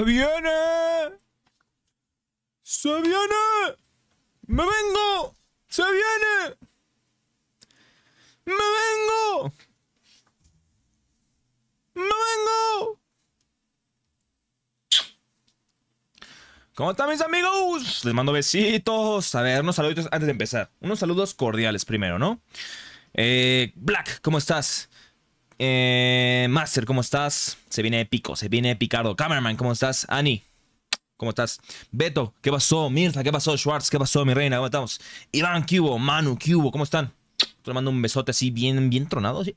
¡Se viene! ¡Se viene! ¡Me vengo! ¡Se viene! ¡Me vengo! ¡Me vengo! ¿Cómo están mis amigos? Les mando besitos. A ver, unos saluditos antes de empezar. Unos saludos cordiales primero, ¿no? Eh, Black, ¿cómo estás? Eh, Master, ¿cómo estás? Se viene épico, se viene picardo. Cameraman, ¿cómo estás? Ani, ¿cómo estás? Beto, ¿qué pasó? Mirza, ¿qué pasó? Schwartz, ¿qué pasó, mi reina? ¿Cómo estamos? Iván, ¿qué hubo? Manu, ¿qué hubo? ¿Cómo están? Te mando un besote así, bien, bien tronado. Así.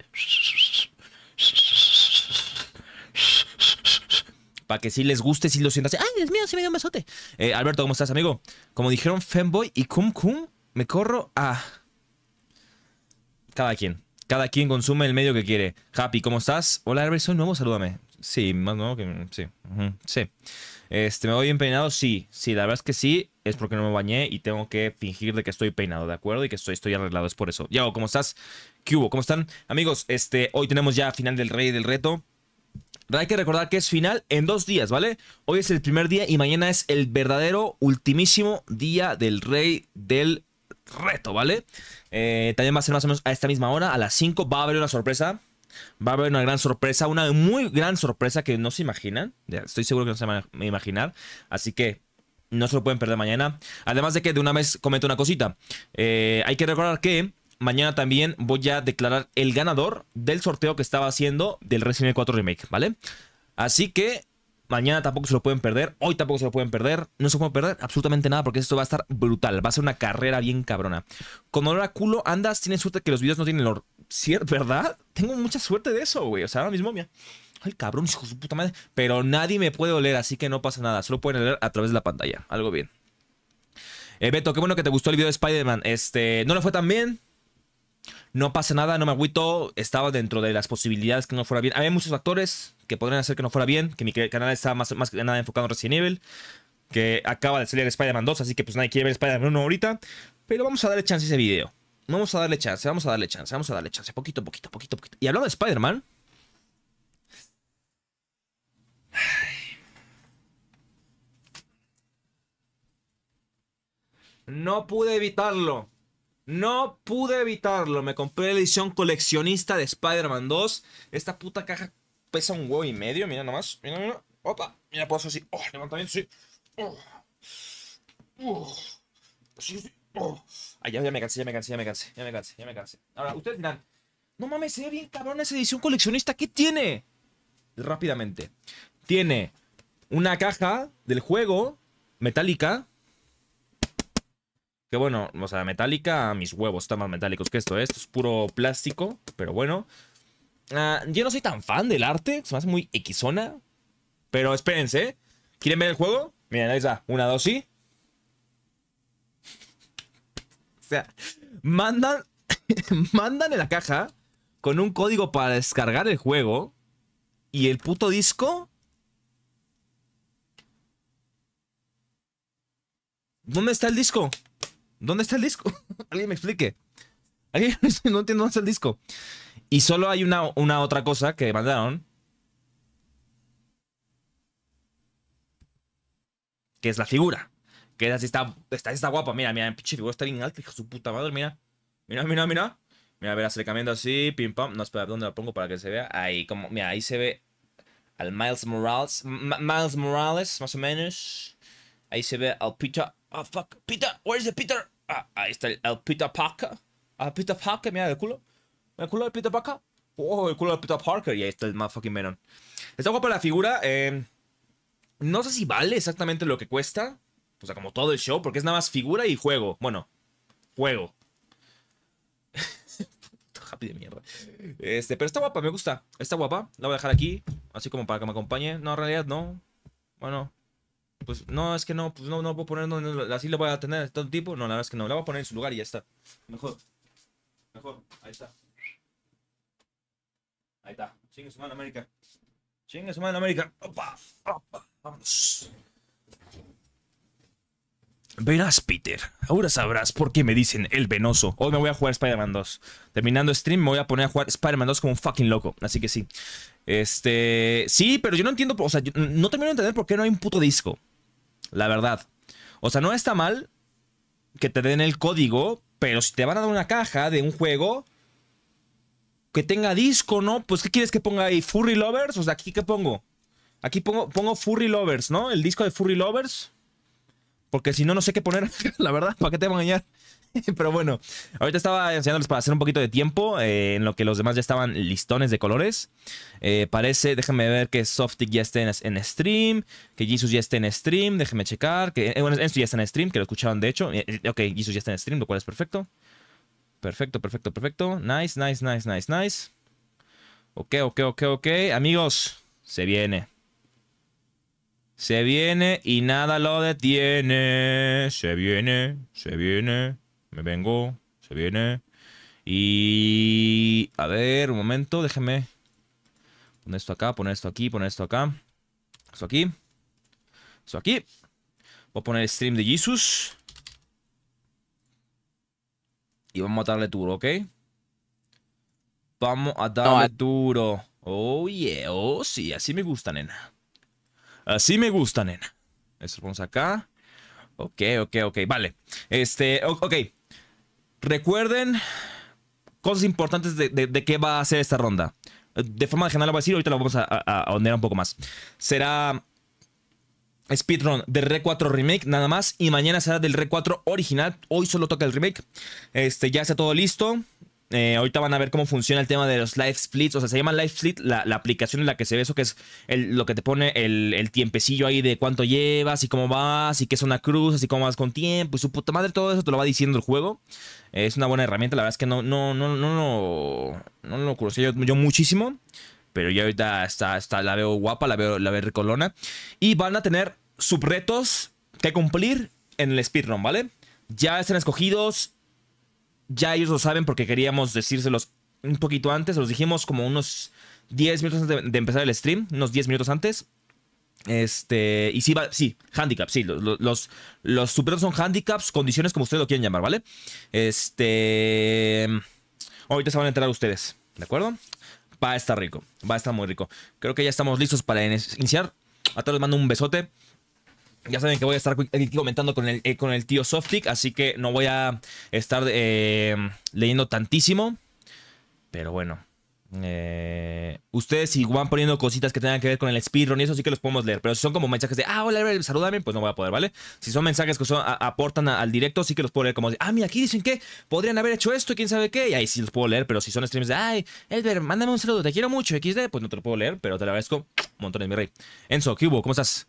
Para que si les guste, si lo sientas. ¡Ay, Dios mío, sí me dio un besote! Eh, Alberto, ¿cómo estás, amigo? Como dijeron Femboy y Cum Cum, me corro a. Cada quien. Cada quien consume el medio que quiere. Happy, ¿cómo estás? Hola, Herbert, soy nuevo, salúdame. Sí, más nuevo que... Sí, sí. Este, ¿Me voy bien peinado? Sí, sí, la verdad es que sí. Es porque no me bañé y tengo que fingir de que estoy peinado, ¿de acuerdo? Y que estoy, estoy arreglado, es por eso. Yago, ¿cómo estás? ¿Qué hubo? ¿Cómo están? Amigos, este, hoy tenemos ya final del Rey del Reto. Hay que recordar que es final en dos días, ¿vale? Hoy es el primer día y mañana es el verdadero, ultimísimo día del Rey del reto reto, ¿vale? Eh, también va a ser más o menos a esta misma hora, a las 5 va a haber una sorpresa. Va a haber una gran sorpresa, una muy gran sorpresa que no se imaginan. Estoy seguro que no se van a imaginar. Así que no se lo pueden perder mañana. Además de que de una vez comento una cosita. Eh, hay que recordar que mañana también voy a declarar el ganador del sorteo que estaba haciendo del Resident Evil 4 Remake, ¿vale? Así que Mañana tampoco se lo pueden perder. Hoy tampoco se lo pueden perder. No se pueden perder absolutamente nada porque esto va a estar brutal. Va a ser una carrera bien cabrona. Con olor a culo andas. Tienes suerte que los videos no tienen olor. ¿Verdad? Tengo mucha suerte de eso, güey. O sea, ahora mismo, mía. Ay, cabrón, hijo de puta madre. Pero nadie me puede oler, así que no pasa nada. Solo pueden oler a través de la pantalla. Algo bien. Eh, Beto, qué bueno que te gustó el video de Spider-Man. Este, no le fue tan bien. No pasa nada, no me agüito. Estaba dentro de las posibilidades que no fuera bien. Había muchos factores que podrían hacer que no fuera bien, que mi canal está más, que nada enfocado en Resident Evil, que acaba de salir Spider-Man 2, así que pues nadie quiere ver Spider-Man 1 ahorita, pero vamos a darle chance a ese video. Vamos a darle chance, vamos a darle chance, vamos a darle chance, poquito, poquito, poquito, poquito. Y hablando de Spider-Man... No pude evitarlo. No pude evitarlo. Me compré la edición coleccionista de Spider-Man 2. Esta puta caja pesa un huevo y medio, mira nomás. Mira, mira. Opa, mira, puedo hacer así. Oh, levantamiento, sí. Oh. Oh. Sí, sí. Oh. Ay, ya, me cansé, ya me cansé, ya me cansé, ya me cansé, ya me cansé. Ahora, ustedes miran. no mames, se ve bien cabrón esa edición coleccionista, ¿qué tiene? Rápidamente. Tiene una caja del juego metálica. Que bueno, o sea, metálica, mis huevos están más metálicos que esto, ¿eh? Esto es puro plástico, pero bueno. Ah, yo no soy tan fan del arte, se me hace muy equisona. Pero espérense, ¿Quieren ver el juego? Miren, ahí está. Una, dos, sí. o sea, mandan, mandan en la caja con un código para descargar el juego. Y el puto disco. ¿Dónde está el disco? ¿Dónde está el disco? Alguien me explique. Alguien no entiendo dónde está el disco. Y solo hay una, una otra cosa que mandaron. Que es la figura. Que es así, está, está, está guapa. Mira, mira, pinche figura está bien alta, hijo su puta madre. Mira, mira, mira, mira. Mira, a ver, acercamiento así, pim pam. No, espera, ¿dónde la pongo para que se vea? Ahí, como, mira, ahí se ve al Miles Morales. Miles Morales, más o menos. Ahí se ve al Peter. Ah, fuck. Peter, where's the Peter? Ah, ahí está el, Peter Parker. Al ah, Peter Parker, mira, de culo el eh, culo de Peter Parker. Oh, el culo de Peter Parker. Y ahí está el fucking Venom. Está guapa la figura. Eh, no sé si vale exactamente lo que cuesta. O sea, como todo el show, porque es nada más figura y juego. Bueno, juego. happy de mierda. Este, pero está guapa, me gusta. Está guapa. La voy a dejar aquí. Así como para que me acompañe. No, en realidad no. Bueno, pues no, es que no, pues no, no puedo poner, así lo voy a tener de todo tipo. No, la verdad es que no, la voy a poner en su lugar y ya está. Mejor. Mejor, ahí está. Ahí está. Chingue su América. América. Opa, vamos. Verás, Peter, ahora sabrás por qué me dicen el venoso. Hoy me voy a jugar Spider-Man 2. Terminando stream, me voy a poner a jugar Spider-Man 2 como un fucking loco. Así que sí. Este. Sí, pero yo no entiendo. O sea, no termino de entender por qué no hay un puto disco. La verdad. O sea, no está mal que te den el código, pero si te van a dar una caja de un juego, que tenga disco, ¿no? Pues, ¿qué quieres que ponga ahí? ¿Furry Lovers? O sea, ¿aquí qué pongo? Aquí pongo, pongo Furry Lovers, ¿no? El disco de Furry Lovers. Porque si no, no sé qué poner, la verdad, ¿para qué te voy a engañar? Pero bueno, ahorita estaba enseñándoles para hacer un poquito de tiempo, eh, en lo que los demás ya estaban listones de colores. Eh, parece, déjenme ver que Softic ya esté en, stream, que Jesus ya esté en stream, déjenme checar, que eh, bueno, esto ya está en stream, que lo escuchaban de hecho. ok, Jesus ya está en stream, lo cual es perfecto. Perfecto, perfecto, perfecto. Nice, nice, nice, nice, nice. Ok, ok, ok, ok. Amigos, se viene. Se viene y nada lo detiene. Se viene, se viene. Me vengo, se viene. Y... A ver, un momento, déjeme. Poner esto acá, poner esto aquí, poner esto acá. Esto aquí. Esto aquí. Voy a poner stream de Jesus. Y vamos a darle duro, ¿ok? Vamos a darle duro. Oh, yeah. Oh, sí. Así me gusta, nena. Así me gusta, nena. Eso vamos acá. Ok, ok, ok. Vale. Este, ok. Recuerden cosas importantes de, qué va a ser esta ronda. De forma general, lo voy a decir. Ahorita lo vamos a, a, un poco más. Será speedrun de Re 4 Remake nada más. Y mañana será del Re 4 original. Hoy solo toca el remake. Este, ya está todo listo. Eh, ahorita van a ver cómo funciona el tema de los live splits. O sea, se llama live split la, aplicación en la que se ve eso, que es lo que te pone el, tiempecillo ahí de cuánto llevas y cómo vas y qué zona cruz y cómo vas con tiempo y su puta madre. Todo eso te lo va diciendo el juego. es una buena herramienta. La verdad es que no, no, no, no, no, lo conocía yo muchísimo. Pero ya ahorita está, está, la veo guapa, la veo, la veo recolona. Y van a tener subretos que cumplir en el speedrun, ¿vale? Ya están escogidos. Ya ellos lo saben porque queríamos decírselos un poquito antes. Los dijimos como unos 10 minutos antes de, empezar el stream. Unos 10 minutos antes. Este, y sí, va, sí, handicap, sí, los, los, los subretos son handicaps, condiciones como ustedes lo quieren llamar, ¿vale? Este, ahorita se van a enterar ustedes, ¿de acuerdo? va a estar rico, va a estar muy rico. Creo que ya estamos listos para iniciar. A todos les mando un besote. Ya saben que voy a estar eh, comentando con el, eh, con el tío Softic, así que no voy a estar eh, leyendo tantísimo. Pero bueno, eh, ustedes si van poniendo cositas que tengan que ver con el speedrun y eso sí que los podemos leer. Pero si son como mensajes de, ah, hola, salúdame, pues no voy a poder, ¿vale? Si son mensajes que aportan al directo, sí que los puedo leer como ah, mira, aquí dicen que podrían haber hecho esto y quién sabe qué. Y ahí sí los puedo leer, pero si son streams de, ay, Elber, mándame un saludo, te quiero mucho, XD, pues no te lo puedo leer, pero te lo agradezco un montón, mi rey. Enzo, ¿qué hubo? ¿Cómo estás?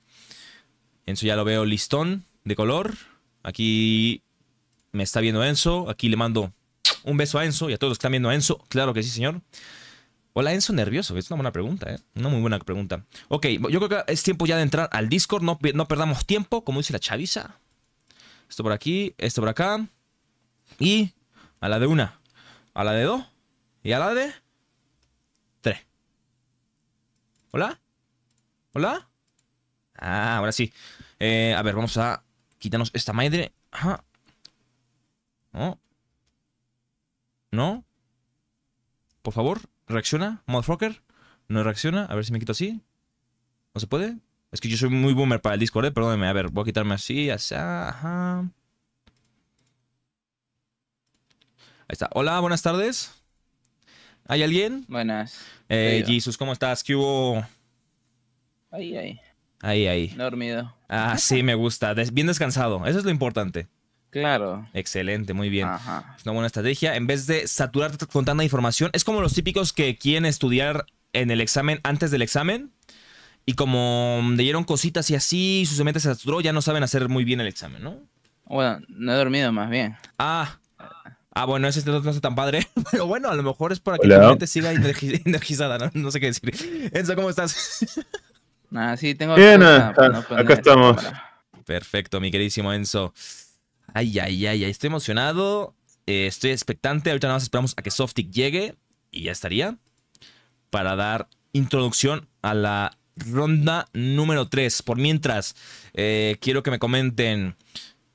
Enzo ya lo veo listón de color. Aquí me está viendo Enzo. Aquí le mando un beso a Enzo y a todos los que están viendo a Enzo. Claro que sí, señor. Hola, Enzo nervioso, es una buena pregunta, ¿eh? Una muy buena pregunta. Ok, yo creo que es tiempo ya de entrar al Discord, no, no perdamos tiempo, como dice la chaviza. Esto por aquí, esto por acá. Y a la de una, a la de dos y a la de tres. ¿Hola? ¿Hola? Ah, ahora sí. Eh, a ver, vamos a quitarnos esta madre. Ajá. No. No. Por favor. ¿Reacciona, motherfucker? ¿No reacciona? A ver si me quito así. ¿No se puede? Es que yo soy muy boomer para el Discord, ¿eh? Perdóneme. A ver, voy a quitarme así, así, ajá. Ahí está. Hola, buenas tardes. ¿Hay alguien? Buenas. Eh, Jesus, ¿cómo estás? ¿Qué hubo? Ahí, ahí. Ahí, ahí. Dormido. Ah, sí, me gusta. bien descansado. Eso es lo importante. Claro. Excelente, muy bien. Es una buena estrategia. En vez de saturarte con tanta información, es como los típicos que quieren estudiar en el examen, antes del examen, y como leyeron cositas y así, su mente se saturó, ya no saben hacer muy bien el examen, ¿no? Bueno, no he dormido más bien. Ah. Ah, bueno, ese no, está tan padre. Pero bueno, a lo mejor es para que tu mente siga energizada, ¿no? sé qué decir. Enzo, ¿cómo estás? Ah, sí, tengo... Bien, acá estamos. Perfecto, mi queridísimo Enzo. Ay, ay, ay, estoy emocionado. Eh, estoy expectante. Ahorita nada más esperamos a que Softic llegue y ya estaría. Para dar introducción a la ronda número 3. Por mientras, eh, quiero que me comenten.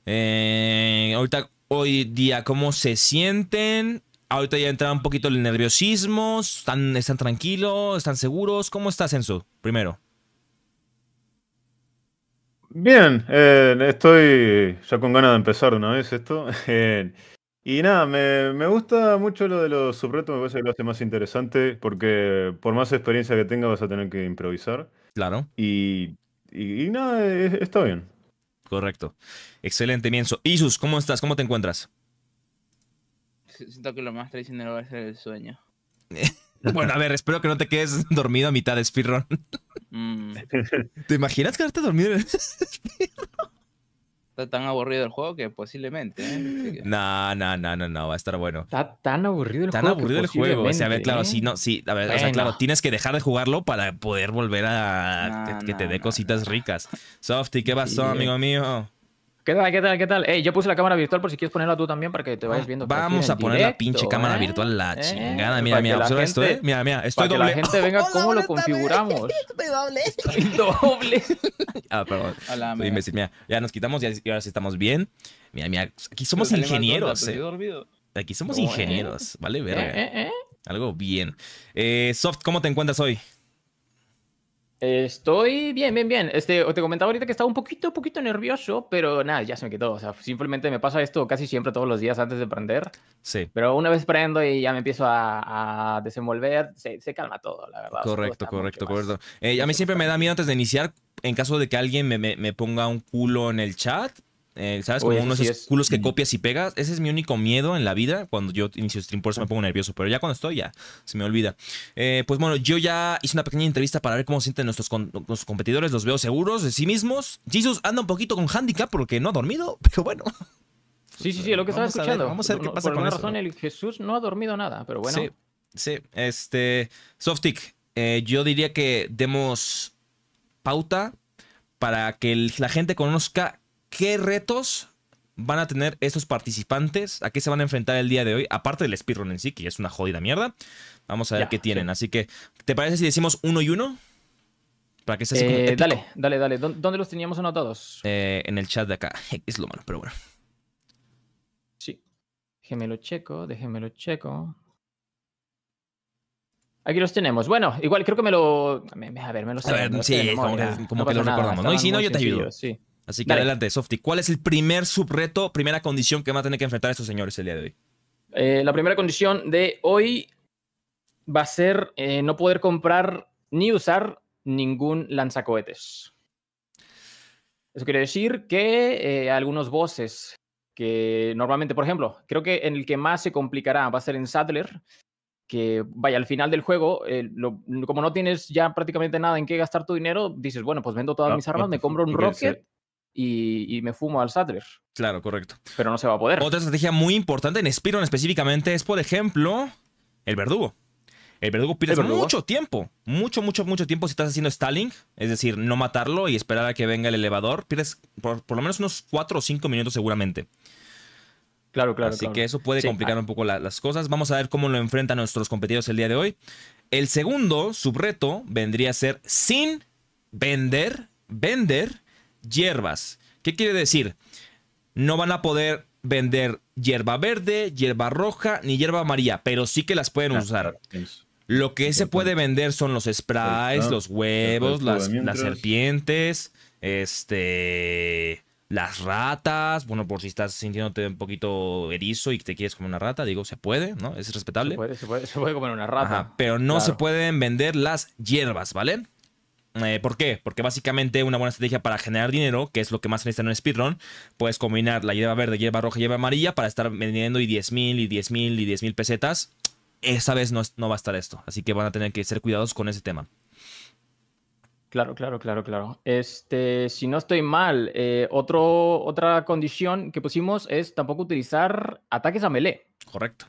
Eh, ahorita, hoy día, ¿cómo se sienten? Ahorita ya entra un poquito el nerviosismo. ¿Están, tranquilos? ¿Están seguros? ¿Cómo en su Primero. Bien, eh, estoy ya con ganas de empezar de una vez esto. y nada, me, me, gusta mucho lo de los subretos, me parece que lo hace más interesante porque por más experiencia que tenga vas a tener que improvisar. Claro. Y, nada, e, e, está bien. Correcto. Excelente, Mienzo. Isus, ¿cómo estás? ¿Cómo te encuentras? Siento que lo más traicionero va a ser el sueño. Bueno, a ver, espero que no te quedes dormido a mitad de speedrun. Mm. ¿Te imaginas quedarte dormido en Está tan aburrido el juego que posiblemente. ¿eh? No, no, no, no, no, va a estar bueno. Está tan aburrido el juego. Tan aburrido el juego. O sea, a ver, claro, ¿eh? sí, no, sí, a ver, o sea, claro, tienes que dejar de jugarlo para poder volver a que, te dé cositas ricas. Softy, ¿qué pasó, amigo eh. mío? ¿Qué tal, qué tal, qué tal? Eh, yo puse la cámara virtual por si quieres ponerla tú también para que te vayas ah, viendo. Vamos a poner la pinche cámara ¿eh? virtual, la ¿Eh? chingada. Mira, mira, observa esto, ¿eh? Mira, mira, estoy para Que la gente venga cómo lo configuramos. Estoy doble. Estoy doble. ah, perdón. Hola, mira. mira, ya nos quitamos y ahora sí estamos bien. Mira, mira, aquí somos ingenieros. eh. Aquí somos ingenieros, vale ¿Eh, verga. Algo bien. Soft, ¿cómo te encuentras hoy? Estoy bien, bien, bien. Este, te comentaba ahorita que estaba un poquito, poquito nervioso, pero nada, ya se me quitó. O sea, simplemente me pasa esto casi siempre todos los días antes de prender. Sí. Pero una vez prendo y ya me empiezo a, desenvolver, se, calma todo, la verdad. Correcto, correcto, correcto. Eh, a mí siempre me da miedo antes de iniciar, en caso de que alguien me ponga un culo en el chat, eh, ¿Sabes? Como unos culos que mm. copias y pegas. Ese es mi único miedo en la vida. Cuando yo inicio stream, por eso me pongo nervioso. Pero ya cuando estoy, ya se me olvida. Eh, pues bueno, yo ya hice una pequeña entrevista para ver cómo sienten nuestros, competidores. Los veo seguros de sí mismos. Jesus anda un poquito con handicap porque no ha dormido, pero bueno. Sí, sí, sí, lo que estaba escuchando. vamos a ver qué pasa por con razón, el Jesús no ha dormido nada, pero bueno. Sí, sí. Este. Softic, eh, yo diría que demos pauta para que la gente conozca ¿Qué retos van a tener estos participantes? ¿A qué se van a enfrentar el día de hoy? Aparte del speedrun en sí, que es una jodida mierda. Vamos a ver qué tienen. Así que, ¿te parece si decimos uno y uno? Para que sea eh, Dale, dale, dale. ¿Dónde los teníamos anotados? Eh, en el chat de acá. Es lo malo, pero bueno. Sí. lo checo, lo checo. Aquí los tenemos. Bueno, igual creo que me lo. A ver, me los. A ver, sí, como, que, como recordamos. No, y si no, yo te ayudo. Sí. Así que adelante, Softy. ¿Cuál es el primer subreto, primera condición que van a tener que enfrentar estos señores el día de hoy? Eh, la primera condición de hoy va a ser eh, no poder comprar ni usar ningún lanzacohetes. Eso quiere decir que eh, algunos bosses que normalmente, por ejemplo, creo que en el que más se complicará va a ser en Sadler, que vaya al final del juego, como no tienes ya prácticamente nada en qué gastar tu dinero, dices, bueno, pues vendo todas ah, mis armas, me compro un rocket y, me fumo al Sattler. Claro, correcto. Pero no se va a poder. Otra estrategia muy importante en Spiron específicamente es, por ejemplo, el verdugo. El verdugo pierde mucho tiempo. Mucho, mucho, mucho tiempo si estás haciendo stalling. Es decir, no matarlo y esperar a que venga el elevador. Pierdes por, lo menos unos 4 o 5 minutos seguramente. Claro, claro. Así que eso puede complicar un poco las cosas. Vamos a ver cómo lo enfrentan nuestros competidores el día de hoy. El segundo subreto vendría a ser sin vender, vender hierbas. ¿Qué quiere decir? No van a poder vender hierba verde, hierba roja ni hierba amarilla, pero sí que las pueden ah, usar. Lo que se puede vender son los sprays, los huevos, las, serpientes, este, las ratas. Bueno, por si estás sintiéndote un poquito erizo y te quieres comer una rata, digo, se puede, ¿no? Es respetable. Se puede, comer una rata. pero no se pueden vender las hierbas, ¿vale? Eh, ¿Por qué? Porque básicamente una buena estrategia para generar dinero, que es lo que más necesitan en un speedrun, puedes combinar la hierba verde, hierba roja, hierba amarilla para estar vendiendo y 10.000 y 10.000 y 10.000 pesetas. Esa vez no, va a estar esto, así que van a tener que ser cuidados con ese tema. Claro, claro, claro, claro. Este, si no estoy mal, eh, otro, otra condición que pusimos es tampoco utilizar ataques a melee. Correcto.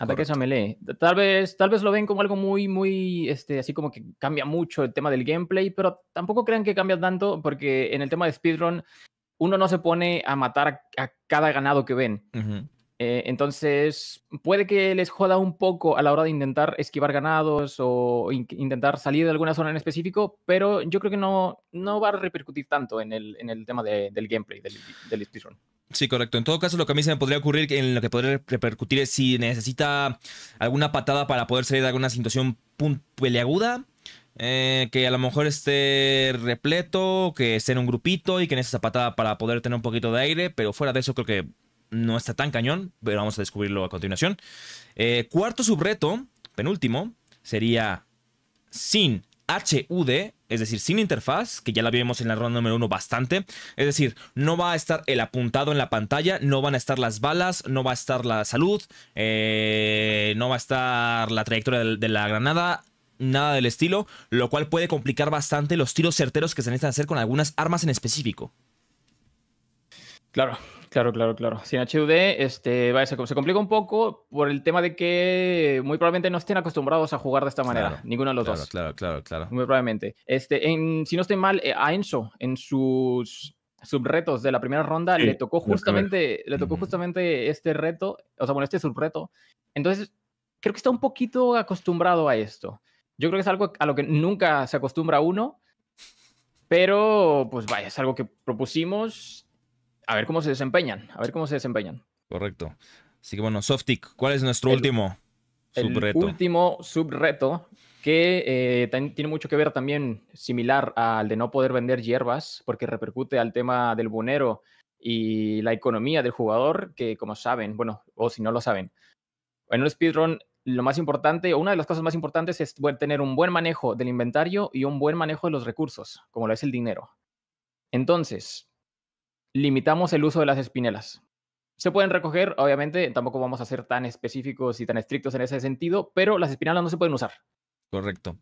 Ataques a melee. Tal vez, tal vez lo ven como algo muy, muy, este, así como que cambia mucho el tema del gameplay, pero tampoco crean que cambia tanto porque en el tema de speedrun uno no se pone a matar a cada ganado que ven. Eh, entonces, puede que les joda un poco a la hora de intentar esquivar ganados o intentar salir de alguna zona en específico, pero yo creo que no, no va a repercutir tanto en el, en el tema de, del gameplay, del, del speedrun. Sí, correcto. En todo caso, lo que a mí se me podría ocurrir, en lo que podría repercutir es si necesita alguna patada para poder salir de alguna situación peleaguda, eh, que a lo mejor esté repleto, que esté en un grupito y que necesita patada para poder tener un poquito de aire, pero fuera de eso creo que no está tan cañón, pero vamos a descubrirlo a continuación. Eh, cuarto subreto, penúltimo, sería sin HUD es decir, sin interfaz, que ya la vimos en la ronda número uno bastante. Es decir, no va a estar el apuntado en la pantalla, no van a estar las balas, no va a estar la salud, eh, no va a estar la trayectoria de la granada, nada del estilo, lo cual puede complicar bastante los tiros certeros que se necesitan hacer con algunas armas en específico. Claro, claro, claro, claro. Sin HUD este, vaya, se, complica un poco por el tema de que muy probablemente no estén acostumbrados a jugar de esta manera, ninguno de los dos. Claro, claro, claro. Muy probablemente. Este, en, si no estoy mal, eh, a Enzo, en sus subretos de la primera ronda, le tocó justamente, le tocó justamente este reto, o sea, bueno, este subreto. Entonces, creo que está un poquito acostumbrado a esto. Yo creo que es algo a lo que nunca se acostumbra uno, pero pues vaya, es algo que propusimos a ver cómo se desempeñan, a ver cómo se desempeñan. Correcto. Así que bueno, Softic, ¿cuál es nuestro último subreto? El último subreto que eh, tiene mucho que ver también similar al de no poder vender hierbas, porque repercute al tema del bonero y la economía del jugador, que como saben, bueno, o si no lo saben, en un speedrun lo más importante, o una de las cosas más importantes es tener un buen manejo del inventario y un buen manejo de los recursos, como lo es el dinero. Entonces, limitamos el uso de las espinelas. Se pueden recoger, obviamente, tampoco vamos a ser tan específicos y tan estrictos en ese sentido, pero las espinelas no se pueden usar. Correcto.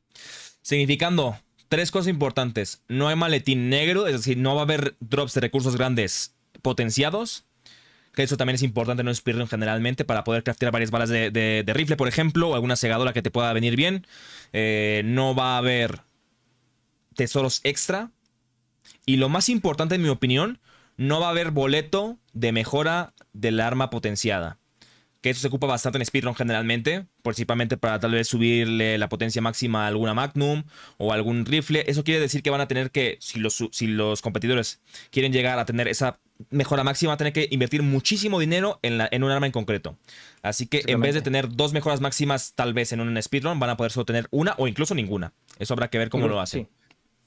Significando tres cosas importantes. No hay maletín negro, es decir, no va a haber drops de recursos grandes potenciados. Que eso también es importante, no inspirarlo generalmente para poder craftear varias balas de, rifle, por ejemplo, o alguna segadora que te pueda venir bien. Eh, no va a haber tesoros extra. Y lo más importante, en mi opinión, no va a haber boleto de mejora del arma potenciada. Que eso se ocupa bastante en speedrun generalmente, principalmente para tal vez subirle la potencia máxima a alguna magnum o algún rifle. Eso quiere decir que van a tener que, si los, competidores quieren llegar a tener esa mejora máxima, van a tener que invertir muchísimo dinero en, un arma en concreto. Así que en vez de tener dos mejoras máximas tal vez en un speedrun, van a poder solo tener una o incluso ninguna. Eso habrá que ver cómo lo hacen.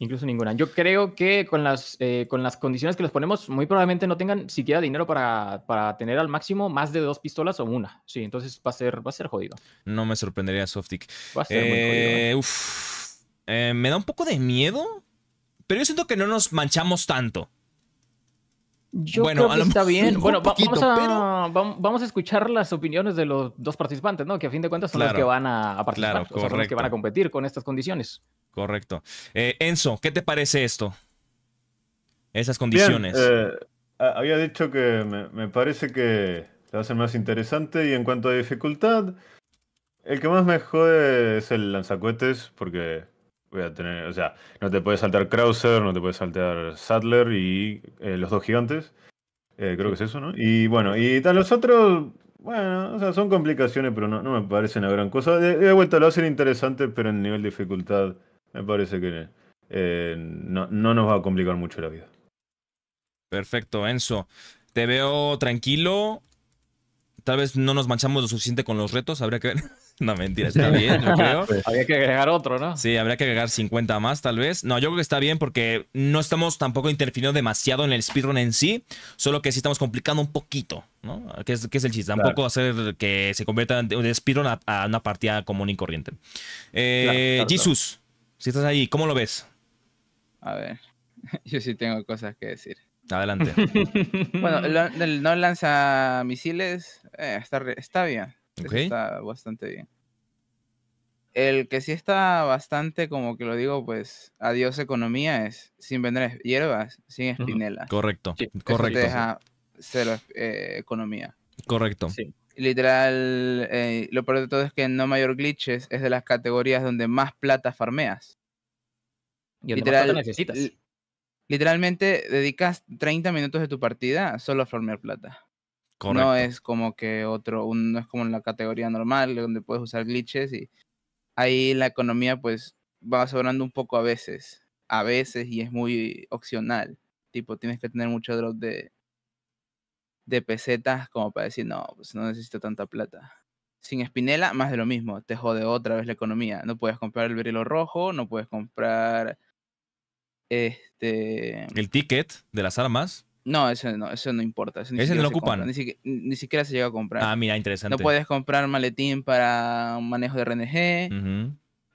Incluso ninguna. Yo creo que con las, eh, con las condiciones que les ponemos, muy probablemente no tengan siquiera dinero para, tener al máximo más de dos pistolas o una. Sí, entonces va a ser, va a ser jodido. No me sorprendería Softic. Va a ser muy jodido. ¿eh? Eh, me da un poco de miedo, pero yo siento que no nos manchamos tanto. Yo creo que está bien. Bueno, vamos, a, vamos, a, escuchar las opiniones de los dos participantes, ¿no? Que a fin de cuentas son los que van a, participar, los que van a competir con estas condiciones. Correcto. Eh, Enzo, ¿qué te parece esto? Esas condiciones. Eh, había dicho que me, parece que la hacen más interesante y en cuanto a dificultad, el que más me jode es el lanzacuetes porque voy a tener, o sea, no te puede saltar Krauser, no te puede saltar Sattler y eh, los dos gigantes. Eh, creo que es eso, ¿no? Y bueno, y tal, los otros, bueno, o sea, son complicaciones, pero no, me parecen una gran cosa. De, vuelta lo hacen interesante, pero en nivel de dificultad me parece que eh, no, nos va a complicar mucho la vida. Perfecto, Enzo. Te veo tranquilo, tal vez no nos manchamos lo suficiente con los retos, habría que ver. No, mentira, está bien, yo creo. Pues, habría que agregar otro, ¿no? Sí, habría que agregar 50 más, tal vez. No, yo creo que está bien porque no estamos tampoco interfiriendo demasiado en el speedrun en sí, solo que sí estamos complicando un poquito, ¿no? Que es, el chiste, tampoco hacer que se convierta de speedrun a, una partida común y corriente. Eh, Jesus, si estás ahí, ¿cómo lo ves? A ver, yo sí tengo cosas que decir. Adelante. bueno, el no lanza misiles, eh, está, bien. Está bastante bien. El que sí está bastante, como que lo digo, pues, adiós economía es sin vender hierbas, sin espinela. Correcto, correcto. deja cero eh, economía. Correcto literal, eh, lo peor de todo es que en No Mayor Glitches es de las categorías donde más plata farmeas. Y literal, necesitas. Literalmente dedicas 30 minutos de tu partida solo a farmear plata. No es como que otro, no es como en la categoría normal donde puedes usar glitches y ahí la economía pues va sobrando un poco a veces, a veces y es muy opcional. Tipo, tienes que tener mucho drop de, de pesetas como para decir, no, pues no necesito tanta plata. Sin Espinela, más de lo mismo, te jode otra vez la economía. No puedes comprar el berilo rojo, no puedes comprar este... El ticket de las armas. No, eso no, eso no importa. Ese no lo ocupan. Ni, siquiera se llega a comprar. Ah, mira, interesante. No puedes comprar maletín para un manejo de RNG.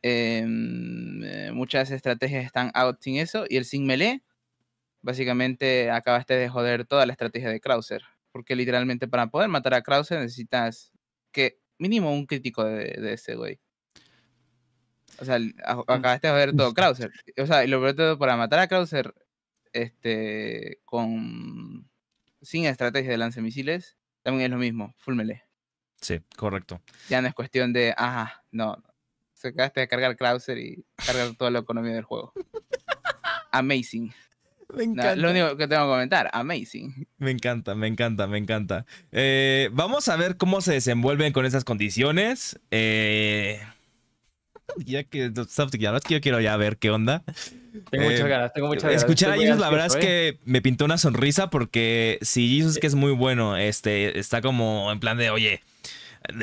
Em, eh, muchas estrategias están out sin eso. Y el sin melee, básicamente acabaste de joder toda la estrategia de Krauser porque literalmente para poder matar a Krauser necesitas que mínimo un crítico de, ese güey. O sea, mm, acabaste de ver mm. todo Krauser. O sea, y lo peor todo, para matar a Krauser este, con, sin estrategia de lance misiles también es lo mismo, melee. Sí, correcto. Ya no es cuestión de, ajá, no. Se acabaste de cargar Krauser y cargar toda la economía del juego. Amazing lo único que tengo que comentar, amazing. Me encanta, me encanta, me encanta. Eh, vamos a ver cómo se desenvuelven con esas condiciones. Eh, ya que yo quiero ya ver qué onda. Tengo eh, muchas ganas, tengo muchas ganas. Escuchar a Jesus, la verdad es que me pintó una sonrisa porque si Jesus, que es muy bueno, este, está como en plan de, oye,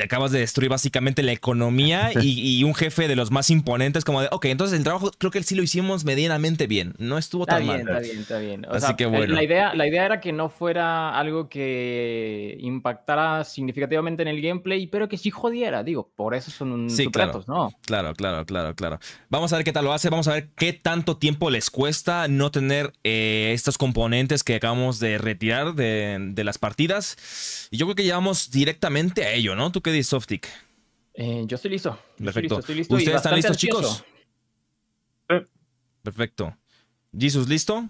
acabas de destruir básicamente la economía y, un jefe de los más imponentes como de, ok, entonces el trabajo creo que sí lo hicimos medianamente bien, no estuvo tan bien, mal. Está bien, está bien. bien Así que eh, bueno. La idea, la idea era que no fuera algo que impactara significativamente en el gameplay, pero que sí jodiera, digo, por eso son un sí, claro, ¿no? Claro, claro, claro, claro. Vamos a ver qué tal lo hace, vamos a ver qué tanto tiempo les cuesta no tener eh, estos componentes que acabamos de retirar de, de las partidas. Y yo creo que llevamos directamente a ello, ¿no? ¿Tú qué dices, Softic? Eh, yo estoy listo. Perfecto. listo, listo ¿Ustedes están listos, chicos? Eh. Perfecto. Jesus, ¿listo?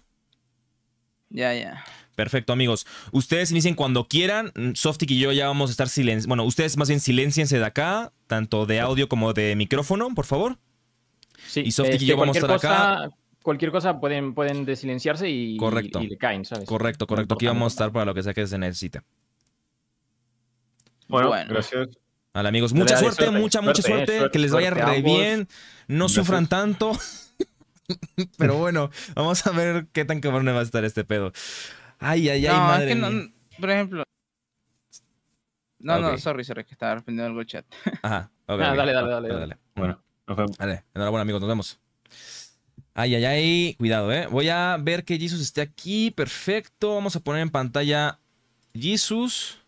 Ya, ya. Perfecto, amigos. Ustedes inicien cuando quieran. Softic y yo ya vamos a estar silenciados. Bueno, ustedes más bien silenciense de acá, tanto de audio como de micrófono, por favor. Sí, y Softic y este, yo vamos a estar acá. Cualquier cosa pueden, pueden desilenciarse y, correcto. ¿sabes? Correcto, correcto. Aquí vamos a estar para lo que sea que se necesite. Bueno, gracias. Vale, amigos, mucha suerte, mucha, mucha suerte, que les vaya re bien, no sufran tanto. Pero bueno, vamos a ver qué tan cabrón va a estar este pedo. Ay, ay, ay, no, madre. Es que No, por ejemplo. No, no, sorry, sorry, que estaba respondiendo algo el chat. Ajá, ah, ok. Dale, dale, ah, dale, dale, dale, Bueno, nos vemos. Dale, enhorabuena, amigos, nos vemos. Ay, ay, ay, cuidado, eh. Voy a ver que Jesus esté aquí, perfecto. Vamos a poner en pantalla Jesus.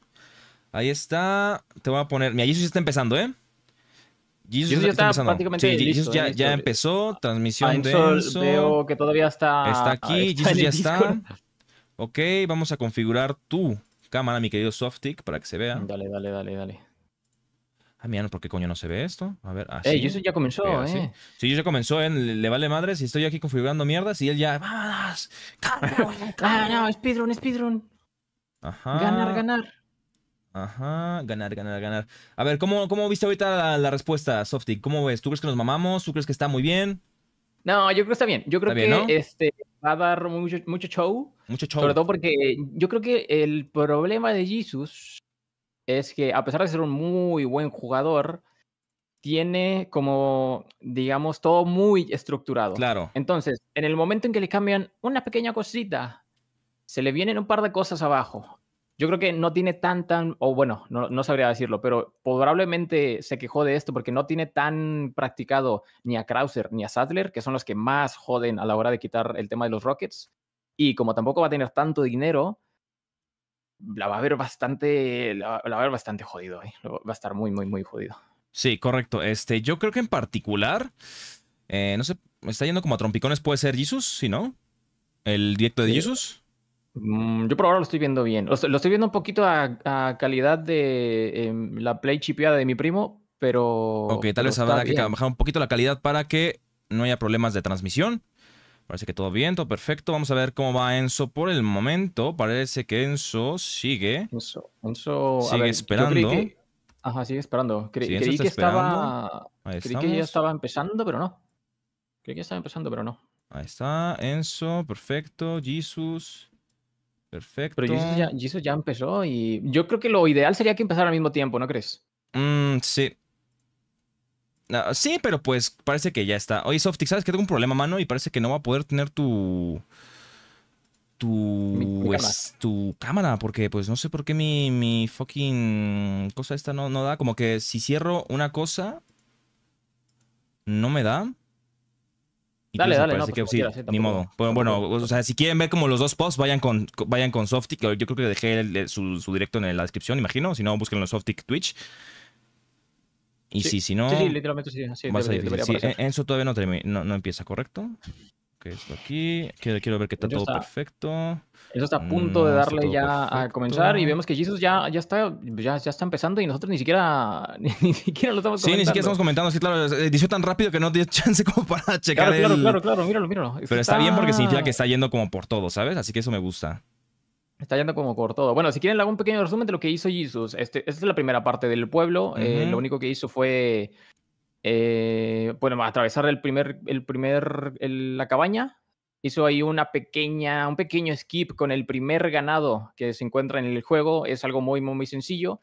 Ahí está. Te voy a poner. Mira, Jesus ya está empezando, ¿eh? Jesus, ya está, prácticamente sí, listo, ya, ¿eh? empezó. Transmisión de ah, Enzo. Veo que todavía está. Está aquí. Ah, está Jesus ya está. Ok, vamos a configurar tu cámara, mi querido Softick, para que se vea. Dale, dale, dale, dale. Ah, mira, ¿por qué coño no se ve esto? A ver, así. Ey, Jesus ya comenzó, ¿eh? Sí, Jesus ya comenzó, ¿eh? Le vale madre si estoy aquí configurando mierdas y él ya. vamos ah, no, speedrun, speedrun! Ganar, ganar. Ajá, ganar, ganar, ganar. A ver, ¿cómo, cómo viste ahorita la, respuesta, Softy? ¿Cómo ves? ¿Tú crees que nos mamamos? ¿Tú crees que está muy bien? No, yo creo que está bien. Yo creo que este, va a dar mucho, mucho show. Mucho show. Sobre todo porque yo creo que el problema de Jesus es que, a pesar de ser un muy buen jugador, tiene como, digamos, todo muy estructurado. Claro. Entonces, en el momento en que le cambian una pequeña cosita, se le vienen un par de cosas abajo yo creo que no tiene tan, tan, o bueno, no, sabría decirlo, pero probablemente se quejó de esto porque no tiene tan practicado ni a Krauser ni a Sadler, que son los que más joden a la hora de quitar el tema de los Rockets. Y como tampoco va a tener tanto dinero, la va a ver bastante, va a ver bastante jodido. ¿eh? Va a estar muy, muy, muy jodido. Sí, correcto. Este, yo creo que en particular, eh, no sé, está yendo como a trompicones, puede ser Jesus, si no, el directo de Jesus. Mm, yo por ahora lo estoy viendo bien. Lo, estoy viendo un poquito a, calidad de em, la play chipeada de mi primo, pero. Ok, tal vez habrá que bajar un poquito la calidad para que no haya problemas de transmisión. Parece que todo bien, todo perfecto. Vamos a ver cómo va Enzo por el momento. Parece que Enzo sigue. Enzo, sigue esperando. ajá, sigue esperando. creí que estaba. Creí que ya estaba empezando, pero no. Creí que ya estaba empezando, pero no. Ahí está, Enzo, perfecto. Jesus. Perfecto. Pero eso ya, empezó y yo creo que lo ideal sería que empezara al mismo tiempo, ¿no crees? Mm, sí. Ah, sí, pero pues parece que ya está. Oye, Softix, ¿sabes que tengo un problema, mano? Y parece que no va a poder tener tu. Tu. cámara. tu cámara, porque pues no sé por qué mi, fucking. Cosa esta no, no da. Como que si cierro una cosa. No me da. Dale, dale, pues sí, eh, ni modo. Bueno, o sea, si quieren ver como los dos posts, vayan con, vayan con Softic. Yo creo que dejé su, directo en la descripción, imagino. Si no, busquen en Softic Twitch. Y si, si no. Sí, literalmente sí. Enzo e, todavía no, no empieza, ¿correcto? esto aquí. Quiero, quiero ver que está todo perfecto. Eso está a punto de mm, darle ya a comenzar y vemos que Jesus ya, ya, está, ya, ya está empezando y nosotros ni siquiera, ni siquiera lo estamos comentando. Sí, ni siquiera estamos comentando. Sí, claro, eh, tan rápido que no dio chance como para checar el... Pero está... bien porque significa que está yendo como por todo, ¿sabes? Así que eso me gusta. Está yendo como por todo. Bueno, si quieren, hago un pequeño resumen de lo que hizo Jesus. Este, esta es la primera parte del pueblo. Eh, lo único que hizo fue eh, bueno, a atravesar el primer, el primer, la cabaña, hizo ahí una pequeña, un pequeño skip con el primer ganado que se encuentra en el juego. Es algo muy, muy, muy sencillo,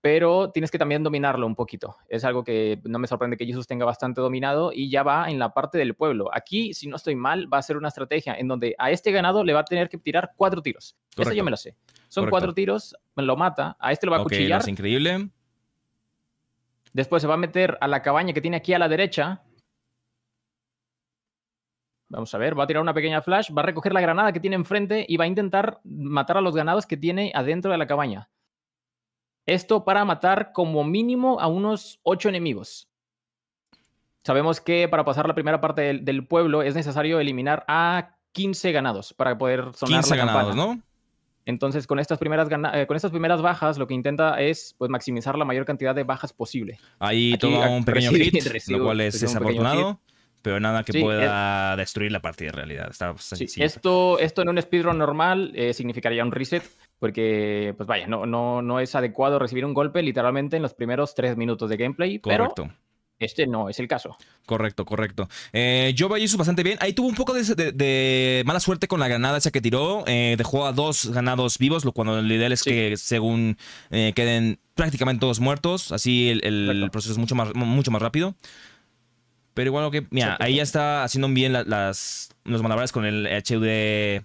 pero tienes que también dominarlo un poquito. Es algo que no me sorprende que Jesús tenga bastante dominado y ya va en la parte del pueblo. Aquí, si no estoy mal, va a ser una estrategia en donde a este ganado le va a tener que tirar cuatro tiros. Eso yo me lo sé. Son cuatro tiros, lo mata, a este lo va a cuchillar. Es increíble. Después se va a meter a la cabaña que tiene aquí a la derecha. Vamos a ver, va a tirar una pequeña flash, va a recoger la granada que tiene enfrente y va a intentar matar a los ganados que tiene adentro de la cabaña. Esto para matar como mínimo a unos 8 enemigos. Sabemos que para pasar la primera parte del, pueblo es necesario eliminar a 15 ganados para poder sonar 15 ganados, ¿no? Entonces, con estas, primeras eh, con estas primeras bajas, lo que intenta es pues, maximizar la mayor cantidad de bajas posible. Ahí todo un pequeño hit, lo cual es desafortunado pero nada que pueda eh, destruir la partida en realidad. esto, esto en un speedrun normal eh, significaría un reset, porque, pues vaya, no, no, no es adecuado recibir un golpe literalmente en los primeros tres minutos de gameplay. Correcto. Este no es el caso. Correcto, correcto. Eh, Joe eso bastante bien. Ahí tuvo un poco de, mala suerte con la granada esa que tiró. Eh, dejó a dos ganados vivos, lo cuando lo ideal es que según eh, queden prácticamente todos muertos. Así el, proceso es mucho más, mucho más rápido. Pero igual que... Mira, ahí ya está haciendo bien las, los malabares con el HUD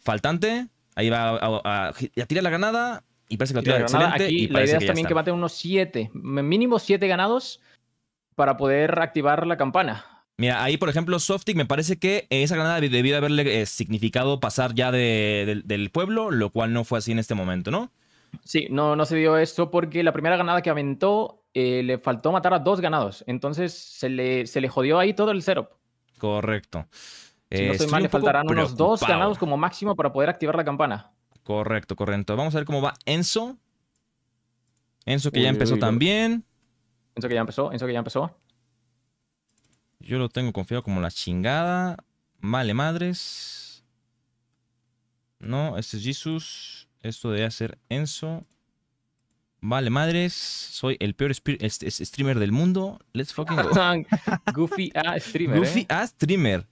faltante. Ahí va a, a, tirar la granada y parece que lo tira excelente. Aquí, y la idea es también que va unos siete, mínimo siete ganados para poder activar la campana. Mira, ahí por ejemplo, Softic me parece que esa granada debió haberle eh, significado pasar ya del pueblo, lo cual no fue así en este momento, ¿no? Sí, no, no se dio eso porque la primera granada que aventó eh, le faltó matar a dos ganados. Entonces se le, se le jodió ahí todo el setup. Correcto. si no soy le faltarán unos dos ganados como máximo para poder activar la campana. Correcto, correcto. Vamos a ver cómo va Enzo. Enzo que ya empezó también. Enzo que ya empezó, Enzo que ya empezó. Yo lo tengo confiado como la chingada. Vale madres. No, este es Jesus. Esto debe ser Enzo. Vale madres. Soy el peor este, este streamer del mundo. Let's fucking go. Goofy a ah, streamer. Goofy eh. a ah, streamer.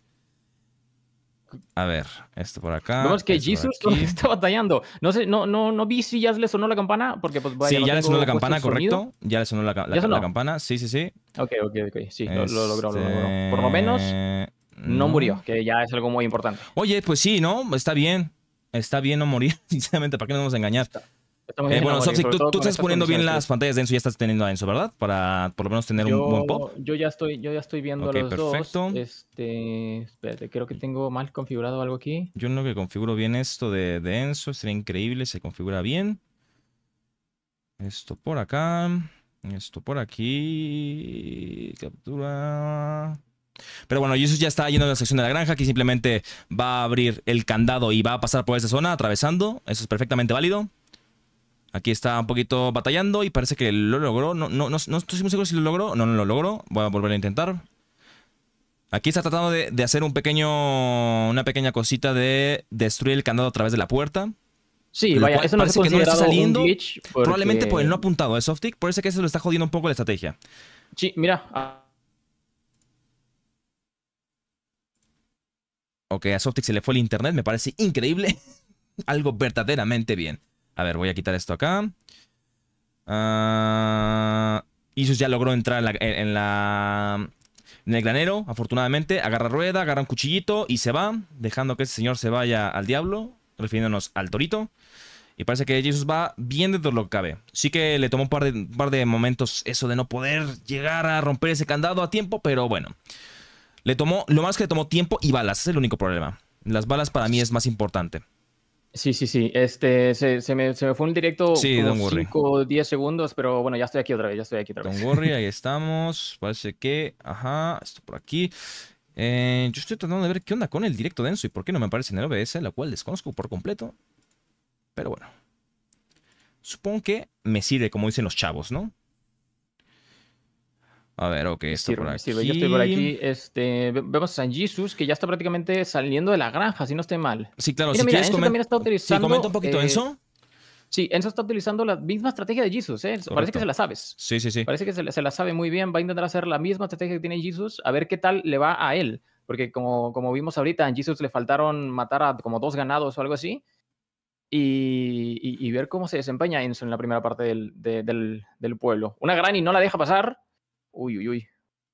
A ver, esto por acá. Vemos que Jesus está batallando. No sé, no, no, no vi si ya le sonó la campana, porque pues, Sí, ya le sonó la campana, correcto. Ya le sonó la, campana, sí, sí, sí. Ok, ok, ok. Sí, lo, logró, lo este, logró. Por lo menos mm, no murió, que ya es algo muy importante. Oye, pues sí, ¿no? Está bien. Está bien no morir, sinceramente, ¿para qué nos vamos a engañar? Eh, bueno, tú, estás poniendo bien las pantallas de Enzo, ya estás teniendo a Enzo, ¿verdad? Para por lo menos tener un buen pop. Yo ya estoy, yo ya estoy viendo okay, perfecto. Este, espérate, creo que tengo mal configurado algo aquí. Yo no que configuro bien esto de, Denso. sería increíble, se configura bien. Esto por acá, esto por aquí, captura... Pero bueno, Jesus ya está yendo a la sección de la granja, que simplemente va a abrir el candado y va a pasar por esa zona atravesando. Eso es perfectamente válido. Aquí está un poquito batallando y parece que lo logró. No, estoy muy seguro si lo logró. No, no lo logró. Voy a volver a intentar. Aquí está tratando de, hacer una pequeña cosita de destruir el candado a través de la puerta. Sí, vaya, eso no parece que no está saliendo. Probablemente por el no apuntado de Softic. Parece que eso lo está jodiendo un poco la estrategia. Sí, mira. Ah. Ok, a Softic se le fue el internet. Me parece increíble. Algo verdaderamente bien. A ver, voy a quitar esto acá. Jesus ah, ya logró entrar en la, el granero, afortunadamente. Agarra rueda, agarra un cuchillito y se va, dejando que ese señor se vaya al diablo, refiriéndonos al torito. Y parece que Jesús va bien dentro de lo que cabe. Sí que le tomó un par de, momentos eso de no poder llegar a romper ese candado a tiempo, pero bueno. Le tomó, lo más que le tomó tiempo y balas, es el único problema. Las balas para mí es más importante. Sí, sí, sí. Este, se, me, fue un directo sí, como 5 10 segundos, pero bueno, ya estoy aquí otra vez, ya estoy aquí otra vez. Don worry, ahí estamos. Parece que, ajá, esto por aquí. Eh, yo estoy tratando de ver qué onda con el directo denso y por qué no me aparece en el OBS, la cual desconozco por completo. Pero bueno. Supongo que me sirve, como dicen los chavos, ¿no? A ver, ok, por aquí. Yo estoy por aquí. Este, vemos a San Jesus, que ya está prácticamente saliendo de la granja, si no estoy mal. Sí, claro. Mira, mira, también está utilizando... Sí, comenta un poquito, eh, Enzo. Sí, Enzo está utilizando la misma estrategia de Jesus, ¿eh? Parece que se la sabes. Sí, sí, sí. Parece que se, la sabe muy bien. Va a intentar hacer la misma estrategia que tiene Jesus, a ver qué tal le va a él. Porque como, como vimos ahorita, a Jesus le faltaron matar a como dos ganados o algo así. Y, ver cómo se desempeña Enzo en la primera parte del, del pueblo. Una gran y no la deja pasar. Uy, uy, uy.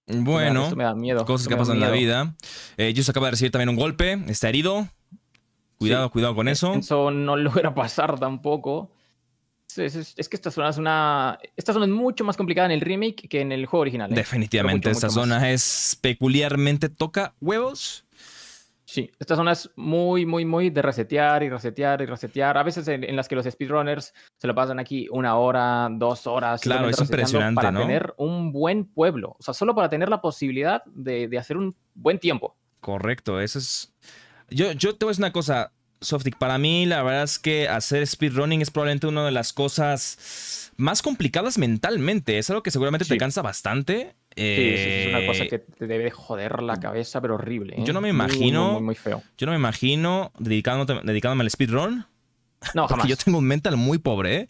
Bueno, me da miedo. cosas que pasan en la vida. Eh, acaba de recibir también un golpe, está herido. Cuidado, cuidado con e- eso. Eso no logra pasar tampoco. Es, que esta zona es una. Esta zona es mucho más complicada en el remake que en el juego original. ¿eh? Definitivamente, esta zona es peculiarmente toca huevos. Sí, zona es muy, muy, muy de resetear y resetear y resetear. A veces en, las que los speedrunners se lo pasan aquí una hora, dos horas. Claro, es impresionante, Para tener un buen pueblo. O sea, solo para tener la posibilidad de, hacer un buen tiempo. Correcto, eso es... Yo, yo te voy a decir una cosa, Softic. Para mí, la verdad es que hacer speedrunning es probablemente una de las cosas más complicadas mentalmente. Es algo que seguramente te cansa bastante sí, es una cosa eh, que te debe joder la mm, cabeza, pero horrible. Yo ¿eh? no me imagino. Muy, feo. Yo no me imagino dedicándome al speedrun. No, jamás. yo tengo un mental muy pobre, ¿eh?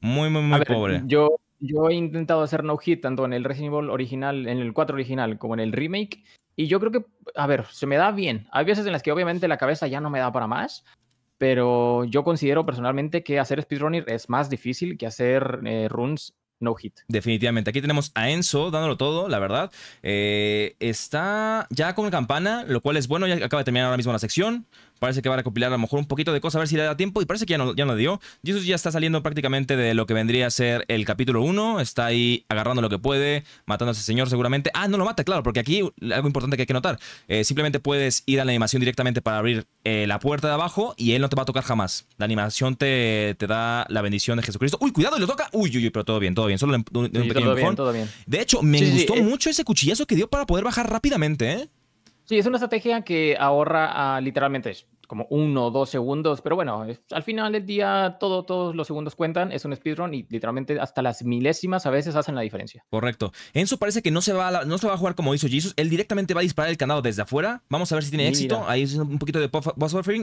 Muy, muy, muy pobre. Yo, yo he intentado hacer no hit tanto en el Resident Evil original, en el 4 original, como en el remake. Y yo creo que, a ver, se me da bien. Hay veces en las que obviamente la cabeza ya no me da para más. Pero yo considero personalmente que hacer speedrunner es más difícil que hacer eh, runs no hit. Definitivamente. Aquí tenemos a Enzo dándolo todo, la verdad. Eh, está ya con campana, lo cual es bueno. Ya acaba de terminar ahora mismo la sección. Parece que va a recopilar a lo mejor un poquito de cosas, a ver si le da tiempo. Y parece que ya no, ya no dio. Jesus ya está saliendo prácticamente de lo que vendría a ser el capítulo 1. Está ahí agarrando lo que puede, matando a ese señor seguramente. Ah, no lo mata, claro, porque aquí algo importante que hay que notar. Eh, simplemente puedes ir a la animación directamente para abrir eh, la puerta de abajo y él no te va a tocar jamás. La animación te, da la bendición de Jesucristo. ¡Uy, cuidado! lo toca. Uy, uy, uy, pero todo bien, todo bien. Solo un, pequeño todo bien, todo bien. De hecho, me gustó eh. mucho ese cuchillazo que dio para poder bajar rápidamente, ¿eh? Sí, es una estrategia que ahorra literalmente como uno o dos segundos, pero bueno, al final del día todos los segundos cuentan, es un speedrun y literalmente hasta las milésimas a veces hacen la diferencia. Correcto. Enzo parece que no se va a, no se va a jugar como hizo Jesus, él directamente va a disparar el candado desde afuera, vamos a ver si tiene éxito, ahí es un poquito de post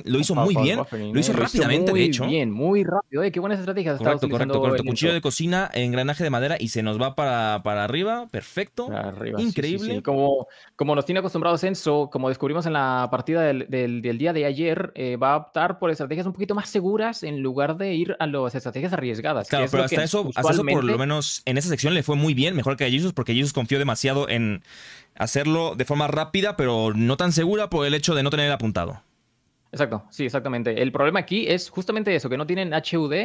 lo hizo muy bien, eh. lo hizo rápidamente, de hecho. Muy bien, muy rápido, qué buenas estrategias. Correcto, correcto, correcto. Cuchillo de cocina, engranaje de madera y se nos va para, arriba, perfecto, increíble. Como, nos tiene acostumbrados Enzo, como descubrimos en la partida del día de ayer, eh, va a optar por estrategias un poquito más seguras en lugar de ir a las estrategias arriesgadas. Claro, pero hasta eso, por lo menos en esa sección le fue muy bien, mejor que a Jesus, porque Jesus confió demasiado en hacerlo de forma rápida, pero no tan segura por el hecho de no tener el apuntado. Exacto, sí, exactamente. El problema aquí es justamente eso, que no tienen HUD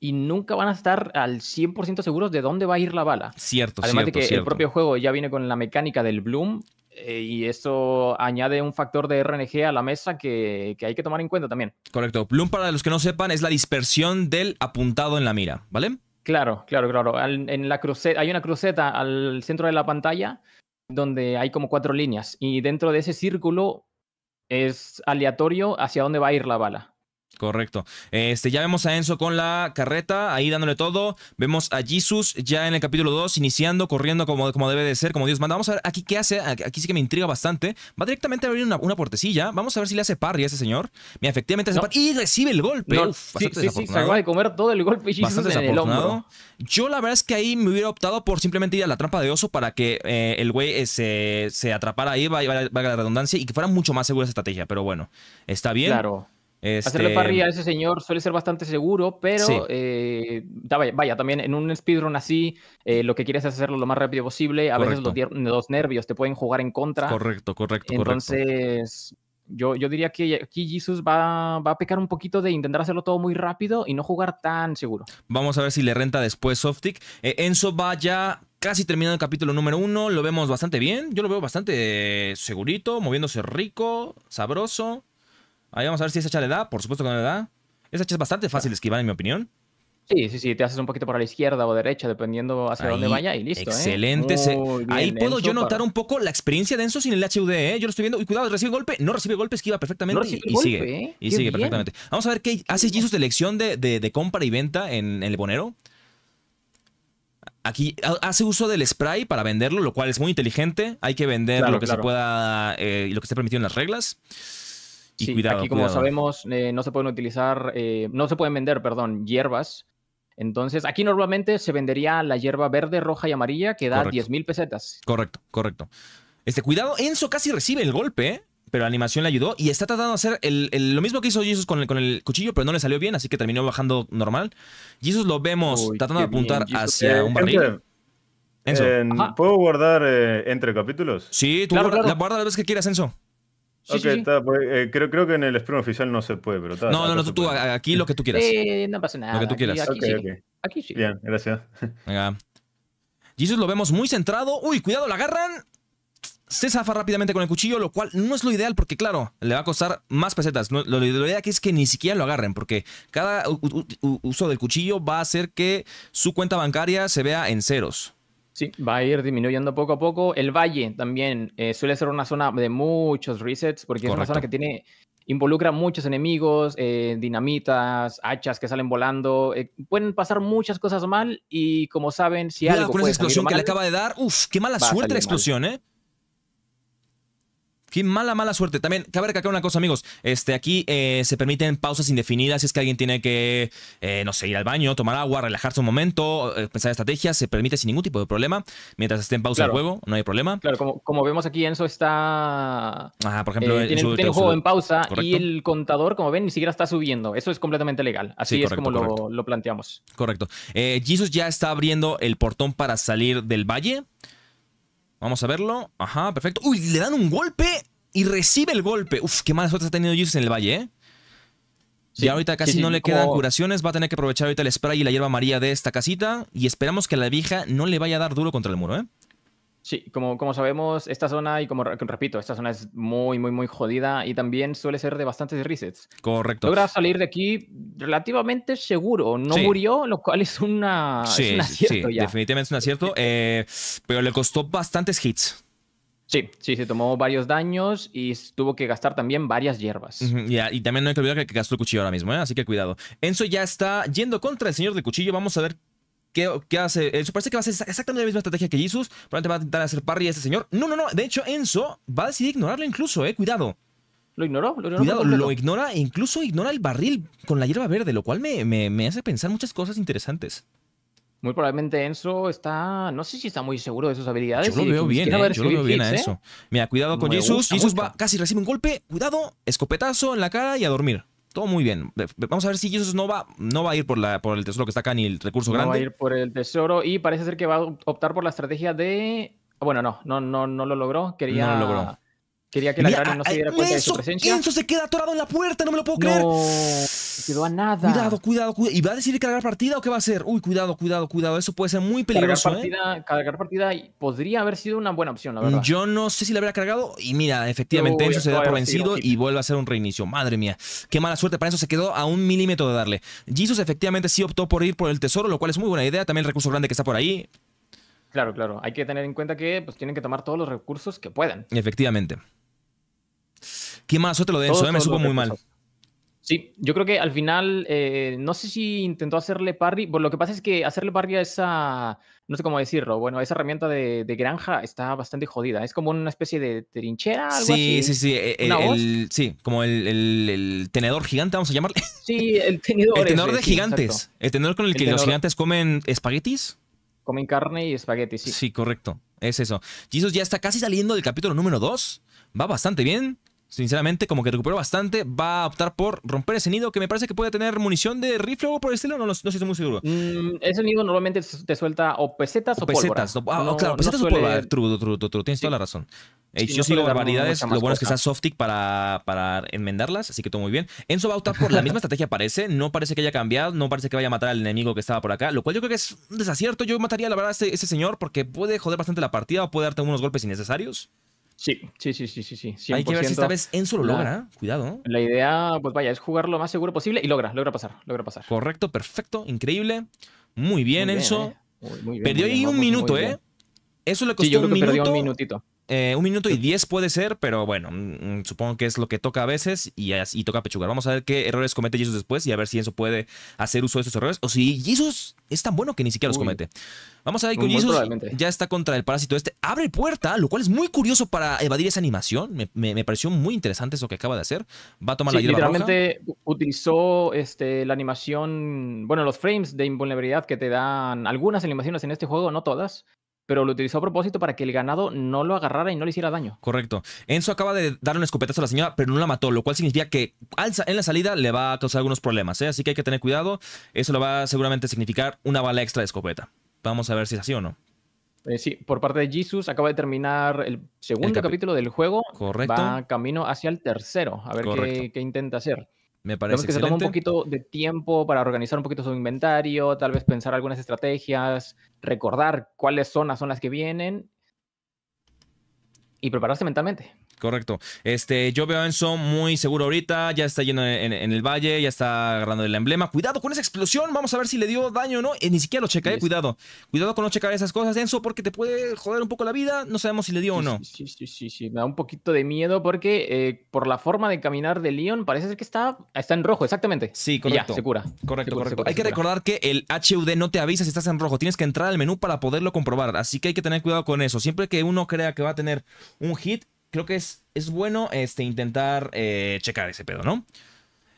y nunca van a estar al 100% seguros de dónde va a ir la bala. Cierto, Además de que el propio juego ya viene con la mecánica del bloom, eh, y eso añade un factor de RNG a la mesa que, hay que tomar en cuenta también. Correcto. Bloom, para los que no sepan, es la dispersión del apuntado en la mira, ¿vale? Claro, claro, claro. en la cruceta, hay una cruceta al centro de la pantalla donde hay como cuatro líneas y dentro de ese círculo es aleatorio hacia dónde va a ir la bala. Correcto. Este, ya vemos a Enzo con la carreta, ahí dándole todo. Vemos a Jesus ya en el capítulo 2, iniciando, corriendo como, como debe de ser, como Dios manda. Vamos a ver aquí qué hace. Aquí sí que me intriga bastante. Va directamente a abrir una, una Vamos a ver si le hace parry a ese señor. Mira, efectivamente hace parry y recibe el golpe. se acaba de comer todo el golpe Jesus en el hombro. Yo la verdad es que ahí me hubiera optado por simplemente ir a la trampa de oso para que eh, el güey eh, se, atrapara ahí, valga, la redundancia, y que fuera mucho más segura esa estrategia. Pero bueno, está bien. Claro. Hacerle este, parrilla a mm. ese señor suele ser bastante seguro, pero eh, vaya, también en un speedrun así, eh, lo que quieres es hacerlo lo más rápido posible. A veces los, nervios te pueden jugar en contra. Correcto, correcto, correcto. Yo, yo diría que aquí Jesus va, a pecar un poquito de intentar hacerlo todo muy rápido y no jugar tan seguro. Vamos a ver si le renta después Softic. E, Enzo vaya casi terminando el capítulo número uno. Lo vemos bastante bien. Yo lo veo bastante eh, segurito, moviéndose rico, sabroso. Ahí vamos a ver si esa hacha le da. Por supuesto que no le da. Esa hacha es bastante fácil de esquivar, en mi opinión. Sí, sí, sí, te haces un poquito para la izquierda o derecha, dependiendo hacia dónde vaya y listo. ¿eh? Excelente. ahí puedo yo notar un poco la experiencia de Enzo sin el HUD. ¿eh? Yo lo estoy viendo. Y cuidado, recibe golpe. No recibe golpe, esquiva perfectamente y, sigue. ¿eh? Y sigue perfectamente. Vamos a ver qué, hace Jesus de elección de, compra y venta en, el bonero. Aquí hace uso del spray para venderlo, lo cual es muy inteligente. Hay que vender lo que se pueda y lo que esté permitido en las reglas. Y sí, aquí como sabemos eh, no se pueden utilizar, eh, no se pueden vender, perdón, hierbas. Entonces, aquí normalmente se vendería la hierba verde, roja y amarilla que da 10.000 pesetas. Correcto, correcto. Este, cuidado, Enzo casi recibe el golpe, ¿eh? pero la animación le ayudó y está tratando de hacer lo mismo que hizo Jesus con el, cuchillo, pero no le salió bien, así que terminó bajando normal. Jesus lo vemos tratando de apuntar hacia un barril. ¿puedo guardar entre capítulos? Sí, tú guarda, la vez que quieras, Enzo ok, pues, eh, creo, que en el Spring oficial no se puede, pero No, no, tú, aquí lo que tú quieras. no pasa nada. Lo que tú quieras. Aquí, sí. Bien, gracias. Venga. Jesus lo vemos muy centrado. Uy, cuidado, lo agarran. Se zafa rápidamente con el cuchillo, lo cual no es lo ideal porque, claro, le va a costar más pesetas. Lo, ideal aquí es que ni siquiera lo agarren porque cada uso del cuchillo va a hacer que su cuenta bancaria se vea en ceros. Sí, va a ir disminuyendo poco a poco. El valle también eh, suele ser una zona de muchos resets porque es una zona que tiene involucra muchos enemigos, eh, dinamitas, hachas que salen volando. Eh, pueden pasar muchas cosas mal y como saben, si hay algo con explosión que le acaba de dar, ¡uf! qué mala suerte la explosión, ¿eh? Qué mala, mala suerte. También, cabe recalcar una cosa, amigos. Este, aquí eh, se permiten pausas indefinidas si es que alguien tiene que, eh, no sé, ir al baño, tomar agua, relajarse un momento, eh, pensar estrategias. Se permite sin ningún tipo de problema. Mientras esté en pausa el juego, no hay problema. Claro, como, vemos aquí, Enzo está. Ah, por ejemplo, tiene, el juego en pausa y el contador, como ven, ni siquiera está subiendo. Eso es completamente legal. Así es como Lo, lo, planteamos. Correcto. Jesus ya está abriendo el portón para salir del valle. Vamos a verlo. Ajá, perfecto. ¡Uy! Le dan un golpe y recibe el golpe. Uf, qué mala suerte ha tenido Jesus en el valle, ¿eh? y ahorita casi no le quedan curaciones. Va a tener que aprovechar ahorita el spray y la hierba maría de esta casita. Y esperamos que la vieja no le vaya a dar duro contra el muro, ¿eh? Sí, como, como sabemos, esta zona, y como repito, esta zona es muy, muy, muy jodida y también suele ser de bastantes resets. Correcto. Logra salir de aquí relativamente seguro, no murió, lo cual es, una, un acierto sí, definitivamente es un acierto, eh, pero le costó bastantes hits. Sí, sí, se tomó varios daños y tuvo que gastar también varias hierbas. y también no hay que olvidar que gastó el cuchillo ahora mismo, ¿eh? así que cuidado. Enzo ya está yendo contra el señor de cuchillo. Vamos a ver ¿Qué, hace? Enzo parece que va a hacer exactamente la misma estrategia que Jesus. Probablemente va a intentar hacer parry a señor. No, no, no. De hecho, Enzo va a decidir ignorarlo incluso, eh. Cuidado. ¿Lo ignoró? ¿Lo Cuidado, lo ignora, incluso ignora el barril con la hierba verde, lo cual me, hace pensar muchas cosas interesantes. Muy probablemente Enzo está, no sé si está muy seguro de sus habilidades. Yo lo veo bien, eh, yo lo veo bien a eso. ¿eh? Mira, cuidado con Jesus. Jesus va, casi recibe un golpe. Cuidado, escopetazo en la cara y a dormir. Todo muy bien. Vamos a ver si Jesus no va, no va a ir por, la, por el tesoro que está acá ni el recurso grande. No va a ir por el tesoro y parece ser que va a optar por la estrategia de. Ah, bueno, no, no, no, no lo logró. Quería. No lo logró. Quería que la carne no ah, se eh, diera cuenta de su presencia. Enzo se queda atorado en la puerta, no me lo puedo creer. No, quedó a nada. Cuidado, cuidado, cuidado. ¿Y va a decidir cargar partida o qué va a hacer? Uy, cuidado, cuidado, cuidado. Eso puede ser muy peligroso. ¿eh? Cargar partida, ¿eh? cargar partida podría haber sido una buena opción, la verdad. Yo no sé si la habría cargado. Y mira, efectivamente, eso Enzo se da por vencido y vuelve a hacer un reinicio. Madre mía, qué mala suerte. Para eso se quedó a un milímetro de darle. Jesus efectivamente sí optó por ir por el tesoro, lo cual es muy buena idea. También el recurso grande que está por ahí. Claro, claro. Hay que tener en cuenta que pues, tienen que tomar todos los recursos que puedan. Efectivamente. ¿Qué más te lo denso? Eh, me supo muy mal. Sí, yo creo que al final, eh, no sé si intentó hacerle parry, por lo que pasa es que hacerle parry a esa, no sé cómo decirlo, bueno, esa herramienta de, granja está bastante jodida, es como una especie de trinchera, algo sí, así. Sí, sí, eh, sí, como el, tenedor gigante, vamos a llamarle. Sí, el tenedor. el tenedor de gigantes, el tenedor con el, que los gigantes comen espaguetis. Comen carne y espaguetis, sí. Sí, correcto, es eso. Jesus ya está casi saliendo del capítulo número 2, va bastante bien sinceramente, como que recuperó bastante. Va a optar por romper ese nido que me parece que puede tener munición de rifle o por el estilo. No, estoy muy seguro. Mm, ese nido normalmente te suelta o pesetas o, pesetas. Pólvora. no, ah, claro, pesetas o pólvora. True, true, Tienes toda la razón. yo sigo barbaridades. Lo bueno es que está Softic para, para enmendarlas, así que todo muy bien. Enzo va a optar por la misma estrategia, parece. No parece que haya cambiado, no parece que vaya a matar al enemigo que estaba por acá, lo cual yo creo que es un desacierto. Yo mataría, la verdad, a ese, ese señor porque puede joder bastante la partida o puede darte unos golpes innecesarios. Sí, sí, sí, sí, sí. sí. Hay que ver si esta vez Enzo lo logra. ¿eh? Cuidado. ¿eh? La idea, pues vaya, es jugar lo más seguro posible y logra, logra pasar, logra pasar. Correcto, perfecto, increíble. Muy bien, Enzo. ¿eh? perdió ahí un minuto, ¿eh? Eso le costó sí, yo creo que Perdió un minutito. Eh, un minuto y diez puede ser, pero bueno, mm, mm, supongo que es lo que toca a veces y, así toca pechugar. Vamos a ver qué errores comete Jesus después y a ver si eso puede hacer uso de esos errores o si Jesus es tan bueno que ni siquiera los comete. Vamos a ver que Jesus ya está contra el parásito este. Abre puerta, lo cual es muy curioso para evadir esa animación. Me, pareció muy interesante eso que acaba de hacer. Va a tomar la hierba literalmente utilizó este, la animación, bueno, los frames de invulnerabilidad que te dan algunas animaciones en este juego, no todas pero lo utilizó a propósito para que el ganado no lo agarrara y no le hiciera daño. Correcto. Enzo acaba de dar un escopetazo a la señora, pero no la mató, lo cual significa que en la salida le va a causar algunos problemas, ¿eh? así que hay que tener cuidado. Eso le va a seguramente significar una bala extra de escopeta. Vamos a ver si es así o no. Eh, sí, por parte de Jesus acaba de terminar el segundo capítulo del juego. Correcto. Va camino hacia el tercero, a ver qué intenta hacer. Me parece que se toma un poquito de tiempo para organizar un poquito su inventario, tal vez pensar algunas estrategias, recordar cuáles son las que vienen y prepararse mentalmente correcto. Este, yo veo a Enzo muy seguro ahorita, ya está yendo en, el valle, ya está agarrando el emblema. Cuidado con esa explosión, vamos a ver si le dio daño o no. Eh, ni siquiera lo checa, eh, cuidado. Cuidado con no checar esas cosas, Enzo, porque te puede joder un poco la vida, no sabemos si le dio o no. Sí, sí, sí, sí, me da un poquito de miedo porque eh, por la forma de caminar de Leon parece que está, está en rojo, exactamente. Sí, correcto. ya, cura. Correcto, correcto. Hay que recordar que el HUD no te avisa si estás en rojo, tienes que entrar al menú para poderlo comprobar, así que hay que tener cuidado con eso. Siempre que uno crea que va a tener un hit, creo que es, es bueno este, intentar eh, checar ese pedo, ¿no?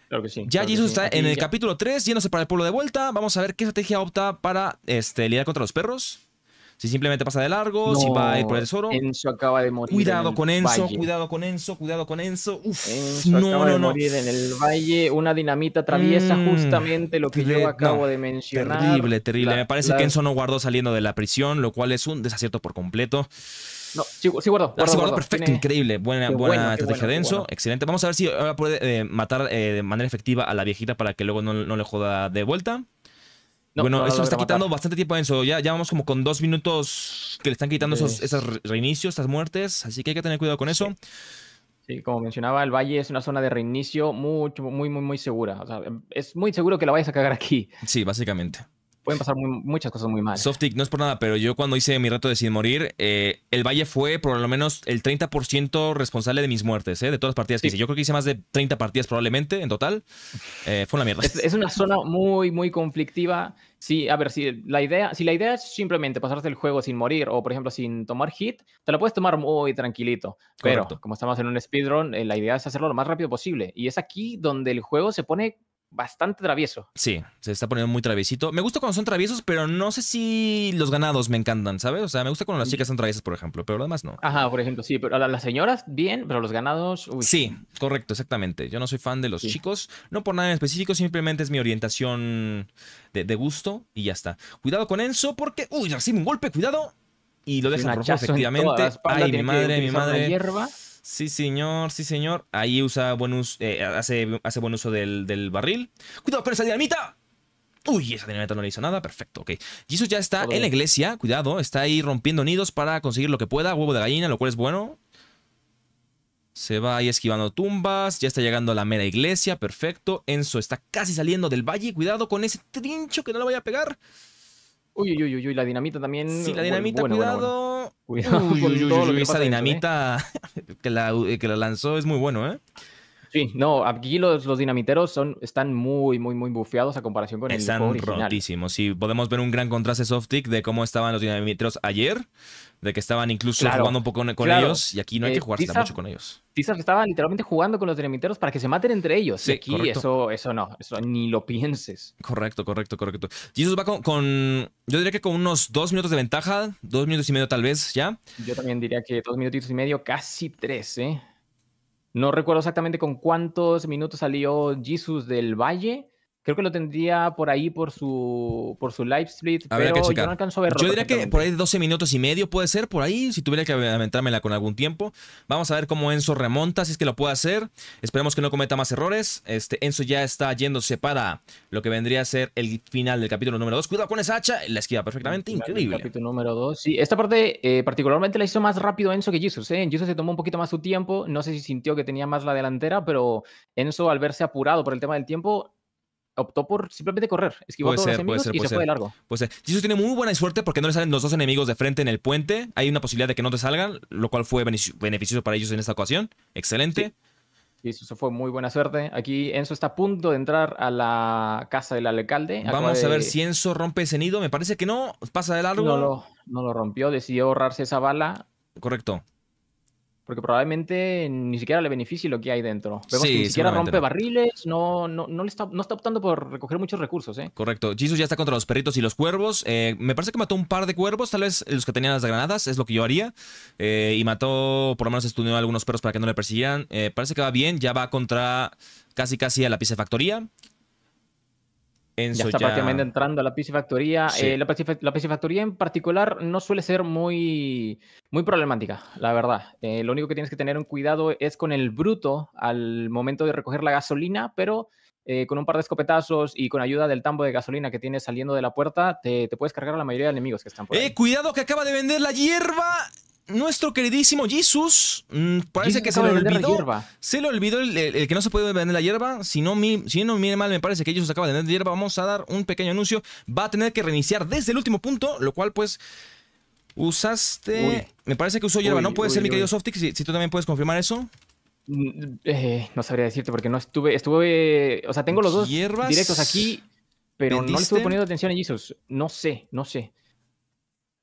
Claro que sí. Ya está en el capítulo 3 yéndose para el pueblo de vuelta. Vamos a ver qué estrategia opta para este, lidiar contra los perros. Si simplemente pasa de largo, si va a ir por el tesoro. Enzo acaba de morir. Cuidado con Enzo, cuidado con Enzo, cuidado con Enzo. Uf, no, no, no. morir en el valle. Una dinamita atraviesa mm, justamente lo que yo acabo de mencionar. Terrible, terrible. Me parece que Enzo no guardó saliendo de la prisión, lo cual es un desacierto por completo. No, sí, sí guardo. Ah, perfecto, increíble. Buena, estrategia denso, excelente. Vamos a ver si ahora puede eh, matar eh, de manera efectiva a la viejita para que luego no, le joda de vuelta. bueno, eso está quitando bastante tiempo a Enzo. Ya, vamos como con dos minutos que le están quitando esos, reinicios, esas muertes. Así que hay que tener cuidado con eso. Sí, como mencionaba, el valle es una zona de reinicio muy, muy, muy, muy segura. O sea, es muy seguro que la vayas a cagar aquí. Sí, básicamente pueden pasar muchas cosas muy mal. Softic, no es por nada, pero yo cuando hice mi reto de sin morir, eh, el Valle fue por lo menos el 30% responsable de mis muertes, eh, de todas las partidas que hice. Yo creo que hice más de 30 partidas probablemente en total. Eh, fue una mierda. Es, una zona muy, muy conflictiva. Sí, a ver, si la, idea, si la idea es simplemente pasarte el juego sin morir o, por ejemplo, sin tomar hit, te la puedes tomar muy tranquilito. Pero como estamos en un speedrun, la idea es hacerlo lo más rápido posible. Y es aquí donde el juego se pone bastante travieso. Sí, se está poniendo muy traviesito. Me gusta cuando son traviesos, pero no sé si los ganados me encantan, ¿sabes? O sea, me gusta cuando las mm. chicas son traviesas, por ejemplo, pero además demás no. Ajá, por ejemplo, sí, pero las señoras bien, pero los ganados... Sí, correcto, exactamente. Yo no soy fan de los chicos, no por nada en específico, simplemente es mi orientación de, gusto y ya está. Cuidado con Enzo porque... Uy, recibe un golpe, cuidado. Y lo dejan rojo, efectivamente. Ay, mi madre, mi madre. Hierba. Sí, señor, sí, señor. Ahí usa buen uso, eh, hace, buen uso del, barril. ¡Cuidado con esa dinamita! Uy, esa dinamita no le hizo nada. Perfecto, ok. Jesus ya está en la iglesia. Cuidado, está ahí rompiendo nidos para conseguir lo que pueda. Huevo de gallina, lo cual es bueno. Se va ahí esquivando tumbas. Ya está llegando a la mera iglesia. Perfecto. Enzo está casi saliendo del valle. Cuidado con ese trincho que no le voy a pegar. Uy, uy, uy, uy, la dinamita también. Sí, la dinamita, cuidado. Uy, uy, uy, uy, esa ¿eh? dinamita que, la, eh, que la lanzó es muy bueno, ¿eh? Sí, no, aquí los, dinamiteros son, están muy, muy, muy bufiados a comparación con el original. Están rotísimos, sí. Podemos ver un gran contraste tick de cómo estaban los dinamiteros ayer, de que estaban incluso jugando un poco con, ellos, y aquí no hay que eh, jugar mucho con ellos. que estaban literalmente jugando con los dinamiteros para que se maten entre ellos. Sí, aquí eso, eso no, eso ni lo pienses. Correcto, correcto, correcto. Jesus va con, con, yo diría que con unos dos minutos de ventaja, dos minutos y medio tal vez, ¿ya? Yo también diría que dos minutitos y medio, casi tres, ¿eh? No recuerdo exactamente con cuántos minutos salió Jesus del Valle, Creo que lo tendría por ahí por su, por su live split, pero que yo no alcanzo a verlo. Yo diría que por ahí 12 minutos y medio puede ser, por ahí, si tuviera que aventármela con algún tiempo. Vamos a ver cómo Enzo remonta, si es que lo puede hacer. Esperemos que no cometa más errores. Este, Enzo ya está yéndose para lo que vendría a ser el final del capítulo número 2. Cuidado con esa hacha, la esquiva perfectamente, increíble. capítulo número 2, sí. Esta parte eh, particularmente la hizo más rápido Enzo que Jesus. ¿eh? Jesus se tomó un poquito más su tiempo, no sé si sintió que tenía más la delantera, pero Enzo al verse apurado por el tema del tiempo optó por simplemente correr, esquivó puede todos ser, los y se fue de largo. Pues eso tiene muy buena suerte porque no le salen los dos enemigos de frente en el puente. Hay una posibilidad de que no te salgan, lo cual fue beneficioso para ellos en esta ocasión. Excelente. Y eso fue muy buena suerte. Aquí Enzo está a punto de entrar a la casa del alcalde. Vamos a ver si Enzo rompe ese nido. Me parece que no. Pasa de largo. no lo rompió. Decidió ahorrarse esa bala. Correcto. Porque probablemente ni siquiera le beneficie lo que hay dentro. Vemos que ni siquiera rompe barriles, no, no, no, está, no está optando por recoger muchos recursos. ¿eh? Correcto. Jesus ya está contra los perritos y los cuervos. Eh, me parece que mató un par de cuervos, tal vez los que tenían las granadas, es lo que yo haría. Eh, y mató, por lo menos estudió a algunos perros para que no le persiguieran. Eh, parece que va bien, ya va contra casi casi a la factoría ya está prácticamente entrando a la piscifactoría, Factoría. Eh, la, piscifactoría Factoría en particular no suele ser muy, muy problemática, la verdad. Eh, lo único que tienes que tener un cuidado es con el bruto al momento de recoger la gasolina, pero eh, con un par de escopetazos y con ayuda del tambo de gasolina que tienes saliendo de la puerta, te, te puedes cargar a la mayoría de enemigos que están por ahí. ¡Eh, cuidado que acaba de vender la hierba! nuestro queridísimo Jesus, mm, parece que se le olvidó. Se le olvidó el, que no se puede vender la hierba. Si no, si no mire mal, me parece que Jesus acaba de vender hierba. Vamos a dar un pequeño anuncio. Va a tener que reiniciar desde el último punto, lo cual, pues. Usaste. Me parece que usó hierba. no puede ser, mi querido Softix, si, tú también puedes confirmar eso. Mm, eh, no sabría decirte porque no estuve. Estuve. O sea, tengo los dos directos aquí, pero no le estuve poniendo atención a Jesus. No sé, no sé.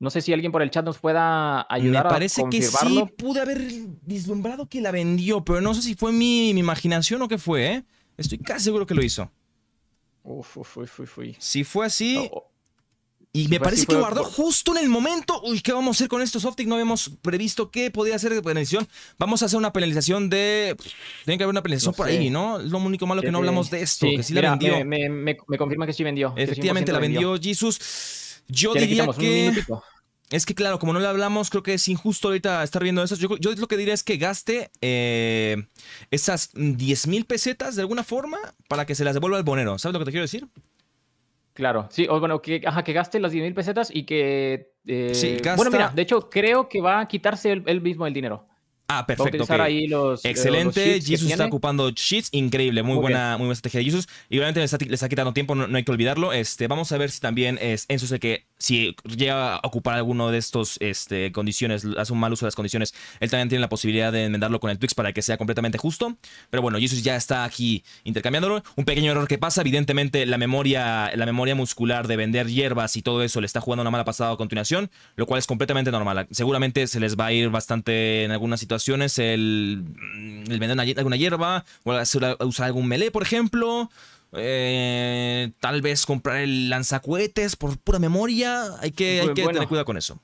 No sé si alguien por el chat nos pueda ayudar. Me parece que sí, pude haber vislumbrado que la vendió, pero no sé si fue mi, imaginación o qué fue, ¿eh? Estoy casi seguro que lo hizo. Uf, uf, uf, uf. Si fue así. Y me parece que guardó justo en el momento. Uy, ¿qué vamos a hacer con esto, Softic? No habíamos previsto qué podía hacer de penalización. Vamos a hacer una penalización de. Tiene que haber una penalización por ahí, ¿no? Es Lo único malo que no hablamos de esto. Que sí la vendió. Me, confirma que sí vendió. Efectivamente, la vendió, vendió. Jesus. Yo diría que. Es que claro, como no le hablamos, creo que es injusto ahorita estar viendo eso. Yo, lo que diría es que gaste eh, esas 10 mil pesetas de alguna forma para que se las devuelva al bonero. ¿Sabes lo que te quiero decir? Claro, sí, o bueno, que, gaste las 10 mil pesetas y que... Eh, sí, gaste. Bueno, mira, de hecho creo que va a quitarse él mismo el dinero. Ah, perfecto. Eh, Excelente. Jesus está ocupando sheets. Increíble. Muy, buena, muy buena estrategia de Jesus. Y obviamente le está, quitando tiempo, no, hay que olvidarlo. Este, vamos a ver si también es, Enzo sé que si llega a ocupar alguno de estos este, condiciones, hace un mal uso de las condiciones, él también tiene la posibilidad de enmendarlo con el Twix para que sea completamente justo. Pero bueno, Jesus ya está aquí intercambiándolo. Un pequeño error que pasa. Evidentemente, la memoria, la memoria muscular de vender hierbas y todo eso le está jugando una mala pasada a continuación, lo cual es completamente normal. Seguramente se les va a ir bastante en alguna situación Mm, el, vender alguna hierba o usar algún melee, por ejemplo. Eh, tal vez comprar el lanzacohetes por pura memoria. Hay que, tener cuidado con eso.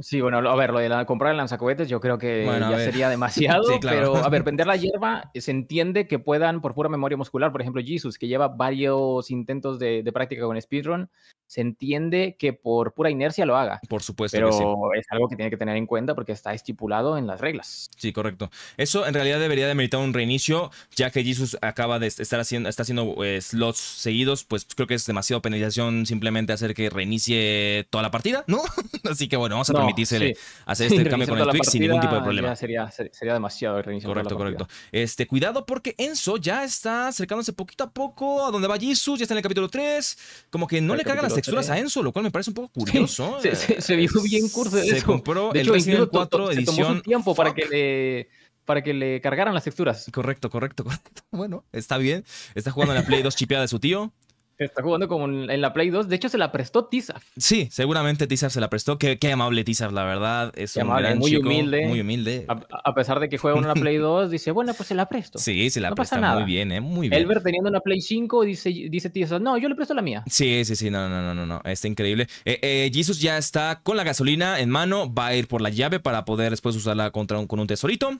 Sí, bueno, a ver, lo de comprar el lanzacohetes yo creo que ya sería demasiado, pero a ver, vender la hierba se entiende que puedan por pura memoria muscular, por ejemplo, Jesus, que lleva varios intentos de, práctica con speedrun, se entiende que por pura inercia lo haga. Por supuesto. Pero es algo que tiene que tener en cuenta porque está estipulado en las reglas. Sí, correcto. Eso en realidad debería de meritar un reinicio, ya que Jesus acaba de estar haciendo, está haciendo eh, slots seguidos, pues creo que es demasiado penalización simplemente hacer que reinicie toda la partida, ¿no? Así que bueno, vamos a no, permitirse hacer este cambio con el Twitch sin ningún tipo de problema. Sería, sería demasiado reiniciar Correcto, correcto. Este, cuidado porque Enzo ya está acercándose poquito a poco a donde va Jesus, ya está en el capítulo 3. Como que no le cargan las texturas a Enzo, lo cual me parece un poco curioso. Eh. se, vio bien curso Se compró el hecho, edición. Se tomó su tiempo para que le para que le cargaran las texturas. Correcto, correcto, correcto. Bueno, está bien. Está jugando en la Play 2 chipeada de su tío. Está jugando como en la Play 2. De hecho, se la prestó Tizar. Sí, seguramente Tizar se la prestó. Qué, qué amable Tizar, la verdad. Es un muy humilde. Muy humilde. A, pesar de que juega una Play 2, dice, bueno, pues se la presto. Sí, se la no pasa nada. muy bien, ¿eh? Muy bien. Elber teniendo una Play 5, dice, dice no, yo le presto la mía. Sí, sí, sí, no, no, no, no, no. Está increíble. Eh, eh, Jesus ya está con la gasolina en mano. Va a ir por la llave para poder después usarla contra un, con un tesorito.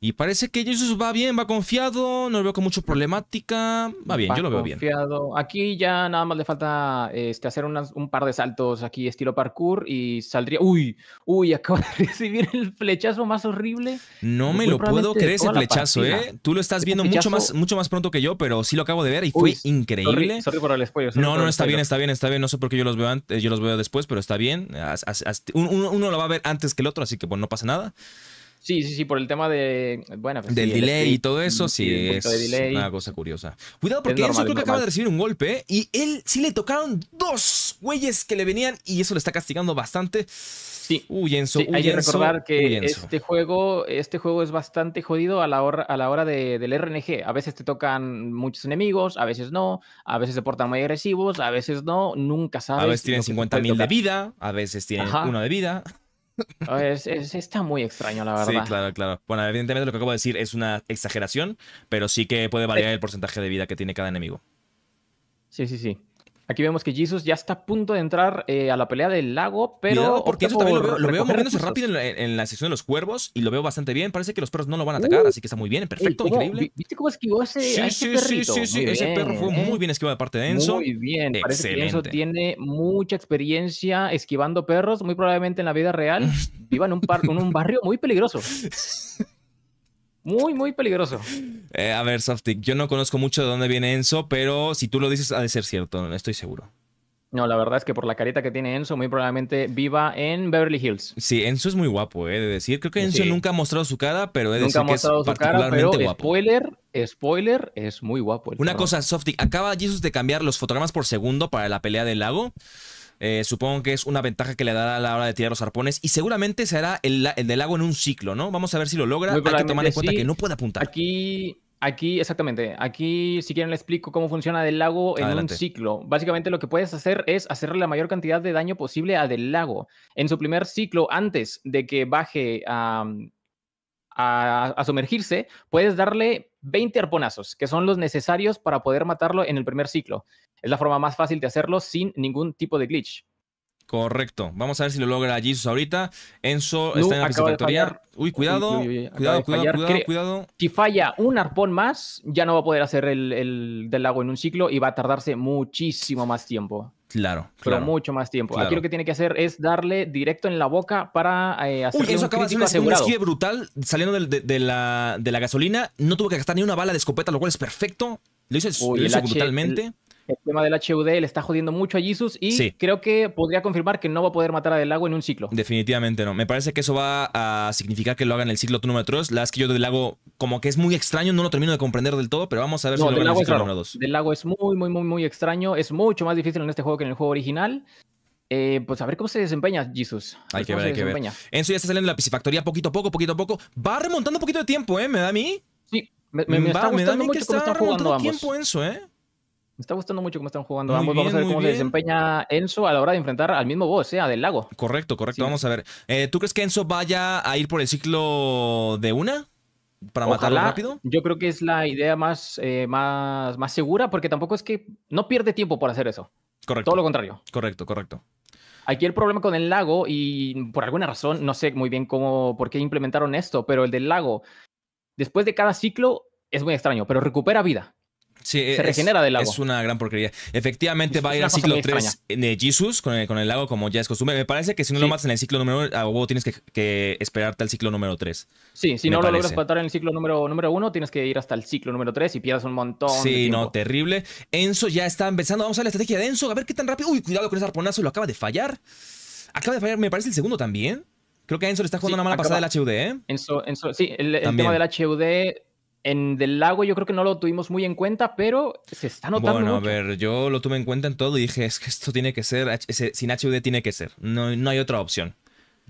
Y parece que Jesús va bien, va confiado, no lo veo con mucha problemática. Va bien, yo lo veo confiado. bien. Aquí ya nada más le falta este, hacer un par de saltos aquí, estilo parkour, y saldría. Uy, uy, acaba de recibir el flechazo más horrible. No pues me lo puedo creer ese flechazo, ¿eh? Tú lo estás viendo mucho más, mucho más pronto que yo, pero sí lo acabo de ver y fue increíble. No, no, está bien, está bien, está bien. No sé por qué yo los veo antes, eh, yo los veo después, pero está bien. uno, lo va a ver antes que el otro, así que bueno, no pasa nada. Sí, sí, sí, por el tema de. Bueno, pues del delay y todo eso, mm, sí, es una cosa curiosa. Cuidado, porque Enzo creo que acaba de recibir un golpe ¿eh? y él sí le tocaron dos güeyes que le venían y eso le está castigando bastante. Sí. Uy, Enzo, hay que recordar que este juego, este juego es bastante jodido a la hora, a la hora del RNG. A veces te tocan muchos enemigos, a veces no, a veces se portan muy agresivos, a veces no, nunca sabes. A veces tienen 50.000 de vida, a veces tienen uno de vida. Ah, es, está muy extraño, la verdad. Sí, claro, claro. Bueno, evidentemente lo que acabo de decir es una exageración, pero sí que puede variar el porcentaje de vida que tiene cada enemigo. Sí, sí, sí. Aquí vemos que Jesus ya está a punto de entrar eh, a la pelea del lago, pero. porque eso también lo veo, moviéndose rápido en la, sección de los cuervos y lo veo bastante bien. Parece que los perros no lo van a uh. atacar, así que está muy bien, perfecto, increíble. ¿Viste cómo esquivó ese, sí, ese sí, perrito? Sí, sí, sí. Ese perro fue muy ¿eh? bien esquivado de parte de Enzo. Muy bien, parece Excelente. que Enzo tiene mucha experiencia esquivando perros. Muy probablemente en la vida real viva en un, par en un barrio muy peligroso. Muy, muy peligroso. Eh, a ver, Softic, yo no conozco mucho de dónde viene Enzo, pero si tú lo dices, ha de ser cierto, estoy seguro. No, la verdad es que por la carita que tiene Enzo, muy probablemente viva en Beverly Hills. Sí, Enzo es muy guapo, eh, he de decir. Creo que Enzo nunca ha mostrado su cara, pero he de nunca ha mostrado su cara, pero Spoiler, spoiler, es muy guapo. Una cosa, Softic, acaba Jesus de cambiar los fotogramas por segundo para la pelea del lago. Eh, supongo que es una ventaja que le dará a la hora de tirar los arpones y seguramente será el, el del lago en un ciclo, ¿no? Vamos a ver si lo logra. Hay que tomar en cuenta que no puede apuntar. Aquí, aquí, exactamente. Aquí, si quieren, le explico cómo funciona del lago en un ciclo. Básicamente, lo que puedes hacer es hacerle la mayor cantidad de daño posible a del lago. En su primer ciclo, antes de que baje a, a sumergirse, puedes darle 20 arponazos, que son los necesarios para poder matarlo en el primer ciclo. Es la forma más fácil de hacerlo sin ningún tipo de glitch. Correcto. Vamos a ver si lo logra Jesus ahorita. Enzo está en la piscifactoría. Uy, cuidado. cuidado, cuidado, cuidado, Si falla un arpón más, ya no va a poder hacer el, del lago en un ciclo y va a tardarse muchísimo más tiempo. Claro, Pero mucho más tiempo. Aquí lo que tiene que hacer es darle directo en la boca para eh, hacer eso acaba de hacer un brutal saliendo de, la, gasolina. No tuvo que gastar ni una bala de escopeta, lo cual es perfecto. Lo hizo, brutalmente el tema del HUD le está jodiendo mucho a Jesus y creo que podría confirmar que no va a poder matar a Del Lago en un ciclo. Definitivamente no. Me parece que eso va a significar que lo haga en el ciclo número 3. La es que yo Del Lago, como que es muy extraño, no lo termino de comprender del todo, pero vamos a ver si lo en el ciclo número 2. Del Lago es muy, muy, muy, muy extraño. Es mucho más difícil en este juego que en el juego original. Eh, pues a ver cómo se desempeña Jesus. Hay que ver, hay que ver. Enzo ya está saliendo de la piscifactoría poquito a poco, poquito a poco. Va remontando un poquito de tiempo, ¿eh? ¿Me da a mí? Sí, me, da a mí que está, remontando tiempo, Enzo, ¿eh? Me está gustando mucho cómo están jugando. ambos, vamos, a ver cómo se desempeña Enzo a la hora de enfrentar al mismo boss, ¿eh? del lago. Correcto, correcto. Vamos a ver. Eh, ¿Tú crees que Enzo vaya a ir por el ciclo de una? para matarlo rápido? Yo creo que es la idea más, eh, más, más segura, porque tampoco es que no pierde tiempo por hacer eso. Correcto. Todo lo contrario. Correcto, correcto. Aquí el problema con el lago, y por alguna razón, no sé muy bien cómo, por qué implementaron esto, pero el del lago, después de cada ciclo, es muy extraño, pero recupera vida se es, regenera del lago. Es una gran porquería. Efectivamente, va a ir al ciclo 3 de eh, Jesus con el, lago, como ya es costumbre. Me parece que si no lo matas en el ciclo número 1, a tienes que, esperarte al ciclo número 3. Sí, si no lo logras matar en el ciclo número, número 1, tienes que ir hasta el ciclo número 3 y pierdas un montón. Sí, no, terrible. Enzo ya está empezando. Vamos a la estrategia de Enzo, a ver qué tan rápido. Uy, cuidado con ese arponazo, lo acaba de fallar. Acaba de fallar, me parece el segundo también. Creo que Enzo le está jugando una mala pasada del HUD, ¿eh? Enzo, Enzo, sí, el tema del HUD en Del Lago yo creo que no lo tuvimos muy en cuenta, pero se está notando. Bueno, a ver, yo lo tuve en cuenta en todo y dije, es que esto tiene que ser, sin HUD tiene que ser, no, no hay otra opción.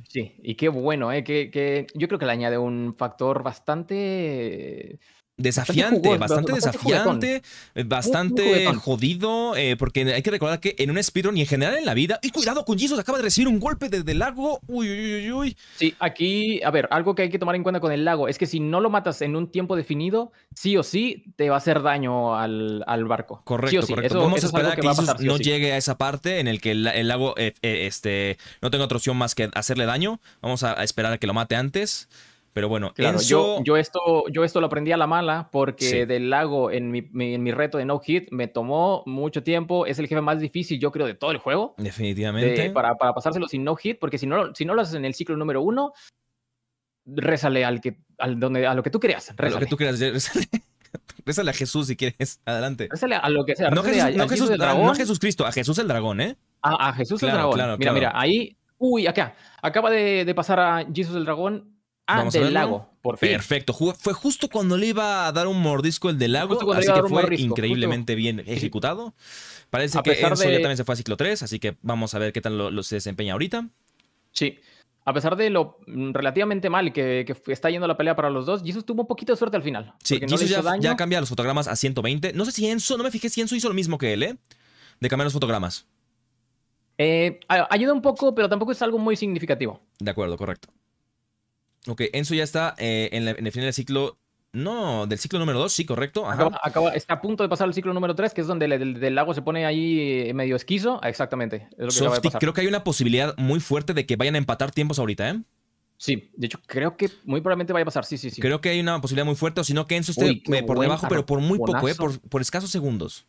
Sí, y qué bueno, ¿eh? que, que yo creo que le añade un factor bastante desafiante, bastante, desafiante, bastante jodido, eh, porque hay que recordar que en un speedrun y en general en la vida, y cuidado con Jesus, acaba de recibir un golpe desde el lago, uy, uy, uy, Sí, aquí, a ver, algo que hay que tomar en cuenta con el lago es que si no lo matas en un tiempo definido, sí o sí te va a hacer daño al, al barco. Correcto, Vamos a esperar que, no llegue a esa parte en el que el, lago, eh, eh, este, no tenga otra opción más que hacerle daño. Vamos a esperar a que lo mate antes. Pero bueno, claro, yo, yo, esto, yo esto lo aprendí a la mala porque del lago en mi, reto de no hit me tomó mucho tiempo. Es el jefe más difícil, yo creo, de todo el juego. Definitivamente. para, pasárselo sin no hit, porque si no, si no lo haces en el ciclo número uno, rézale al que, al donde, a lo que tú creas. Rézale. A Jesús si quieres. Adelante. a lo que No, Jesús, a, Jesús, Cristo, a Jesús el dragón, ¿eh? A, Jesús el dragón. mira, mira, ahí. Uy, acá. Acaba de, de pasar a Jesús el dragón Ah, el del lago, por Perfecto. Fue justo cuando le iba a dar un mordisco el del lago, así que fue increíblemente bien ejecutado. Parece que Enzo ya también se fue a ciclo 3, así que vamos a ver qué tal lo, se desempeña ahorita. Sí. A pesar de lo relativamente mal que, está yendo la pelea para los dos, Jesus tuvo un poquito de suerte al final. Sí, ya, cambia los fotogramas a 120. No sé si Enzo, no me fijé si Enzo hizo lo mismo que él, ¿eh? De cambiar los fotogramas. Eh, ayuda un poco, pero tampoco es algo muy significativo. De acuerdo, correcto. Ok, Enzo ya está eh, en, el final del ciclo. No, del ciclo número 2, sí, correcto. Acaba, está a punto de pasar al ciclo número 3, que es donde el, lago se pone ahí eh, medio esquizo. Ah, exactamente. creo que hay una posibilidad muy fuerte de que vayan a empatar tiempos ahorita, ¿eh? Sí, de hecho creo que muy probablemente vaya a pasar, sí, sí, sí. Creo que hay una posibilidad muy fuerte, o si no que Enzo esté eh, por debajo, pero por muy poco, ¿eh? por escasos segundos.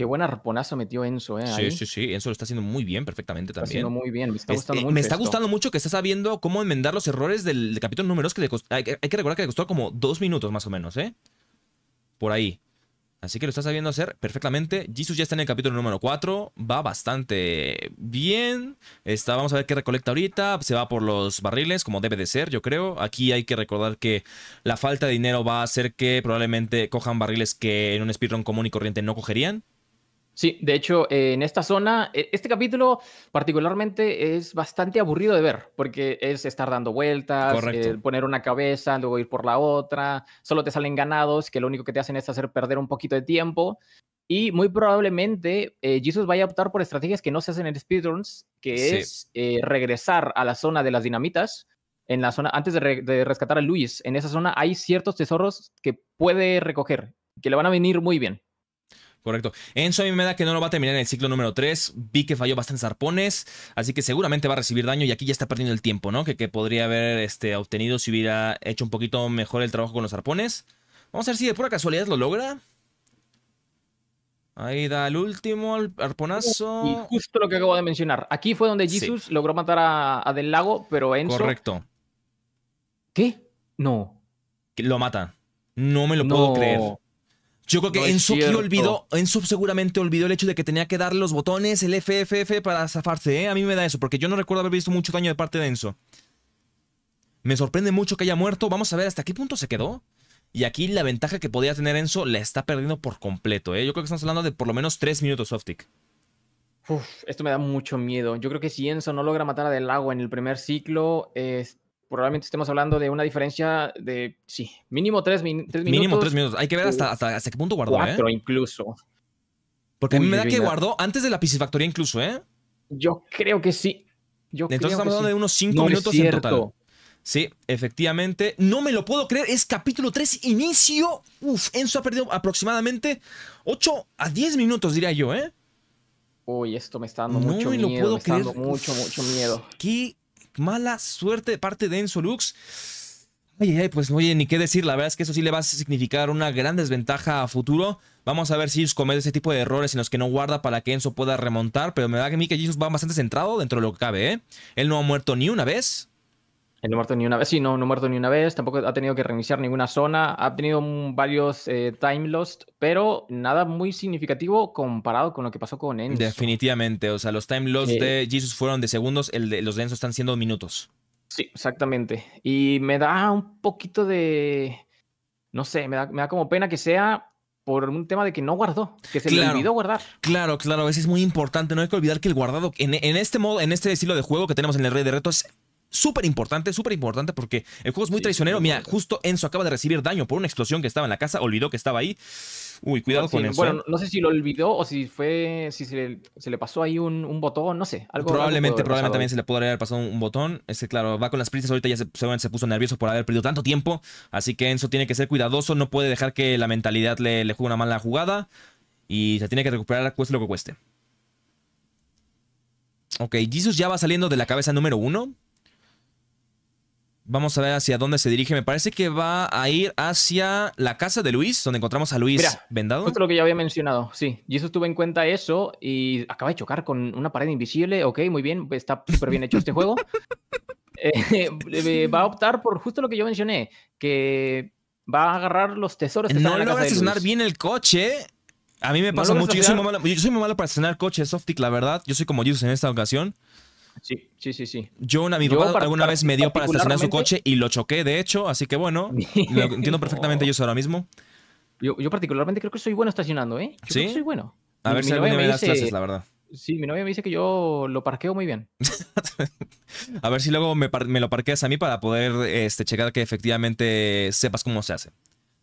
Qué buen arponazo metió Enzo, ¿eh? Sí, sí, sí. Enzo lo está haciendo muy bien, perfectamente también. Está haciendo muy bien. Me está este, gustando mucho. Me está gustando mucho que está sabiendo cómo enmendar los errores del, capítulo número 2, que hay, que recordar que le costó como dos minutos más o menos, ¿eh? Por ahí. Así que lo está sabiendo hacer perfectamente. Jesus ya está en el capítulo número 4. Va bastante bien. Está, vamos a ver qué recolecta ahorita. Se va por los barriles, como debe de ser, yo creo. Aquí hay que recordar que la falta de dinero va a hacer que probablemente cojan barriles que en un speedrun común y corriente no cogerían. Sí, de hecho, eh, en esta zona, e, este capítulo particularmente es bastante aburrido de ver, porque es estar dando vueltas, eh, poner una cabeza, luego ir por la otra, solo te salen ganados, que lo único que te hacen es hacer perder un poquito de tiempo. Y muy probablemente eh, Jesus vaya a optar por estrategias que no se hacen en speedruns, que es regresar a la zona de las dinamitas, en la zona, antes de rescatar a Luis, en esa zona hay ciertos tesoros que puede recoger, que le van a venir muy bien. Correcto. Enzo a mí me da que no lo va a terminar en el ciclo número 3. Vi que falló bastantes arpones, así que seguramente va a recibir daño y aquí ya está perdiendo el tiempo, ¿no? Que, que podría haber este, obtenido si hubiera hecho un poquito mejor el trabajo con los arpones. Vamos a ver si de pura casualidad lo logra. Ahí da el último arponazo. Y justo lo que acabo de mencionar. Aquí fue donde Jesus logró matar a, Del Lago, pero Enzo. Correcto. ¿Qué? No. Lo mata. No me lo puedo creer. Yo creo que Enzo aquí olvidó, Enzo seguramente olvidó el hecho de que tenía que dar los botones, el FFF para zafarse. ¿eh? A mí me da eso, porque yo no recuerdo haber visto mucho daño de parte de Enzo. Me sorprende mucho que haya muerto. Vamos a ver hasta qué punto se quedó. Y aquí la ventaja que podía tener Enzo la está perdiendo por completo. ¿eh? Yo creo que estamos hablando de por lo menos tres minutos Softic. Uf, esto me da mucho miedo. Yo creo que si Enzo no logra matar a Del Lago en el primer ciclo, este probablemente estemos hablando de una diferencia de, sí, mínimo tres, minutos. Mínimo tres minutos. Hay que ver hasta, hasta, qué punto guardó, ¿eh? cuatro incluso. Porque a mí me da que guardó antes de la piscifactoría incluso, ¿eh? Yo creo que sí. Yo Entonces estamos hablando de unos cinco minutos en total. Sí, efectivamente. No me lo puedo creer. Es capítulo tres. inicio. Uf, Enzo ha perdido aproximadamente 8 a 10 minutos, diría yo, ¿eh? Uy, esto me está dando mucho me miedo. Lo puedo me está dando mucho, mucho miedo. Qué mala suerte de parte de Enzo Lux. Ay, pues oye, ni qué decir, la verdad es que eso sí le va a significar una gran desventaja a futuro. Vamos a ver si Jesus comete ese tipo de errores en los que no guarda para que Enzo pueda remontar, pero me da que a mí que Jesus va bastante centrado dentro de lo que cabe, ¿eh? Él no ha muerto ni una vez, eh, no muerto ni una vez. Sí, no, no muerto ni una vez. Tampoco ha tenido que reiniciar ninguna zona. Ha tenido varios eh, time lost, pero nada muy significativo comparado con lo que pasó con Enzo. Definitivamente. O sea, los time lost eh. de Jesus fueron de segundos. El de los de Enzo están siendo minutos. Sí, exactamente. Y me da un poquito de. No sé, me da, me da como pena que sea por un tema de que no guardó, que se le olvidó guardar. Claro, claro, eso es muy importante. No hay que olvidar que el guardado en, en, este modo, en este estilo de juego que tenemos en el Rey de Retos, súper importante, súper importante porque el juego es muy traicionero. Mira, justo Enzo acaba de recibir daño por una explosión que estaba en la casa, olvidó que estaba ahí. Uy, cuidado con Bueno, ¿eh? no sé si lo olvidó o si fue, si se le, pasó ahí un, botón, no sé. probablemente, probablemente también se le pudo haber pasado un, botón. Es claro, va con las prisas, ahorita ya se, se puso nervioso por haber perdido tanto tiempo, así que Enzo tiene que ser cuidadoso, no puede dejar que la mentalidad le, le juegue una mala jugada y se tiene que recuperar cueste lo que cueste. Ok, Jesus ya va saliendo de la cabeza número uno. Vamos a ver hacia dónde se dirige. Me parece que va a ir hacia la casa de Luis, donde encontramos a Luis vendado. Justo lo que ya había mencionado, sí. Y eso tuve en cuenta eso y acaba de chocar con una pared invisible. Ok, muy bien, está súper bien hecho este juego. Eh, eh, va a optar por justo lo que yo mencioné, que va a agarrar los tesoros. no logra estacionar bien el coche. A mí me pasa mucho. Yo soy, muy malo, para estacionar coches, Softic, la verdad. Yo soy como Jesus en esta ocasión. Sí, sí, sí, sí. Yo, un amigo alguna vez me dio para estacionar su coche y lo choqué, de hecho, así que bueno, lo entiendo perfectamente yo ahora mismo. Yo, particularmente creo que soy bueno estacionando, ¿eh? ¿Sí? soy bueno. A ver si me, la verdad. Sí, mi novia me dice que yo lo parqueo muy bien. a ver si luego me, lo parqueas a mí para poder este, checar que efectivamente sepas cómo se hace.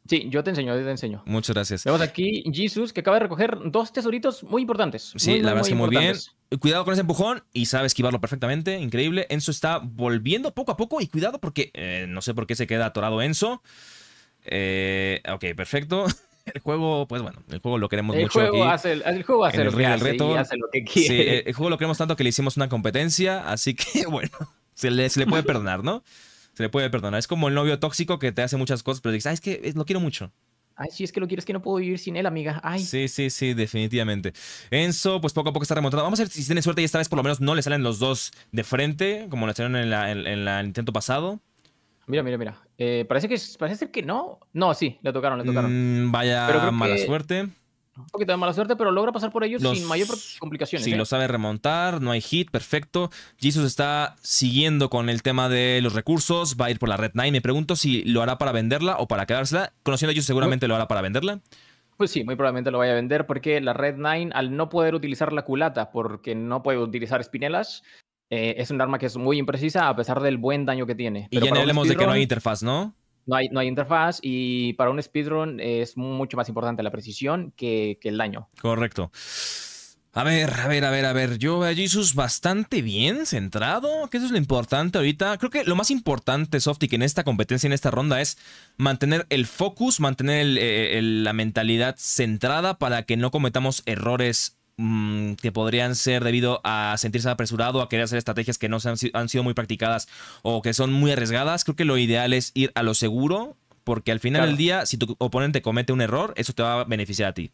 Sí, yo te enseño, yo te enseño. Muchas gracias. Vemos aquí Jesus, que acaba de recoger dos tesoritos muy importantes. Sí, la verdad es que muy bien. Cuidado con ese empujón y sabe esquivarlo perfectamente, increíble. Enzo está volviendo poco a poco y cuidado porque eh, no sé por qué se queda atorado Enzo. Eh, ok, perfecto. El juego, pues bueno, el juego lo queremos mucho. el, juego hace, el lo, reto. hace lo que quiere. Sí, el, juego lo queremos tanto que le hicimos una competencia, así que bueno, se le puede perdonar, ¿no? se le puede perdonar. Es como el novio tóxico que te hace muchas cosas, pero dices, ah, es que lo quiero mucho. Ay, sí, es que lo quiero, es que no puedo vivir sin él, amiga. Ay. Sí, sí, sí, definitivamente. Enzo, pues poco a poco está remontando. Vamos a ver si tiene suerte y esta vez por lo menos no le salen los dos de frente, como le hicieron en, el intento pasado. Mira, mira, mira. Eh, parece que parece ser que no. No, sí, le tocaron, le tocaron. Mm, vaya mala suerte. Un poquito de mala suerte, pero logra pasar por ellos sin mayor complicaciones. Sí, ¿eh? lo sabe remontar, no hay hit, perfecto. Jesus está siguiendo con el tema de los recursos, va a ir por la Red 9. Me pregunto si lo hará para venderla o para quedársela. Conociendo a ellos, seguramente lo hará para venderla. Pues sí, muy probablemente lo vaya a vender porque la Red nine al no poder utilizar la culata, porque no puede utilizar espinelas, eh, es un arma que es muy imprecisa a pesar del buen daño que tiene. y ya hablemos de que no hay interfaz, ¿no? No hay, interfaz y para un speedrun es mucho más importante la precisión que, el daño. Correcto. A ver, a ver, a ver, a ver. Yo veo a Jesus bastante bien centrado, que eso es lo importante ahorita. Creo que lo más importante, que en esta competencia, en esta ronda, es mantener el focus, mantener eh, la mentalidad centrada para que no cometamos errores Mm, que podrían ser debido a sentirse apresurado, a querer hacer estrategias que no han, sido muy practicadas o que son muy arriesgadas, creo que lo ideal es ir a lo seguro, porque al final del día, si tu oponente comete un error, eso te va a beneficiar a ti.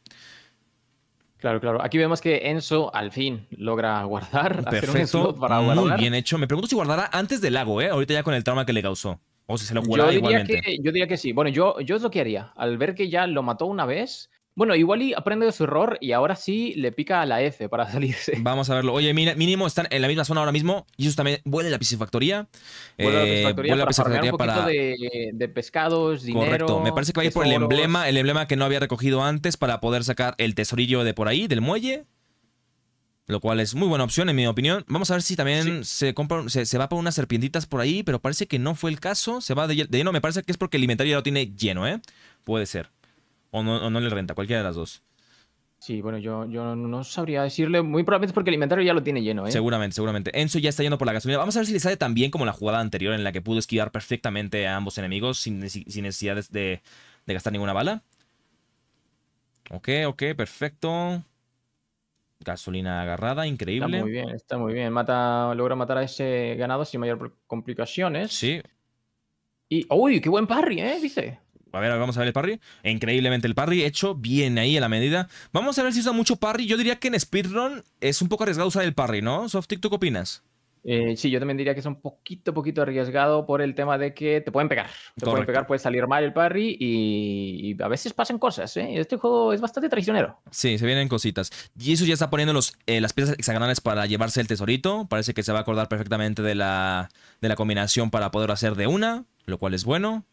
Claro, claro. Aquí vemos que Enzo al fin logra guardar. Perfecto. Hacer un para muy bien hecho. Me pregunto si guardará antes del lago, ¿eh? Ahorita ya con el trauma que le causó. O si se lo yo diría igualmente. Que, yo diría que sí. Bueno, yo, yo es lo que haría. Al ver que ya lo mató una vez, bueno, igual aprende de su error y ahora sí le pica a la F para salirse. Vamos a verlo. Oye, mínimo están en la misma zona ahora mismo. Y eso también la piscifactoría. Vuelve la eh, piscifactoría para, un poquito De, de, pescados, dinero. Correcto. Me parece que va a ir por el emblema, el emblema que no había recogido antes para poder sacar el tesorillo de por ahí, del muelle. Lo cual es muy buena opción, en mi opinión. Vamos a ver si también se, compra, se, va por unas serpientitas por ahí, pero parece que no fue el caso. Se va de, de lleno. Me parece que es porque el inventario ya lo tiene lleno, ¿eh? Puede ser o no, no le renta, cualquiera de las dos. Sí, bueno, yo, yo no sabría decirle, muy probablemente porque el inventario ya lo tiene lleno, ¿eh? Seguramente, seguramente. Enzo ya está yendo por la gasolina. Vamos a ver si le sale tan bien como la jugada anterior en la que pudo esquivar perfectamente a ambos enemigos sin, sin necesidad de, gastar ninguna bala. Ok, ok, perfecto. Gasolina agarrada, increíble. Está muy bien, está muy bien. Mata, logra matar a ese ganado sin mayor complicaciones. Sí. Y, uy, qué buen parry, ¿eh? Dice. A ver, vamos a ver el parry. Increíblemente el parry, hecho bien ahí a la medida. Vamos a ver si usa mucho parry. Yo diría que en speedrun es un poco arriesgado usar el parry, ¿no? Softic, ¿tú qué opinas? Eh, sí, yo también diría que es un poquito, poquito arriesgado por el tema de que te pueden pegar. Te pueden pegar, puede salir mal el parry y, a veces pasan cosas. ¿eh? Este juego es bastante traicionero. Sí, se vienen cositas. eso ya está poniendo eh, las piezas hexagonales para llevarse el tesorito. Parece que se va a acordar perfectamente de la, de la combinación para poder hacer de una, lo cual es bueno.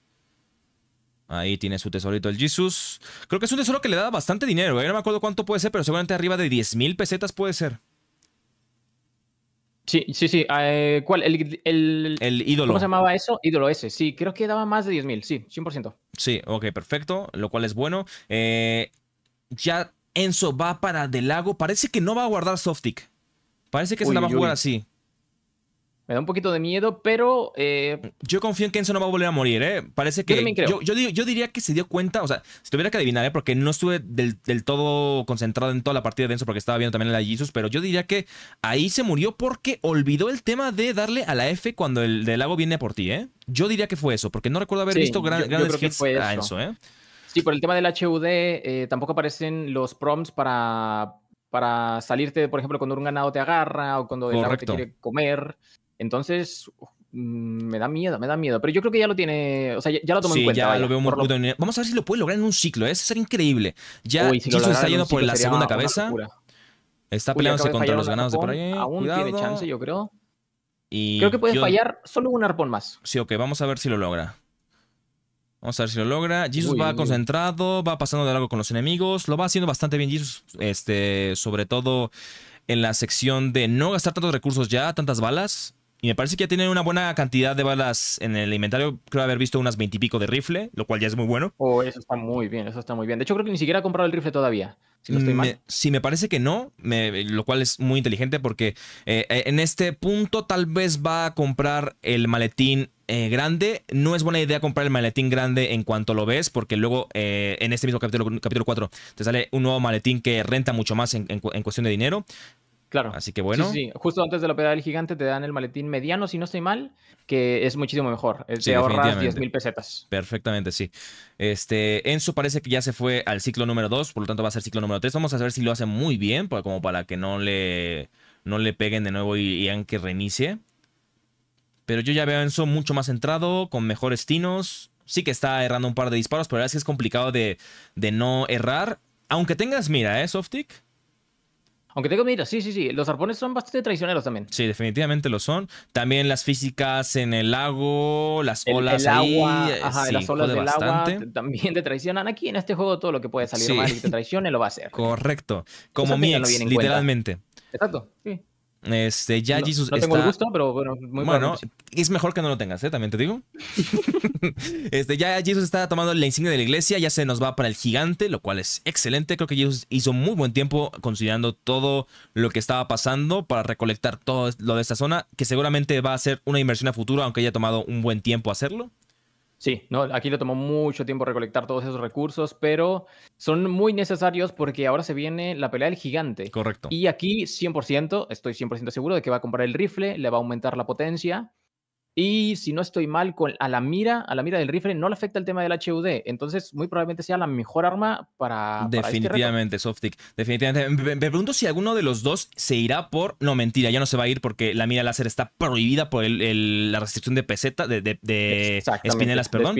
Ahí tiene su tesorito el Jesus. Creo que es un tesoro que le da bastante dinero. yo ¿eh? No me acuerdo cuánto puede ser, pero seguramente arriba de 10.000 mil pesetas puede ser. Sí, sí, sí. Ah, eh, ¿Cuál? El, ídolo. ¿Cómo se llamaba eso? Ídolo ese. Sí, creo que daba más de 10.000, Sí, 100%. Sí, ok, perfecto. Lo cual es bueno. Eh, ya Enzo va para Del Lago. Parece que no va a guardar Softic. Parece que se la va a jugar así. Me da un poquito de miedo, pero. Eh, yo confío en que Enzo no va a volver a morir, ¿eh? Parece que. Yo, Yo, diría que se dio cuenta, o sea, si tuviera que adivinar, ¿eh? Porque no estuve del, todo concentrado en toda la partida de Enzo porque estaba viendo también el la Jesus, pero yo diría que ahí se murió porque olvidó el tema de darle a la F cuando el del lago viene por ti, ¿eh? Yo diría que fue eso, porque no recuerdo haber visto grandes hits a Enzo, ¿eh? Sí, por el tema del HUD, eh, tampoco aparecen los prompts para, para salirte, por ejemplo, cuando un ganado te agarra o cuando el lago te quiere comer. Entonces, mm, me da miedo, me da miedo. Pero yo creo que ya lo tiene. O sea, ya, lo tomo en cuenta. Ya lo veo muy puto. Vamos a ver si lo puede lograr en un ciclo. ¿eh? Eso sería increíble. Ya Uy, está yendo por la segunda cabeza. Está peleándose contra los ganados de por ahí. Eh, aún tiene chance, yo creo. creo que puede fallar solo un arpón más. Sí, ok, vamos a ver si lo logra. Vamos a ver si lo logra. Jesus va concentrado, va pasando de algo con los enemigos. Lo va haciendo bastante bien Jesus. Este, sobre todo en la sección de no gastar tantos recursos ya, tantas balas y me parece que ya tienen una buena cantidad de balas en el inventario. Creo haber visto unas veintipico de rifle, lo cual ya es muy bueno. Oh, eso está muy bien, eso está muy bien. De hecho, creo que ni siquiera ha comprado el rifle todavía. Si no estoy Me, me parece que no, lo cual es muy inteligente porque eh, eh, en este punto tal vez va a comprar el maletín eh, grande. No es buena idea comprar el maletín grande en cuanto lo ves, porque luego en este mismo capítulo, capítulo 4 te sale un nuevo maletín que renta mucho más en cuestión de dinero. Claro. Así que bueno. Sí, justo antes de la del gigante te dan el maletín mediano, si no estoy mal, que es muchísimo mejor. te ahorras 10 mil pesetas. Perfectamente, sí. Este, Enzo parece que ya se fue al ciclo número 2, por lo tanto va a ser ciclo número 3. Vamos a ver si lo hace muy bien, como para que no le, no le peguen de nuevo y, y que reinicie. Pero yo ya veo a Enzo mucho más centrado, con mejores tinos. Sí que está errando un par de disparos, pero la verdad es que es complicado de, no errar. Aunque tengas mira, ¿eh, Softic? Aunque tengo mira, sí, sí, sí. Los arpones son bastante traicioneros también. Sí, definitivamente lo son. También las físicas en el lago, las olas agua, eh, ajá, las olas del agua también te traicionan. Aquí en este juego todo lo que puede salir mal y te traicione lo va a hacer. Correcto. Como mi literalmente. Exacto, sí. Este, ya Jesus tengo gusto, pero bueno, muy bueno. Es mejor que no lo tengas, ¿eh? También te digo. este, ya Jesus está tomando la insignia de la iglesia, ya se nos va para el gigante, lo cual es excelente. Creo que Jesus hizo muy buen tiempo considerando todo lo que estaba pasando para recolectar todo lo de esta zona, que seguramente va a ser una inversión a futuro, aunque haya tomado un buen tiempo hacerlo. Sí, no, aquí le tomó mucho tiempo recolectar todos esos recursos, pero son muy necesarios porque ahora se viene la pelea del gigante. Correcto. Y aquí 100%, estoy 100% seguro de que va a comprar el rifle, le va a aumentar la potencia y si no estoy mal, con, a la mira, a la mira del rifle no le afecta el tema del HUD. Entonces, muy probablemente sea la mejor arma para. Este definitivamente, Softic. Definitivamente. Me, pregunto si alguno de los dos se irá por. No, mentira, ya no se va a ir porque la mira láser está prohibida por la restricción de peseta, de, de, espinelas, perdón.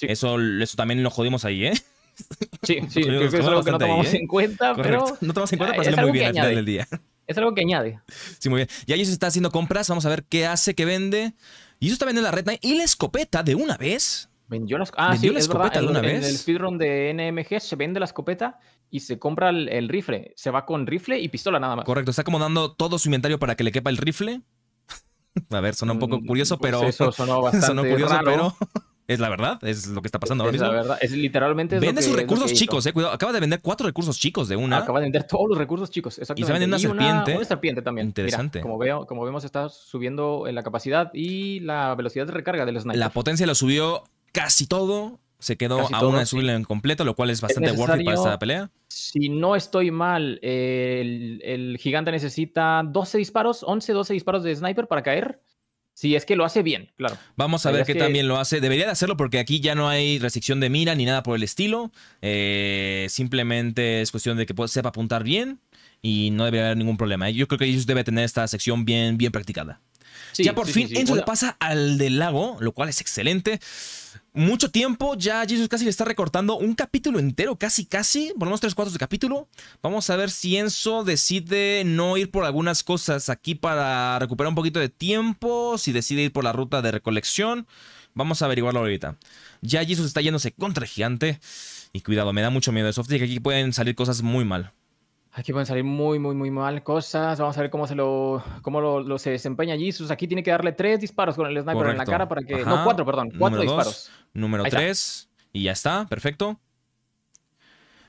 Eso, eso también lo jodimos ahí, ¿eh? Sí, sí, es algo que no tomamos ¿eh? en cuenta, pero. No tomamos en cuenta, pero sale muy bien Es algo que añade. Sí, muy bien. Ya ellos está haciendo compras. Vamos a ver qué hace, qué vende. Y eso está en la Red y la escopeta de una vez. Vendió la, ah, la escopeta de una vez. En el speedrun de NMG se vende la escopeta y se compra el, rifle. Se va con rifle y pistola nada más. Correcto, está acomodando todo su inventario para que le quepa el rifle. A ver, suena un poco mm, curioso, pues pero. eso bastante curioso, pero. Es la verdad, es lo que está pasando ahora mismo. verdad, es literalmente. Vende sus recursos chicos, eh, cuidado. Acaba de vender cuatro recursos chicos de una. Acaba de vender todos los recursos chicos, exactamente. Y se vende una serpiente. Una, serpiente también. Interesante. como, veo, como vemos, está subiendo en eh, la capacidad y la velocidad de recarga del sniper. La potencia lo subió casi todo. Se quedó a una de en completo, lo cual es bastante para esta pelea. Si no estoy mal, eh, el, el gigante necesita 12 disparos, 11, 12 disparos de sniper para caer. Si es que lo hace bien, claro. Vamos a ver qué también lo hace. Debería de hacerlo porque aquí ya no hay restricción de mira ni nada por el estilo. Eh, simplemente es cuestión de que sepa apuntar bien y no debería haber ningún problema. Yo creo que ellos debe tener esta sección bien, bien practicada. ya por fin, eso le pasa al del lago, lo cual es excelente mucho tiempo. Ya Jesus casi le está recortando un capítulo entero, casi, casi. Por lo menos tres cuartos de capítulo. Vamos a ver si Enzo decide no ir por algunas cosas aquí para recuperar un poquito de tiempo. Si decide ir por la ruta de recolección. Vamos a averiguarlo ahorita. Ya Jesus está yéndose contra gigante. Y cuidado, me da mucho miedo eso. que aquí pueden salir cosas muy mal. Aquí pueden salir muy, muy, muy mal cosas. Vamos a ver cómo se lo, cómo lo, se desempeña Jesus. Aquí tiene que darle tres disparos con el sniper en la cara para que. No, cuatro, perdón. Cuatro disparos. número tres. Y ya está. Perfecto.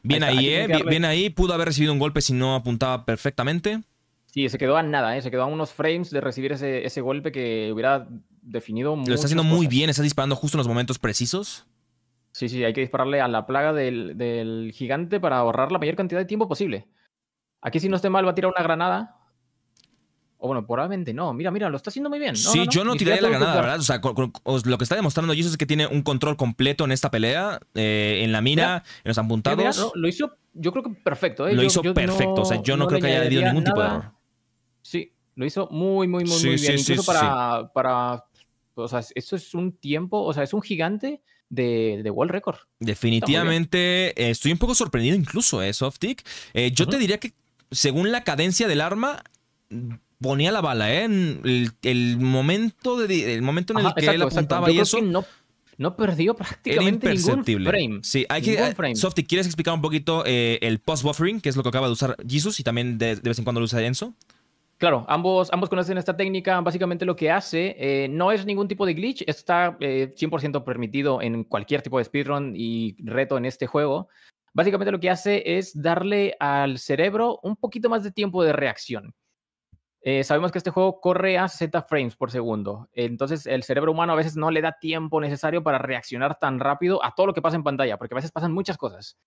Bien ahí, eh. Bien ahí. Pudo haber recibido un golpe si no apuntaba perfectamente. Sí, se quedó a nada, ¿eh? se quedó a unos frames de recibir ese, ese golpe que hubiera definido. Lo está haciendo muy bien, está disparando justo en los momentos precisos. Sí, sí, hay que dispararle a la plaga del, gigante para ahorrar la mayor cantidad de tiempo posible. Aquí, si no esté mal, va a tirar una granada. O bueno, probablemente no. Mira, mira, lo está haciendo muy bien. sí, yo no tiraría la granada, verdad. O sea, lo que está demostrando Jesus es que tiene un control completo en esta pelea, eh, en la mira, en los apuntados. lo hizo, yo creo que perfecto. ¿eh? Lo hizo perfecto. o sea, yo no, creo que haya habido ningún tipo de error. Sí, lo hizo muy, muy, muy, muy bien. Incluso para, para. O sea, eso es un tiempo, o sea, es un gigante. De, de, World Record. Definitivamente, eh, estoy un poco sorprendido incluso, eh, Softic. Eh, yo te diría que según la cadencia del arma, ponía la bala, ¿eh? en El, momento, de, momento en el que él apuntaba y eso... No, no, perdió prácticamente imperceptible. ningún frame. Sí, hay que, eh, Softy, ¿quieres explicar un poquito eh, el post-buffering, que es lo que acaba de usar Jesus y también de, vez en cuando lo usa Enzo? Claro, ambos, ambos conocen esta técnica. Básicamente lo que hace no es ningún tipo de glitch, está 100% permitido en cualquier tipo de speedrun y reto en este juego básicamente lo que hace es darle al cerebro un poquito más de tiempo de reacción. Eh, sabemos que este juego corre a 60 frames por segundo, entonces el cerebro humano a veces no le da tiempo necesario para reaccionar tan rápido a todo lo que pasa en pantalla, porque a veces pasan muchas cosas.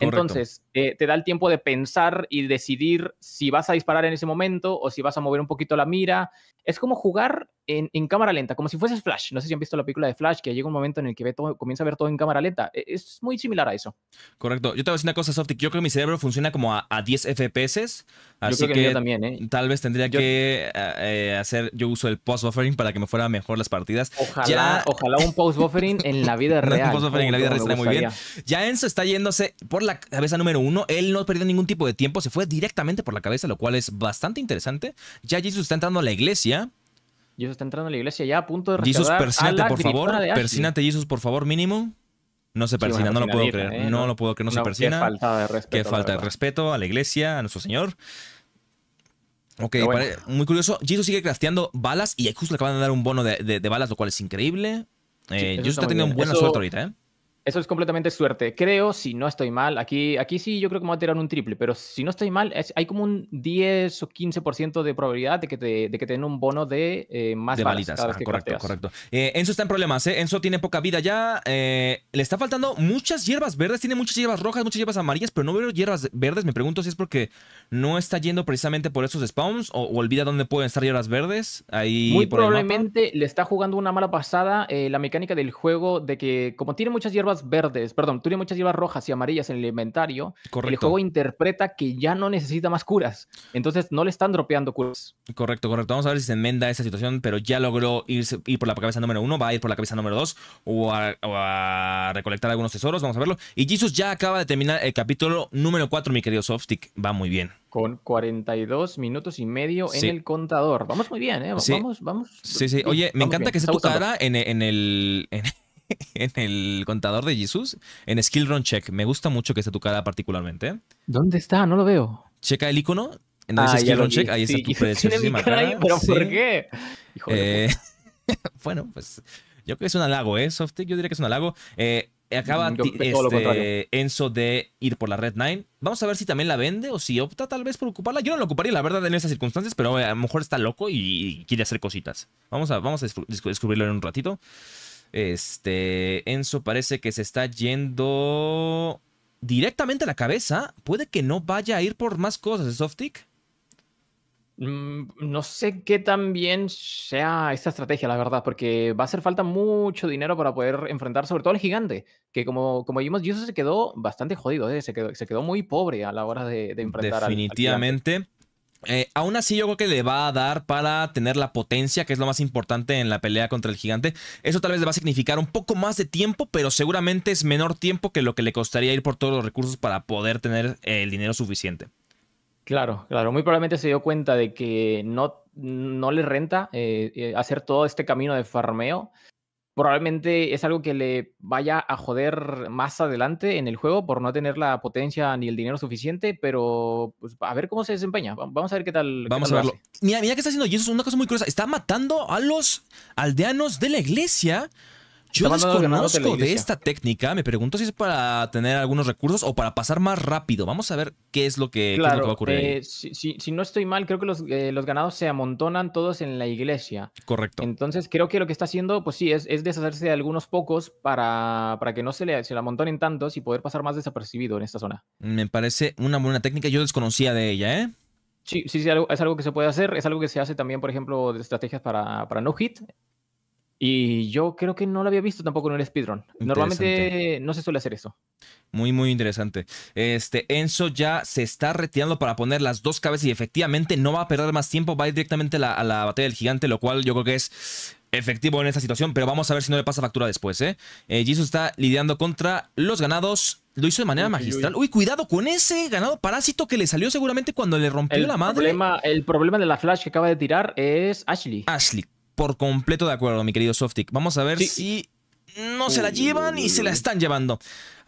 Entonces, eh, te da el tiempo de pensar y decidir si vas a disparar en ese momento o si vas a mover un poquito la mira. Es como jugar en, cámara lenta, como si fueses Flash. No sé si han visto la película de Flash, que llega un momento en el que comienza a ver todo en cámara lenta. E, es muy similar a eso. Correcto. Yo te voy a decir una cosa, Softic. Yo creo que mi cerebro funciona como a, 10 FPS. Así yo creo que, yo también, ¿eh? tal vez tendría que eh, eh, hacer yo uso el post-buffering para que me fuera mejor las partidas. Ojalá, ojalá un post-buffering en la vida real. un post-buffering en la vida real estaría muy bien. Ya Enzo está yéndose por la cabeza número uno. Él no perdió ningún tipo de tiempo, se fue directamente por la cabeza, lo cual es bastante interesante. Ya Jesus está entrando a la iglesia. Jesus está entrando a la iglesia ya a punto de Jesus, persínate, por favor. Persínate, Jesus, por favor, mínimo. No se persina, no lo puedo creer. no, lo puedo creer, no, se persina. Qué falta de respeto. Qué falta de respeto a la iglesia, a nuestro Señor. Ok, muy curioso. Jesus sigue crafteando balas y justo le acaban de dar un bono de, balas, lo cual es increíble. Eh, Jesus está, teniendo buena suerte ahorita, ¿eh? Eso es completamente suerte. Creo, si no estoy mal, aquí, aquí sí yo creo que me va a tirar un triple, pero si no estoy mal, hay como un 10 o 15% de probabilidad de que, te, de que den un bono de eh, más de balitas. Ah, correcto, correcto. Eh, Enzo está en problemas, ¿eh? Enzo tiene poca vida ya. Eh, le está faltando muchas hierbas verdes, tiene muchas hierbas rojas, muchas hierbas amarillas, pero no veo hierbas verdes. Me pregunto si es porque no está yendo precisamente por esos spawns o, olvida dónde pueden estar hierbas verdes. Ahí Muy probablemente le está jugando una mala pasada la mecánica del juego de que, como tiene muchas hierbas verdes, perdón, tú tienes muchas hierbas rojas y amarillas en el inventario. Correcto. El juego interpreta que ya no necesita más curas. Entonces no le están dropeando curas. Correcto, correcto. Vamos a ver si se enmenda esa situación, pero ya logró ir por la cabeza número uno, va a ir por la cabeza número dos o a, recolectar algunos tesoros. Vamos a verlo. Y Jesus ya acaba de terminar el capítulo número cuatro, mi querido Softic Va muy bien con 42 minutos y medio en el contador. Vamos muy bien, ¿eh? Vamos, vamos. Sí, sí. Oye, me encanta que sea tu cara en, en el. en el contador de Jesus en Skill Run Check. Me gusta mucho que esté tu cara particularmente. ¿Dónde está? No lo veo. Checa el icono. En ah, Skill Run Check, ahí está tu preciosísima cara. ¿Pero por qué? Eh, bueno, pues yo creo que es un halago, ¿eh? Softic, yo diría que es un halago. Eh, acaba mm, este, Enzo de ir por la Red Nine Vamos a ver si también la vende o si opta tal vez por ocuparla. Yo no la ocuparía, la verdad, en esas circunstancias, pero eh, a lo mejor está loco y quiere hacer cositas. Vamos a, vamos a descubrirlo en un ratito. Este, Enzo parece que se está yendo directamente a la cabeza. Puede que no vaya a ir por más cosas de Softic. Mm, no sé qué tan bien sea esta estrategia, la verdad, porque va a hacer falta mucho dinero para poder enfrentar sobre todo al gigante, que como, como vimos, Yuso se quedó bastante jodido, ¿eh? se, quedó, se quedó muy pobre a la hora de, enfrentar Definitivamente. Al, Definitivamente. Eh, aún así, yo creo que le va a dar para tener la potencia, que es lo más importante en la pelea contra el gigante. Eso tal vez le va a significar un poco más de tiempo, pero seguramente es menor tiempo que lo que le costaría ir por todos los recursos para poder tener eh, el dinero suficiente. Claro, claro. Muy probablemente se dio cuenta de que no, no le renta eh, hacer todo este camino de farmeo probablemente es algo que le vaya a joder más adelante en el juego por no tener la potencia ni el dinero suficiente, pero pues, a ver cómo se desempeña. Vamos a ver qué tal. Vamos a verlo. Mira, mira qué está haciendo Y eso es una cosa muy curiosa. Está matando a los aldeanos de la iglesia yo desconozco de, esta técnica. Me pregunto si es para tener algunos recursos o para pasar más rápido. Vamos a ver qué es lo que, va a ocurrir. Eh, si, no estoy mal, creo que eh, los, ganados se amontonan todos en la iglesia. Correcto. Entonces creo que lo que está haciendo, pues sí, es, deshacerse de algunos pocos para, para que no se le, se amontonen tantos y poder pasar más desapercibido en esta zona. Me parece una buena técnica. Yo desconocía de ella, ¿eh? Sí, sí, sí, es algo que se puede hacer, es algo que se hace también, por ejemplo, de estrategias para, para no hit, y yo creo que no lo había visto tampoco en el speedrun. Normalmente no se suele hacer eso. Muy, muy interesante. Este, Enzo ya se está retirando para poner las dos cabezas y efectivamente no va a perder más tiempo. Va a ir directamente a la batalla del gigante, lo cual yo creo que es efectivo en esta situación. Pero vamos a ver si no le pasa factura después. ¿eh? eh Jesus está lidiando contra los ganados. Lo hizo de manera magistral. Uy. cuidado con ese ganado parásito que le salió seguramente cuando le rompió la madre. Problema, el problema de la flash que acaba de tirar es Ashley. Ashley, por completo de acuerdo, mi querido Softic. Vamos a ver si no se la llevan y se la están llevando.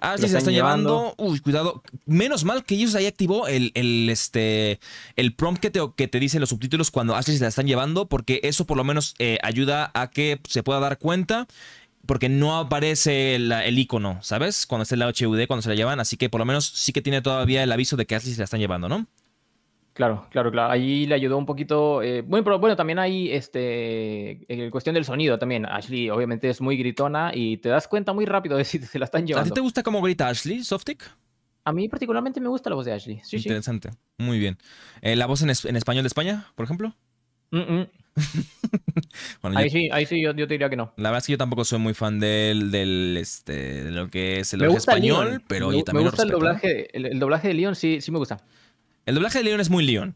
Ashley ah, se la están llevando. Uy, cuidado. Menos mal que ellos ahí activó el, el, este, el prompt que te, que te dicen los subtítulos cuando Ashley se la están llevando, porque eso por lo menos eh, ayuda a que se pueda dar cuenta, porque no aparece el, icono, ¿sabes? Cuando está en la HUD, cuando se la llevan, así que por lo menos sí que tiene todavía el aviso de que Ashley se la están llevando, ¿no? Claro, claro, claro. Ahí le ayudó un poquito. bueno, eh, pero bueno, también hay este, en cuestión del sonido también. Ashley obviamente es muy gritona y te das cuenta muy rápido de si se la están llevando. ¿A ti te gusta cómo grita Ashley, Softic? A mí particularmente me gusta la voz de Ashley. Sí, Interesante. Muy bien. Eh, ¿La voz en, español de España, por ejemplo? Mm ahí, sí, ahí sí, yo, te diría que no. La verdad es que yo tampoco soy muy fan del, del este, de lo que es el español, pero me, también me gusta el ¿eh? doblaje, el, doblaje de Leon, sí, sí me gusta. El doblaje de León es muy león.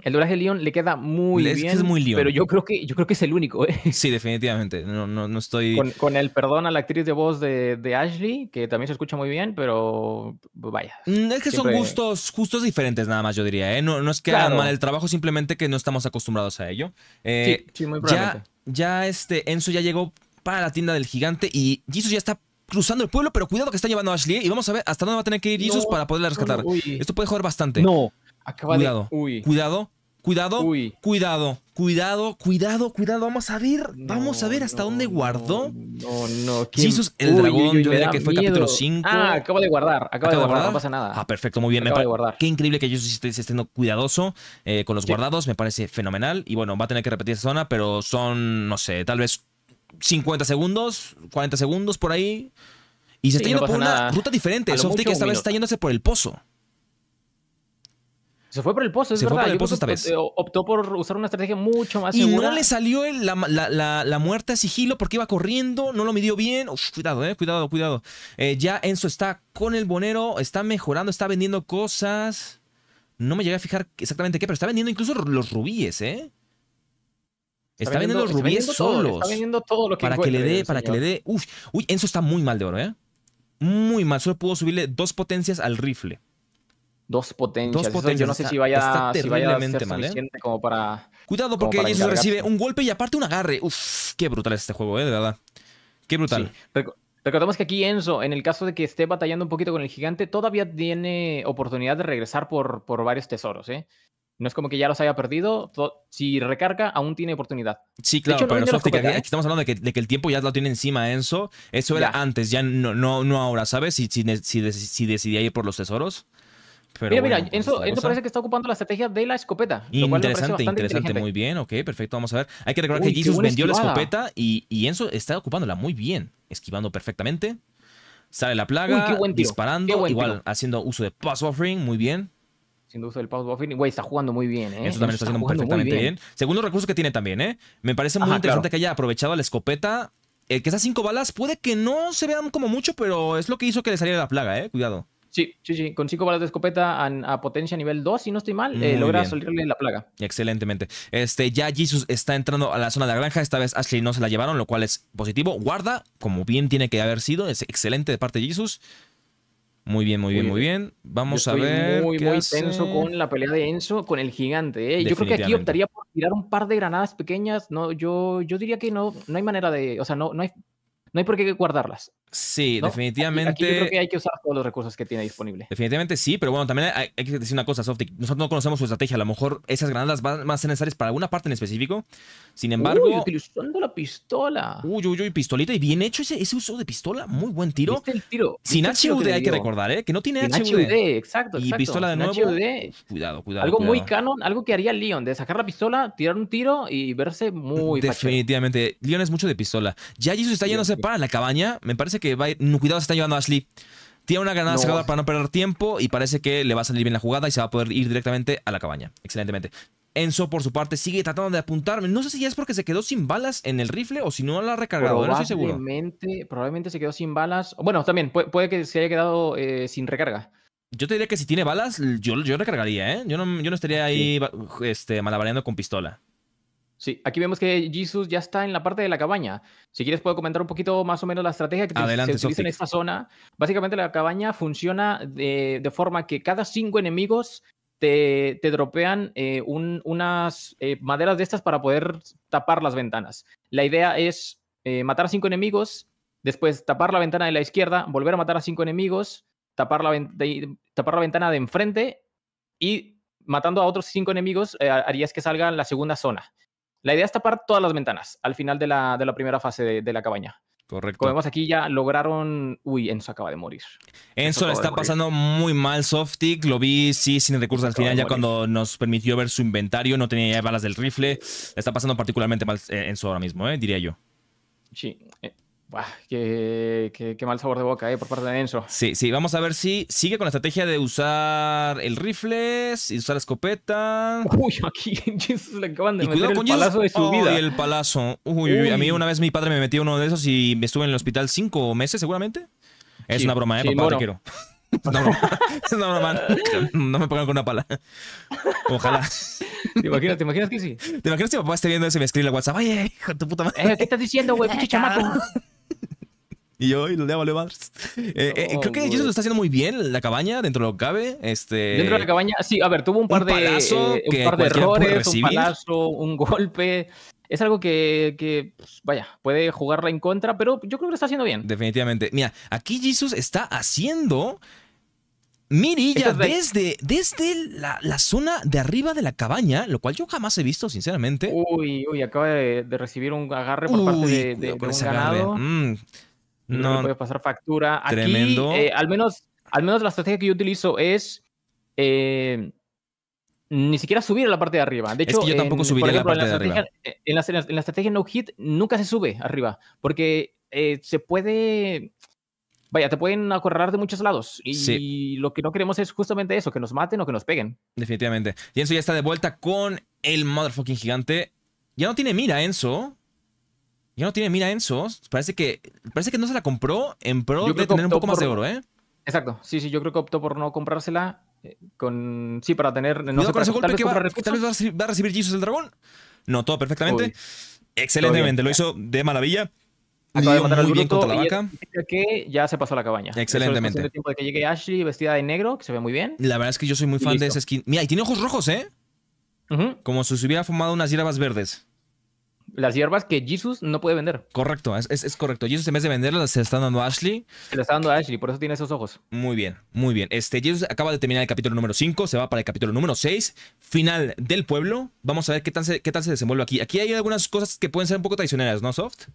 El doblaje de León le queda muy es bien. es muy León. Pero yo creo que, yo creo que es el único. ¿eh? Sí, definitivamente. No, no, estoy. Con, el perdón a la actriz de voz de, Ashley, que también se escucha muy bien, pero vaya. Mm, es que son gustos, gustos diferentes, nada más, yo diría. ¿eh? No, no es que hagan mal el trabajo, simplemente que no estamos acostumbrados a ello. Eh, sí, sí, muy probablemente. Ya, ya este Enzo ya llegó para la tienda del gigante y Jesus ya está cruzando el pueblo, pero cuidado que está llevando a Ashley ¿eh? y vamos a ver hasta dónde va a tener que ir Jesus para poderla rescatar. Esto puede joder bastante. No, acaba cuidado, de... Cuidado, cuidado, cuidado, cuidado, cuidado, cuidado. Vamos a ver, vamos a ver hasta dónde guardó. No, el dragón, que fue capítulo 5. Ah, acaba de guardar, acaba, de, guardar, no pasa nada. Ah, perfecto, muy bien. Qué increíble que Jesus esté siendo cuidadoso eh, con los guardados, me parece fenomenal. Y bueno, va a tener que repetir esa zona, pero son, no sé, tal vez 50 segundos, 40 segundos por ahí. Y se está yendo por una ruta diferente. El esta vez está yéndose por el pozo. Se fue por el pozo, es verdad. Optó por usar una estrategia mucho más y segura. no le salió la, muerte a sigilo porque iba corriendo, no lo midió bien. Uf, cuidado, eh, cuidado, cuidado. Eh, ya Enzo está con el bonero, está mejorando, está vendiendo cosas. No me llegué a fijar exactamente qué, pero está vendiendo incluso los rubíes, ¿eh? Está, vendiendo, los rubíes solos. está vendiendo todo lo que para que le dé, para que le dé. Uf, uy, Enzo está muy mal de oro, ¿eh? Muy mal. Solo pudo subirle dos potencias al rifle. Dos potencias. Dos potencias. yo no sé si vaya, a mal, ¿eh? como para. Cuidado, porque Enzo recibe un golpe y aparte un agarre. Uf, qué brutal es este juego, ¿eh? De verdad. Qué brutal. Recordemos que aquí Enzo, en el caso de que esté batallando un poquito con el gigante, todavía tiene oportunidad de regresar por, por varios tesoros. ¿eh? No es como que ya los haya perdido. si recarga, aún tiene oportunidad. Sí, claro, pero aquí, estamos hablando de que, el tiempo ya lo tiene encima Enzo. Eso era antes, ya no, no, no ahora, ¿sabes? Si, si, si, decidía ir por los tesoros. Pero mira, mira, pues, Enzo, parece que está ocupando la estrategia de la escopeta. Interesante, interesante, muy bien, ok, perfecto, vamos a ver. Hay que recordar que Jesus vendió la escopeta y, y, Enzo está ocupándola muy bien, esquivando perfectamente. Sale la plaga, disparando, igual haciendo uso de pass offering, muy bien haciendo el Güey, está jugando muy bien, ¿eh? Eso también está, haciendo perfectamente bien. Segundo recurso que tiene también, ¿eh? Me parece muy interesante que haya aprovechado la escopeta. que esas cinco balas puede que no se vean como mucho, pero es lo que hizo que le saliera la plaga, ¿eh? Cuidado. Sí, sí, sí. Con cinco balas de escopeta a, potencia nivel 2, si no estoy mal, eh, logra salirle la plaga. Excelentemente. Este, ya Jesus está entrando a la zona de la granja. Esta vez Ashley no se la llevaron, lo cual es positivo. Guarda, como bien tiene que haber sido. Es excelente de parte de Jesus. Muy bien, muy bien, muy bien. Vamos a ver. Muy, muy intenso con la pelea de Enzo con el gigante. ¿eh? Yo creo que aquí optaría por tirar un par de granadas pequeñas. No, yo, yo diría que no, no hay manera de. O sea, no, no hay. No hay por qué guardarlas. Sí, definitivamente. Aquí, yo creo que hay que usar todos los recursos que tiene disponible. Definitivamente sí, pero bueno, también hay, que decir una cosa, Softic. Nosotros no conocemos su estrategia. A lo mejor esas granadas van, a ser necesarias para alguna parte en específico. Sin embargo. Uy, utilizando la pistola. Uy, uy, uy, pistolita. Y bien hecho ese, uso de pistola. Muy buen tiro. el tiro. Sin HUD, hay que recordar, ¿eh? Que no tiene HUD. exacto. Y pistola de nuevo. Cuidado, cuidado. Algo muy canon, algo que haría Leon, de sacar la pistola, tirar un tiro y verse muy. Definitivamente. Leon es mucho de pistola. Ya Jesus está yéndose no sí. para la cabaña. Me parece que que va mm, cuidado, se está llevando a Ashley. Tiene una granada para no perder tiempo y parece que le va a salir bien la jugada y se va a poder ir directamente a la cabaña. Excelentemente. Enzo, por su parte, sigue tratando de apuntarme. No sé si es porque se quedó sin balas en el rifle o si no la ha recargado. no estoy seguro. Probablemente se quedó sin balas. Bueno, también puede, que se haya quedado eh, sin recarga. Yo te diría que si tiene balas, yo, recargaría, ¿eh? Yo no, estaría ah, ahí este, malabareando con pistola aquí vemos que Jesus ya está en la parte de la cabaña. Si quieres puedo comentar un poquito más o menos la estrategia que se utiliza en esta zona. Básicamente la cabaña funciona de, forma que cada cinco enemigos te, dropean eh, unas eh, maderas de estas para poder tapar las ventanas. La idea es eh, matar a cinco enemigos, después tapar la ventana de la izquierda, volver a matar a cinco enemigos, tapar la, tapar la ventana de enfrente y matando a otros cinco enemigos harías que salga la segunda zona. La idea es tapar todas las ventanas al final de la, primera fase de, la cabaña. Correcto. Como vemos aquí ya lograron. Uy, Enzo acaba de morir. Enzo, le está pasando muy mal Softic. Lo vi, sí, sin recursos al final, ya cuando nos permitió ver su inventario. No tenía balas del rifle. Le está pasando particularmente mal eh, Enzo ahora mismo, eh, diría yo. Sí. Eh, qué, mal sabor de boca, ¿eh? Por parte de Enzo. Sí, sí, vamos a ver si sigue con la estrategia de usar el rifle, y usar la escopeta. Uy, aquí Jesus le acaban de meter el palazo de su vida. Y el palazo. Uy, uy, uy, a mí una vez mi padre me metió uno de esos y me estuve en el hospital cinco meses seguramente. Es una broma, ¿eh? Papá, te quiero. No, no, no, no, no me pongan con una pala. Ojalá. ¿Te imaginas, ¿Te imaginas que sí? ¿Te imaginas que mi papá esté viendo ese y me escribe la WhatsApp? ¡Ay, hijo tu puta madre. Eh, ¿Qué estás diciendo, güey? Pinche chamaco. Y yo, y le eh, eh, creo que Jesus lo está haciendo muy bien, la cabaña, dentro de lo que cabe. Este, dentro de la cabaña, sí, a ver, tuvo un par de, un par de eh, errores, un palazo, un golpe. Es algo que, pues, vaya, puede jugarla en contra, pero yo creo que lo está haciendo bien. Definitivamente. Mira, aquí Jesus está haciendo mirilla desde, desde la, zona de arriba de la cabaña, lo cual yo jamás he visto, sinceramente. Uy, uy, acaba de, recibir un agarre por parte de, un ganado. Mm. No, no puedes pasar factura. Aquí, eh, al, menos, al menos la estrategia que yo utilizo es eh, ni siquiera subir a la parte de arriba. De hecho, es yo tampoco la parte de arriba. Eh, en la, en la, estrategia no hit nunca se sube arriba, porque se puede... Vaya, te pueden acorralar de muchos lados. Y lo que no queremos es justamente eso, que nos maten o que nos peguen. Definitivamente. Y Enzo ya está de vuelta con el motherfucking gigante. Ya no tiene mira, Enzo. Ya no tiene mira Enzo. Parece que, parece que no se la compró en pro de tener un poco más de oro, ¿eh? Exacto. Sí, sí, yo creo que optó por no comprársela. Eh, con, sí, para tener. No tal que va, vez va, a recibir Jesus el dragón. No, todo perfectamente. Excelentemente. Lo hizo de maravilla. Acaba de mandar al bien contra la vaca. Que ya se pasó la cabaña. Excelentemente. tiempo de que llegue Ashley vestida de negro, que se ve muy bien. La verdad es que yo soy muy fan de esa skin. Mira, y tiene ojos rojos, ¿eh? Como si se hubiera fumado unas hierbas verdes las hierbas que Jesus no puede vender. Correcto, es, correcto. Jesus en vez de venderlas se las está dando a Ashley. Se las está dando a Ashley, por eso tiene esos ojos. Muy bien, muy bien. Este, Jesus acaba de terminar el capítulo número 5, se va para el capítulo número 6, final del pueblo. Vamos a ver qué tal, se, qué tal se desenvuelve aquí. Aquí hay algunas cosas que pueden ser un poco traicioneras, ¿no, Soft?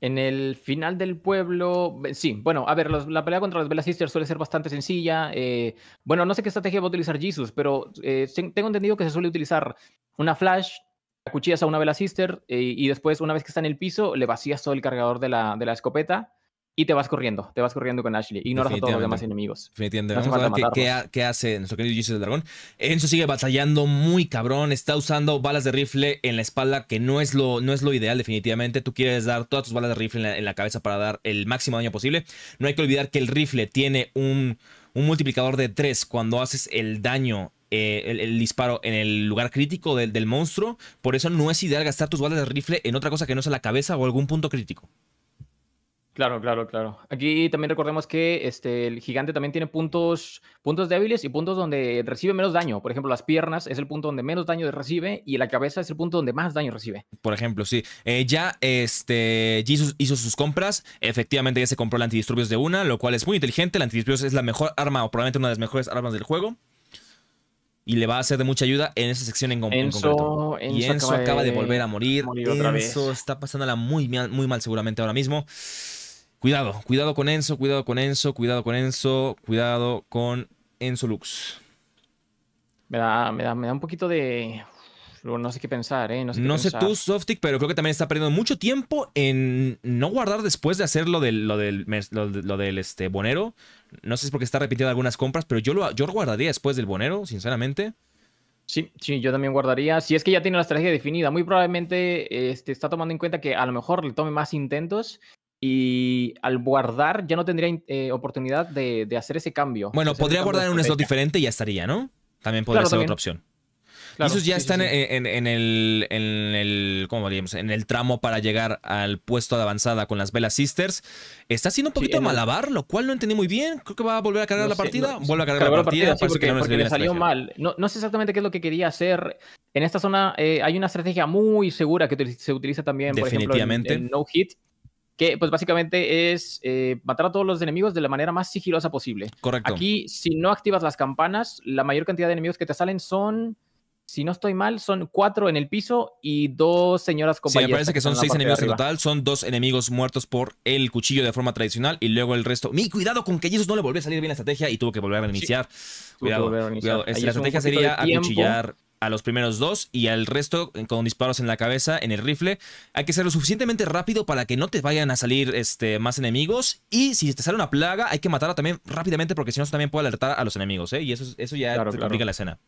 En el final del pueblo, sí, bueno, a ver, la pelea contra las Bella Sisters suele ser bastante sencilla. Eh, bueno, no sé qué estrategia va a utilizar Jesus, pero eh, tengo entendido que se suele utilizar una flash, cuchillas a una Vela Sister eh, y después, una vez que está en el piso, le vacías todo el cargador de la, de la escopeta y te vas corriendo, te vas corriendo con Ashley. Ignoras a todos los demás enemigos. Definitivamente. a qué, qué, hace nuestro querido Jesus el Dragón. Enzo sigue batallando muy cabrón. Está usando balas de rifle en la espalda, que no es lo, no es lo ideal, definitivamente. Tú quieres dar todas tus balas de rifle en la, cabeza para dar el máximo daño posible. No hay que olvidar que el rifle tiene un, un multiplicador de 3 cuando haces el daño eh, el, disparo en el lugar crítico del, monstruo. Por eso no es ideal gastar tus balas de rifle en otra cosa que no sea la cabeza o algún punto crítico. Claro, claro, claro. Aquí también recordemos que este, el gigante también tiene puntos, puntos débiles y puntos donde recibe menos daño. Por ejemplo, las piernas es el punto donde menos daño recibe y la cabeza es el punto donde más daño recibe. Por ejemplo, sí. Eh, ya este, hizo sus compras. Efectivamente, ya se compró el antidisturbios de una, lo cual es muy inteligente. El antidisturbios es la mejor arma o probablemente una de las mejores armas del juego y le va a ser de mucha ayuda en esa sección en, Enzo, y Enzo acaba, de, volver a morir. Enzo está pasándola muy, muy mal seguramente ahora mismo. Cuidado, cuidado con Enzo, cuidado con Enzo, cuidado con Enzo, cuidado con Enzo Lux. Me me da, me da un poquito de no sé qué pensar, ¿eh? No sé, tú, Softic, pero creo que también está perdiendo mucho tiempo en no guardar después de hacer lo del, lo del, lo este, bonero. No sé si es porque está repitiendo algunas compras, pero yo lo, yo guardaría después del bonero, sinceramente. Sí, sí, yo también guardaría. Si es que ya tiene la estrategia definida, muy probablemente este, está tomando en cuenta que a lo mejor le tome más intentos y al guardar ya no tendría eh, oportunidad de, hacer ese cambio. Bueno, podría guardar en un slot diferente y ya estaría, ¿no? También podría ser otra opción esos ya están En, el, en, el, ¿cómo En el tramo para llegar al puesto de avanzada con las Velas Sisters. Está haciendo un poquito malabar, lo cual no entendí muy bien. Creo que va a volver a cargar la partida. Vuelve a cargar la partida. porque, no salió mal. No, sé exactamente qué es lo que quería hacer. En esta zona eh, hay una estrategia muy segura que se utiliza también, Definitivamente. No Hit que pues básicamente es eh, matar a todos los enemigos de la manera más sigilosa posible. Correcto. Aquí, si no activas las campanas, la mayor cantidad de enemigos que te salen son si no estoy mal, son cuatro en el piso y dos señoras compañeras. Sí, me parece que son seis enemigos en total. Son dos enemigos muertos por el cuchillo de forma tradicional y luego el resto. Mi cuidado con que Jesus no le volvió a salir bien la estrategia y tuvo que volver a iniciar! Cuidado, La estrategia sería acuchillar a los primeros dos y al resto eh, con disparos en la cabeza, en el rifle. Hay que ser lo suficientemente rápido para que no te vayan a salir este, más enemigos. Y si te sale una plaga, hay que matarla también rápidamente porque si no, eso también puede alertar a los enemigos. ¿eh? Y eso, eso ya complica la escena.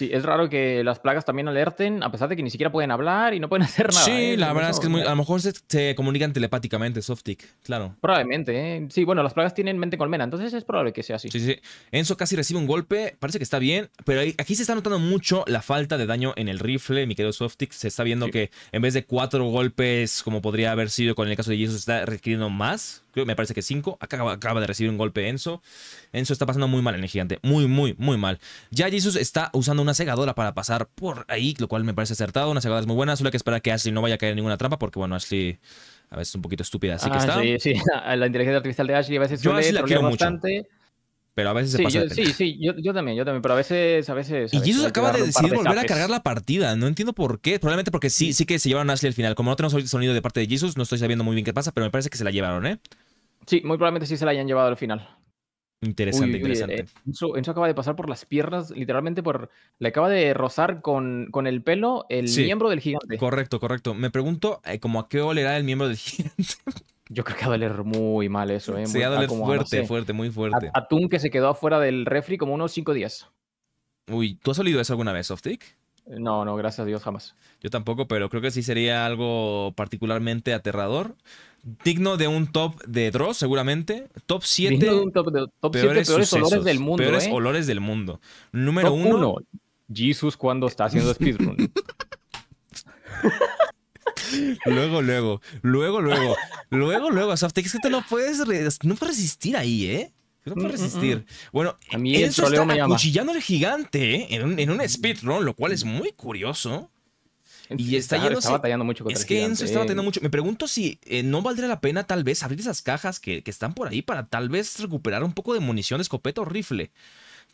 Sí, es raro que las plagas también alerten, a pesar de que ni siquiera pueden hablar y no pueden hacer nada. Sí, ¿eh? la verdad es que a lo mejor se, comunican telepáticamente, Softic, claro. Probablemente, ¿eh? Sí, bueno, las plagas tienen mente colmena, entonces es probable que sea así. Sí, sí. Enzo casi recibe un golpe, parece que está bien, pero aquí se está notando mucho la falta de daño en el rifle, mi querido Softic. Se está viendo que en vez de cuatro golpes, como podría haber sido con el caso de Jesus, está requiriendo más me parece que 5. Acaba, acaba de recibir un golpe Enzo. Enzo está pasando muy mal en el gigante. Muy, muy, muy mal. Ya Jesus está usando una segadora para pasar por ahí, lo cual me parece acertado. Una segadora es muy buena. Solo hay que esperar que Ashley no vaya a caer en ninguna trampa, porque bueno, Ashley a veces es un poquito estúpida. Así que ah, está. Sí, sí. La inteligencia artificial de Ashley a veces suele la quiero bastante. pero a veces se pasa Sí, sí, yo, también, yo también, pero a veces... A veces y Jesus acaba de decidir volver a cargar la partida, no entiendo por qué, probablemente porque sí, sí que se llevaron a Ashley al final, como no tenemos sonido de parte de Jesus, no estoy sabiendo muy bien qué pasa, pero me parece que se la llevaron, ¿eh? Sí, muy probablemente sí se la hayan llevado al final. Interesante, eh, interesante. eso, acaba de pasar por las piernas, literalmente por. Le acaba de rozar con, con el pelo el miembro del gigante. Correcto, correcto. Me pregunto eh, como a qué olerá el miembro del gigante. Yo creo que va a doler muy mal eso, ¿eh? va a doler fuerte, fuerte, muy fuerte. Atún que se quedó afuera del refri como unos 5 días. Uy, ¿tú has olido eso alguna vez, softick? No, no, gracias a Dios jamás. Yo tampoco, pero creo que sí sería algo particularmente aterrador. Digno de un top de Dross, seguramente. Top 7. Digno de un top de peores, olores del mundo. Peores ¿eh? olores del mundo. Número 1. Jesus cuando está haciendo speedrun. luego, luego, luego, luego, luego, luego, Softex. es que te lo puedes, no puedes resistir ahí, ¿eh? No mm, puedo mm, resistir. Mm. Bueno, a Enzo está cuchillando acuchillando al gigante ¿eh? en un, en speedrun, lo cual es muy curioso. Y está, está batallando mucho contra Es que Enzo está eh. batallando mucho. Me pregunto si eh, no valdría la pena tal vez abrir esas cajas que, están por ahí para tal vez recuperar un poco de munición escopeta o rifle.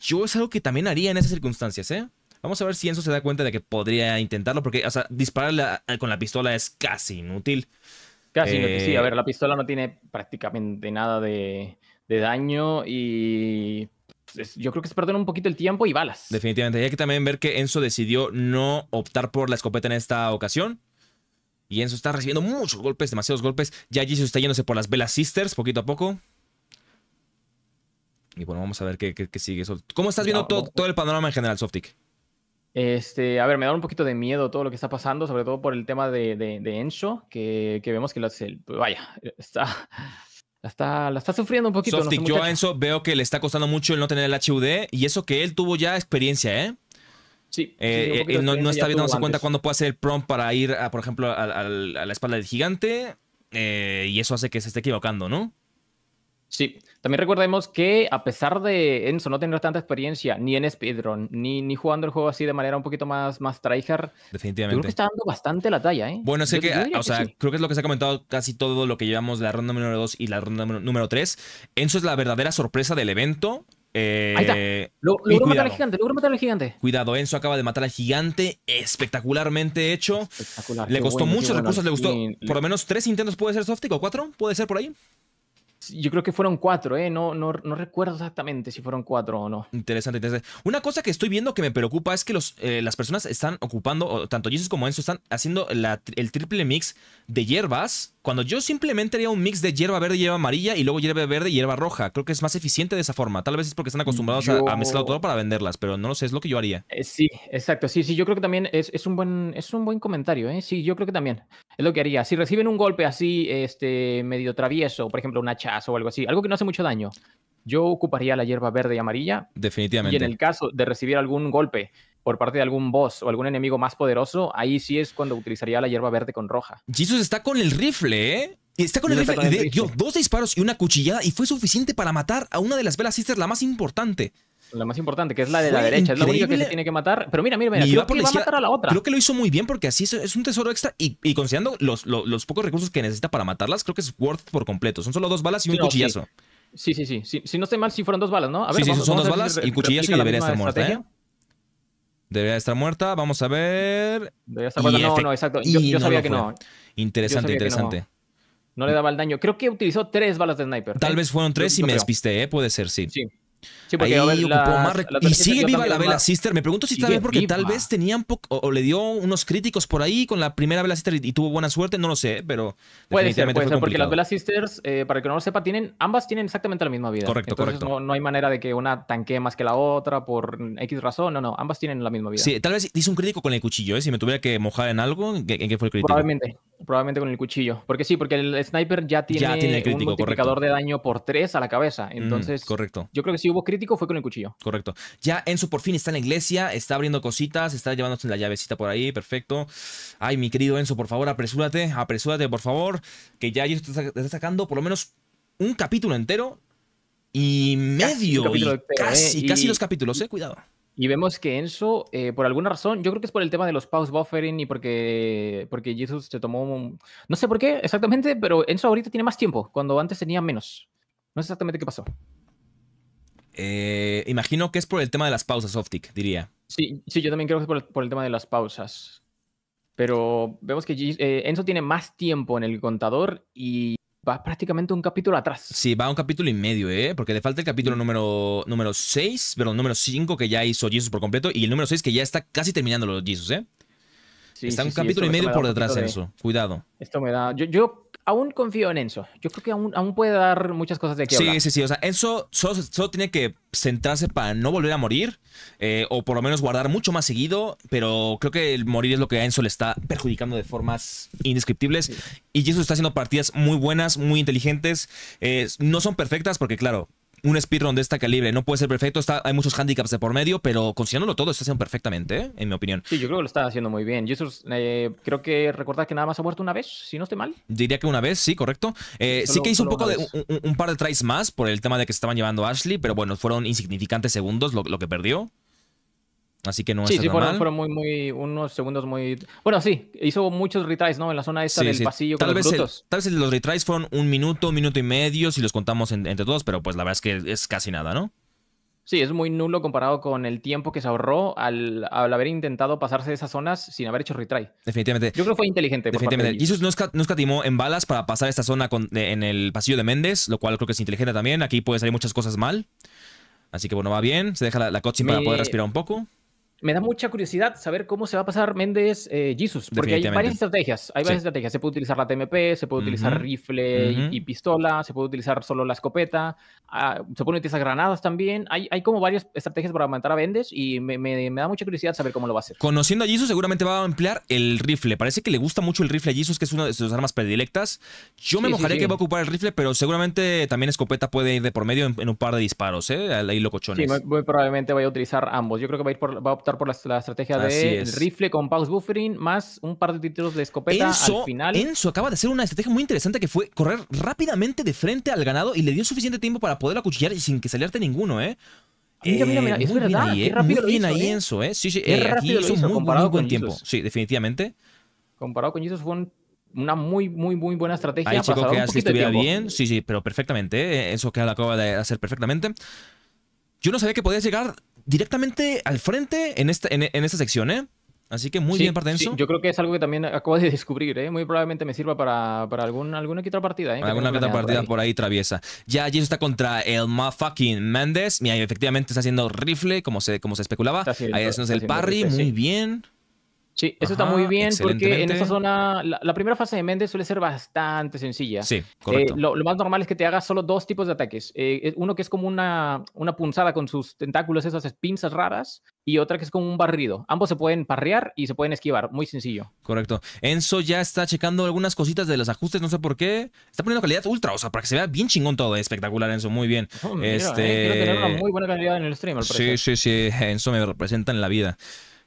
Yo es algo que también haría en esas circunstancias, ¿eh? Vamos a ver si Enzo se da cuenta de que podría intentarlo, porque, o sea, disparar con la pistola es casi inútil. Casi inútil, sí. A ver, la pistola no tiene prácticamente nada de de daño y pues, yo creo que es perder un poquito el tiempo y balas. Definitivamente. Hay que también ver que Enzo decidió no optar por la escopeta en esta ocasión. Y Enzo está recibiendo muchos golpes, demasiados golpes. Ya se está yéndose por las Velas Sisters poquito a poco. Y bueno, vamos a ver qué, sigue eso. ¿Cómo estás viendo todo, el panorama en general, Softic? Este, a ver, me da un poquito de miedo todo lo que está pasando, sobre todo por el tema de, de, Enzo, que, vemos que lo vaya, está, la está, la está sufriendo un poquito. yo a Enzo veo que le está costando mucho el no tener el HUD y eso que él tuvo ya experiencia, ¿eh? Sí. Eh, eh, no, está viendo cuenta cuándo puede hacer el prompt para ir, por ejemplo, a, la espalda del gigante eh, y eso hace que se esté equivocando, ¿no? Sí, también recordemos que a pesar de Enzo no tener tanta experiencia ni en speedrun, ni, ni jugando el juego así de manera un poquito más, más tryhard, definitivamente. creo que está dando bastante la talla, ¿eh? Bueno, sé que, creo que es lo que se ha comentado casi todo lo que llevamos la ronda número 2 y la ronda número 3. Enzo es la verdadera sorpresa del evento. Ahí está. Eh, matar al gigante, logró matar al gigante. Cuidado, Enzo acaba de matar al gigante. Espectacularmente hecho. le costó muchos recursos, le gustó. por lo menos tres intentos puede ser Softic o cuatro, puede ser por ahí. Yo creo que fueron cuatro, ¿eh? No, no, no recuerdo exactamente si fueron cuatro o no. Interesante, interesante. Una cosa que estoy viendo que me preocupa es que los, eh, las personas están ocupando, tanto Jesus como Enzo, están haciendo la, el triple mix de hierbas cuando yo simplemente haría un mix de hierba verde y hierba amarilla y luego hierba verde y hierba roja. Creo que es más eficiente de esa forma. Tal vez es porque están acostumbrados a, mezclar todo para venderlas, pero no lo sé, es lo que yo haría. Eh, sí, exacto. Sí, sí, yo creo que también es, un, buen, es un buen comentario. ¿eh? Sí, yo creo que también es lo que haría. Si reciben un golpe así, este, medio travieso, por ejemplo, un hachazo o algo así, algo que no hace mucho daño, yo ocuparía la hierba verde y amarilla. Definitivamente. Y en el caso de recibir algún golpe, por parte de algún boss o algún enemigo más poderoso, ahí sí es cuando utilizaría la hierba verde con roja. Jesus está con el rifle, ¿eh? Está con el, rifle. Con Dio dos disparos y una cuchillada y fue suficiente para matar a una de las Velas Sisters, la más importante. La más importante, que es la de la derecha. Es la única que se tiene que matar. Pero mira, mira, mira. Creo que va a matar a la otra. Creo que lo hizo muy bien porque así es, un tesoro extra. Y, considerando los, los, pocos recursos que necesita para matarlas, creo que es worth por completo. Son solo dos balas y un cuchillazo. Sí. Sí, sí, Si, no estoy mal, si fueron dos balas, ¿no? A ver, sí, son dos balas, el cuchillazo y debería estar muerta, ¿eh? Debería estar muerta. Vamos a ver. Debería estar muerta. No, no, exacto. Yo, sabía que no. Interesante, interesante. no. le daba el daño. Creo que utilizó tres balas de sniper. Tal ¿eh? vez fueron tres y me despisté, ¿eh? Puede ser, sí. Sí y sigue viva la vela Sister. Me pregunto si tal vez porque tal vez tenían o, le dio unos críticos por ahí con la primera vela Sister y, tuvo buena suerte, no lo sé, pero puede ser, porque las vela Sisters, eh, para que no lo sepa, tienen ambas tienen exactamente la misma vida. Correcto, Entonces, correcto. No, hay manera de que una tanquee más que la otra por X razón, no, no, ambas tienen la misma vida. Sí, tal vez dice un crítico con el cuchillo, ¿eh? si me tuviera que mojar en algo, ¿en, qué fue el crítico? Probablemente, probablemente con el cuchillo, porque sí, porque el sniper ya tiene, un multiplicador de daño por 3 a la cabeza. Mm, entonces, correcto. Yo creo que sí hubo crítico fue con el cuchillo. Correcto. Ya Enzo por fin está en la iglesia, está abriendo cositas, está llevándose la llavecita por ahí, perfecto. Ay, mi querido Enzo, por favor, apresúrate, apresúrate, por favor, que ya Jesús está sacando por lo menos un capítulo entero y medio, ¿eh? casi, y casi, los capítulos, eh, cuidado. Y vemos que Enzo, eh, por alguna razón, yo creo que es por el tema de los pause buffering y porque, porque Jesus se tomó. No sé por qué exactamente, pero Enzo ahorita tiene más tiempo, cuando antes tenía menos. No sé exactamente qué pasó. Eh, imagino que es por el tema de las pausas, Optic, diría. Sí, sí, yo también creo que es por el, tema de las pausas. Pero vemos que eh, Enzo tiene más tiempo en el contador y va prácticamente un capítulo atrás. Sí, va un capítulo y medio, ¿eh? Porque le falta el capítulo número, número 6, perdón, número 5 que ya hizo Jesus por completo y el número 6 que ya está casi terminando los Jesus, ¿eh? está un capítulo y medio por detrás, de... Enzo. Cuidado. Esto me da. Yo, yo aún confío en Enzo. Yo creo que aún, puede dar muchas cosas de que Sí, hablar. sí, sí. O sea, Enzo solo, tiene que centrarse para no volver a morir, eh, o por lo menos guardar mucho más seguido, pero creo que el morir es lo que a Enzo le está perjudicando de formas indescriptibles. Y eso está haciendo partidas muy buenas, muy inteligentes. Eh, no son perfectas porque, claro, un speedrun de esta calibre no puede ser perfecto. Está, hay muchos handicaps de por medio, pero considerándolo todo, está haciendo perfectamente, ¿eh? en mi opinión. Sí, yo creo que lo está haciendo muy bien. Jesus, eh, creo que recordás que nada más ha muerto una vez, si no esté mal. Diría que una vez, sí, correcto. Eh, sí que hizo un poco de par de tries más por el tema de que se estaban llevando a Ashley, pero bueno, fueron insignificantes segundos lo que perdió. Así que no sí, sí, fueron, muy, muy, unos segundos muy... Bueno, sí, hizo muchos retries, ¿no? En la zona esta del pasillo tal vez los tal vez los retries fueron un minuto, un minuto y medio, si los contamos entre todos, pero pues la verdad es que es casi nada, ¿no? Sí, es muy nulo comparado con el tiempo que se ahorró al, haber intentado pasarse de esas zonas sin haber hecho retry. Definitivamente. Yo creo que fue inteligente. Definitivamente. Jesús no, escatimó en balas para pasar esta zona en el pasillo de Méndez, lo cual creo que es inteligente también. Aquí puede salir muchas cosas mal. Así que bueno, va bien. Se deja la, la coche para poder respirar un poco me da mucha curiosidad saber cómo se va a pasar Méndez eh, Jesus, porque hay varias estrategias. Hay varias estrategias. Se puede utilizar la TMP, se puede utilizar rifle y, pistola, se puede utilizar solo la escopeta, ah, se pueden utilizar granadas también. Hay, como varias estrategias para aumentar a Méndez y me, da mucha curiosidad saber cómo lo va a hacer. Conociendo a Jesus, seguramente va a emplear el rifle. Parece que le gusta mucho el rifle a Jesus, que es una de sus armas predilectas. Yo me que va a ocupar el rifle, pero seguramente también escopeta puede ir de por medio en, un par de disparos, ¿eh? Ahí locochones. Sí, muy, probablemente vaya a utilizar ambos. Yo creo que va a ir por por la, estrategia de rifle con pause buffering más un par de títulos de escopeta al final. Enzo acaba de hacer una estrategia muy interesante que fue correr rápidamente de frente al ganado y le dio suficiente tiempo para poder acuchillar sin que salierte ninguno, ¿eh? Mira, mira, mira, es muy qué rápido ahí, ¿eh? Sí, sí, eh, muy, muy, buen con tiempo. Sí, definitivamente. Comparado con Jesus fue una muy, muy, muy buena estrategia. que bien. Sí, sí, pero perfectamente. Eso ¿eh? que acaba de hacer perfectamente. Yo no sabía que podía llegar directamente al frente en esta, en, esta sección, ¿eh? Así que muy bien partenzo Yo creo que es algo que también acabo de descubrir, ¿eh? muy probablemente me sirva para, para alguna que otra partida. ¿eh? Alguna que otra partida por ahí. traviesa. Ya allí está contra el fucking Mendes. Mira, efectivamente está haciendo rifle, como se, como se especulaba. ahí es el parry, muy bien. Sí, eso está muy bien porque en esa zona la, primera fase de mente suele ser bastante sencilla. Sí, eh, lo, más normal es que te hagas solo dos tipos de ataques. Eh, uno que es como una, una punzada con sus tentáculos, esas pinzas raras, y otra que es como un barrido. Ambos se pueden parrear y se pueden esquivar, muy sencillo. Correcto. Enzo ya está checando algunas cositas de los ajustes, no sé por qué. Está poniendo calidad ultra, o sea, para que se vea bien chingón todo. Espectacular, Enzo, muy bien. Oh, eh, este... tener una muy buena calidad en el stream, Sí, sí, sí, Enzo me representa en la vida.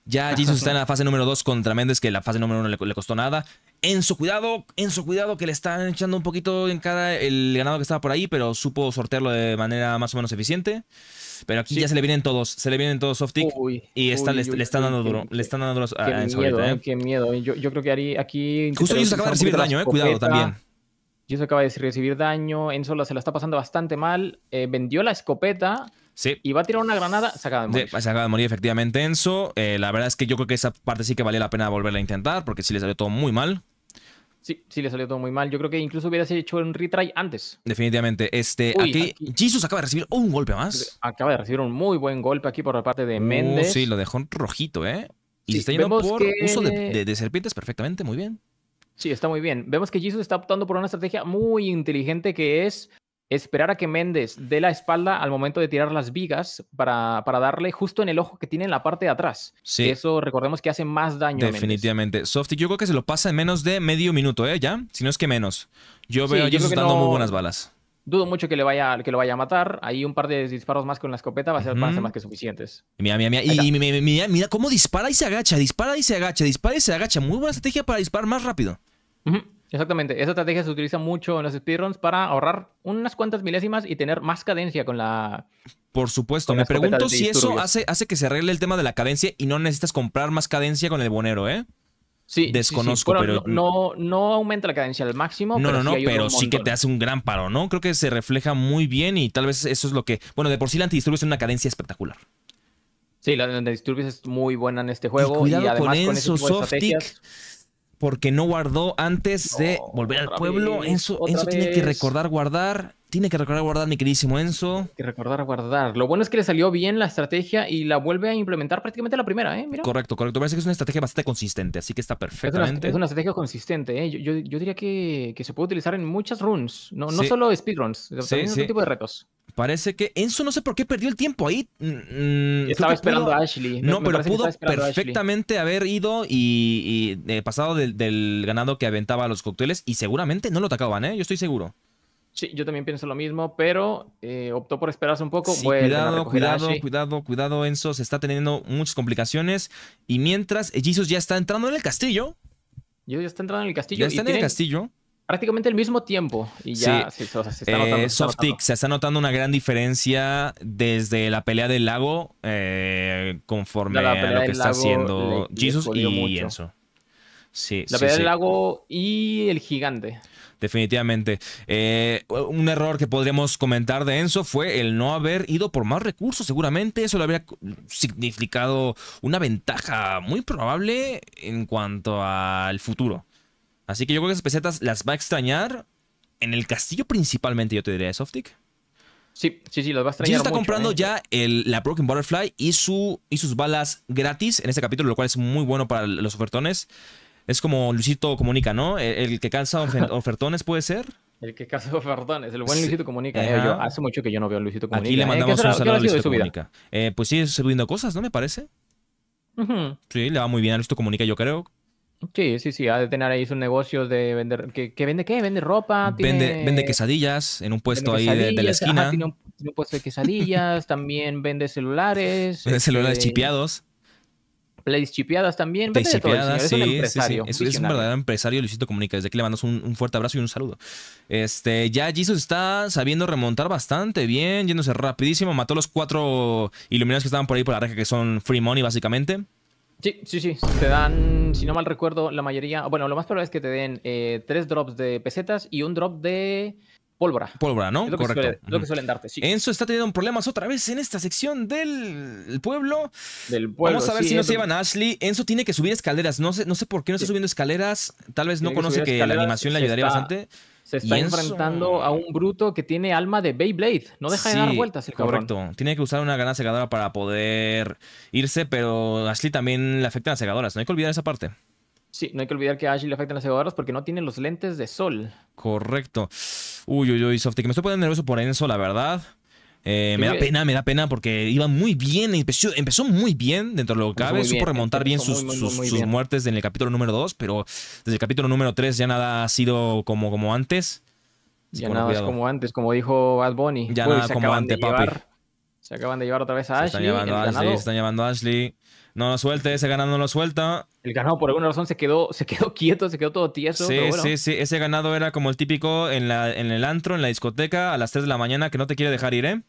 Ya Jesus está en la fase número 2 contra Méndez, que la fase número 1 le, costó nada. En su cuidado, en su cuidado, que le están echando un poquito en cara el ganado que estaba por ahí, pero supo sortearlo de manera más o menos eficiente. Pero aquí ya se le vienen todos, se le vienen todos Softic y le, están dando duro, le están dando duro a Enzo miedo, ¿eh? ¿eh? Qué miedo, yo, creo que aquí... aquí Justo ellos acaba de recibir daño, eh, cuidado también. Jesus acaba de recibir daño, Enzo se la está pasando bastante mal, eh, vendió la escopeta sí. y va a tirar una granada, se acaba de morir. se acaba de morir efectivamente Enzo, eh, la verdad es que yo creo que esa parte sí que valía la pena volverla a intentar porque sí le salió todo muy mal. Sí, sí le salió todo muy mal. Yo creo que incluso hubieras hecho un retry antes. Definitivamente. Este, aquí, Jesus acaba de recibir un golpe más. Acaba de recibir un muy buen golpe aquí por la parte de uh, Méndez. sí, lo dejó rojito, ¿eh? Y se está yendo por uso de serpientes perfectamente, muy bien. Sí, está muy bien. Vemos que Jesus está optando por una estrategia muy inteligente que es esperar a que Méndez dé la espalda al momento de tirar las vigas para, para, darle justo en el ojo que tiene en la parte de atrás. Sí. Eso recordemos que hace más daño. Definitivamente. Softy, yo creo que se lo pasa en menos de medio minuto, ¿eh? Ya, si no es que menos. Yo veo a dando muy buenas balas. Dudo mucho que, le vaya, que lo vaya a matar. Ahí un par de disparos más con la escopeta va a ser, más que suficientes. Mira, mira, mira. Y, mira, mira, mira cómo dispara y se agacha, dispara y se agacha, dispara y se agacha. Muy buena estrategia para disparar más rápido. Exactamente, esa estrategia se utiliza mucho en los speedruns para ahorrar unas cuantas milésimas y tener más cadencia con la... Por supuesto, me pregunto si eso hace, hace que se arregle el tema de la cadencia y no necesitas comprar más cadencia con el bonero, ¿eh? Sí, desconozco, pero no, no, aumenta la cadencia al máximo. No, pero no, no, sí pero sí que te hace un gran paro, ¿no? Creo que se refleja muy bien y tal vez eso es lo que. Bueno, de por sí la antidisturbios es una cadencia espectacular. Sí, la, antidisturbios es muy buena en este juego. Y, cuidado además con, eso, soft porque no guardó antes de volver al pueblo. Enzo, tiene que recordar guardar. Tiene que recordar guardar, mi queridísimo Enzo. Tiene que recordar guardar. Lo bueno es que le salió bien la estrategia y la vuelve a implementar prácticamente la primera, ¿eh? Correcto, correcto. Parece que es una estrategia bastante consistente, así que está perfectamente. Es una, estrategia consistente, ¿eh? Yo, diría que, se puede utilizar en muchas runs, no, solo speedruns, también en otro tipo de retos. Parece que Enzo no sé por qué perdió el tiempo ahí. Mm, mm, estaba esperando a Ashley. no, pero pudo perfectamente haber ido y, eh, pasado del, ganado que aventaba los cocteles. y seguramente no lo atacaban, ¿eh? Yo estoy seguro. Sí, yo también pienso lo mismo, pero eh, optó por esperarse un poco. cuidado, cuidado, cuidado, cuidado, Enzo. Se está teniendo muchas complicaciones. Y mientras, Jesus ya está entrando en el castillo. ya está entrando en el castillo. Ya está en el castillo prácticamente el mismo tiempo y ya sí. se, está notando, una gran diferencia desde la pelea del lago eh, conforme a lo que está haciendo Jesus y Enzo. Sí, la pelea del lago y el gigante. Definitivamente. Eh, un error que podríamos comentar de Enzo fue el no haber ido por más recursos. Seguramente eso le habría significado una ventaja muy probable en cuanto al futuro. Así que yo creo que esas pesetas las va a extrañar en el castillo principalmente, yo te diría, ¿eh, Softic. Sí, sí, sí, las va a extrañar. ¿eh? Ya está comprando ya la Broken Butterfly y, sus balas gratis en este capítulo, lo cual es muy bueno para los ofertones. Es como Luisito comunica, ¿no? El, que cansa ofertones puede ser. El que cansa ofertones, el buen Luisito comunica. ¿eh? hace mucho que yo no veo a Luisito comunica. Aquí le mandamos un saludo a Luisito comunica. pues sigue subiendo cosas, ¿no? Me parece. Sí, le va muy bien a Luisito comunica, yo creo. Sí, sí, sí, ha de tener ahí sus negocios de vender, que, vende qué, vende ropa, vende, quesadillas en un puesto ahí de, la esquina. tiene, un, puesto de quesadillas, también vende celulares. Vende celulares este, chipeados. Plays chipeadas también. Vende es un empresario. Es, un verdadero empresario, Luisito Comunica. Desde aquí le mandas un, fuerte abrazo y un saludo. Este, ya Jesus está sabiendo remontar bastante bien, yéndose rapidísimo. Mató los cuatro iluminados que estaban por ahí por la reja, que son free money, básicamente. Sí, sí, sí. Te dan, si no mal recuerdo, la mayoría. Bueno, lo más probable es que te den eh, tres drops de pesetas y un drop de pólvora. Pólvora, ¿no? Correcto. lo que suelen darte, sí. Enzo está teniendo problemas otra vez en esta sección del pueblo. Del pueblo. Vamos a ver si no se llevan Ashley. Enzo tiene que subir escaleras. No sé, no sé por qué no está subiendo escaleras. Tal vez no conoce que, la animación le ayudaría bastante. Se está enfrentando a un bruto que tiene alma de Beyblade. No deja de dar vueltas el Correcto. Tiene que usar una gran cegadora para poder irse, pero Ashley también le afectan las segadoras. No hay que olvidar esa parte. Sí, no hay que olvidar que a Ashley le afectan las segadoras porque no tiene los lentes de sol. Correcto. Uy, uy, uy, Softy, que me estoy poniendo nervioso por Enzo, la verdad. Eh, me da eh. pena, me da pena porque iba muy bien, empezó, muy bien dentro de lo que cabe, supo remontar bien sus, muertes en el capítulo número 2, pero desde el capítulo número 3 ya nada ha sido como, como antes. Ya nada es como antes, como dijo Bad Bunny. Ya nada como antes, papi. se acaban de llevar otra vez a Ashley. Están llevando a Ashley, están llevando a Ashley no lo suelta, ese ganado no lo suelta. El ganado por alguna razón se quedó, se quedó quieto, se quedó todo tieso. Sí, sí, sí, ese ganado era como el típico en, la, en el antro, en la discoteca, a las 3 de la mañana que no te quiere dejar ir, ¿eh?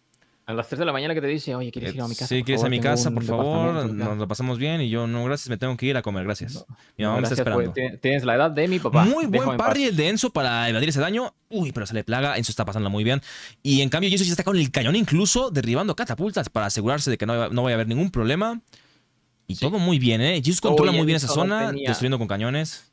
A las 3 de la mañana que te dice, oye, ¿quieres eh, ir a mi casa? Sí, por ¿quieres a mi casa, por favor? Nos lo pasamos bien. Y yo, no, gracias, me tengo que ir a comer, gracias. mi mamá me está pues, esperando. tienes la edad de mi papá. Muy buen parry el de Enzo para evadir ese daño. Uy, pero se le plaga. Enzo está pasando muy bien. Y en cambio, Jesús ya está con el cañón, incluso derribando catapultas para asegurarse de que no, no vaya a haber ningún problema. Y todo muy bien, ¿eh? Jesus controla muy bien esa zona, destruyendo con cañones.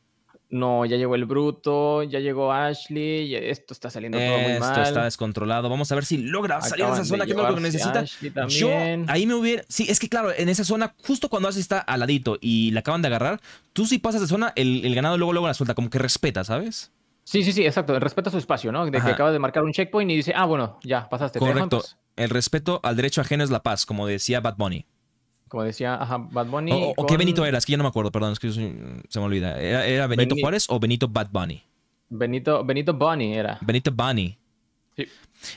No, ya llegó el Bruto, ya llegó Ashley, esto está saliendo todo muy mal. Esto está descontrolado. Vamos a ver si logra salir de esa zona, que es lo que necesita. Yo, ahí me hubiera... Sí, es que claro, en esa zona, justo cuando Ashley está aladito y la acaban de agarrar, tú si pasas de zona, el, ganado luego luego la suelta, como que respeta, ¿sabes? Sí, sí, sí, exacto. Respeta su espacio, ¿no? De que acaba de marcar un checkpoint y dice, ah, bueno, ya, pasaste. Correcto. El respeto al derecho ajeno es la paz, como decía Bad Bunny. Como decía, ajá, Bad Bunny. ¿O, qué Benito era? Es que ya no me acuerdo, perdón, es que se me olvida. ¿Era, Benito, Benito Juárez o Benito Bad Bunny? Benito, Benito Bunny era. Benito Bunny. Sí.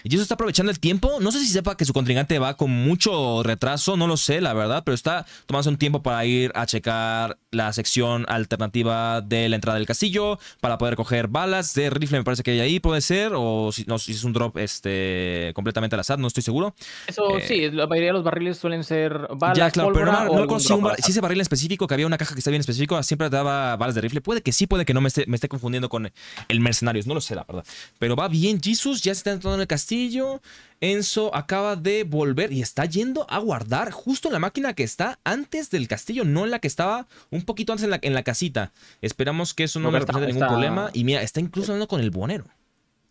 Jesus está aprovechando el tiempo. No sé si sepa que su contrincante va con mucho retraso, no lo sé, la verdad, pero está tomando un tiempo para ir a checar la sección alternativa de la entrada del castillo, para poder coger balas de rifle, me parece que hay ahí, puede ser, o si, si es un drop este, completamente al azar, no estoy seguro. Eso eh, sí, la mayoría de los barriles suelen ser balas. Ya, claro, pero no, si ese barril específico, que había una caja que estaba bien específico, siempre daba balas de rifle. Puede que sí, puede que no me esté, confundiendo con el mercenario, no lo sé, la verdad. Pero va bien, Jesus, ya se está entrando en el Castillo. Enzo acaba de volver y está yendo a guardar justo la máquina que está antes del castillo, no en la que estaba un poquito antes en la, casita. Esperamos que eso no, me represente ningún problema. Y mira, está incluso hablando con el bonero.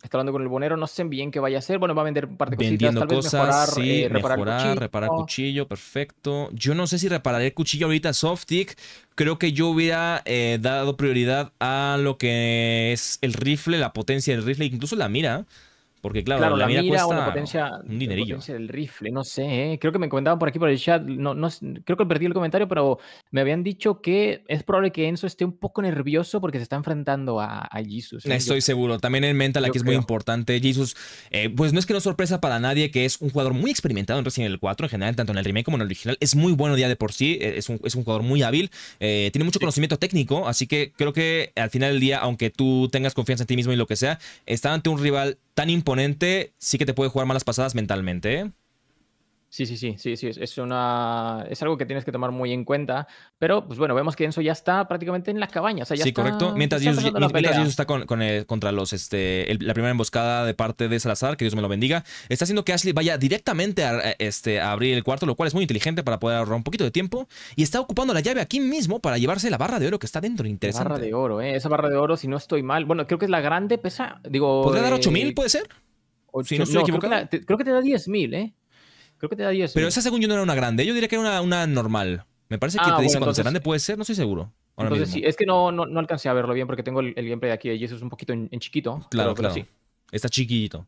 Está hablando con el bonero, no sé bien qué vaya a hacer. Bueno, va a vender un par de cositas, Vendiendo tal vez eh, mejorar, reparar, cuchillo. reparar cuchillo, perfecto. Yo no sé si repararé el cuchillo ahorita Softic. Creo que yo hubiera eh, dado prioridad a lo que es el rifle, la potencia del rifle, incluso la mira. Porque claro, la, mira, cuesta potencia, un dinerillo. rifle, no sé, ¿eh? creo que me comentaban por aquí por el chat, no, no, creo que perdí el comentario, pero me habían dicho que es probable que Enzo esté un poco nervioso porque se está enfrentando a, a Jesus. ¿eh? Estoy seguro, también en mental aquí es muy importante. Jesus, eh, pues no es que no sorpresa para nadie que es un jugador muy experimentado en el Evil 4 en general, tanto en el remake como en el original, es muy bueno día de por sí, e, es un, es un jugador muy hábil, tiene mucho conocimiento técnico, así que creo que al final del día, aunque tú tengas confianza en ti mismo y lo que sea, está ante un rival tan importante sí que te puede jugar malas pasadas mentalmente. ¿eh? Sí, sí, sí, sí, sí, es, una, es algo que tienes que tomar muy en cuenta. Pero, pues bueno, vemos que Enzo ya está prácticamente en las cabañas. O sí, correcto. Mientras, está eh, contra los, este, la primera emboscada de parte de Salazar, que Dios me lo bendiga, está haciendo que Ashley vaya directamente a, este, abrir el cuarto, lo cual es muy inteligente para poder ahorrar un poquito de tiempo. Y está ocupando la llave aquí mismo para llevarse la barra de oro que está dentro. Interesante. barra de oro, ¿eh? Esa barra de oro, si no estoy mal. Bueno, creo que es la grande, pesa. Digo. ¿Podría dar 8000, eh, puede ser? si no, estoy creo, creo que te da 10.000, ¿eh? Creo que te da 10. Pero esa según yo no era una grande. Yo diría que era una, normal. Me parece que ah, te dice cuando grande puede ser, no estoy seguro. entonces sí, es que no, no, alcancé a verlo bien porque tengo el, gameplay de aquí y eso es un poquito en, chiquito. Claro, claro. Está chiquito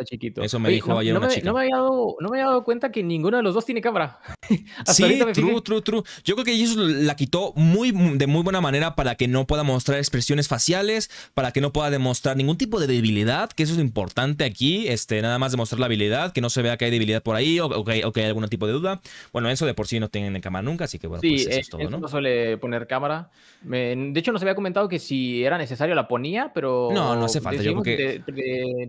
está chiquito. Eso me dijo no, ayer una me, chica. No me, había dado, no me dado cuenta que ninguno de los dos tiene cámara. sí, true, true, true. Yo creo que Jesus la quitó muy, de muy buena manera para que no pueda mostrar expresiones faciales, para que no pueda demostrar ningún tipo de debilidad, que eso es importante aquí, este, nada más demostrar la habilidad, que no se vea que hay debilidad por ahí o, que, hay, algún tipo de duda. Bueno, eso de por sí no tienen cámara nunca, así que bueno, pues eso eh, es todo, ¿no? ¿no? suele poner cámara. de hecho, nos había comentado que si era necesario la ponía, pero... No, no hace falta. que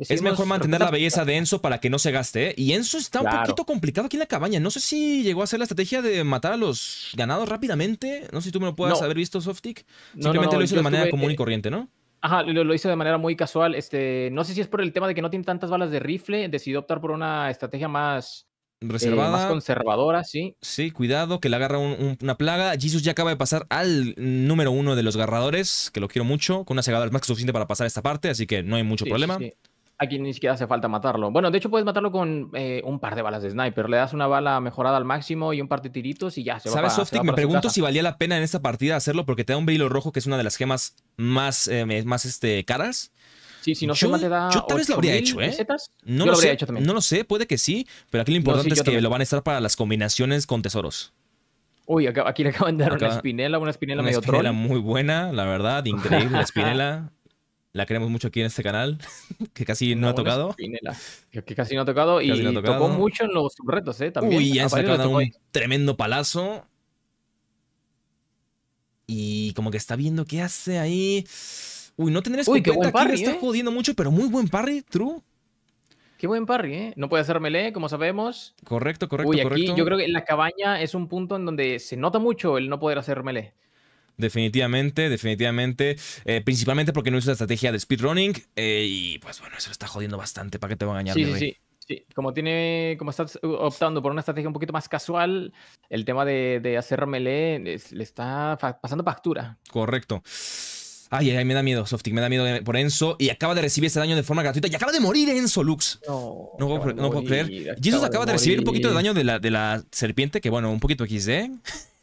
es mejor mantener la esa de Enzo para que no se gaste. ¿eh? Y Enzo está un poquito complicado aquí en la cabaña. No sé si llegó a hacer la estrategia de matar a los ganados rápidamente. No sé si tú me lo puedas haber visto, Softic. Simplemente lo hizo de manera común y corriente, ¿no? Ajá, lo, hizo de manera muy casual. Este, no sé si es por el tema de que no tiene tantas balas de rifle. Decidió optar por una estrategia más, eh, reservada. más conservadora, sí. Sí, cuidado, que le agarra una plaga. Jesus ya acaba de pasar al número uno de los agarradores, que lo quiero mucho, con una cegadora más que suficiente para pasar esta parte, así que no hay mucho problema. Sí. Aquí ni siquiera hace falta matarlo. Bueno, de hecho puedes matarlo con eh, un par de balas de sniper. Le das una bala mejorada al máximo y un par de tiritos y ya se va. ¿Sabes, Softic? Me pregunto si valía la pena en esta partida hacerlo porque te da un brillo rojo que es una de las gemas más, eh, más este, caras. Sí, si no yo, te da yo tal vez lo habría hecho, ¿eh? no lo, sé, hecho también. No lo sé, puede que sí, pero aquí lo importante es que lo van a estar para las combinaciones con tesoros. Uy, aquí le acaban de dar una espinela, una espinela una espinela muy buena, la verdad, increíble la espinela la queremos mucho aquí en este canal, que casi no, ha tocado. Que, casi no ha tocado y tocó mucho en los subretos, ¿eh? También. Uy, ya se le un tremendo palazo. Y como que está viendo qué hace ahí. Uy, no tendré Uy, qué buen parry, está eh. jodiendo mucho, pero muy buen parry, true. Qué buen parry, ¿eh? No puede hacer melee, como sabemos. Correcto, correcto, correcto. yo creo que la cabaña es un punto en donde se nota mucho el no poder hacer melee definitivamente, definitivamente. Eh, principalmente porque no hizo la estrategia de speedrunning. Eh, y pues bueno, eso lo está jodiendo bastante. ¿Para qué te voy a engañar? Sí, sí, sí, como tiene, como está optando por una estrategia un poquito más casual, el tema de, hacer melee le, está pasando factura. Correcto. Ay, ay, me da miedo, Softic, me da miedo eh, por Enzo. Y acaba de recibir ese daño de forma gratuita. Y acaba de morir Enzo Lux. No, no, puedo, creer. Acaba acaba de, recibir un poquito de daño de la, de la serpiente, que bueno, un poquito XD.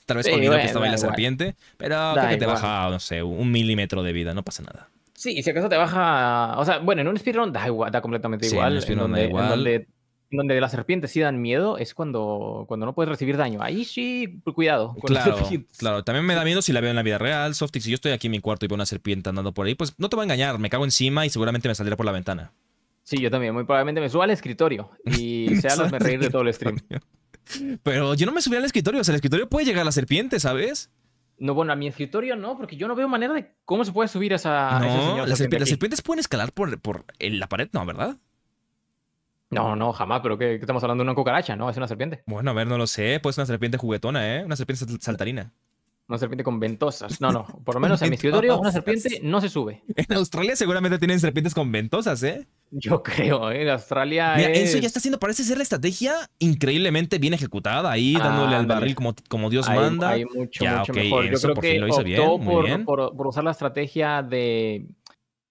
Tal vez con que estaba ahí la serpiente, pero que te baja, no sé, un milímetro de vida, no pasa nada. Sí, y si acaso te baja. O sea, bueno, en un speedrun da, igual, da completamente igual. En, donde, da igual. En donde, donde las serpientes sí dan miedo es cuando, cuando no puedes recibir daño. Ahí sí, cuidado. claro, claro. También me da miedo si la veo en la vida real, Softix. Si yo estoy aquí en mi cuarto y veo una serpiente andando por ahí, pues no te va a engañar. Me cago encima y seguramente me saldrá por la ventana. Sí, yo también. Muy probablemente me suba al escritorio y sea los me reír de todo el stream. Pero yo no me subí al escritorio. O sea, el escritorio puede llegar a la serpiente, ¿sabes? No, bueno, a mi escritorio no, porque yo no veo manera de cómo se puede subir esa. No, las, serpientes pueden escalar por, por la pared, ¿no? ¿Verdad? No, no, jamás, pero ¿qué, estamos hablando de una cucaracha, ¿no? Es una serpiente. Bueno, a ver, no lo sé. Pues una serpiente juguetona, ¿eh? Una serpiente saltarina. Una serpiente con ventosas. No, no. Por lo menos en mi escritorio una serpiente no se sube. En Australia seguramente tienen serpientes con ventosas, ¿eh? Yo creo, ¿eh? en Australia eso ya está haciendo parece ser la estrategia increíblemente bien ejecutada ahí, ah, dándole al barril como, como Dios manda. Hay mucho, mucho mejor. Yo creo que por, usar la estrategia de,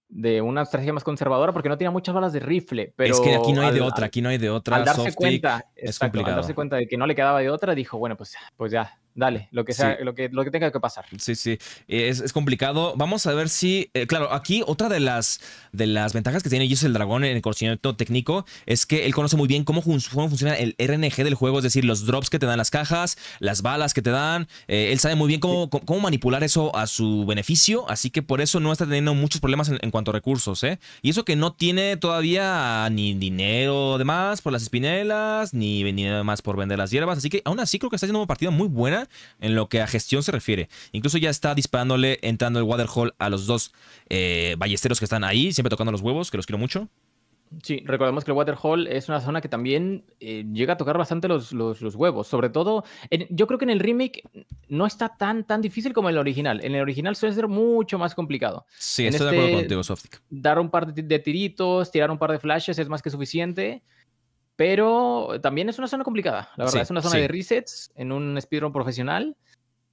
de una estrategia más conservadora porque no tiene muchas balas de rifle. Pero es que aquí no hay de otra, aquí no hay de otra. Al darse, cuenta, es exacto, al darse cuenta de que no le quedaba de otra, dijo, bueno, pues, pues ya, dale, lo que sea, lo, que, lo que tenga que pasar. Sí, sí, es, complicado. Vamos a ver si, eh, claro, aquí otra de las, de las ventajas que tiene Jesus el Dragón en el conocimiento técnico es que él conoce muy bien cómo, funciona el RNG del juego, es decir, los drops que te dan las cajas, las balas que te dan, eh, él sabe muy bien cómo, manipular eso a su beneficio, así que por eso no está teniendo muchos problemas en, cuanto a recursos, ¿eh? Y eso que no tiene todavía ni dinero de más por las espinelas, ni, dinero de más por vender las hierbas, así que aún así creo que está haciendo una partida muy buena en lo que a gestión se refiere. Incluso ya está disparándole, entrando el Waterhole a los dos eh, ballesteros que están ahí, siempre tocando los huevos, que los quiero mucho. Sí, recordemos que el Waterhole es una zona que también eh, llega a tocar bastante los, huevos. Sobre todo, yo creo que en el remake no está tan, tan difícil como en el original. En el original suele ser mucho más complicado. Sí, estoy de este acuerdo contigo, Softic. Dar un par de, tiritos, tirar un par de flashes es más que suficiente. Pero también es una zona complicada, la verdad. es una zona de resets en un speedrun profesional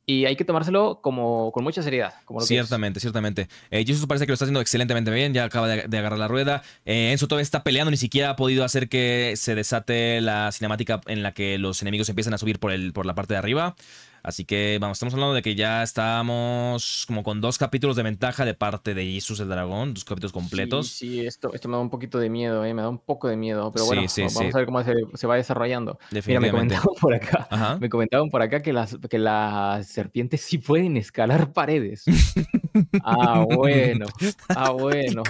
y hay que tomárselo como con mucha seriedad. ciertamente, ciertamente. Eh, Jesus parece que lo está haciendo excelentemente bien, ya acaba de, agarrar la rueda. Eh, Enzo todavía está peleando, ni siquiera ha podido hacer que se desate la cinemática en la que los enemigos empiezan a subir por, el, por la parte de arriba. Así que vamos, estamos hablando de que ya estamos como con dos capítulos de ventaja de parte de Isus el dragón, dos capítulos completos. Sí, sí esto, esto me da un poquito de miedo, eh, me da un poco de miedo, pero bueno, vamos a ver cómo se, va desarrollando. Mira, me comentaron por acá, me por acá que las, que las serpientes sí pueden escalar paredes. ah, bueno, ah, bueno.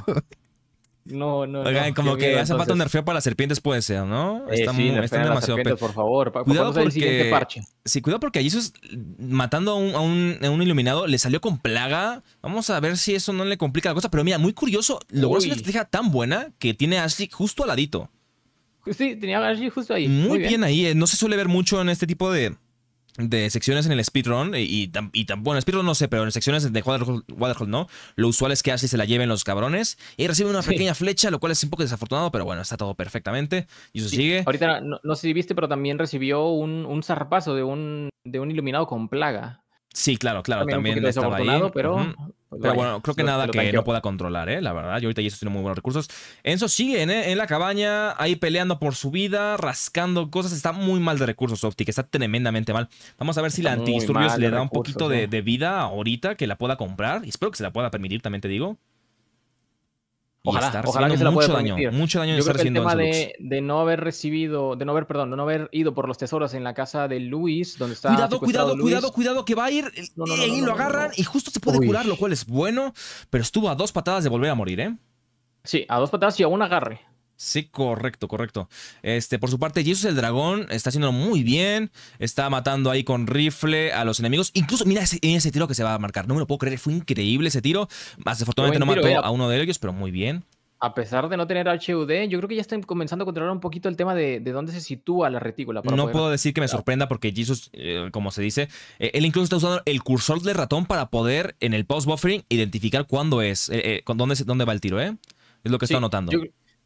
No, no, no, como que miedo, zapato nerfeo para las serpientes puede eh, ser, ¿no? Eh, está están, demasiado por favor. cuidado cuidado porque... Parche? Sí, cuidado porque Jesus matando a un, a, un, a un, iluminado le salió con plaga. Vamos a ver si eso no le complica la cosa. Pero mira, muy curioso, logró una estrategia tan buena que tiene a Ashley justo al ladito. Sí, tenía a Ashley justo ahí. Muy, bien. ahí. Eh. No se suele ver mucho en este tipo de, de secciones en el speedrun y, y, bueno, el speedrun no sé, pero en secciones de Waterhole, no, lo usual es que así se la lleven los cabrones y recibe una pequeña flecha, lo cual es un poco desafortunado, pero bueno, está todo perfectamente y eso sigue. Ahorita no, sé si viste, pero también recibió un, un zarpazo de un, de un iluminado con plaga. Sí, claro, claro, también, estaba ahí. Pero, pues, pero bueno, creo que nada que no pueda controlar, ¿eh? la verdad. Yo ahorita estoy tiene muy buenos recursos. Enzo sigue en, ¿eh? en, la cabaña, ahí peleando por su vida, rascando cosas. Está muy mal de recursos, Optic, está tremendamente mal. Vamos a ver si la antidisturbios le da un poquito de, de vida ahorita que la pueda comprar. Y espero que se la pueda permitir, también te digo. Ojalá, estar ojalá mucho daño, mucho daño Yo el tema de, no haber recibido, de no haber, perdón, de no haber ido por los tesoros en la casa de Luis, donde está Cuidado, cuidado, cuidado, cuidado, que va a ir y lo agarran y justo se puede curar, lo cual es bueno, pero estuvo a dos patadas de volver a morir, ¿eh? Sí, a dos patadas y a un agarre. Sí, correcto, correcto. Este, por su parte, Jesus el dragón está haciéndolo muy bien. Está matando ahí con rifle a los enemigos. Incluso, mira ese, tiro que se va a marcar. No me lo puedo creer, fue increíble ese tiro. Más no mató a uno de ellos, pero muy bien a pesar de no tener HUD, yo creo que ya están comenzando a controlar un poquito el tema de, dónde se sitúa la retícula. no puedo decir que me sorprenda porque Jesus, eh, como se dice, eh, él incluso está usando el cursor de ratón para poder en el post buffering identificar cuándo es, eh, con dónde, dónde va el tiro, ¿eh? Es lo que está notando. Yo,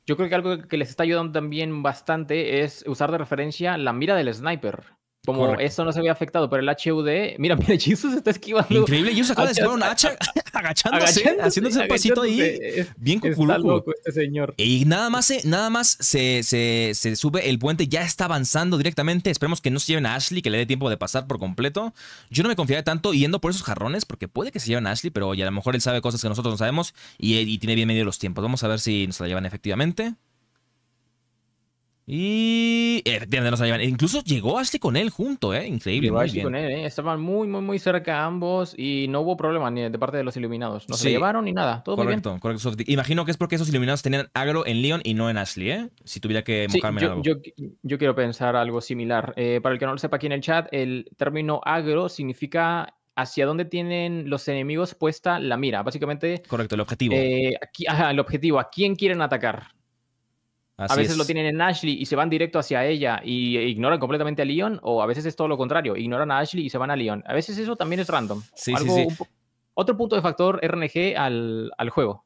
yo creo que algo que les está ayudando también bastante es usar de referencia la mira del sniper. Como eso no se había afectado, pero el HUD, mira, mira, Jesus está esquivando. Increíble, Jesus acaba de llevar un hacha agachándose, haciéndose un pasito ahí. bien loco este señor. Y nada más, se, nada más se, sube el puente, ya está avanzando directamente. Esperemos que no se lleven a Ashley, que le dé tiempo de pasar por completo. Yo no me confiaría tanto yendo por esos jarrones, porque puede que se lleven a Ashley, pero a lo mejor él sabe cosas que nosotros no sabemos y, y tiene bien medido los tiempos. Vamos a ver si nos la llevan efectivamente. Y llevan. Incluso llegó Ashley con él junto, ¿eh? Increíble. ¿eh? Estaban muy, muy, muy cerca ambos y no hubo problema ni de parte de los iluminados. No se llevaron ni nada. Todo muy bien? correcto. Imagino que es porque esos iluminados tenían agro en Leon y no en Ashley, ¿eh? Si tuviera que mojarme algo. Yo, quiero pensar algo similar. Eh, para el que no lo sepa aquí en el chat, el término agro significa hacia dónde tienen los enemigos puesta la mira. Básicamente. Correcto, el objetivo. Eh, el objetivo. ¿A quién quieren atacar? a veces lo tienen en Ashley y se van directo hacia ella y ignoran completamente a Leon, o a veces es todo lo contrario, ignoran a Ashley y se van a Leon. A veces eso también es random. Otro punto de factor RNG al, juego.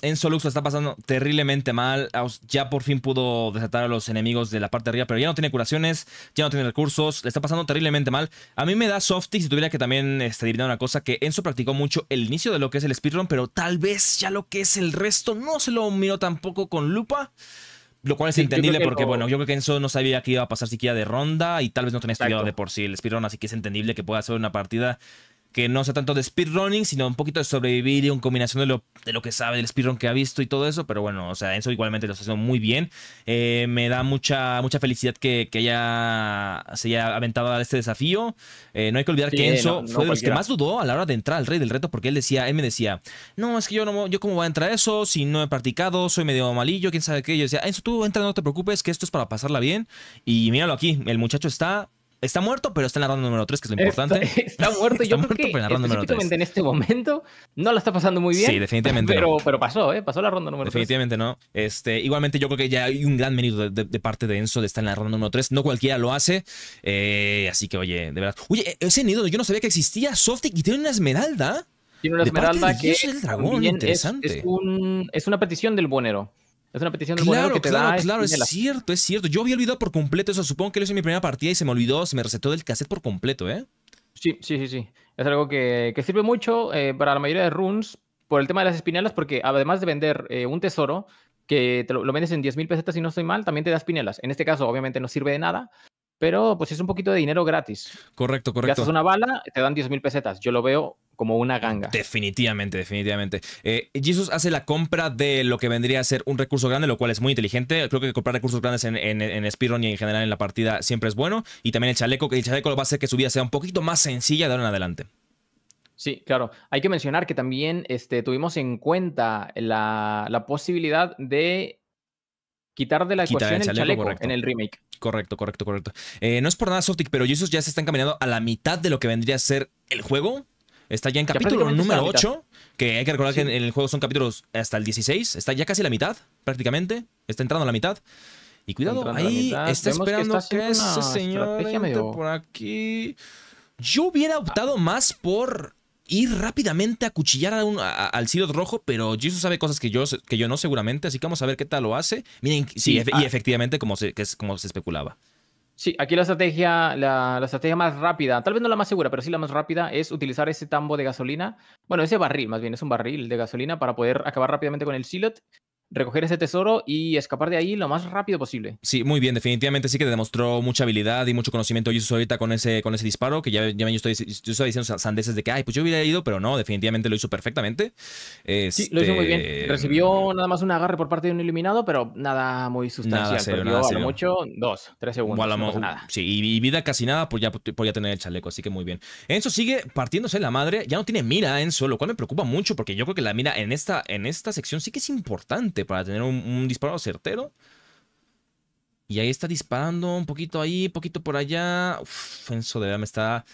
Enzo Luxo En está pasando terriblemente mal. Ya por fin pudo desatar a los enemigos de la parte de arriba, pero ya no tiene curaciones, ya no tiene recursos, le está pasando terriblemente mal. A mí me da softy si tuviera que también este, adivinar una cosa que Enzo practicó mucho el inicio de lo que es el speedrun, pero tal vez ya lo que es el resto no se lo miró tampoco con lupa. Lo cual es entendible porque, bueno, yo creo que Enzo no sabía que iba a pasar siquiera de ronda y tal vez no tenía estudiado de por sí el espirón así que es entendible que pueda ser una partida que no sea tanto de speedrunning, sino un poquito de sobrevivir y una combinación de lo, de lo que sabe, del speedrun que ha visto y todo eso. Pero bueno, o sea, Enzo igualmente lo está haciendo muy bien. Eh, me da mucha, mucha felicidad que, que haya, se haya aventado a este desafío. Eh, no hay que olvidar que Enzo fue el que más dudó a la hora de entrar al rey del reto, porque él decía, él me decía, no, es que yo no, yo cómo voy a entrar a eso, si no he practicado, soy medio malillo, quién sabe qué. Yo decía, Enzo, tú entra, no te preocupes, que esto es para pasarla bien. Y míralo aquí, el muchacho está Está muerto, pero está en la ronda número 3, que es lo importante. Está, muerto, yo creo que pero en este momento no lo está pasando muy bien. Sí, definitivamente pero, pero pasó, ¿eh? Pasó la ronda número 3. Definitivamente no. Este, igualmente yo creo que ya hay un gran mérito de, parte de Enzo de estar en la ronda número 3. No cualquiera lo hace. Eh, así que, oye, de verdad. Oye, e, ese nido yo no sabía que existía. Softy y tiene una esmeralda. Tiene una esmeralda que es, el dragón, interesante. es una petición del buenero. Es una petición claro, que claro, Claro, es, cierto, es cierto. Yo había olvidado por completo eso. Supongo que lo hice en mi primera partida y se me olvidó, se me recetó del cassette por completo, ¿eh? Sí, sí, sí, sí. Es algo que, sirve mucho eh, para la mayoría de runes por el tema de las espinelas, porque además de vender eh, un tesoro, que te lo, vendes en 10.000 pesetas si no estoy mal, también te das espinelas. En este caso, obviamente, no sirve de nada, pero pues es un poquito de dinero gratis. Correcto, correcto. haces una bala, te dan 10.000 pesetas. Yo lo veo como una ganga. Definitivamente, definitivamente. Eh, Jesus hace la compra de lo que vendría a ser un recurso grande, lo cual es muy inteligente. Creo que comprar recursos grandes en, en, Speedrun y en general en la partida siempre es bueno. Y también el chaleco, que el chaleco va a hacer que su vida sea un poquito más sencilla de ahora en adelante. Sí, claro. Hay que mencionar que también este, tuvimos en cuenta la posibilidad de quitar de la quitar chaleco, en el remake. Correcto, correcto, correcto. Eh, no es por nada Softic, pero Jesus ya se está encaminando a la mitad de lo que vendría a ser el juego. Está ya en capítulo número 8, que hay que recordar que en, el juego son capítulos hasta el 16. Está ya casi la mitad, prácticamente. Está entrando a la mitad. Y cuidado, ahí está esperando que, ese señor por aquí. Yo hubiera optado ah. más por ir rápidamente a cuchillar un, al Silot Rojo, pero Jesus sabe cosas que yo, que yo no seguramente, así que vamos a ver qué tal lo hace. Miren, sí, y, ah. efectivamente como se, que es, como se especulaba. Sí, aquí la estrategia, la, la, estrategia más rápida, tal vez no la más segura, pero sí la más rápida, es utilizar ese tambo de gasolina, bueno, ese barril más bien, es un barril de gasolina para poder acabar rápidamente con el Silot recoger ese tesoro y escapar de ahí lo más rápido posible. Sí, muy bien, definitivamente sí que demostró mucha habilidad y mucho conocimiento Yusu ahorita con ese, con ese disparo, que ya, ya yo, estoy, yo estoy diciendo sandeces de que, ay, pues yo hubiera ido, pero no, definitivamente lo hizo perfectamente. Sí, lo hizo muy bien. Este, Recibió mm. nada más un agarre por parte de un iluminado, pero nada muy sustancial. Nada serio, mucho dos, tres segundos. nada. Sí, y vida casi nada, pues ya ya tener el chaleco, así que muy bien. Enzo sigue partiéndose la madre, ya no tiene mira Enzo, lo cual me preocupa mucho porque yo creo que la mira en esta, en esta sección sí que es importante. Este, para tener un, disparo certero. Y ahí está disparando un poquito ahí, poquito por allá. Uf, Enzo de verdad me está...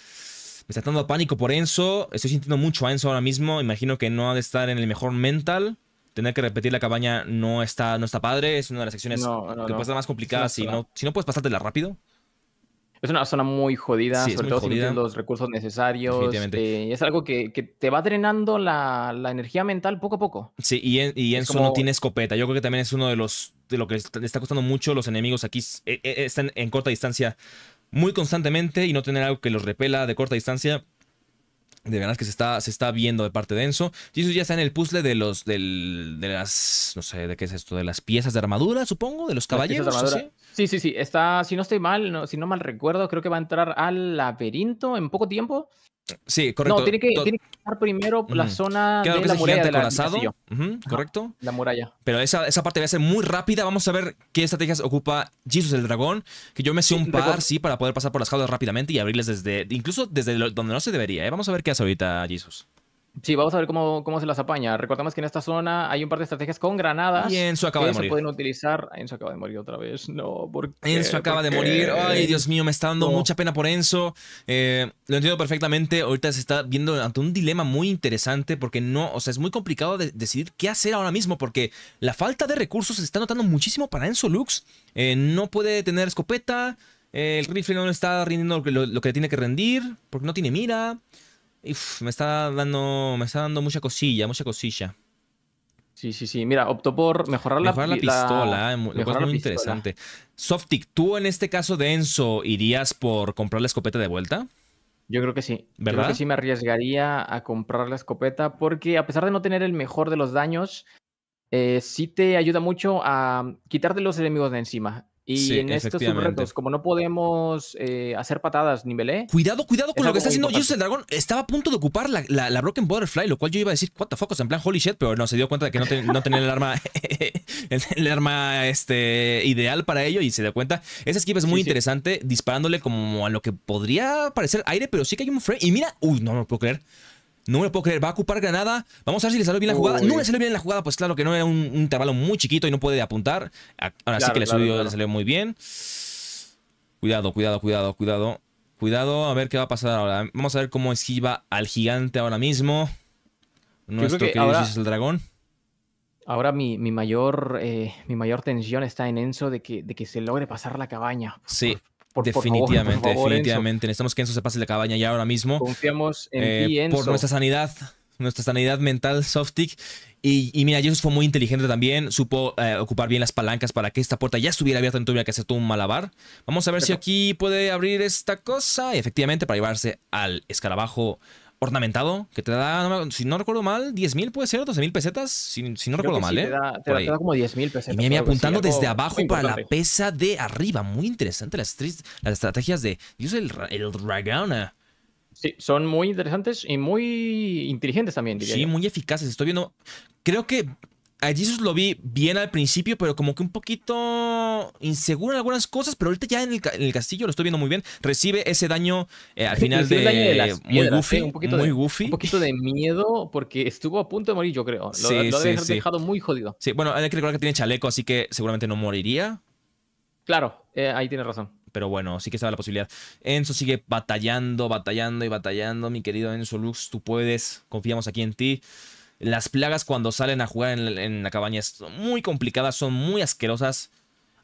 Me está dando pánico por Enzo. Estoy sintiendo mucho a Enzo ahora mismo. Imagino que no ha de estar en el mejor mental. Tener que repetir la cabaña no está, no está padre. Es una de las secciones que puede ser más complicada si, no, si no puedes pasártela rápido, es una zona muy jodida, sobre todo los recursos necesarios. Eh, es algo que, te va drenando la, energía mental poco a poco. Sí, y, eso no tiene escopeta. Yo creo que también es uno de los de lo que le está costando mucho los enemigos aquí. E, e, están en corta distancia muy constantemente y no tener algo que los repela de corta distancia de ganas que se está, se está viendo de parte denso. Y eso ya está en el puzzle de los. Del, de las. No sé, ¿de qué es esto? De las piezas de armadura, supongo. De los caballeros. ¿sí? sí, sí, sí. Está, si no estoy mal, si no mal recuerdo, creo que va a entrar al laberinto en poco tiempo. Sí, correcto. No, tiene que, estar primero la zona de la muralla del correcto. La muralla. Pero esa, esa parte va a ser muy rápida. Vamos a ver qué estrategias ocupa Jesus el dragón. Que yo me sé un par, sí, para poder pasar por las jaulas rápidamente y abrirles desde. Incluso desde donde no se debería, ¿eh? Vamos a ver qué hace ahorita Jesus. Sí, vamos a ver cómo, cómo se las apaña. recordamos que en esta zona hay un par de estrategias con granadas. Y Enzo acaba de morir. se pueden utilizar. Enzo acaba de morir otra vez. No, porque. Enzo acaba de morir. Ay, Dios mío, me está dando mucha pena por Enzo. Eh, lo entiendo perfectamente. Ahorita se está viendo ante un dilema muy interesante porque no. O sea, es muy complicado decidir qué hacer ahora mismo porque la falta de recursos se está notando muchísimo para Enzo Lux. Eh, no puede tener escopeta. Eh, el rifle no le está rindiendo lo, lo que le tiene que rendir porque no tiene mira me está dando. Me está dando mucha cosilla, mucha cosilla. Sí, sí, sí. Mira, optó por mejorar, la, pistola, lo cual es muy interesante. Softic, ¿tú en este caso de irías por comprar la escopeta de vuelta? Yo creo que sí. ¿Verdad? Yo creo que sí me arriesgaría a comprar la escopeta porque a pesar de no tener el mejor de los daños, eh, sí te ayuda mucho a quitarte los enemigos de encima. Y en estos subretos, como no podemos eh, hacer patadas ni melee. Cuidado, cuidado con lo que está haciendo Jesus el Dragón. Estaba a punto de ocupar la, Broken Butterfly, lo cual yo iba a decir, what the fuck, en plan, holy shit, pero no, se dio cuenta de que no, tenía el arma, el, arma este, ideal para ello y se dio cuenta. Esa esquiva es muy interesante, disparándole como a lo que podría parecer aire, pero sí que hay un frame. Y mira, uy, no me lo puedo creer. No me lo puedo creer. Va a ocupar Granada. Vamos a ver si le salió bien la jugada. No le salió bien la jugada, pues claro que no era un, intervalo muy chiquito y no puede apuntar. Ah, ahora sí que le, salió muy bien. Cuidado, cuidado, cuidado, cuidado. Cuidado, a ver qué va a pasar ahora. Vamos a ver cómo esquiva al gigante ahora mismo. Nuestro que querido es el dragón. Ahora mi, mayor, eh, mi mayor tensión está en Enzo de que, de que se logre pasar la cabaña. Sí definitivamente, definitivamente. Necesitamos que Enzo se pase la cabaña ya ahora mismo. Confiamos en eh, ti, Enzo. Por nuestra sanidad, nuestra sanidad mental, Softic. Y, mira, Jesus fue muy inteligente también. Supo eh, ocupar bien las palancas para que esta puerta ya estuviera abierta. No tuviera que hacer todo un malabar. Vamos a ver si aquí puede abrir esta cosa. Y efectivamente, para llevarse al escarabajo ornamentado que te da, ah, si no recuerdo mal, 10.000 puede ser, 12.000 pesetas, si, no recuerdo mal, ¿eh? Te da, te, como 10.000 pesetas. Y me, me apuntando desde abajo para la pesa de arriba. Muy interesante las, las estrategias de Dios el, el Dragona. Sí, son muy interesantes y muy inteligentes también, diría. Sí, muy eficaces. Estoy viendo. Creo que a Jesus lo vi bien al principio, pero como que un poquito inseguro en algunas cosas, pero ahorita ya en el, castillo lo estoy viendo muy bien. Recibe ese daño eh, al final de, muy un poquito de, miedo porque estuvo a punto de morir, yo creo. Lo, sí, dejado muy jodido. Sí, bueno, hay que recordar que tiene chaleco, así que seguramente no moriría. Claro, eh, ahí tiene razón. Pero bueno, sí que estaba la posibilidad. Enzo sigue batallando, batallando y batallando. Mi querido Enzo Lux, tú puedes. Confiamos aquí en ti. Las plagas cuando salen a jugar en, la cabaña son muy complicadas, son muy asquerosas.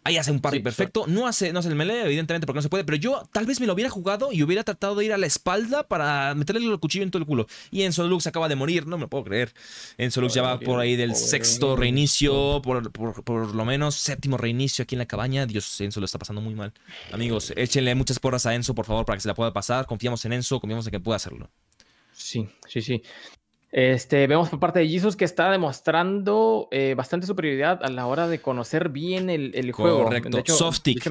Ahí hace un parry perfecto. No, hace, no el melee, evidentemente, porque no se puede. Pero yo tal vez me lo hubiera jugado y hubiera tratado de ir a la espalda para meterle el cuchillo en todo el culo. Y Enzo Lux acaba de morir, no me lo puedo creer. Lux ya va por ahí del sexto reinicio, por, por, lo menos séptimo reinicio aquí en la cabaña. Dios, Enzo lo está pasando muy mal. Amigos, échenle muchas porras a Enzo, por favor, para que se la pueda pasar. Confiamos en Enzo, confiamos en que pueda hacerlo. Sí, sí, sí. Este, vemos por parte de Jesus que está demostrando eh, bastante superioridad a la hora de conocer bien el, juego. Correcto, softic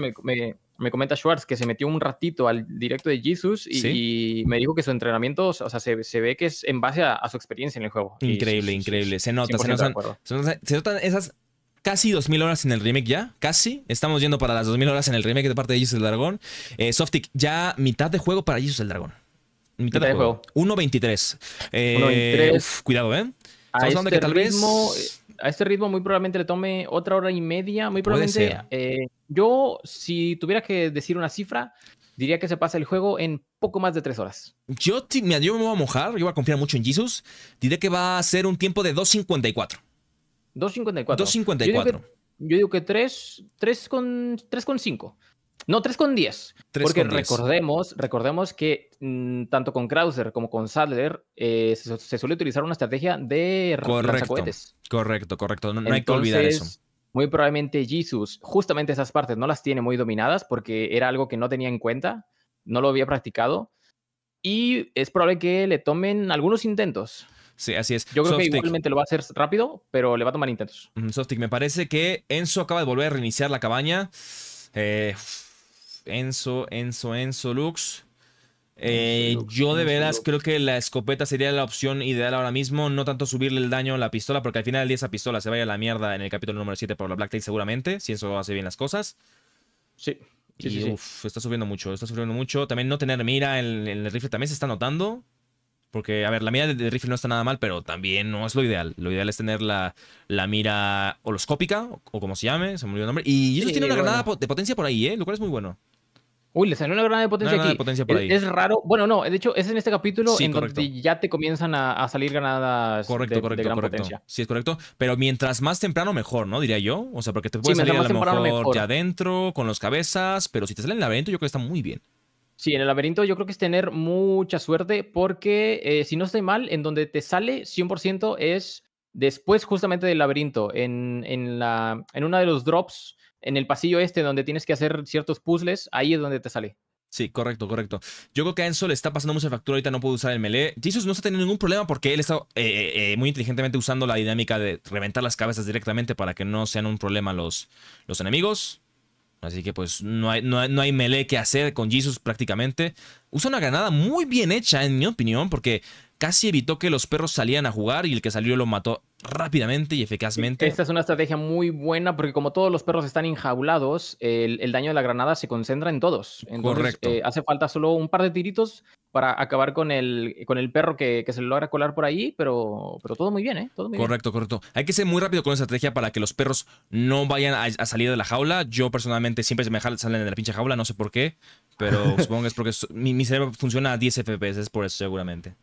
me, comenta Schwartz que se metió un ratito al directo de Jesus y, me dijo que su entrenamiento, o sea, se, ve que es en base a, su experiencia en el juego. Increíble, increíble. Se nota, se notan, se notan, esas casi 2.000 horas en el remake ya, casi. Estamos yendo para las 2.000 horas en el remake de parte de Jesus el Dragón. Eh, softic, ya mitad de juego para Jesus el Dragón. 1.23. Eh, cuidado, ¿eh? A este tal ritmo, eh, A este ritmo muy probablemente le tome otra hora y media. Muy probablemente... Eh, yo, si tuviera que decir una cifra, diría que se pasa el juego en poco más de tres horas. Yo, me voy a mojar, yo voy a confiar mucho en Jesus. Diré que va a ser un tiempo de 2.54. 2.54. 2.54. Yo digo que 3'5 con, 3 con no, 3 con 10. porque Recordemos, recordemos que mm, tanto con Krauser como con Sadler eh, se, suele utilizar una estrategia de correcto, Correcto, correcto. No, hay que olvidar eso. Muy probablemente Jesus, justamente esas partes no las tiene muy dominadas porque era algo que no tenía en cuenta, no lo había practicado. Y es probable que le tomen algunos intentos. Sí, así es. Yo creo que igualmente lo va a hacer rápido, pero le va a tomar intentos. Softic, me parece que Enzo acaba de volver a reiniciar la cabaña. Eh, Enzo, Enzo, Enzo Lux. Eh, yo de veras creo que la escopeta sería la opción ideal ahora mismo. No tanto subirle el daño a la pistola, porque al final del esa pistola se vaya a la mierda en el capítulo número 7 por la Black Tail seguramente, si eso hace bien las cosas. Sí. sí y sí, uf, está subiendo mucho, está subiendo mucho. También no tener mira en, el rifle también se está notando. Porque, a ver, la mira del, rifle no está nada mal, pero también no es lo ideal. Lo ideal es tener la, la mira holoscópica, o, como se llame, se me olvidó el nombre. Y eso tiene una granada de potencia por ahí, ¿eh? Lo cual es muy bueno. Uy, le salió una granada de potencia aquí. Es, raro. Bueno, no, de hecho, es en este capítulo en donde ya te comienzan a, salir granadas correcto, de, correcto, correcto. potencia. Sí, es correcto. Pero mientras más temprano, mejor, ¿no? Diría yo. O sea, porque te puede salir a mejor, ya adentro, con los cabezas, pero si te sale en el laberinto, yo creo que está muy bien. Sí, en el laberinto yo creo que es tener mucha suerte porque, eh, si no estoy mal, en donde te sale 100% es después justamente del laberinto, en, en, la, en una de los drops en el pasillo este donde tienes que hacer ciertos puzzles, ahí es donde te sale. Sí, correcto, correcto. Yo creo que a Enzo le está pasando mucha factura, ahorita no puede usar el melee. Jesus no está teniendo ningún problema porque él está eh, eh, eh, muy inteligentemente usando la dinámica de reventar las cabezas directamente para que no sean un problema los, los enemigos. Así que pues no hay, no, no hay melee que hacer con Jesus prácticamente. Usa una granada muy bien hecha, en mi opinión, porque casi evitó que los perros salieran a jugar y el que salió lo mató rápidamente y eficazmente. Esta es una estrategia muy buena porque como todos los perros están enjaulados, el, daño de la granada se concentra en todos. Entonces, Correcto. Eh, hace falta solo un par de tiritos para acabar con el, con el perro que, que se logra colar por ahí, pero, pero todo muy bien, ¿eh? Todo muy correcto, bien. correcto. Hay que ser muy rápido con esa estrategia para que los perros no vayan a, salir de la jaula. Yo personalmente siempre se me salen de la pinche jaula, no sé por qué, pero supongo que es porque mi, mi cerebro funciona a 10 FPS, es por eso seguramente.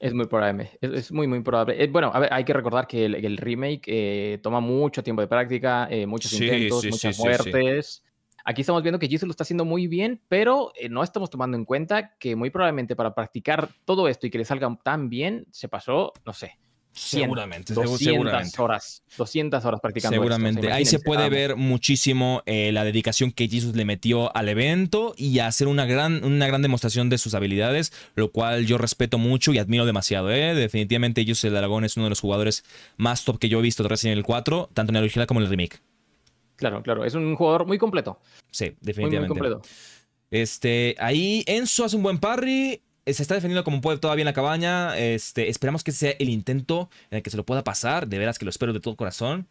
Es muy probable, es, muy, muy probable. Eh, bueno, a ver, hay que recordar que el, remake eh, toma mucho tiempo de práctica, eh, muchos intentos, muchas muertes. Aquí estamos viendo que Jesus lo está haciendo muy bien, pero no estamos tomando en cuenta que muy probablemente para practicar todo esto y que le salga tan bien, se pasó, no sé, seguramente, 200 horas, 200 horas practicando. Seguramente. Ahí se puede ver muchísimo eh, la dedicación que Jesus le metió al evento y hacer una gran, una gran demostración de sus habilidades, lo cual yo respeto mucho y admiro demasiado. ¿eh? Definitivamente, Jesus el Aragón es uno de los jugadores más top que yo he visto de en el 4, tanto en la original como en el remake. Claro, claro. Es un jugador muy completo. Sí, definitivamente. completo. Este, ahí Enzo hace un buen parry. Eh, se está defendiendo como puede todavía en la cabaña. Este, esperamos que sea el intento en el que se lo pueda pasar. De veras que lo espero de todo corazón.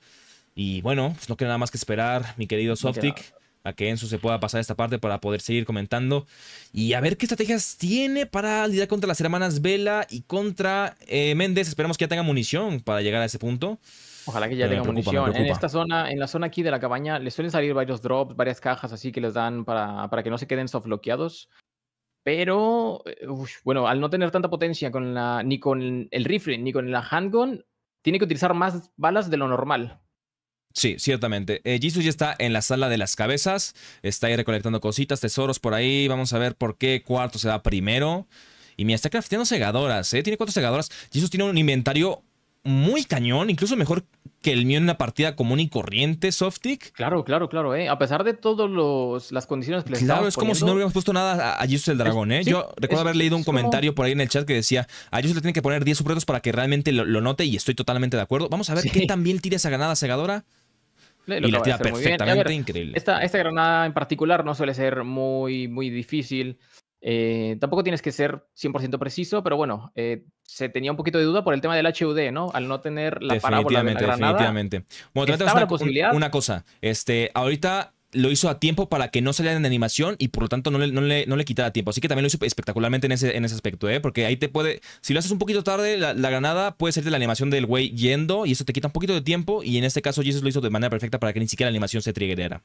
Y bueno, pues no queda nada más que esperar, mi querido Softic, a que Enzo se pueda pasar esta parte para poder seguir comentando. Y a ver qué estrategias tiene para lidiar contra las hermanas Vela y contra eh, Méndez. Esperamos que ya tenga munición para llegar a ese punto. Ojalá que ya tenga munición. En esta zona, en la zona aquí de la cabaña, les suelen salir varios drops, varias cajas así que les dan para, para que no se queden bloqueados pero, eh, bueno, al no tener tanta potencia con la, ni con el rifle ni con la handgun, tiene que utilizar más balas de lo normal. Sí, ciertamente. Eh, Jesus ya está en la sala de las cabezas, está ahí recolectando cositas, tesoros por ahí. Vamos a ver por qué cuarto se da primero. Y mira, está crafteando segadoras, ¿eh? Tiene cuatro segadoras. Jesus tiene un inventario muy cañón, incluso mejor que el mío en una partida común y corriente, Softic. Claro, claro, claro, eh. A pesar de todas las condiciones que Claro, es como si no hubiéramos puesto nada a, Jesus el Dragón, eh. Yo recuerdo haber leído un comentario por ahí en el chat que decía, a Jesus le tiene que poner 10 supretos para que realmente lo, note y estoy totalmente de acuerdo. Vamos a ver qué tan bien tira esa granada segadora. y la tira perfectamente, increíble. Esta, granada en particular no suele ser muy, muy difícil. Eh, tampoco tienes que ser 100% preciso, pero bueno, eh, se tenía un poquito de duda por el tema del HUD, ¿no? Al no tener la parábola Definitivamente. Bueno, una, una cosa, este, ahorita lo hizo a tiempo para que no saliera en animación y por lo tanto no le, no quitara tiempo. Así que también lo hizo espectacularmente en ese, en ese aspecto, ¿eh? Porque ahí te puede. Si lo haces un poquito tarde, la, granada puede ser de la animación del güey yendo y eso te quita un poquito de tiempo. Y en este caso, Jesus lo hizo de manera perfecta para que ni siquiera la animación se triggerara.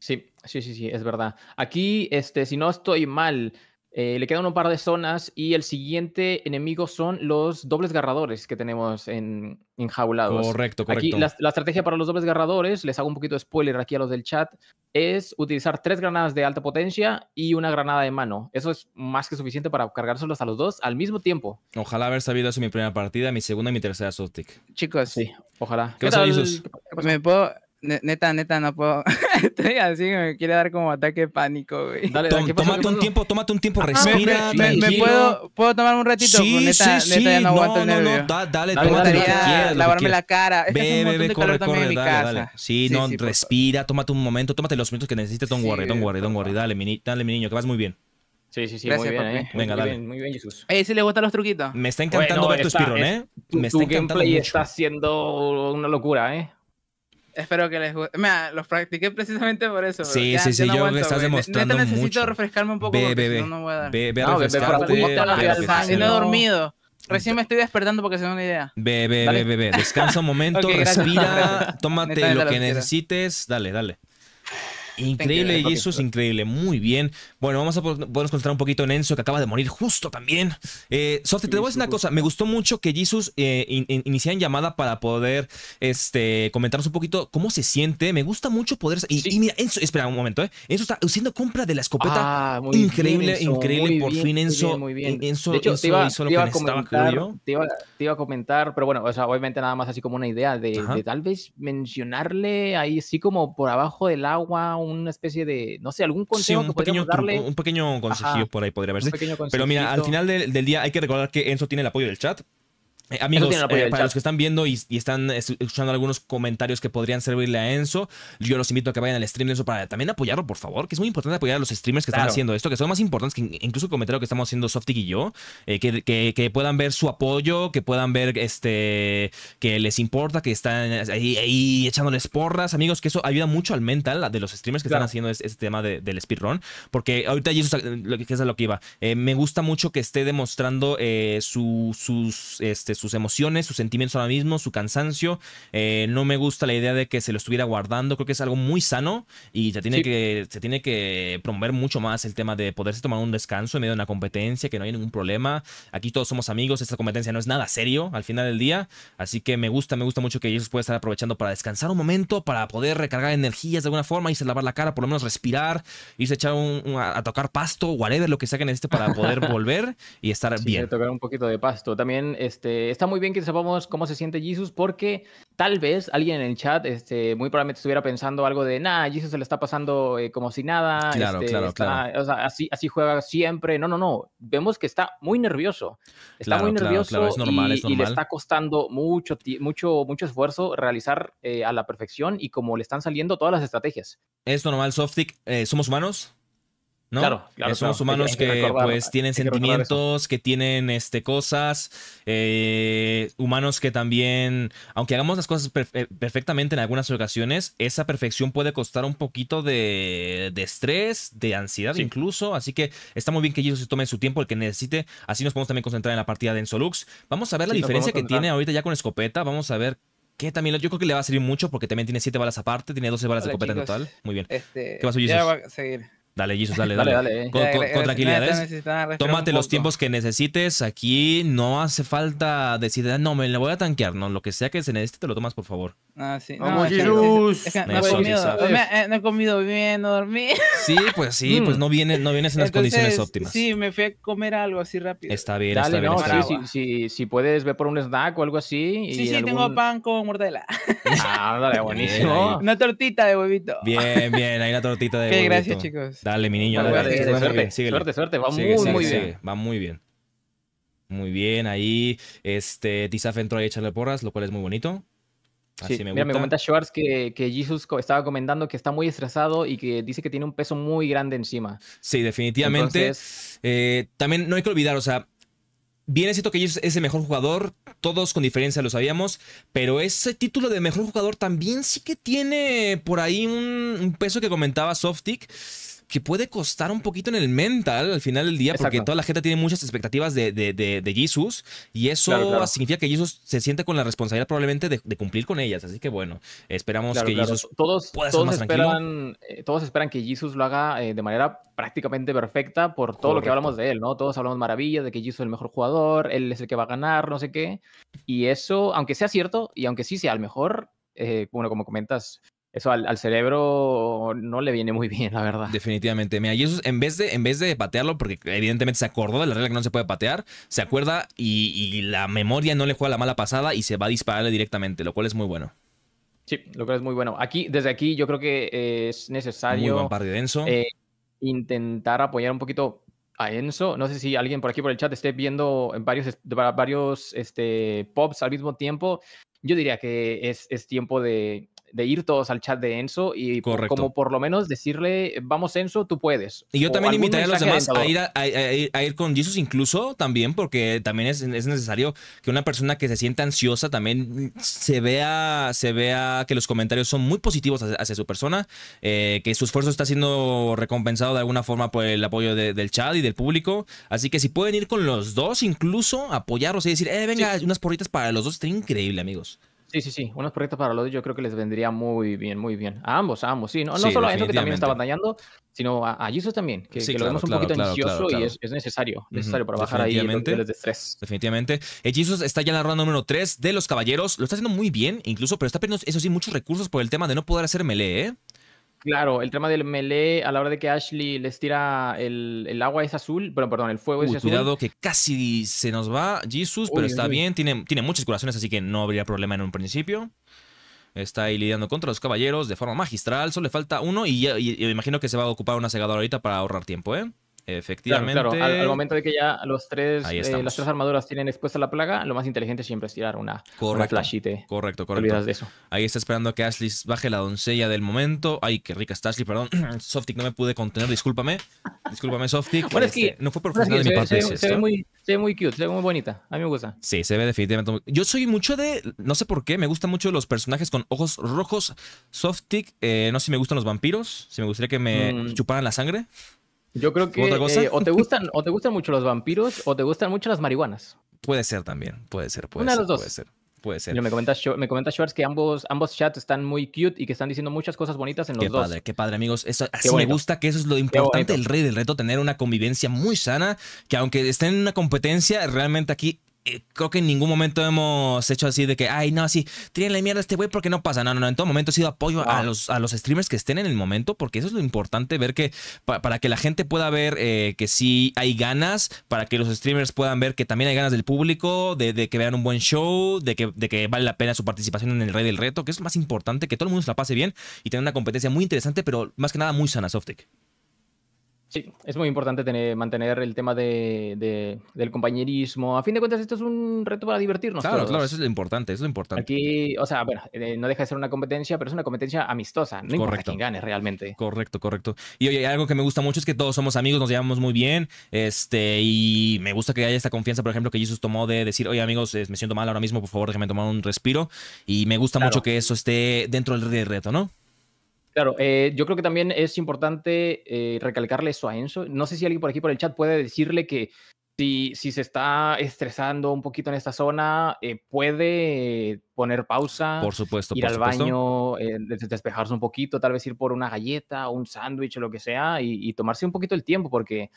Sí, sí, sí, sí, es verdad. Aquí, este, si no estoy mal, eh, le quedan un par de zonas y el siguiente enemigo son los dobles garradores que tenemos en enjaulados. Correcto, correcto. Aquí la, estrategia para los dobles garradores, les hago un poquito de spoiler aquí a los del chat, es utilizar tres granadas de alta potencia y una granada de mano. Eso es más que suficiente para cargárselos a los dos al mismo tiempo. Ojalá haber sabido eso en mi primera partida, mi segunda y mi tercera Softic. Chicos, sí, ojalá. ¿Qué, ¿Qué tal? ¿Me puedo Neta, neta, no puedo. Estoy así, me quiere dar como ataque de pánico, güey. Dale, tómate un tiempo, tómate un tiempo, respira. Me, me, puedo, puedo tomar un ratito, sí, neta, sí, neta, sí. no aguanto no, el No, dale, dale, tómate lo que quieras, lavarme la cara. Es bebe, bebe, corre, corre, dale, dale. Sí, no, respira, tómate un momento, tómate los minutos que necesites, Don worry, don worry, don worry. Dale, mi, dale, mi niño, que vas muy bien. Sí, sí, sí, Gracias, muy bien, eh. Venga, muy dale. Bien, muy bien, Jesús. eh ¿sí le gustan los truquitos? Me está encantando ver tu speedrun, ¿eh? Tu, me está encantando gameplay está siendo una locura, ¿eh? Espero que les guste. Mira, los practiqué precisamente por eso. Sí, ya, sí, sí, yo aguanto, me estás demostrando mucho. necesito mucho. refrescarme un poco ve, ve, ve. No, voy a dar. Ve, ve, ve, ve, no he dormido. Recién me estoy despertando porque se da una idea. Ve, ve, ve, ve, Descansa un momento, okay, respira, tómate lo, lo que necesites. Dale, dale. Increíble, Jesús, increíble. Muy bien. Bueno, vamos a podernos concentrar un poquito en Enzo, que acaba de morir justo también. Eh, te voy a decir una cosa. Me gustó mucho que Jesus eh, iniciara en llamada para poder este, comentarnos un poquito cómo se siente. Me gusta mucho poder. Y, mira, Enzo, espera un momento, ¿eh? Enzo está haciendo compra de la escopeta. Ah, muy increíble, bien, increíble. por fin, Enzo. Muy Enzo, de hecho, te iba, te iba a comentar, pero bueno, obviamente nada más así como una idea de, tal vez mencionarle ahí, así como por abajo del agua, una especie de, no sé, algún consejo que pequeño darle un pequeño consejillo por ahí podría verse. Pero mira, al final del, día hay que recordar que Enzo tiene el apoyo del chat. Eh, amigos, eh, para los que están viendo y, están escuchando algunos comentarios que podrían servirle a Enzo, yo los invito a que vayan al stream de Enzo para también apoyarlo, por favor, que es muy importante apoyar a los streamers que están haciendo esto, que son más importantes que incluso el lo que estamos haciendo Softik y yo, eh, que, que, puedan ver su apoyo, que puedan ver este que les importa, que están ahí, echándoles porras, amigos, que eso ayuda mucho al mental de los streamers que están haciendo este, tema del speedrun, porque ahorita eso es lo que, es lo que iba. me gusta mucho que esté demostrando su, sus... Este, sus emociones, sus sentimientos ahora mismo, su cansancio. Eh, no me gusta la idea de que se lo estuviera guardando. Creo que es algo muy sano y se tiene, que, se tiene que promover mucho más el tema de poderse tomar un descanso en medio de una competencia, que no hay ningún problema. Aquí todos somos amigos, esta competencia no es nada serio al final del día. Así que me gusta, me gusta mucho que ellos puedan estar aprovechando para descansar un momento, para poder recargar energías de alguna forma, irse a lavar la cara, por lo menos respirar, irse a echar un, a, tocar pasto, whatever, lo que sea que necesite para poder volver y estar sí, bien. Tocar un poquito de pasto. También este, eh, está muy bien que sepamos cómo se siente Jesus, porque tal vez alguien en el chat, este, muy probablemente estuviera pensando algo de, nah, Jesus se le está pasando eh, como si nada. Claro, este, claro, claro. O sea, así, juega siempre. No, no, no. Vemos que está muy nervioso. Está muy nervioso claro, y, le está costando mucho, mucho, mucho esfuerzo realizar eh, a la perfección y como le están saliendo todas las estrategias. Es normal, Softic. somos humanos Claro, eh, Somos humanos que, pues tienen sentimientos, que, tienen este, cosas, eh, humanos que también, aunque hagamos las cosas eh, perfectamente en algunas ocasiones, esa perfección puede costar un poquito de, estrés, de ansiedad incluso, así que está muy bien que ellos se tome su tiempo, el que necesite, así nos podemos también concentrar en la partida de Ensolux. Vamos a ver la diferencia que tiene ahorita ya con escopeta, vamos a ver que también yo creo que le va a servir mucho porque también tiene 7 balas aparte, tiene 12 balas de escopeta en total. Muy bien. Este, Ya va a seguir. Dale, Jesus, dale, dale. dale, Con, tranquilidad, Tómate los tiempos que necesites. Aquí no hace falta decir, ah, no, me la voy a tanquear. No, lo que sea que se necesite, te lo tomas, por favor. Ah, sí. No, he comido, eh, no, he comido, bien, no dormí. Sí, pues sí, pues no vienes, no vienes en las condiciones óptimas. Sí, me fui a comer algo así rápido. Está bien, está bien. sí, Si, puedes, ve por un snack o algo así. sí, sí, tengo pan con mortadela. Ah, dale, buenísimo. una tortita de huevito. Bien, bien, hay una tortita de Qué gracias, chicos. Dale, mi niño. suerte, suerte, suerte, suerte, va muy, muy bien. Va muy bien. Muy bien, ahí este, Tizaf entró a echarle porras, lo cual es muy bonito sí. me, Mira, me comenta Schwartz que, que Jesus estaba comentando que está muy estresado y que dice que tiene un peso muy grande encima. Sí, definitivamente. Eh, también no hay que olvidar, o sea, bien es cierto que Jesus es el mejor jugador, todos con diferencia lo sabíamos, pero ese título de mejor jugador también sí que tiene por ahí un, un peso que comentaba Softic que puede costar un poquito en el mental al final del día, porque toda la gente tiene muchas expectativas de, de, Jesus, y eso significa que Jesus se siente con la responsabilidad probablemente de, cumplir con ellas. Así que bueno, esperamos que Jesus todos, todos esperan, eh, todos esperan que Jesus lo haga eh, de manera prácticamente perfecta por todo lo que hablamos de él, ¿no? Todos hablamos maravillas de que Jesus es el mejor jugador, él es el que va a ganar, no sé qué. Y eso, aunque sea cierto y aunque sí sea el mejor, eh, bueno, como comentas, eso al, cerebro no le viene muy bien, la verdad. Definitivamente. Mira, eso en vez de, en vez de patearlo, porque evidentemente se acordó de la regla que no se puede patear, se acuerda y, la memoria no le juega la mala pasada y se va a dispararle directamente, lo cual es muy bueno. Sí, lo cual es muy bueno. Aquí, desde aquí, yo creo que eh, es necesario. Eh, intentar apoyar un poquito a Enzo. No sé si alguien por aquí por el chat esté viendo en varios, varios este, pops al mismo tiempo. Yo diría que es, es tiempo de de ir todos al chat de Enzo y como por lo menos decirle, vamos Enzo, tú puedes. Y yo también invitaría a los demás a ir, a, ir, con Jesus incluso también, porque también es, necesario que una persona que se sienta ansiosa también se vea, se vea que los comentarios son muy positivos hacia, su persona, eh, que su esfuerzo está siendo recompensado de alguna forma por el apoyo del chat y del público. Así que si pueden ir con los dos incluso, apoyarlos y decir, eh, venga, unas porritas para los dos, está increíble amigos. Sí, sí, sí. Unos proyectos para los yo creo que les vendría muy bien, muy bien. A ambos, a ambos, sí. No, no solo a eso que también está batallando, sino a, a también, que, lo vemos un poquito ansioso y es, es, necesario, necesario para bajar ahí los niveles de estrés. Definitivamente. Eh, Jesus está ya en la ronda número 3 de los caballeros. Lo está haciendo muy bien, incluso, pero está perdiendo, eso sí, muchos recursos por el tema de no poder hacer melee, ¿eh? Claro, el tema del melee, a la hora de que Ashley les tira el, agua es azul, bueno, perdón, el fuego es azul. Cuidado que casi se nos va Jesus, pero está bien, tiene, tiene muchas curaciones, así que no habría problema en un principio. Está ahí lidiando contra los caballeros de forma magistral, solo le falta uno y, imagino que se va a ocupar una segadora ahorita para ahorrar tiempo, ¿eh? Efectivamente. Claro, Al, momento de que ya los tres, eh, las tres armaduras tienen expuesta la plaga, lo más inteligente siempre es tirar una, flashite. Correcto, correcto. De eso. Ahí está esperando que Ashley baje la doncella del momento. Ay, qué rica está Ashley, perdón. Softic, no me pude contener, discúlpame. Discúlpame, Softic. Este, no fue por función de mi parte. se, ve muy, se ve muy cute, se ve muy bonita. A mí me gusta. Sí, se ve definitivamente. Yo soy mucho de, no sé por qué, me gustan mucho los personajes con ojos rojos. Softic, eh, no sé si me gustan los vampiros, si me gustaría que me mm. chuparan la sangre. Yo creo que eh, o te gustan o te gustan mucho los vampiros o te gustan mucho las marihuanas. Puede ser también, puede ser, puede Una de los dos. puede ser. Puede Yo me comenta, me que ambos, ambos chats están muy cute y que están diciendo muchas cosas bonitas en los dos. Qué padre, qué padre, amigos. así me gusta que eso es lo importante el rey del reto, tener una convivencia muy sana, que aunque estén en una competencia, realmente aquí eh, creo que en ningún momento hemos hecho así de que, ay, no, así, la mierda a este güey porque no pasa. No, no, no, en todo momento ha sido apoyo a, los, a los streamers que estén en el momento porque eso es lo importante, ver que para que la gente pueda ver eh, que sí hay ganas, para que los streamers puedan ver que también hay ganas del público, de, que vean un buen show, de que, de que vale la pena su participación en el Rey del Reto, que es más importante, que todo el mundo se la pase bien y tenga una competencia muy interesante, pero más que nada muy sana, Softic. Sí, es muy importante tener, mantener el tema de, del compañerismo. A fin de cuentas, esto es un reto para divertirnos. Claro, todos. claro, eso es lo importante, es lo importante. Aquí, o sea, bueno, eh, no deja de ser una competencia, pero es una competencia amistosa. No correcto. importa quién gane realmente. Correcto, correcto. Y oye, algo que me gusta mucho es que todos somos amigos, nos llevamos muy bien. Este, y me gusta que haya esta confianza, por ejemplo, que Jesús tomó de decir, oye, amigos, eh, me siento mal ahora mismo, por favor, déjenme tomar un respiro. Y me gusta mucho que eso esté dentro del reto, ¿no? Claro, eh, yo creo que también es importante eh, recalcarle eso a Enzo. No sé si alguien por aquí por el chat puede decirle que si, se está estresando un poquito en esta zona, eh, puede poner pausa, por supuesto, ir al baño, despejarse un poquito, tal vez ir por una galleta un sándwich o lo que sea y, tomarse un poquito el tiempo porque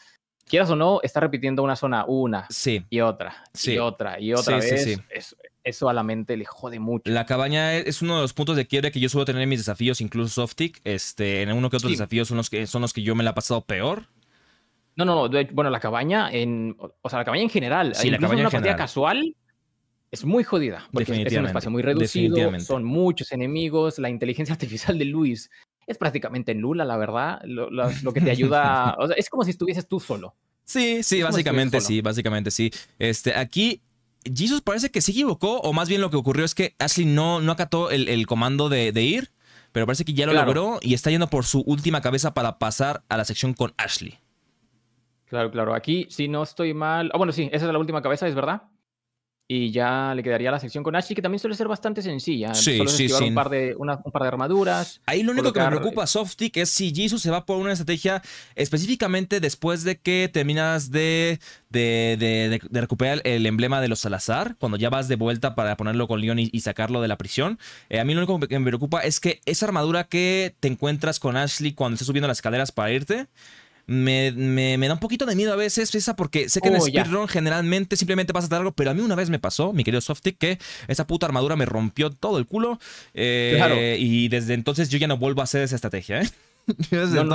quieras o no, está repitiendo una zona una y otra y otra y otra sí, vez. Sí, eso a la mente le jode mucho. La cabaña es uno de los puntos de quiebre que yo suelo tener en mis desafíos, incluso Softic. Este, en uno que otros desafíos son los que, son los que yo me la he pasado peor. No, no, no. bueno, la cabaña en. O sea, la cabaña en general. Sí, la cabaña en una partida casual es muy jodida. Porque es un espacio muy reducido. Son muchos enemigos. La inteligencia artificial de Luis es prácticamente nula, la verdad. Lo, que te ayuda. o sea, es como si estuvieses tú solo. Sí, sí, básicamente sí, básicamente sí. Este, aquí Jesus parece que se equivocó, o más bien lo que ocurrió es que Ashley no, no acató el, comando de, ir, pero parece que ya lo logró y está yendo por su última cabeza para pasar a la sección con Ashley. Claro, claro. Aquí, si no estoy mal. Ah, bueno, sí, esa es la última cabeza, es verdad y ya le quedaría la sección con Ashley, que también suele ser bastante sencilla. Solo sí, Un, par de, un par de armaduras. Ahí lo único que me preocupa, que es si Jisoo se va por una estrategia específicamente después de que terminas de, de, recuperar el emblema de los Salazar, cuando ya vas de vuelta para ponerlo con Leon y, sacarlo de la prisión. Eh, a mí lo único que me preocupa es que esa armadura que te encuentras con Ashley cuando estás subiendo las escaleras para irte, me, da un poquito de miedo a veces, esa porque sé que en oh, speedrun generalmente simplemente pasa algo algo, pero a mí una vez me pasó, mi querido Softick, que esa puta armadura me rompió todo el culo. Eh, y desde entonces yo ya no vuelvo a hacer esa estrategia, ¿eh? no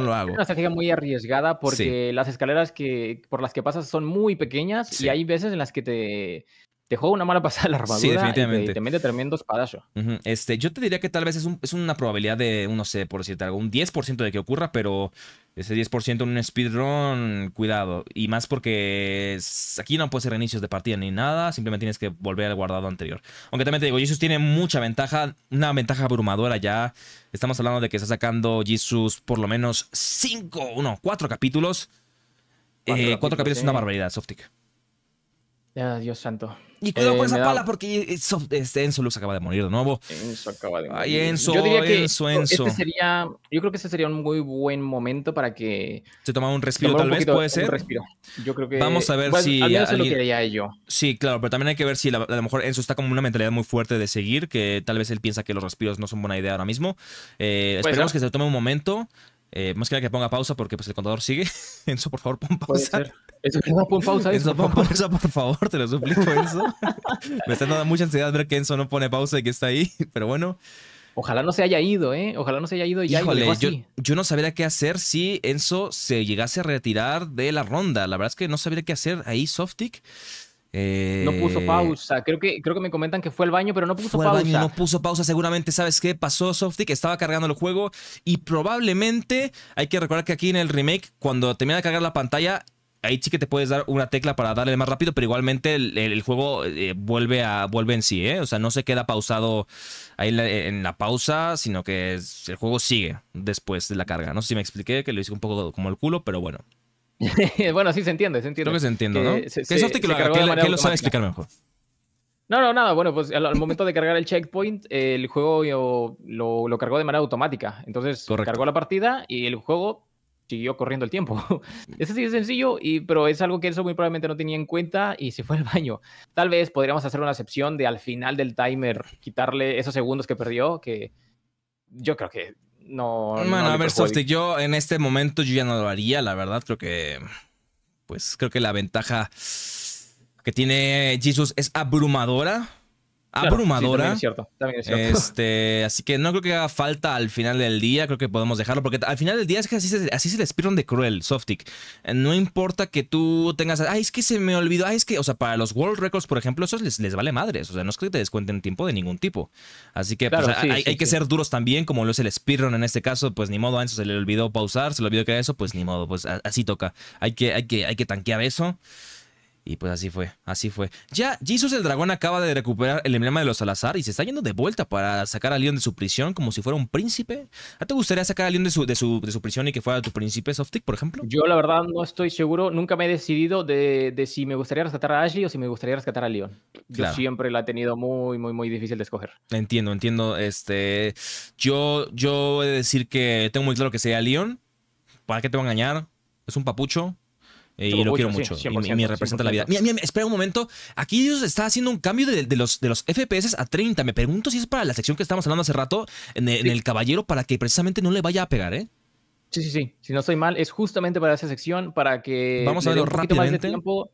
lo hago. Es una estrategia muy arriesgada porque las escaleras que, por las que pasas son muy pequeñas y hay veces en las que te, te juega una mala pasada la armadura sí, definitivamente. Y te, mete tremendo espadazo. este, yo te diría que tal vez es, es una probabilidad de, no sé, por decirte algo, un 10% de que ocurra, pero ese 10% en un speedrun, cuidado. Y más porque aquí no puedes hacer inicios de partida ni nada, simplemente tienes que volver al guardado anterior. Aunque también te digo, Jesus tiene mucha ventaja, una ventaja abrumadora ya. Estamos hablando de que está sacando Jesus por lo menos 5, uno 4 capítulos. 4 eh, capítulos, es una barbaridad, Softic. Dios santo. Y cuidado con eh, esa pala porque eh, este, Enzo, este acaba de morir de nuevo. Enzo acaba de morir. yo diría que Enzo, Este sería, yo creo que este sería un muy buen momento para que... Se toma un respiro tal vez, puede ser. Yo creo que... Vamos a ver pues, si... lo quería Sí, claro, pero también hay que ver si a lo mejor Enzo está como una mentalidad muy fuerte de seguir, que tal vez él piensa que los respiros no son buena idea ahora mismo. Eh, esperemos que se tome un momento. Eh, más que nada que ponga pausa porque pues, el contador sigue. Enzo, por favor, pon pausa. Eso, pausa eso. pausa, por favor, te lo suplico, Enzo. Me está dando mucha ansiedad ver que Enzo no pone pausa y que está ahí, pero bueno. Ojalá no se haya ido, ¿eh? Ojalá no se haya ido y ya yo, yo, no sabría qué hacer si Enzo se llegase a retirar de la ronda. La verdad es que no sabría qué hacer ahí, Softic. Eh, no puso pausa. Creo que, creo que me comentan que fue al baño, pero no puso pausa. no puso pausa. Seguramente, ¿sabes qué? Pasó Softic, estaba cargando el juego y probablemente hay que recordar que aquí en el remake, cuando termina de cargar la pantalla, ahí sí que te puedes dar una tecla para darle más rápido, pero igualmente el, juego eh, vuelve, a, vuelve en sí, ¿eh? O sea, no se queda pausado ahí en la, pausa, sino que el juego sigue después de la carga. No sé si me expliqué, que lo hice un poco como el culo, pero bueno. bueno, sí se entiende, se entiende. Creo que se entiende, ¿no? Eh, ¿Qué es lo, sabe explicar mejor. No, no, nada. Bueno, pues al, momento de cargar el checkpoint, eh, el juego lo, lo, cargó de manera automática. Entonces, cargó la partida y el juego siguió corriendo el tiempo. Mm. es sí es sencillo, y, pero es algo que eso muy probablemente no tenía en cuenta y se fue al baño. Tal vez podríamos hacer una excepción de al final del timer quitarle esos segundos que perdió, que yo creo que no... Bueno, no a ver, yo en este momento yo ya no lo haría, la verdad, creo que... Pues creo que la ventaja que tiene Jesus es abrumadora abrumadora. es cierto, Este, así que no creo que haga falta al final del día, creo que podemos dejarlo, porque al final del día es que así, así es el speedrun de Cruel, Softic. Eh, no importa que tú tengas, ay, es que se me olvidó, es que, o sea, para los World Records, por ejemplo, eso les, vale madres, o sea, no es que te descuenten tiempo de ningún tipo. Así que pues, hay, que ser duros también, como lo es el speedrun en este caso, pues ni modo, a eso se le olvidó pausar, se le olvidó que era eso, pues ni modo, pues así toca. Hay que, hay que, hay que tanquear eso. Y pues así fue, así fue. Ya, Jesus el dragón acaba de recuperar el emblema de los Salazar y se está yendo de vuelta para sacar a Leon de su prisión como si fuera un príncipe. ¿A te gustaría sacar a Leon de su, de su, prisión y que fuera tu príncipe Softik, por ejemplo? Yo la verdad no estoy seguro, nunca me he decidido de, si me gustaría rescatar a Ashley o si me gustaría rescatar a Leon. Yo siempre la he tenido muy, muy, muy difícil de escoger. Entiendo, entiendo. Este, yo, yo he de decir que tengo muy claro que sea Leon. ¿Para qué te va a engañar? Es un papucho eh, y lo quiero mucho. y, me representa la vida. Mira, mira, espera un momento. Aquí Dios está haciendo un cambio de, los, de los FPS a 30. Me pregunto si es para la sección que estábamos hablando hace rato en, el, caballero para que precisamente no le vaya a pegar, ¿eh? Sí, sí, sí. Si no estoy mal, es justamente para esa sección para que. Vamos a verlo rápidamente. Más de tiempo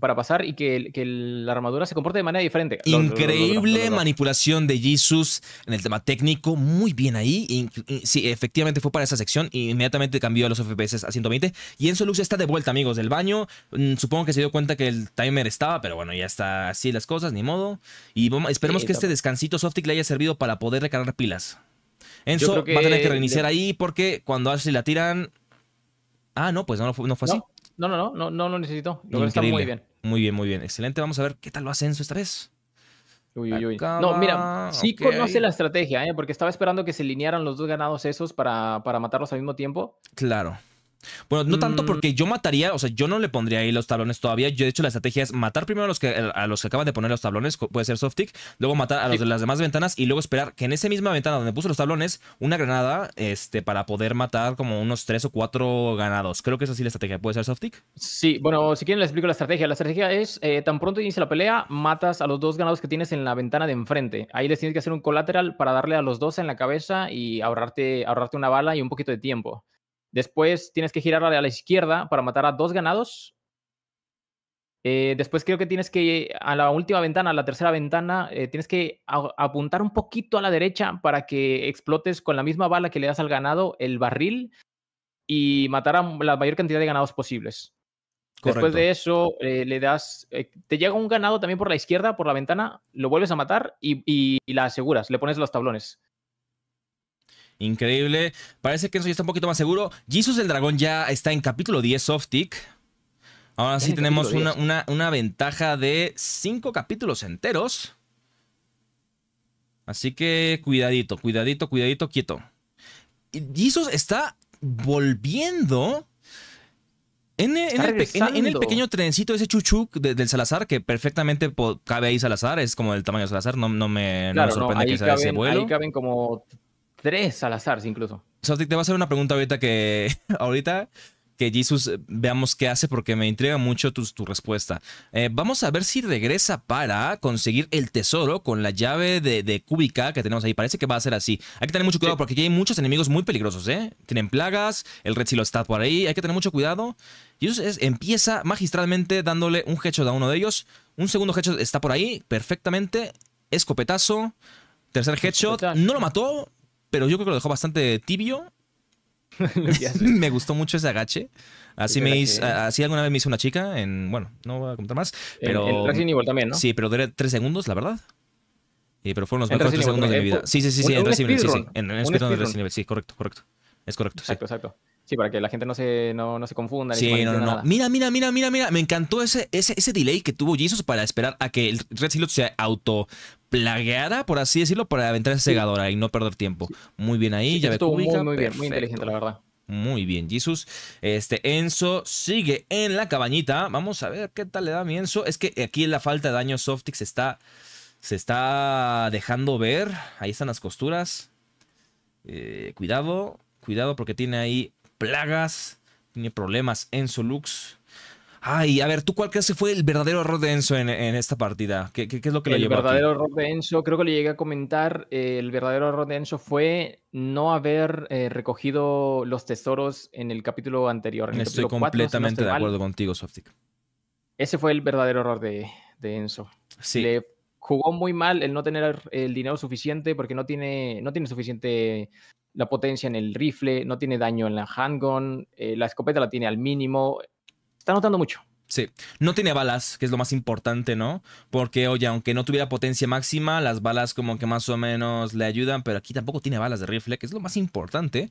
para pasar y que, la armadura se comporte de manera diferente. Increíble manipulación de Jesus en el tema técnico, muy bien ahí. sí, efectivamente fue para esa sección inmediatamente cambió a los FPS a 120. Y Enzo Lux está de vuelta, amigos, del baño. Mm, supongo que se dio cuenta que el timer estaba, pero bueno, ya está así las cosas, ni modo. Y esperemos que este descansito Softic le haya servido para poder recargar pilas. Enzo va a tener que reiniciar ahí porque cuando Ashley la tiran... Ah, no, pues no, fue así. No, no, no, no, no lo necesito. muy bien. Muy bien, muy bien. Excelente. Vamos a ver qué tal lo hacen esta vez. Uy, uy, uy. No, mira, sí conoce la estrategia, ¿eh? porque estaba esperando que se alinearan los dos ganados esos para, para matarlos al mismo tiempo. Claro. Bueno, no tanto mm. porque yo mataría, o sea, yo no le pondría ahí los tablones todavía. Yo, de hecho, la estrategia es matar primero a los que, a los que acaban de poner los tablones, puede ser tick luego matar a los de las demás ventanas y luego esperar que en esa misma ventana donde puso los tablones, una granada, este, para poder matar como unos tres o cuatro ganados. Creo que es así la estrategia. ¿Puede ser tick Sí, bueno, si quieren les explico la estrategia. La estrategia es, eh, tan pronto inicia la pelea, matas a los dos ganados que tienes en la ventana de enfrente. Ahí les tienes que hacer un colateral para darle a los dos en la cabeza y ahorrarte, ahorrarte una bala y un poquito de tiempo. Después tienes que girar a la izquierda para matar a dos ganados. Eh, después creo que tienes que a la última ventana, a la tercera ventana, eh, tienes que apuntar un poquito a la derecha para que explotes con la misma bala que le das al ganado el barril y matar a la mayor cantidad de ganados posibles. Después de eso, eh, le das. te llega un ganado también por la izquierda, por la ventana, lo vuelves a matar y, la aseguras, le pones los tablones. Increíble. Parece que eso ya está un poquito más seguro. Jesus el Dragón ya está en capítulo 10 Softic. Ahora sí tenemos una, ventaja de 5 capítulos enteros. Así que cuidadito, cuidadito, cuidadito, quieto. Jesus está volviendo en, en, el, pequeño trencito ese chuchu del Salazar, que perfectamente cabe ahí Salazar, es como el tamaño de Salazar, no, no me, sorprende que sea ese vuelo. Ahí caben como Tres al azar, incluso. te voy a hacer una pregunta ahorita que. ahorita que Jesus eh, veamos qué hace porque me intriga mucho tu, respuesta. Eh, vamos a ver si regresa para conseguir el tesoro con la llave de, de cúbica que tenemos ahí. Parece que va a ser así. Hay que tener mucho cuidado porque aquí hay muchos enemigos muy peligrosos, ¿eh? Tienen plagas, el Red lo está por ahí, hay que tener mucho cuidado. Jesus empieza magistralmente dándole un headshot a uno de ellos. Un segundo headshot está por ahí, perfectamente. Escopetazo. Tercer headshot. No lo mató, pero yo creo que lo dejó bastante tibio. me gustó mucho ese agache. Así me hizo, así alguna vez me hizo una chica en, bueno, no voy a contar más, pero en, en Resident también, ¿no? Sí, pero duré tres segundos, la verdad. pero fueron los mejores tres segundos de mi vida. Sí, sí, sí, sí, en Resident Evil, sí, sí, en, de Resident Evil, sí, correcto, correcto. Es correcto. Exacto, exacto. Sí, para que la gente no se, no, se confunda. Mira, mira, mira, mira, mira. Me encantó ese, ese, delay que tuvo Jesus para esperar a que el Red se autoplagueara por así decirlo, para aventar esa segadora y no perder tiempo. Muy bien ahí, ya muy, muy bien, muy inteligente, la verdad. Muy bien, Jesus. Este Enzo sigue en la cabañita. Vamos a ver qué tal le da a mi Enzo. Es que aquí la falta de daño Softix está, se está dejando ver. Ahí están las costuras. Eh, cuidado. Cuidado porque tiene ahí plagas. Tiene problemas Enzo Lux. Ay, a ver, ¿tú cuál crees que fue el verdadero error de Enzo en, esta partida? ¿Qué, es lo que le llevó? El verdadero error de Enzo, creo que le llegué a comentar, eh, el verdadero error de Enzo fue no haber eh, recogido los tesoros en el capítulo anterior. Estoy completamente de acuerdo contigo, Softic. Ese fue el verdadero error de, de Enzo. Sí jugó muy mal el no tener el dinero suficiente porque no tiene, no tiene suficiente la potencia en el rifle, no tiene daño en la handgun, eh, la escopeta la tiene al mínimo. Está notando mucho. Sí, no tiene balas, que es lo más importante, ¿no? Porque, oye, aunque no tuviera potencia máxima, las balas como que más o menos le ayudan, pero aquí tampoco tiene balas de rifle, que es lo más importante.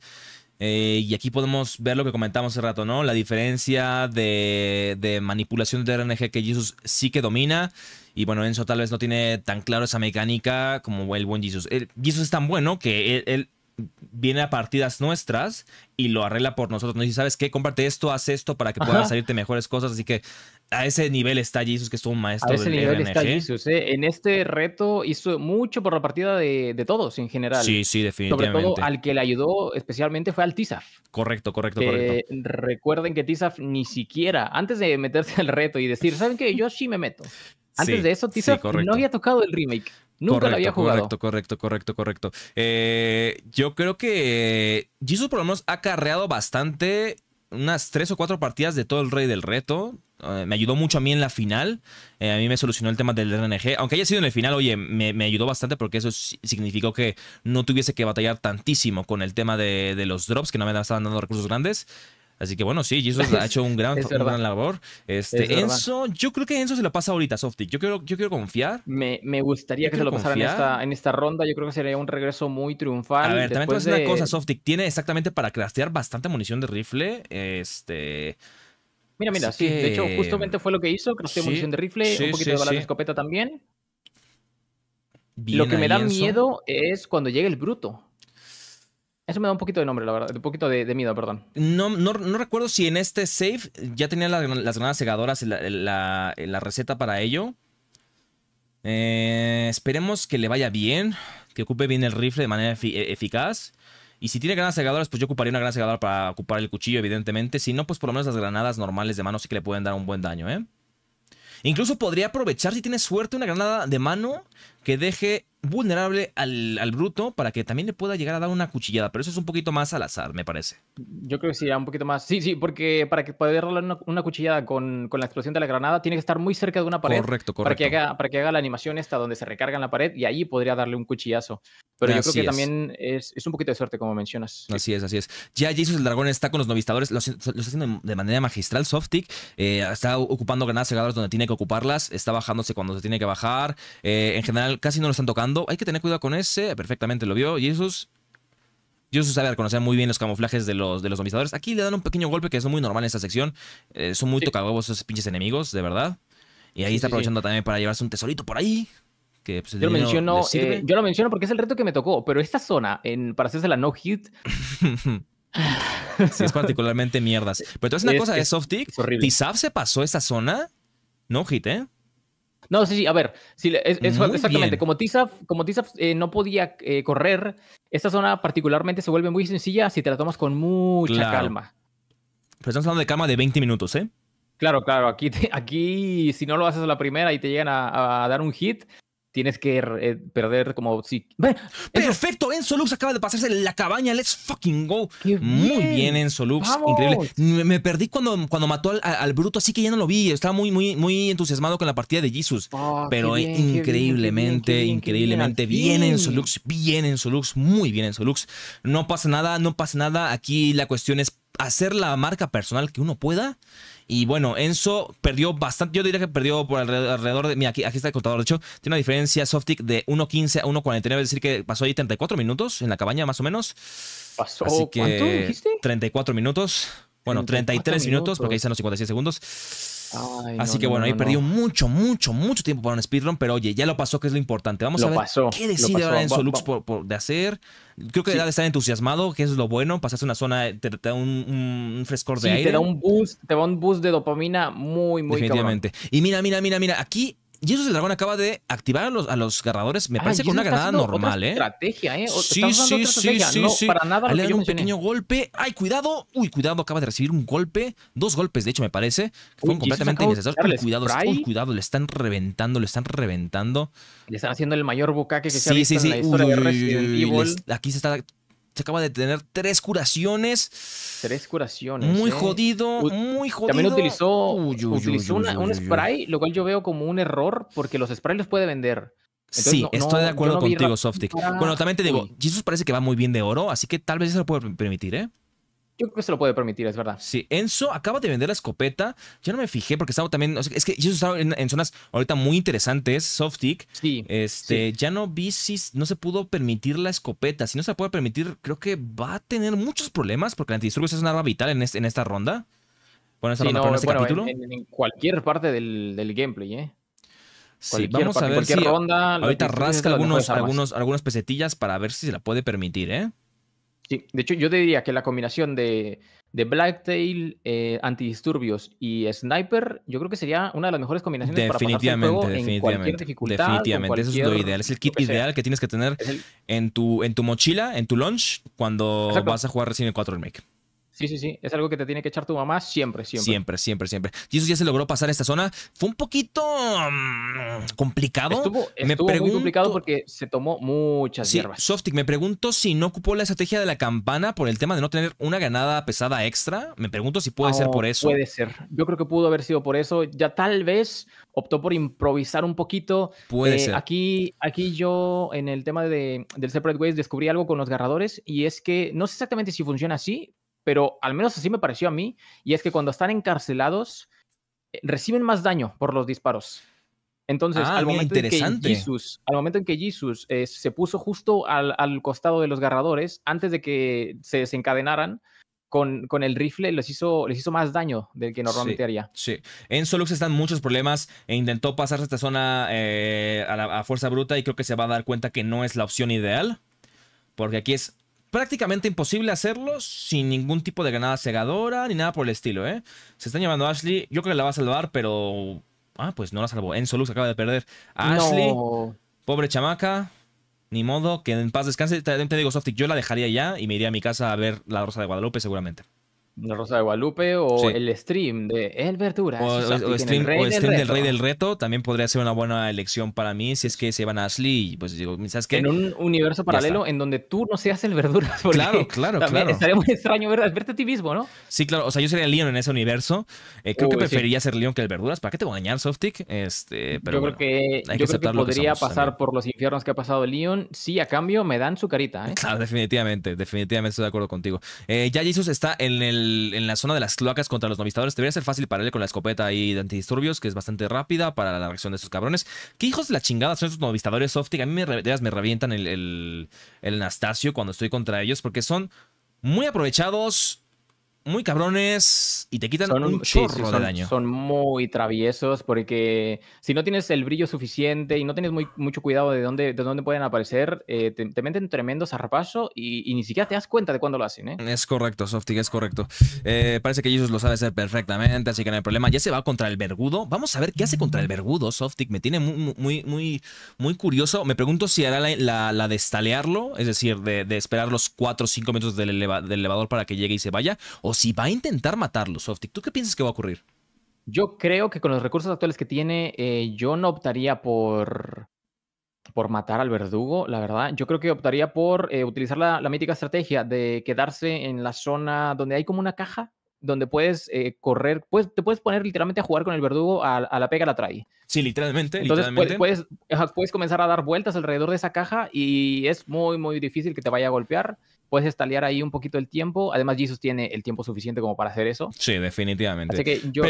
Eh, y aquí podemos ver lo que comentamos hace rato, ¿no? La diferencia de, de manipulación de RNG que Jesus sí que domina y bueno, Enzo tal vez no tiene tan claro esa mecánica como el buen Jesus. El, Jesus es tan bueno que él, viene a partidas nuestras y lo arregla por nosotros. No dice, ¿sabes qué? Comparte esto, haz esto para que puedan salirte mejores cosas. Así que a ese nivel está Jesus, que es un maestro. del nivel está ¿eh? En este reto hizo mucho por la partida de, todos en general. Sí, sí, definitivamente. Sobre todo al que le ayudó especialmente fue al Tizaf. Correcto, correcto, correcto. Recuerden que Tizaf ni siquiera, antes de meterse al reto y decir, ¿saben qué? Yo sí me meto. Antes de eso, Tizof no había tocado el remake. Nunca lo había jugado. Correcto, correcto, correcto, correcto. Eh, yo creo que Jesus por lo menos ha carreado bastante unas tres o cuatro partidas de todo el Rey del Reto. Eh, me ayudó mucho a mí en la final. Eh, a mí me solucionó el tema del RNG. Aunque haya sido en el final, oye, me, ayudó bastante porque eso significó que no tuviese que batallar tantísimo con el tema de, de los drops, que no me estaban dando recursos grandes. Así que bueno, sí, Jesus ha hecho un gran, una gran labor. Este, Enzo, yo creo que Enzo se lo pasa ahorita, Softic. Yo quiero, yo quiero confiar. Me, gustaría que se lo pasara en esta, en esta, ronda. Yo creo que sería un regreso muy triunfal. A ver, también te voy a decir una cosa, Softic. Tiene exactamente para craftear bastante munición de rifle. Este. Mira, mira, sí. De hecho, justamente fue lo que hizo. Crafteó munición de rifle, un poquito de balas de escopeta también. lo que me da miedo es cuando llegue el bruto. Eso me da un poquito de nombre, la verdad. Un poquito de, miedo, perdón. No, no, recuerdo si en este safe ya tenía las granadas cegadoras la, receta para ello. Eh, esperemos que le vaya bien, que ocupe bien el rifle de manera eh, eficaz. Y si tiene granadas cegadoras, pues yo ocuparía una granada cegadora para ocupar el cuchillo, evidentemente. Si no, pues por lo menos las granadas normales de mano sí que le pueden dar un buen daño, ¿eh? Incluso podría aprovechar, si tiene suerte, una granada de mano que deje vulnerable al, bruto para que también le pueda llegar a dar una cuchillada, pero eso es un poquito más al azar, me parece. Yo creo que sí, un poquito más. Sí, sí, porque para que poder darle una, cuchillada con, la explosión de la granada, tiene que estar muy cerca de una pared. Correcto, correcto. Para que haga, para que haga la animación esta donde se recarga en la pared y ahí podría darle un cuchillazo. Pero yo creo que también es, un poquito de suerte, como mencionas. Así es, así es. Ya Jesus el Dragón está con los novistadores, los está haciendo de manera magistral, Softic. Eh, está ocupando granadas cegadoras donde tiene que ocuparlas, está bajándose cuando se tiene que bajar. Eh, en general, casi no lo están tocando hay que tener cuidado con ese. Perfectamente lo vio. Jesus. jesús sabe reconocer muy bien los camuflajes de los, de los Aquí le dan un pequeño golpe que es muy normal en esta sección. Eh, son muy sí. esos pinches enemigos, de verdad. Y ahí está aprovechando también para llevarse un tesorito por ahí. Que, pues, eh, yo, lo menciono, porque es el reto que me tocó. Pero esta zona, en, para hacerse la no hit. es particularmente mierdas. Pero es una es, cosa de eh, Softic. Tizaf se pasó esta zona. No hit, ¿eh? No, sí, sí, a ver, exactamente, como Tizaf, eh, no podía eh, correr, esta zona particularmente se vuelve muy sencilla si te la tomas con mucha calma. Pero estamos hablando de calma de 20 minutos, ¿eh? Claro, claro, aquí, aquí si no lo haces a la primera y te llegan a dar un hit, tienes que eh, perder como si... Perfecto, En Enzo acaba de pasarse la cabaña, let's fucking go. Muy bien En Solux. increíble. Me, perdí cuando, cuando mató al, bruto, así que ya no lo vi, estaba muy, muy, muy entusiasmado con la partida de Jesus. Ah, Pero increíblemente, increíblemente, bien, En Solux. bien En Solux. muy bien En Solux. No pasa nada, no pasa nada, aquí la cuestión es hacer la marca personal que uno pueda y bueno, Enzo perdió bastante. Yo diría que perdió por alrededor de. Mira, aquí, aquí está el contador. De hecho, tiene una diferencia Softic de 1.15 a 1.49. Es decir, que pasó ahí 34 minutos en la cabaña, más o menos. Pasó. Así que, ¿Cuánto dijiste? 34 minutos. Bueno, 33 minutos, minutos, porque ahí están los 56 segundos. Así que bueno, ahí perdió mucho, mucho, mucho tiempo para un speedrun, pero oye, ya lo pasó, que es lo importante. Vamos a ver qué decide ahora en Solux por, de hacer. Creo que ya debe estar entusiasmado, que eso es lo bueno. Pasas una zona, te, da un, frescor de aire. Te da un boost, te da un boost de dopamina muy, muy Definitivamente. Y mira, mira, mira, mira, aquí y eso el dragón acaba de activar a los, a los agarradores, me parece, con una granada normal, ¿eh? Estrategia, ¿eh? Sí, sí, otra estrategia? sí, no, sí, Para nada. le da un pequeño golpe. ¡Ay, cuidado! Uy, cuidado, acaba de recibir un golpe. Dos golpes, de hecho, me parece. fue completamente innecesarios. cuidado, cuidado, le están reventando, le están reventando. Le están haciendo el mayor bucaque que se ha visto en la historia de Resident Evil. aquí se está se acaba de tener tres curaciones. Tres curaciones. Muy ¿eh? jodido, muy jodido. También utilizó, un spray, lo cual yo veo como un error porque los sprays los puede vender. sí, estoy de acuerdo contigo, Softic. Ah, bueno, también te digo, Jesus parece que va muy bien de oro, así que tal vez eso lo puede permitir, ¿eh? Yo creo que se lo puede permitir, es verdad. Sí, Enzo acaba de vender la escopeta. Ya no me fijé porque estaba también. es que ellos estaban en, zonas ahorita muy interesantes, Softic. Sí. Este, ya no vi si no se pudo permitir la escopeta. Si no se puede permitir, creo que va a tener muchos problemas porque el antidisturbios es un arma vital en, esta ronda. Bueno, en cualquier parte del, gameplay, ¿eh? Sí, vamos a ver si ahorita rasca algunos, algunos, algunas pesetillas para ver si se la puede permitir, ¿eh? Sí, de hecho yo te diría que la combinación de, Blacktail, eh, Antidisturbios y Sniper, yo creo que sería una de las mejores combinaciones definitivamente, para el juego definitivamente, en cualquier dificultad. Definitivamente, eso es lo ideal. Es el kit ideal que tienes que tener en, tu, en tu mochila, en tu launch, cuando vas a jugar Resident Evil 4 Remake. Sí, sí, sí. Es algo que te tiene que echar tu mamá siempre, siempre. Siempre, siempre, siempre. Jesus ya se logró pasar esta zona. Fue un poquito mm, complicado. Estuvo, me complicado porque se tomó muchas sí, hierbas. Softic, me pregunto si no ocupó la estrategia de la campana por el tema de no tener una ganada pesada extra. Me pregunto si puede ser por eso. Puede ser. Yo creo que pudo haber sido por eso. Ya tal vez optó por improvisar un poquito. Puede eh, ser. Aquí, aquí yo, en el tema del Separate Ways, descubrí algo con los garradores y es que no sé exactamente si funciona así, pero al menos así me pareció a mí, y es que cuando están encarcelados eh, reciben más daño por los disparos. Entonces, ah, al, momento en que Jesús al momento en que Jesus eh, se puso justo al, costado de los garradores, antes de que se desencadenaran, con, con, el rifle les hizo, les hizo más daño del que normalmente haría. Sí. En Solux están muchos problemas e intentó pasarse esta zona eh, a, la, a fuerza bruta y creo que se va a dar cuenta que no es la opción ideal. Porque aquí es prácticamente imposible hacerlo sin ningún tipo de granada cegadora ni nada por el estilo, ¿eh? Se están llevando a Ashley. Yo creo que la va a salvar, pero. Ah, pues no la salvó. Enzo Lux acaba de perder a Ashley. Pobre chamaca. Ni modo, que en paz descanse. te digo, Softic, yo la dejaría ya y me iría a mi casa a ver La Rosa de Guadalupe seguramente. La Rosa de Guadalupe o el stream de El Verduras. O, el stream del, Rey del Reto también podría ser una buena elección para mí si es que se van a Ashley. Pues digo, ¿sabes qué? En un universo paralelo en donde tú no seas el Verduras. Claro, claro, claro. Estaría muy extraño ver, verte a ti mismo, ¿no? Sí, claro. O sea, yo sería Leon en ese universo. Eh, creo que preferiría ser Leon que el Verduras. ¿Para qué te voy a dañar Softic? Este, pero yo creo que, podría pasar por los infiernos que ha pasado Leon si a cambio me dan su carita. ¿eh? Claro, definitivamente. Definitivamente estoy de acuerdo contigo. Eh, ya Jesus está en el en la zona de las cloacas contra los novistadores. Debería ser fácil Pararle con la escopeta ahí de antidisturbios, que es bastante rápida para la reacción de esos cabrones. ¿Qué hijos de la chingada son esos novistadores softy A mí me, revientan el, el, el Anastasio cuando estoy contra ellos, porque son muy aprovechados muy cabrones y te quitan un chorro de daño. Son muy traviesos porque si no tienes el brillo suficiente y no tienes mucho cuidado de dónde, de dónde pueden aparecer, eh, te, meten tremendo zarpazo y, ni siquiera te das cuenta de cuándo lo hacen. ¿eh? Es correcto, Softic, es correcto. Eh, parece que ellos lo saben hacer perfectamente, así que no hay problema. Ya se va contra el Vergudo. Vamos a ver qué hace contra el Vergudo, Softic. Me tiene muy, muy, muy, curioso. Me pregunto si hará la, de estalearlo, es decir, de, esperar los 4 o 5 minutos del, del elevador para que llegue y se vaya, o si va a intentar matarlo, Softic. ¿Tú qué piensas que va a ocurrir? Yo creo que con los recursos actuales que tiene, eh, yo no optaría por, por matar al verdugo, la verdad. Yo creo que optaría por eh, utilizar la, mítica estrategia de quedarse en la zona donde hay como una caja, donde puedes eh, correr, puedes, te puedes poner literalmente a jugar con el verdugo, a, la pega la trae. Sí, literalmente. Entonces Puedes, puedes, puedes, comenzar a dar vueltas alrededor de esa caja y es muy, muy difícil que te vaya a golpear puedes estalear ahí un poquito el tiempo. Además, Jesus tiene el tiempo suficiente como para hacer eso. Sí, definitivamente. Así que yo,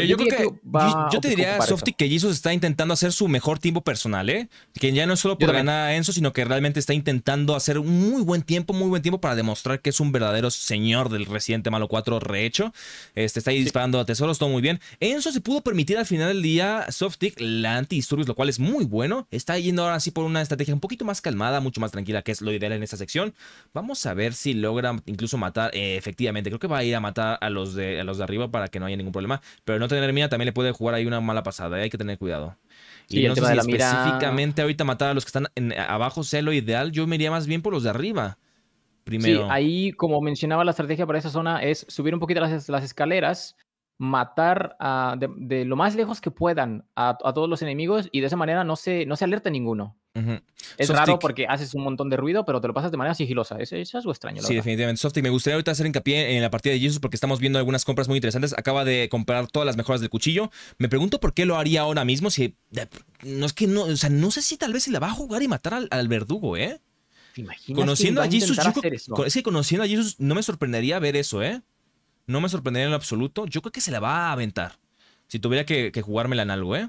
te diría, Softic que Jesus está intentando hacer su mejor tiempo personal, ¿eh? Que ya no es solo por ganar a Enzo, sino que realmente está intentando hacer un muy buen tiempo, muy buen tiempo para demostrar que es un verdadero señor del reciente Malo 4 rehecho. Este, está ahí disparando a tesoros, todo muy bien. Enzo se pudo permitir al final del día Softic la anti antidisturbios, lo cual es muy bueno. Está yendo ahora sí por una estrategia un poquito más calmada, mucho más tranquila, que es lo ideal en esta sección. Vamos a ver si logra incluso matar, eh, efectivamente, creo que va a ir a matar a los, de, a los de arriba para que no haya ningún problema. Pero no tener mira también le puede jugar ahí una mala pasada, eh, hay que tener cuidado. y no sé específicamente ahorita matar a los que están en, abajo sea lo ideal, yo me iría más bien por los de arriba. Primero. Sí, ahí, como mencionaba, la estrategia para esa zona es subir un poquito las, escaleras, matar de, lo más lejos que puedan a, todos los enemigos y de esa manera no se, no se alerta ninguno. Es raro porque haces un montón de ruido, pero te lo pasas de manera sigilosa. Es, es algo extraño. sí, definitivamente. Softy, me gustaría ahorita hacer hincapié en la partida de Jesus porque estamos viendo algunas compras muy interesantes. Acaba de comprar todas las mejoras del cuchillo. Me pregunto por qué lo haría ahora mismo. Si no es que no, o sea, no sé si tal vez se la va a jugar y matar al, verdugo, ¿eh? Conociendo a, Jesus, es que conociendo a Jesus no me sorprendería ver eso, ¿eh? No me sorprendería en lo absoluto. Yo creo que se la va a aventar. Si tuviera que, que jugármela en algo, ¿eh?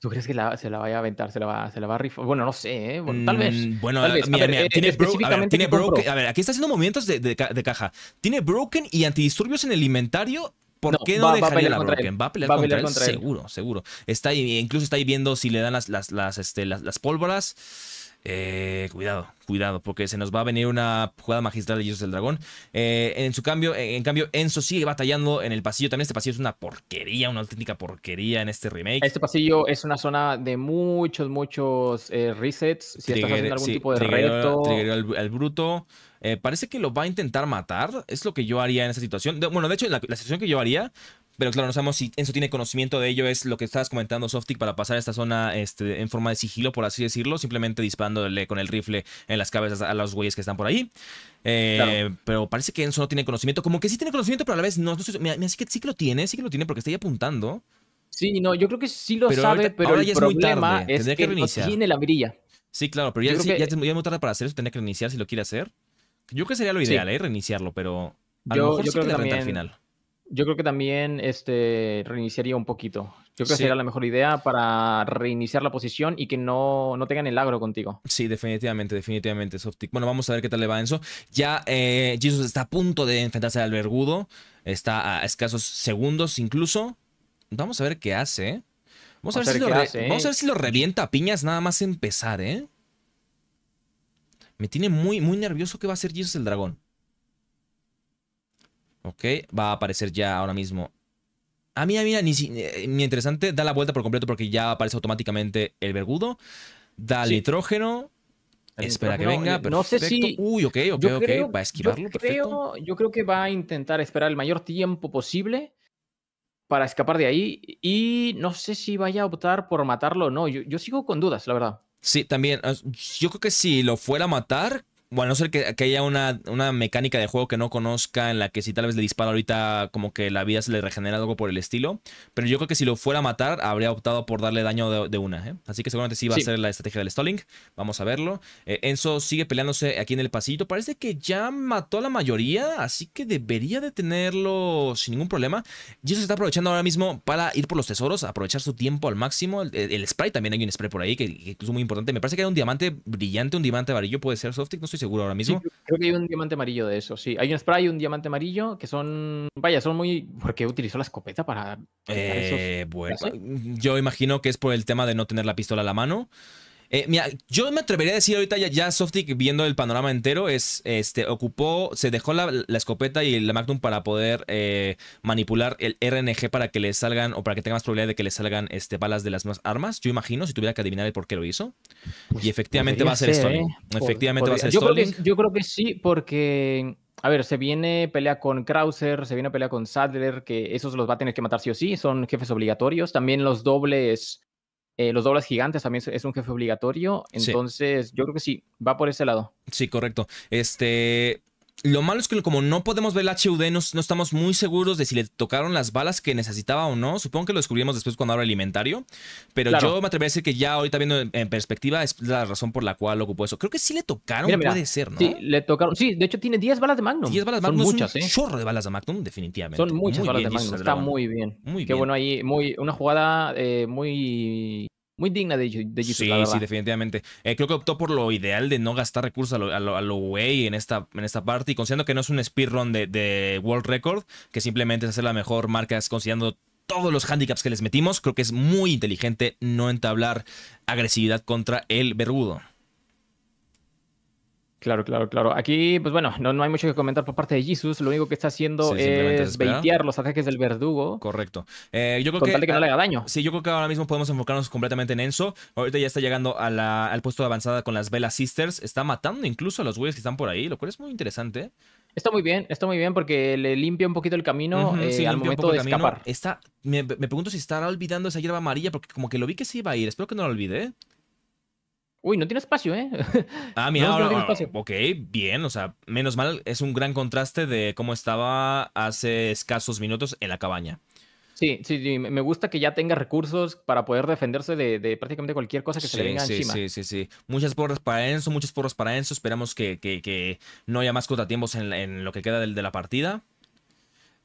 ¿Tú crees que se la vaya a aventar? ¿Se la va, se la va a rifar? Bueno, no sé, ¿eh? tal vez. Mm, bueno, Mira, eh, a ver, tiene, broken. A ver, aquí está haciendo movimientos de, de, caja. Tiene broken y antidisturbios en el inventario. ¿Por qué no va, dejaría va la broken? Va a pelear, contra, él, seguro, seguro. Está ahí, incluso está ahí viendo si le dan las, las, este, las, las pólvoras. Eh, cuidado, cuidado, porque se nos va a venir una jugada magistral de ellos del Dragón. Eh, en su cambio, eh, en cambio, Enzo sigue batallando en el pasillo. También este pasillo es una porquería, una auténtica porquería en este remake. Este pasillo es una zona de muchos, muchos resets. Si estás haciendo algún tipo de reto. Al, bruto. parece que lo va a intentar matar. Es lo que yo haría en esa situación. bueno, de hecho, la, la situación que yo haría pero claro, no sabemos si Enzo tiene conocimiento de ello. Es lo que estabas comentando, Softic, para pasar a esta zona este, en forma de sigilo, por así decirlo. Simplemente disparándole con el rifle en las cabezas a los güeyes que están por ahí. Eh, pero parece que Enzo no tiene conocimiento. Como que sí tiene conocimiento, pero a la vez no. así que, sí que lo tiene, sí que lo tiene porque está ahí apuntando. Sí, no, yo creo que sí lo sabe, pero el es problema muy es que, no tiene la mirilla Sí, claro, pero ya, es muy tarde para hacer eso. Tendría que reiniciar si lo quiere hacer. Yo creo que sería lo ideal, ¿eh? Reiniciarlo, pero a lo mejor creo que, al final. Yo creo que también este, reiniciaría un poquito. Yo creo que sería la mejor idea para reiniciar la posición y que no, no tengan el agro contigo. Sí, definitivamente, definitivamente, Softic. Bueno, vamos a ver qué tal le va eso. Ya eh, Jesus está a punto de enfrentarse al vergudo. Está a escasos segundos incluso. Vamos a ver qué hace. Vamos a, ver, si lo vamos a si lo revienta piñas nada más empezar, ¿eh? Me tiene muy, muy nervioso que va a hacer Jesus el dragón. Ok, va a aparecer ya ahora mismo. Ah, mira, mira, ni, ni eh, interesante. Da la vuelta por completo porque ya aparece automáticamente el vergudo. Da el nitrógeno. Espera que venga. Eh, no sé si. Uy, ok, ok, ok. va a esquivarlo. Yo creo, yo creo que va a intentar esperar el mayor tiempo posible para escapar de ahí. Y no sé si vaya a optar por matarlo o no. Yo, yo sigo con dudas, la verdad. Sí, también. Ah, yo creo que si lo fuera a matar, bueno, no ser que, que haya una, una, mecánica de juego que no conozca, en la que si tal vez le dispara ahorita, como que la vida se le regenera algo por el estilo. Pero yo creo que si lo fuera a matar, habría optado por darle daño de, una. ¿eh? Así que seguramente sí va a ser la estrategia del Stalling. Vamos a verlo. Eh, Enzo sigue peleándose aquí en el pasillo. Parece que ya mató a la mayoría, así que debería de tenerlo sin ningún problema. eso se está aprovechando ahora mismo para ir por los tesoros, aprovechar su tiempo al máximo. El, spray también hay un spray por ahí que, es muy importante. Me parece que hay un diamante brillante, un diamante amarillo, puede ser Softic, no estoy seguro ahora mismo. creo que hay un diamante amarillo de eso, sí. Hay un spray y un diamante amarillo que son. Vaya, son muy. porque qué utilizó la escopeta para.? eh, bueno, yo imagino que es por el tema de no tener la pistola a la mano. Eh, mira, yo me atrevería a decir ahorita ya, ya Softic, viendo el panorama entero, es este ocupó, se dejó la, escopeta y la Magnum para poder eh, manipular el RNG para que le salgan, o para que tenga más probabilidad de que le salgan este, balas de las más armas. Yo imagino, si tuviera que adivinar el por qué lo hizo. Pues y efectivamente va a ser, ser ¿eh? Efectivamente va a ser yo yo creo que sí, porque a ver, se viene pelea con Krauser, se viene pelea con Sadler, que esos los va a tener que matar sí o sí, son jefes obligatorios. También los dobles eh, los doblas gigantes también es un jefe obligatorio. Entonces, yo creo que sí, va por ese lado. Sí, correcto. Este, lo malo es que como no podemos ver el HUD, no, estamos muy seguros de si le tocaron las balas que necesitaba o no. Supongo que lo descubrimos después cuando abra el inventario. Pero yo me atrevería a decir que ya ahorita viendo en, perspectiva es la razón por la cual ocupó eso. Creo que sí le tocaron, puede ser, ¿no? Sí, le tocaron. Sí, de hecho tiene 10 balas de Magnum. 10 balas de Magnum. muchas, un ¿eh? chorro de balas de Magnum, definitivamente. Son muchas balas de Magnum. Está muy bien. Muy bien. Qué bueno ahí. Muy, una jugada eh, muy muy digna de, de Sí, sí, definitivamente. Eh, creo que optó por lo ideal de no gastar recursos a lo, a en esta, en esta parte y considerando que no es un speedrun de, World Record, que simplemente es hacer la mejor marca, considerando todos los handicaps que les metimos, creo que es muy inteligente no entablar agresividad contra el vergudo. Claro, claro, claro. Aquí, pues bueno, no, no, hay mucho que comentar por parte de Jesus. Lo único que está haciendo es veitear los ataques del verdugo. Correcto. Eh, yo con que, tal de que no le haga daño. Sí, yo creo que ahora mismo podemos enfocarnos completamente en Enzo. Ahorita ya está llegando al puesto de avanzada con las Vela Sisters. Está matando incluso a los güeyes que están por ahí, lo cual es muy interesante. Está muy bien, está muy bien porque le limpia un poquito el camino eh, al momento de escapar. Está, me, pregunto si estará olvidando esa hierba amarilla porque como que lo vi que se iba a ir. Espero que no lo olvide. ¿eh? Uy, no tiene espacio, ¿eh? Ah, mira, no, tiene espacio. ok, bien, o sea, menos mal, es un gran contraste de cómo estaba hace escasos minutos en la cabaña. Sí, sí, me gusta que ya tenga recursos para poder defenderse de, prácticamente cualquier cosa que se le venga encima. Sí, sí, sí. Muchas porras para Enzo, muchas porras para Enzo. Esperamos que, no haya más contratiempos en, lo que queda de la partida.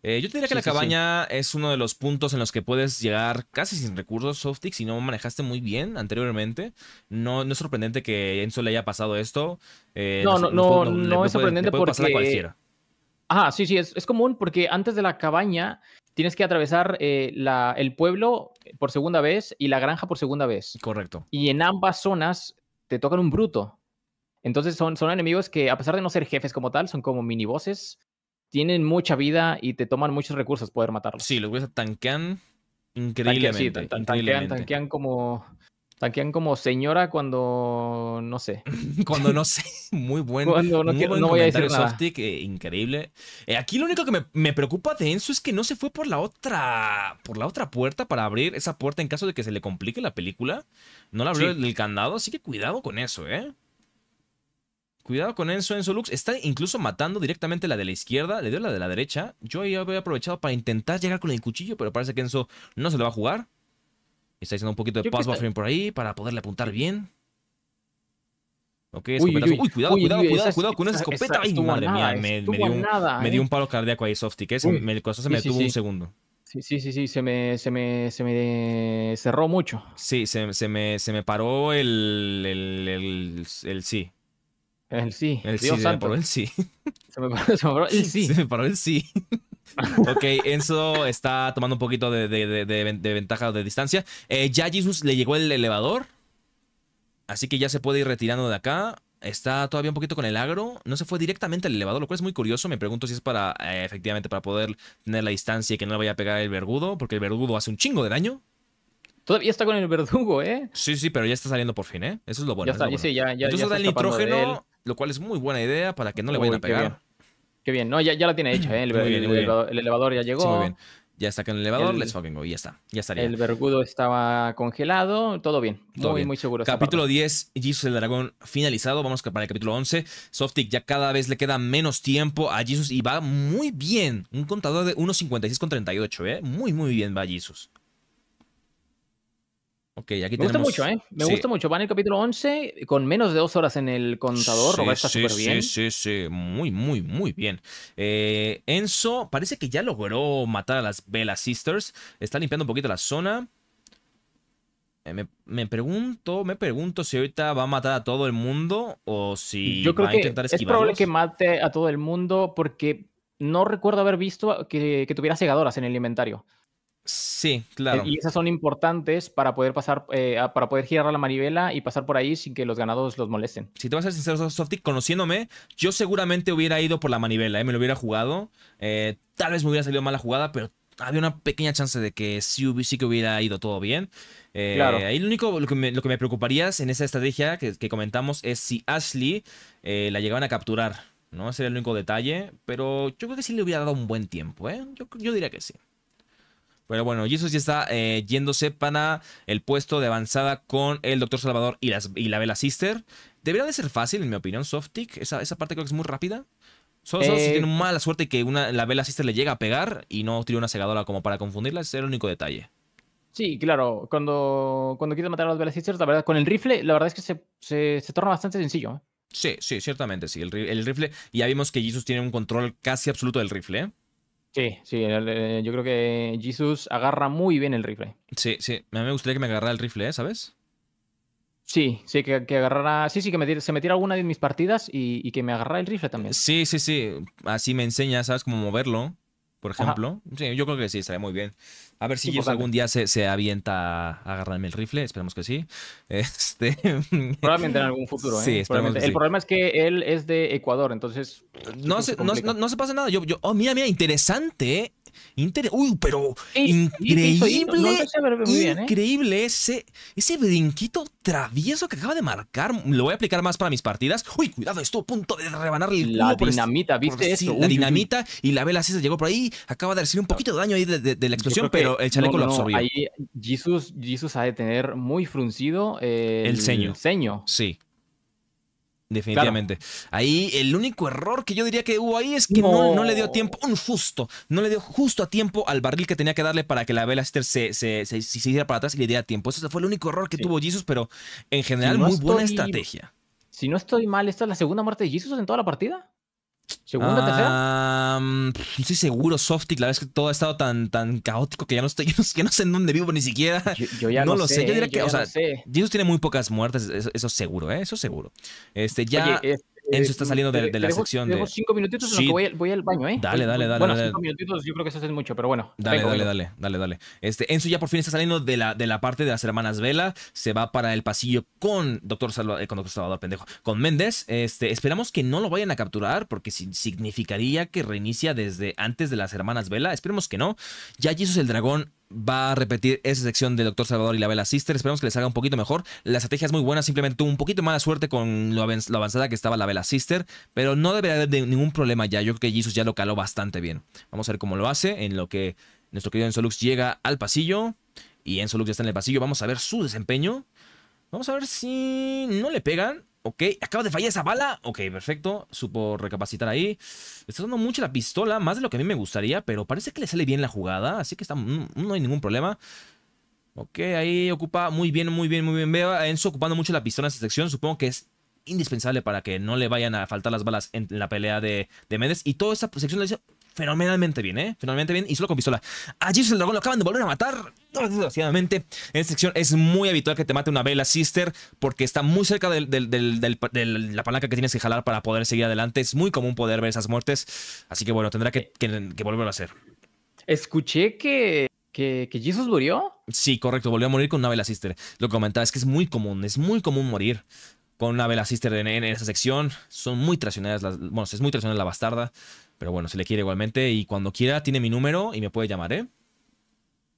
Eh, yo te diría que la cabaña es uno de los puntos en los que puedes llegar casi sin recursos, Softix, si no manejaste muy bien anteriormente. No, no es sorprendente que Enzo le haya pasado esto. Eh, no, no, no, es sorprendente porque... cualquiera. Ajá, sí, sí, es, común porque antes de la cabaña tienes que atravesar eh, el pueblo por segunda vez y la granja por segunda vez. Correcto. Y en ambas zonas te tocan un bruto. Entonces son, son enemigos que, a pesar de no ser jefes como tal, son como mini tienen mucha vida y te toman muchos recursos poder matarlos. Sí, los voy tanquean increíblemente. Tanquean, Tanquean, como. Tanquean como señora cuando no sé. cuando no sé. Muy bueno Cuando no, muy voy a decir Softic, increíble. Eh, aquí lo único que me, preocupa de Enzo es que no se fue por la otra. Por la otra puerta para abrir esa puerta en caso de que se le complique la película. No la abrió el candado, así que cuidado con eso, eh. Cuidado con Enzo, Enzo Lux. Está incluso matando directamente la de la izquierda. Le dio la de la derecha. Yo ya había aprovechado para intentar llegar con el cuchillo, pero parece que Enzo no se le va a jugar. Está haciendo un poquito de pass buffering por ahí para poderle apuntar bien. Ok, escopeta. uy, cuidado, cuidado, cuidado, cuidado con esa escopeta. Ay, madre mía, me, dio un, nada, me, dio eh. un, palo cardíaco ahí, Softy, que el corazón se me tuvo detuvo un segundo. Sí, sí, sí, sí, se me, se me, se me cerró mucho. Sí, se, me, se me paró el, el, el sí, el sí. El Se me paró el sí. Se me paró, el sí. Se me paró el sí. ok, Enzo está tomando un poquito de, ventaja o de ventaja de distancia. Eh, ya Jesus le llegó el elevador. Así que ya se puede ir retirando de acá. Está todavía un poquito con el agro. No se fue directamente al elevador, lo cual es muy curioso. Me pregunto si es para, eh, efectivamente, para poder tener la distancia y que no le vaya a pegar el vergudo, porque el vergudo hace un chingo de daño. Todavía está con el verdugo, ¿eh? Sí, sí, pero ya está saliendo por fin, ¿eh? Eso es lo bueno. Ya está, Sí, ya, está. ya el nitrógeno lo cual es muy buena idea para que no le vayan a pegar. Qué bien. no, ya, ya la tiene hecha, ¿eh? el, elevador, ya llegó. muy bien. Ya está con el elevador, let's fucking go, ya está, ya estaría. El vergudo estaba congelado, todo bien, muy, seguro. Capítulo 10, Jesus el dragón finalizado, vamos para el capítulo 11. Softic ya cada vez le queda menos tiempo a Jesus y va muy bien. Un contador de 1.56 con 38, ¿eh? Muy, muy bien va Jesus aquí Me gusta mucho, ¿eh? Me gusta mucho. Va en el capítulo 11 con menos de dos horas en el contador. Sí, está súper bien. Sí, sí, sí. Muy, muy, muy bien. Eh, Enzo parece que ya logró matar a las Bella Sisters. Está limpiando un poquito la zona. Eh, me, pregunto, me pregunto si ahorita va a matar a todo el mundo o si Yo creo va a intentar que Es probable que mate a todo el mundo porque no recuerdo haber visto que, que tuviera segadoras en el inventario. Sí, eh, claro. Y esas son importantes para poder pasar, eh, para poder girar la manivela y pasar por ahí sin que los ganados los molesten. Si te vas a ser sincero, Softy, conociéndome, yo seguramente hubiera ido por la manivela, eh, me lo hubiera jugado. tal vez me hubiera salido mala jugada, pero había una pequeña chance de que sí, que hubiera ido todo bien. claro. Ahí lo único lo que, me, preocuparías preocuparía en esa estrategia que, comentamos es si Ashley la llegaban a capturar. ¿no? Ese era el único detalle. Pero yo creo que sí le hubiera dado un buen tiempo, yo diría que sí. Pero bueno, Jesus ya está eh, yéndose para el puesto de avanzada con el Dr. Salvador y, la Vela Sister. Debería de ser fácil, en mi opinión, Softic. Esa, parte creo que es muy rápida. Solo, si eh, tiene eh. mala suerte que la Vela Sister le llega a pegar y no tiene una cegadora como para confundirla, ese es el único detalle. Sí, claro. Cuando, cuando quieres matar a las Vela Sisters, la verdad, con el rifle, la verdad es que se, torna bastante sencillo. Sí, sí, ciertamente, sí. El, el, rifle, ya vimos que Jesus tiene un control casi absoluto del rifle. ¿eh? Sí, sí, eh, yo creo que Jesus agarra muy bien el rifle. Sí, sí, a mí me gustaría que me agarrara el rifle, ¿eh? ¿sabes? Sí, sí, que, que, agarrara. Sí, sí, que me, se metiera alguna de mis partidas y, que me agarrara el rifle también. Sí, sí, sí. Así me enseña, ¿sabes? Cómo moverlo, por ejemplo. Sí, yo creo que sí, estaría muy bien. A ver si algún día se, avienta a agarrarme el rifle, esperemos que sí. Este... Probablemente en algún futuro. ¿eh? Sí, esperemos que El problema es que él es de Ecuador, entonces... No pues, se, no, se pasa nada. Yo, oh, mira, mira, interesante. ¿eh? Uy, pero increíble. ¿eh? increíble ese, ese brinquito travieso que acaba de marcar. Lo voy a aplicar más para mis partidas. Uy, cuidado, estuvo a punto de rebanar La dinamita, ¿viste la dinamita y la vela así se llegó por ahí. Acaba de recibir un poquito de daño ahí de, la explosión, pero el chaleco lo absorbió. Ahí Jesus, ha de tener muy fruncido el, ceño. El ceño. Sí. Definitivamente. Ahí el único error que yo diría que hubo ahí es que no. le dio tiempo, un justo, no le dio justo a tiempo al barril que tenía que darle para que la Velaster se, se, se, hiciera para atrás y le diera tiempo. Ese fue el único error que tuvo Jesus, pero en general muy buena estrategia. Si no estoy mal, ¿esta es la segunda muerte de Jesus en toda la partida? ¿Segunda, um, No estoy seguro, Softic. La verdad es que todo ha estado tan, tan caótico que ya no, estoy, no, sé en dónde vivo ni siquiera. Yo, ya no, lo sé. Yo diría que, o sea, Jesus tiene muy pocas muertes, eso, seguro, ¿eh? Eso seguro. Este, ya. Eh, Enzo está mm, saliendo de, la sección de. cinco minutitos voy, al baño, ¿eh? Dale, dale, dale. Bueno, cinco minutitos yo creo que se hacen mucho, pero bueno. Dale, dale, dale, dale, dale. Este, Enzo ya por fin está saliendo de la, de la parte de las hermanas Vela. Se va para el pasillo con Doctor eh, Salvador, pendejo. Con Méndez. Este, esperamos que no lo vayan a capturar porque significaría que reinicia desde antes de las hermanas Vela. Esperemos que no. Ya es el dragón va a repetir esa sección del Doctor Salvador y la Vela Sister. Esperemos que les haga un poquito mejor. La estrategia es muy buena, simplemente tuvo un poquito mala suerte con lo, avanzada que estaba la Vela Sister, pero no debería haber ningún problema ya. Yo creo que Jesus ya lo caló bastante bien. Vamos a ver cómo lo hace en lo que nuestro querido Enzo llega al pasillo. Y Enzo ya está en el pasillo. Vamos a ver su desempeño. Vamos a ver si no le pegan. Ok, acaba de fallar esa bala. Ok, perfecto. Supo recapacitar ahí. Está dando mucho la pistola, más de lo que a mí me gustaría, pero parece que le sale bien la jugada, así que mm, mm, no, hay ningún problema. Ok, ahí ocupa muy bien, muy bien, muy bien. Veo a Enzo ocupando mucho la pistola en esta sección. Supongo que es indispensable para que no le vayan a faltar las balas en la pelea de, de Y toda esa sección le dice fenomenalmente bien, ¿eh? Fenomenalmente bien y solo con pistola. A Jesus el dragón lo acaban de volver a matar. Desgraciadamente, en esta sección es muy habitual que te mate una Vela Sister porque está muy cerca de la palanca que tienes que jalar para poder seguir adelante. Es muy común poder ver esas muertes. Así que bueno, tendrá que, volverlo a hacer. Escuché que ¿Que, Jesus murió? Sí, correcto, volvió a morir con una Vela Sister. Lo que comentaba es que es muy común, es muy común morir con una Vela Sister en, en esa sección. Son muy traicionadas las. Bueno, es muy traicionada la bastarda. Pero bueno, se le quiere igualmente y cuando quiera tiene mi número y me puede llamar, ¿eh?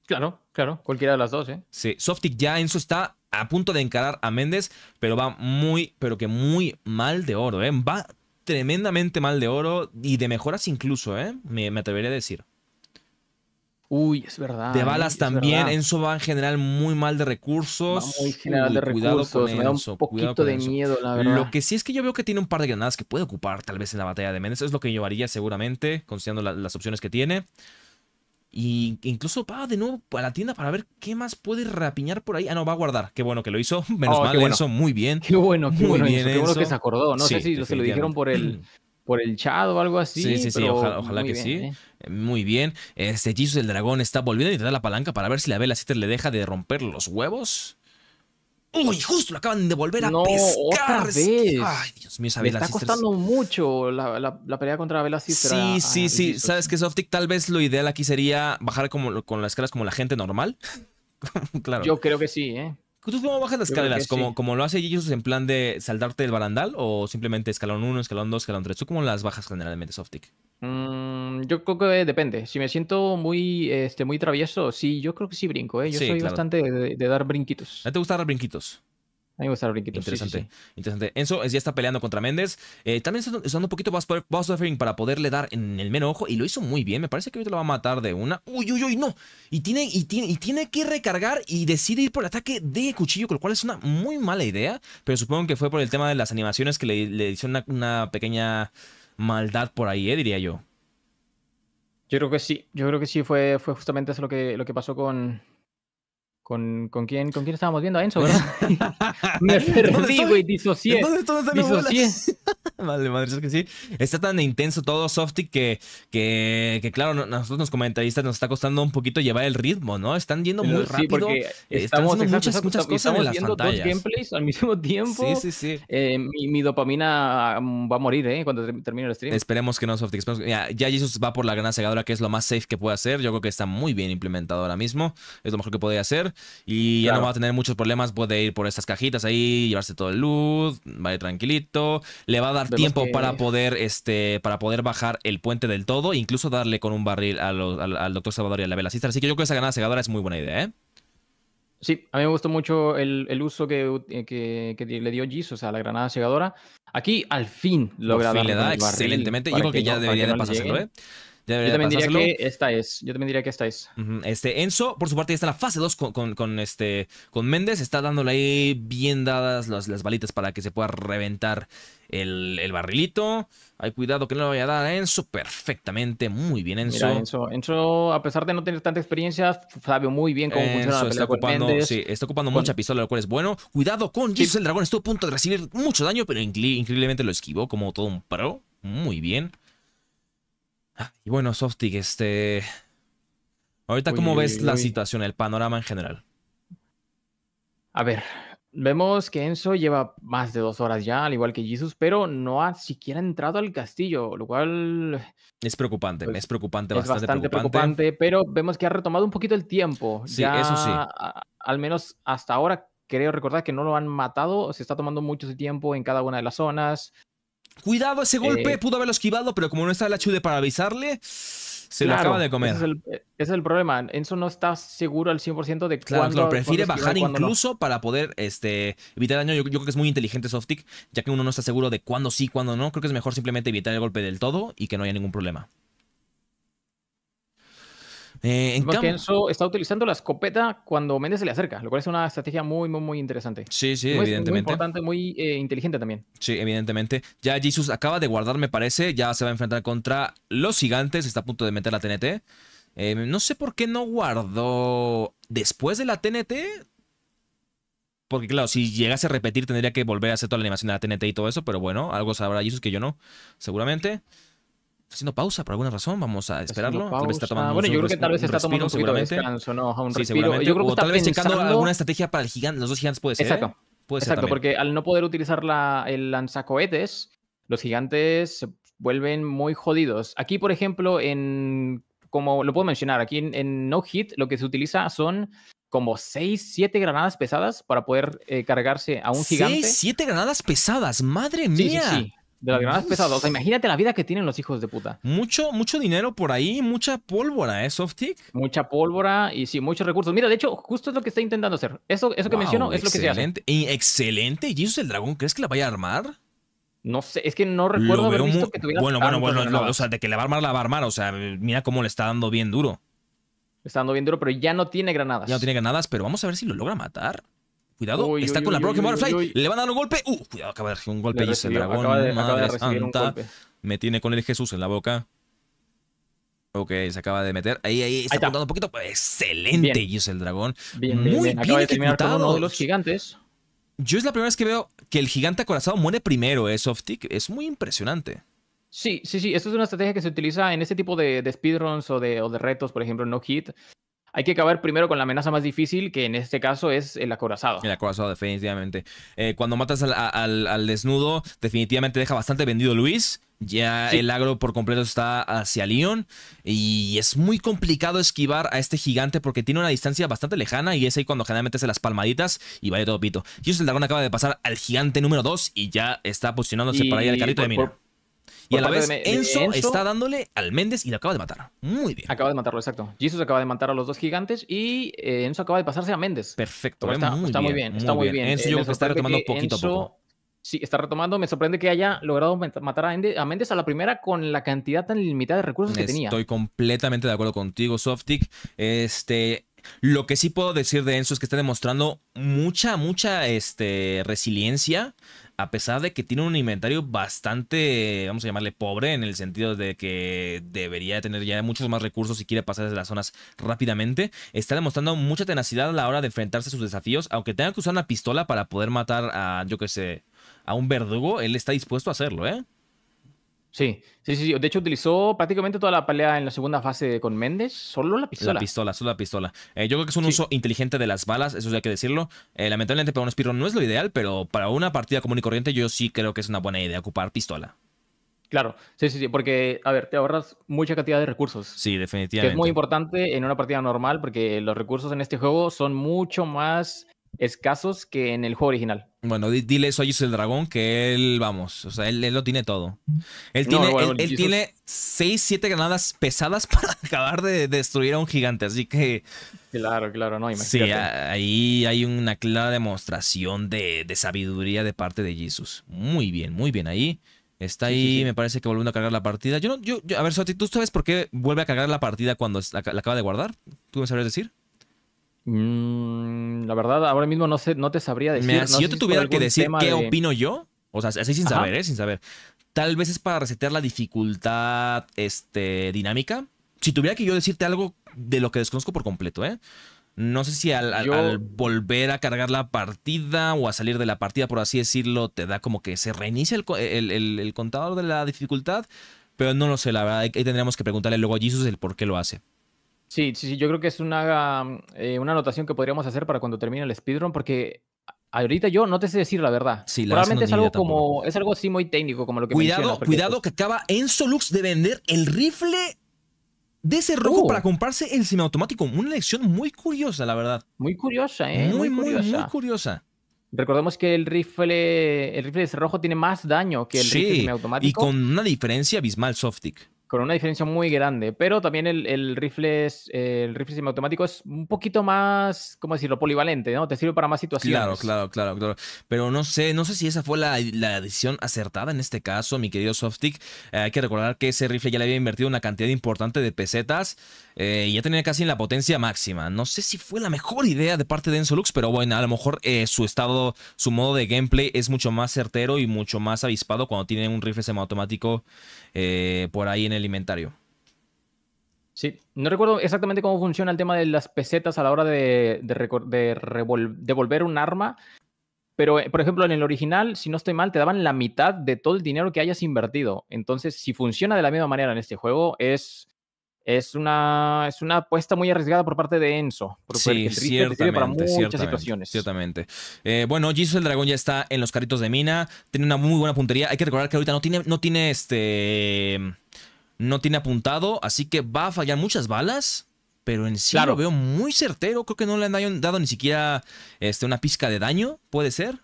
Claro, claro, cualquiera de las dos, ¿eh? Sí, Softic ya en eso está a punto de encarar a Méndez, pero va muy, pero que muy mal de oro, ¿eh? Va tremendamente mal de oro y de mejoras incluso, ¿eh? me atrevería a decir. Uy, es verdad. De balas también. Enzo va en general muy mal de recursos. muy general de recursos. Me da un poquito de miedo, la verdad. Lo que sí es que yo veo que tiene un par de granadas que puede ocupar tal vez en la batalla de Menes. Es lo que yo haría seguramente, considerando las opciones que tiene. Y incluso va de nuevo a la tienda para ver qué más puede rapiñar por ahí. Ah, no, va a guardar. Qué bueno que lo hizo. Menos oh, mal, Enzo. Muy bien. Qué bueno, qué muy Bien, Qué bueno que se acordó. No sé si se lo dijeron por el, por el chat o algo así. Sí, sí, sí. ojalá, que sí. ¿eh? Muy bien. Este Jesus del dragón está volviendo a intentar la palanca para ver si la vela Sitter le deja de romper los huevos. Uy, justo lo acaban de volver a no, pescar. Ay, Dios mío, esa Vela Me Está costando mucho la, pelea contra Vela Sí, ah, sí, sí. Sabes que Softic tal vez lo ideal aquí sería bajar como, con las escalas como la gente normal. claro. Yo creo que sí, ¿eh? ¿Tú cómo bajas las escaleras? ¿Cómo lo hace ellos en plan de saldarte el barandal o simplemente escalón 1, escalón 2, escalón 3? ¿Tú cómo las bajas generalmente, Softic? Mm, yo creo que depende. Si me siento muy, este, muy travieso, sí, yo creo que sí brinco. ¿eh? Yo soy bastante de, dar brinquitos. ¿A ti te gusta dar brinquitos? A mí me gusta el Interesante, Enzo ya está peleando contra Méndez. Eh, también está usando un poquito Boss Offering para poderle dar en el mero ojo. Y lo hizo muy bien. Me parece que ahorita lo va a matar de una. ¡Uy, uy, uy! ¡No! Y tiene, y tiene, y tiene que recargar y decide ir por el ataque de cuchillo, con lo cual es una muy mala idea. Pero supongo que fue por el tema de las animaciones que le, le hicieron una, pequeña maldad por ahí, eh, diría yo. Yo creo que sí. Yo creo que sí fue, fue justamente eso lo que, lo que pasó con, ¿Con, con, quién, ¿Con quién estábamos viendo? A Enzo, ¿verdad? me perdí, güey, disocié. disocié. vale, madre, es que sí. Está tan intenso todo, Softy, que, que, claro, nosotros los comentaristas nos está costando un poquito llevar el ritmo, ¿no? Están yendo muy rápido. estamos haciendo muchas, muchas cosas estamos en las viendo dos gameplays al mismo tiempo. Sí, sí, sí. Eh, mi, dopamina mm, va a morir, ¿eh? Cuando termine el stream. Esperemos que no, Softy. ya Jesus va por la gran segadora, que es lo más safe que puede hacer. Yo creo que está muy bien implementado ahora mismo. Es lo mejor que puede hacer. Y ya no va a tener muchos problemas. Puede ir por estas cajitas ahí, llevarse todo el luz, va a ir tranquilito. Le va a dar tiempo para poder este para poder bajar el puente del todo, incluso darle con un barril al, doctor Salvador y a la Vela Así que yo creo que esa granada segadora es muy buena idea, ¿eh? Sí, a mí me gustó mucho el, uso que, eh, le dio o sea, la granada segadora. Aquí al fin logra darle excelentemente. Yo creo que, ya debería de pasárselo, ¿eh? yo también diría que esta es. Yo también diría que esta Este, Enzo, por su parte, ya está en la fase 2 con, con, este, con Méndez. Está dándole ahí bien dadas las, balitas para que se pueda reventar el, barrilito. Hay cuidado que no le vaya a dar a Enzo. Perfectamente. Muy bien, Enzo. Enzo. a pesar de no tener tanta experiencia, Fabio muy bien cómo funciona la está ocupando, sí, está ocupando mucha pistola, lo cual es bueno. Cuidado con Jesus, el dragón. Estuvo a punto de recibir mucho daño, pero increíblemente lo esquivó como todo un pro. Muy bien. Y bueno, Softic, este... Ahorita, ¿cómo ves la situación, el panorama en general? A ver, vemos que Enzo lleva más de dos horas ya, al igual que Jesus, pero no ha siquiera entrado al castillo, lo cual... Es preocupante, pues es preocupante, bastante, preocupante. Pero vemos que ha retomado un poquito el tiempo. Sí, eso sí. al menos hasta ahora creo recordar que no lo han matado, se está tomando mucho tiempo en cada una de las zonas. Cuidado, ese golpe eh. pudo haberlo esquivado, pero como no está el HUD para avisarle, se lo acaba de comer. Ese es, el, problema. Enzo no está seguro al 100% de claro, cuándo. prefiere bajar incluso para poder este, evitar daño. Yo, creo que es muy inteligente Softic, ya que uno no está seguro de cuándo sí, cuándo no. Creo que es mejor simplemente evitar el golpe del todo y que no haya ningún problema. Eh, está utilizando la escopeta cuando Méndez se le acerca, lo cual es una estrategia muy, muy, muy interesante. Sí, sí, evidentemente. Muy importante, muy eh, inteligente también. Sí, evidentemente. Ya Jesus acaba de guardar, me parece. Ya se va a enfrentar contra los gigantes. Está a punto de meter la TNT. Eh, no sé por qué no guardó después de la TNT. Porque claro, si llegase a repetir tendría que volver a hacer toda la animación de la TNT y todo eso, pero bueno, algo sabrá Jesus que yo no, seguramente haciendo pausa por alguna razón. Vamos a esperarlo. está tomando bueno, yo creo que tal vez está tomando un poquito de descanso, ¿no? Un sí, Yo creo que o tal vez pensando... checando alguna estrategia para el gigante. Los dos gigantes puede ser. Exacto. Puede Exacto, ser porque al no poder utilizar la, el lanzacohetes, los gigantes se vuelven muy jodidos. Aquí, por ejemplo, en. Como lo puedo mencionar, aquí en, No Hit lo que se utiliza son como 6, 7 granadas pesadas para poder eh, cargarse a un gigante. 6, 7 granadas pesadas, madre mía. sí, sí. De las granadas pesadas. O sea, imagínate la vida que tienen los hijos de puta. Mucho, mucho dinero por ahí, mucha pólvora, ¿eh, Softic? Mucha pólvora y sí, muchos recursos. Mira, de hecho, justo es lo que está intentando hacer. Eso, que menciono es lo que se hace. Excelente. ¿Y es el dragón crees que la vaya a armar? No sé, es que no recuerdo haber visto que tuviera Bueno, bueno, bueno, o sea, de que la va a armar, la va a armar. O sea, mira cómo le está dando bien duro. Le está dando bien duro, pero ya no tiene granadas. Ya no tiene granadas, pero vamos a ver si lo logra matar. Cuidado, está con la Broken Butterfly. Le van a dar un golpe. Uh, cuidado, acaba de recibir un golpe. y y ese dragón, me tiene con el Jesús en la boca. Ok, se acaba de meter. Ahí, ahí, está, contando un poquito. Excelente, y es el dragón. Muy bien, acaba de los gigantes. Yo es la primera vez que veo que el gigante acorazado muere primero, ¿eh? Softic. Es muy impresionante. Sí, sí, sí. Esto es una estrategia que se utiliza en este tipo de, speedruns o de, o de retos, por ejemplo, no hit hay que acabar primero con la amenaza más difícil, que en este caso es el acorazado. El acorazado, definitivamente. Eh, cuando matas al, desnudo, definitivamente deja bastante vendido Luis. Ya el agro por completo está hacia Lyon. y es muy complicado esquivar a este gigante porque tiene una distancia bastante lejana y es ahí cuando generalmente hace las palmaditas y vaya todo pito. es el dragón acaba de pasar al gigante número 2 y ya está posicionándose para ir al carrito de mina y a la vez, Enzo, está dándole al Méndez y lo acaba de matar. Muy bien. Acaba de matarlo, exacto. Jesus acaba de matar a los dos gigantes y eh, Enzo acaba de pasarse a Méndez. Perfecto. ¿eh? Está muy, bien, está muy bien. Enzo eh, está retomando poquito a poco. Sí, está retomando. Me sorprende que haya logrado matar a, Méndez a la primera con la cantidad tan limitada de recursos que tenía. Estoy completamente de acuerdo contigo, Softic. Este, lo que sí puedo decir de Enzo es que está demostrando mucha, mucha este, resiliencia a pesar de que tiene un inventario bastante, vamos a llamarle pobre, en el sentido de que debería tener ya muchos más recursos si quiere pasar desde las zonas rápidamente, está demostrando mucha tenacidad a la hora de enfrentarse a sus desafíos, aunque tenga que usar una pistola para poder matar a, yo qué sé, a un verdugo, él está dispuesto a hacerlo, ¿eh? Sí, sí, sí. De hecho, utilizó prácticamente toda la pelea en la segunda fase con Méndez. Solo la pistola. La pistola, solo la pistola. Eh, yo creo que es un uso inteligente de las balas, eso hay que decirlo. Eh, lamentablemente para un espirro no es lo ideal, pero para una partida común y corriente yo sí creo que es una buena idea ocupar pistola. Claro, sí, sí, sí, porque, a ver, te ahorras mucha cantidad de recursos. Sí, definitivamente. Que es muy importante en una partida normal porque los recursos en este juego son mucho más escasos que en el juego original. Bueno, dile eso a Jesus el Dragón, que él, vamos, o sea, él, lo tiene todo. Él tiene, él, 6, 7 granadas pesadas para acabar de destruir a un gigante, así que... Claro, claro, no, imagínate. Sí, ahí hay una clara demostración de, sabiduría de parte de Jesus. Muy bien, muy bien, ahí... Está ahí, me parece que volviendo a cargar la partida. Yo no, yo, a ver, Soti, ¿tú sabes por qué vuelve a cargar la partida cuando la, acaba de guardar? ¿Tú me sabrías decir? Mm, la verdad, ahora mismo no sé, no te sabría decir. si yo te tuviera que decir qué opino yo, o sea, así sin saber, ¿eh? sin saber. Tal vez es para resetear la dificultad este, dinámica. Si tuviera que yo decirte algo de lo que desconozco por completo, ¿eh? No sé si al, volver a cargar la partida o a salir de la partida, por así decirlo, te da como que se reinicia el, el contador de la dificultad, pero no lo sé, la verdad. Ahí tendríamos que preguntarle luego a Jesus el por qué lo hace. Sí, sí, sí. yo creo que es una, mm, eh, una anotación que podríamos hacer para cuando termine el speedrun, porque ahorita yo no te sé decir la verdad. Sí, la Probablemente es algo como, es algo así muy técnico, como lo que Cuidado, cuidado pues que acaba Enzo Lux de vender el rifle de ese rojo para oh. comprarse el semiautomático. Una elección muy curiosa, la verdad. Muy curiosa, ¿eh? Muy, muy, curiosa. muy curiosa. Recordemos que el rifle, el rifle de rojo tiene más daño que el sí, rifle semiautomático. Y con una diferencia abismal, Softic con una diferencia muy grande, pero también el, rifle el rifle semiautomático es un poquito más, ¿cómo decirlo?, polivalente, ¿no? Te sirve para más situaciones. Claro, claro, claro, claro. Pero no sé, no sé si esa fue la, la decisión acertada en este caso, mi querido Softic. Eh, hay que recordar que ese rifle ya le había invertido una cantidad importante de pesetas. Eh, y ya tenía casi en la potencia máxima. No sé si fue la mejor idea de parte de Enzo Lux, pero bueno, a lo mejor eh, su estado, su modo de gameplay es mucho más certero y mucho más avispado cuando tiene un rifle semiautomático eh, por ahí en el inventario. Sí, no recuerdo exactamente cómo funciona el tema de las pesetas a la hora de devolver un arma, pero por ejemplo en el original, si no estoy mal, te daban la mitad de todo el dinero que hayas invertido. Entonces, si funciona de la misma manera en este juego, es es una, es una apuesta muy arriesgada por parte de Enzo. sí, ciertamente, para muchas situaciones. Ciertamente. Eh, bueno, Jesus el Dragón ya está en los carritos de mina. Tiene una muy buena puntería. Hay que recordar que ahorita no tiene, no tiene este. No tiene apuntado, así que va a fallar muchas balas. Pero en sí lo veo muy certero. Creo que no le han dado ni siquiera este, una pizca de daño. Puede ser.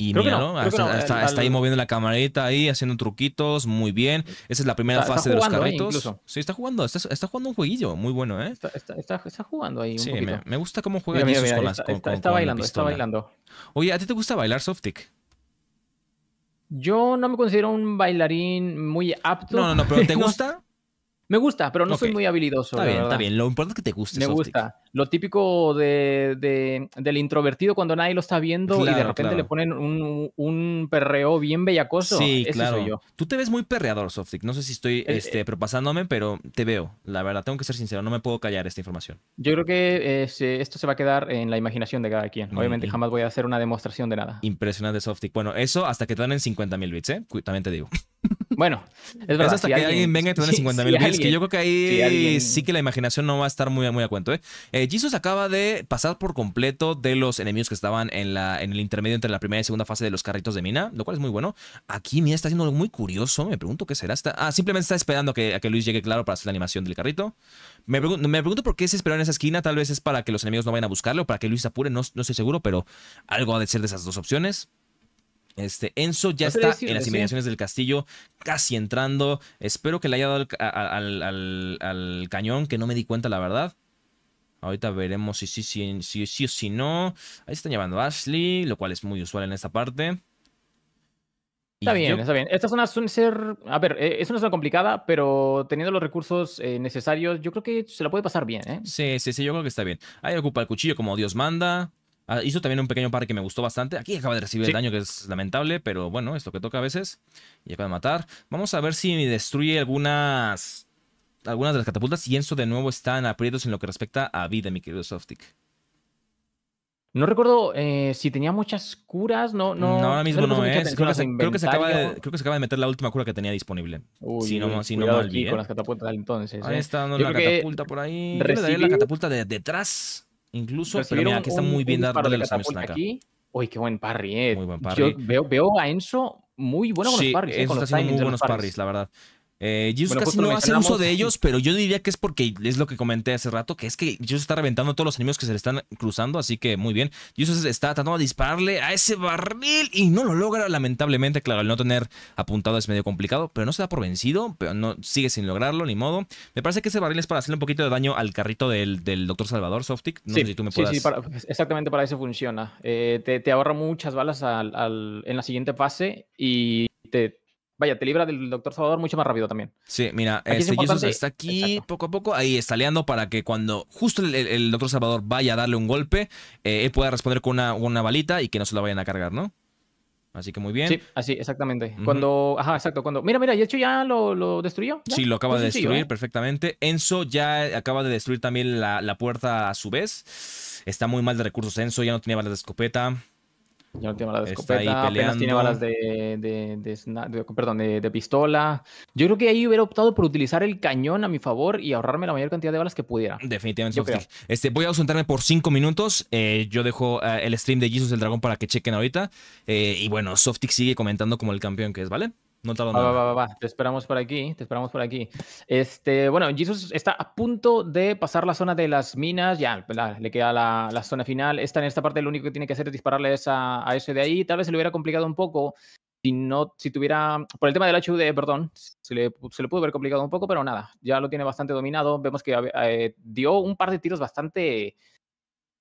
Y está, ahí moviendo la camarita, ahí haciendo truquitos, muy bien. Esa es la primera fase de los ¿eh? carritos. sí, está jugando, está, jugando un jueguillo muy bueno, ¿eh? Está, jugando ahí. sí, me, gusta cómo juega mira, con las. está, bailando, está bailando. Oye, ¿a ti te gusta bailar Softic? Yo no me considero un bailarín muy apto. No, no, no, pero ¿te gusta? Me gusta, pero no soy muy habilidoso. Está bien, está bien. Lo importante es que te guste. Me gusta. Lo típico de, de, del introvertido cuando nadie lo está viendo y de repente le ponen un, perreo bien bellacoso. Sí, claro. yo. Tú te ves muy perreador, Softic. No sé si estoy eh este, propasándome, pero te veo. La verdad, tengo que ser sincero. No me puedo callar esta información. Yo creo que eh, esto se va a quedar en la imaginación de cada quien. Obviamente jamás voy a hacer una demostración de nada. Impresionante, Softic. Bueno, eso hasta que te dan en 50.000 bits, ¿eh? También te digo. Bueno, es verdad. hasta que alguien, venga y te 50 mil bits, que yo creo que ahí sí que la imaginación no va a estar muy, muy a cuento. ¿eh? eh Jesus acaba de pasar por completo de los enemigos que estaban en, la, en el intermedio entre la primera y segunda fase de los carritos de mina, lo cual es muy bueno. Aquí Mina está haciendo algo muy curioso, me pregunto qué será. ah, simplemente está esperando a que, a que, Luis llegue claro para hacer la animación del carrito. Me, me, pregunto por qué se esperó en esa esquina, tal vez es para que los enemigos no vayan a buscarlo, para que Luis apure, no, no estoy seguro, pero algo ha de ser de esas dos opciones. Este, Enzo ya está en las inmediaciones del castillo, casi entrando. Espero que le haya dado al, cañón, que no me di cuenta, la verdad. Ahorita veremos si sí si, si, si, o si no. Ahí están llevando Ashley, lo cual es muy usual en esta parte. Está bien, está bien. Esta zona suele ser. A ver, eh, es una zona complicada, pero teniendo los recursos eh, necesarios, yo creo que se la puede pasar bien, ¿eh? Sí, sí, sí, yo creo que está bien. Ahí ocupa el cuchillo como Dios manda. Ah, hizo también un pequeño par que me gustó bastante. Aquí acaba de recibir el daño, que es lamentable, pero bueno, esto que toca a veces. Y acaba de matar. Vamos a ver si destruye algunas. Algunas de las catapultas. Y eso de nuevo está en aprietos en lo que respecta a vida, mi querido Softic. No recuerdo eh, si tenía muchas curas, no, no. ahora mismo no es. ¿eh? Creo que, se, acaba de, meter la última cura que tenía disponible. si no, si no ¿eh? Ahí está la catapulta por ahí. Yo le la catapulta de detrás. Incluso, pero mira, que está muy bien darle los aquí. Uy, qué buen parry, eh. Muy buen parry. veo, veo a Enzo muy bueno con los parries. Sí, eh, está muy buenos parries, la verdad. Eh, Jesus casi no hace uso de ellos, pero yo diría que es porque es lo que comenté hace rato, que es que Jesus está reventando todos los enemigos que se le están cruzando, así que muy bien. Jesus está tratando de dispararle a ese barril y no lo logra, lamentablemente. Claro, el no tener apuntado es medio complicado, pero no se da por vencido, pero no sigue sin lograrlo, ni modo. Me parece que ese barril es para hacerle un poquito de daño al carrito del, del Doctor Salvador Softic. No sé si tú me puedas... Sí, sí exactamente para eso funciona. Eh, te, ahorra muchas balas en la siguiente fase y te vaya, te libra del doctor Salvador mucho más rápido también. Sí, mira, este, está aquí poco a poco, ahí estaleando para que cuando justo el, doctor Salvador vaya a darle un golpe, eh, él pueda responder con una, balita y que no se la vayan a cargar, ¿no? Así que muy bien. Sí, así, exactamente. Cuando, ajá, exacto, cuando... Mira, mira, y ya lo, destruyó. Sí, lo acaba de destruir ¿eh? perfectamente. Enzo ya acaba de destruir también la, la, puerta a su vez. Está muy mal de recursos Enzo, ya no tenía balas de escopeta. Ya no tiene balas de escopeta, apenas tiene balas de, perdón, de, pistola. Yo creo que ahí hubiera optado por utilizar el cañón a mi favor y ahorrarme la mayor cantidad de balas que pudiera. Definitivamente. Este, voy a ausentarme por cinco minutos. Eh, yo dejo eh, el stream de Jesus el Dragón para que chequen ahorita. Eh, y bueno, Softic sigue comentando como el campeón que es, ¿vale? No Te esperamos por aquí, te esperamos por aquí. Este, bueno, Jesus está a punto de pasar la zona de las minas, ya le queda la, zona final. Está en esta parte, lo único que tiene que hacer es dispararle a, a ese de ahí. Tal vez se le hubiera complicado un poco si no, si tuviera, por el tema del HUD, perdón, se le, se pudo haber complicado un poco, pero nada, ya lo tiene bastante dominado. Vemos que eh, dio un par de tiros bastante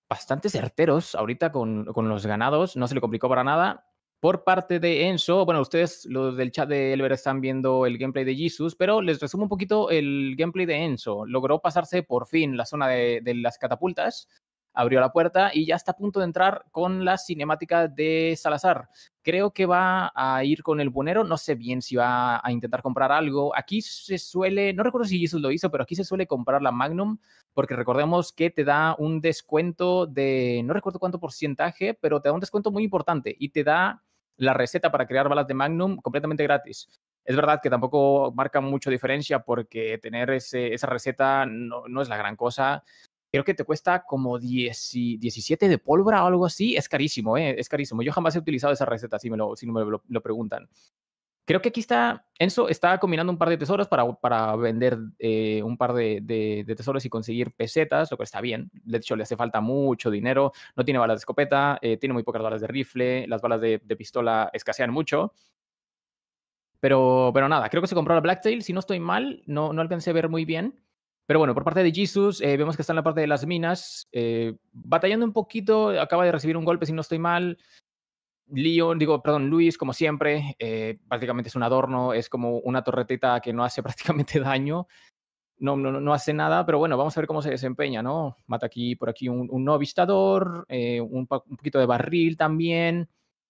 bastante certeros ahorita con, con, los ganados, no se le complicó para nada por parte de Enzo. Bueno, ustedes, los del chat de Elver están viendo el gameplay de Jesus, pero les resumo un poquito el gameplay de Enzo. Logró pasarse por fin la zona de, las catapultas, abrió la puerta y ya está a punto de entrar con la cinemática de Salazar. Creo que va a ir con el buñero, no sé bien si va a intentar comprar algo. Aquí se suele, no recuerdo si Jesus lo hizo, pero aquí se suele comprar la Magnum, porque recordemos que te da un descuento de, no recuerdo cuánto porcentaje, pero te da un descuento muy importante y te da la receta para crear balas de Magnum completamente gratis. Es verdad que tampoco marca mucha diferencia porque tener esa receta no, es la gran cosa. Creo que te cuesta como 10, 17 de pólvora o algo así. Es carísimo, ¿eh? Es carísimo. Yo jamás he utilizado esa receta, si, me si me lo preguntan. Creo que aquí está, Enzo está combinando un par de tesoros para, para vender eh, un par de, tesoros y conseguir pesetas, lo que está bien. De hecho, le hace falta mucho dinero, no tiene balas de escopeta, eh, tiene muy pocas balas de rifle, las balas de, pistola escasean mucho. Pero, pero nada, creo que se compró la Blacktail, si no estoy mal, no, no alcancé a ver muy bien. Pero bueno, por parte de Jesus, eh, vemos que está en la parte de las minas, batallando un poquito, acaba de recibir un golpe, si no estoy mal, Leon, digo, perdón, Luis, como siempre, eh, prácticamente es un adorno, es como una torretita que no hace prácticamente daño, no, no, no hace nada, pero bueno, vamos a ver cómo se desempeña, ¿no? Mata aquí, por aquí un, novistador, eh, un, poquito de barril también.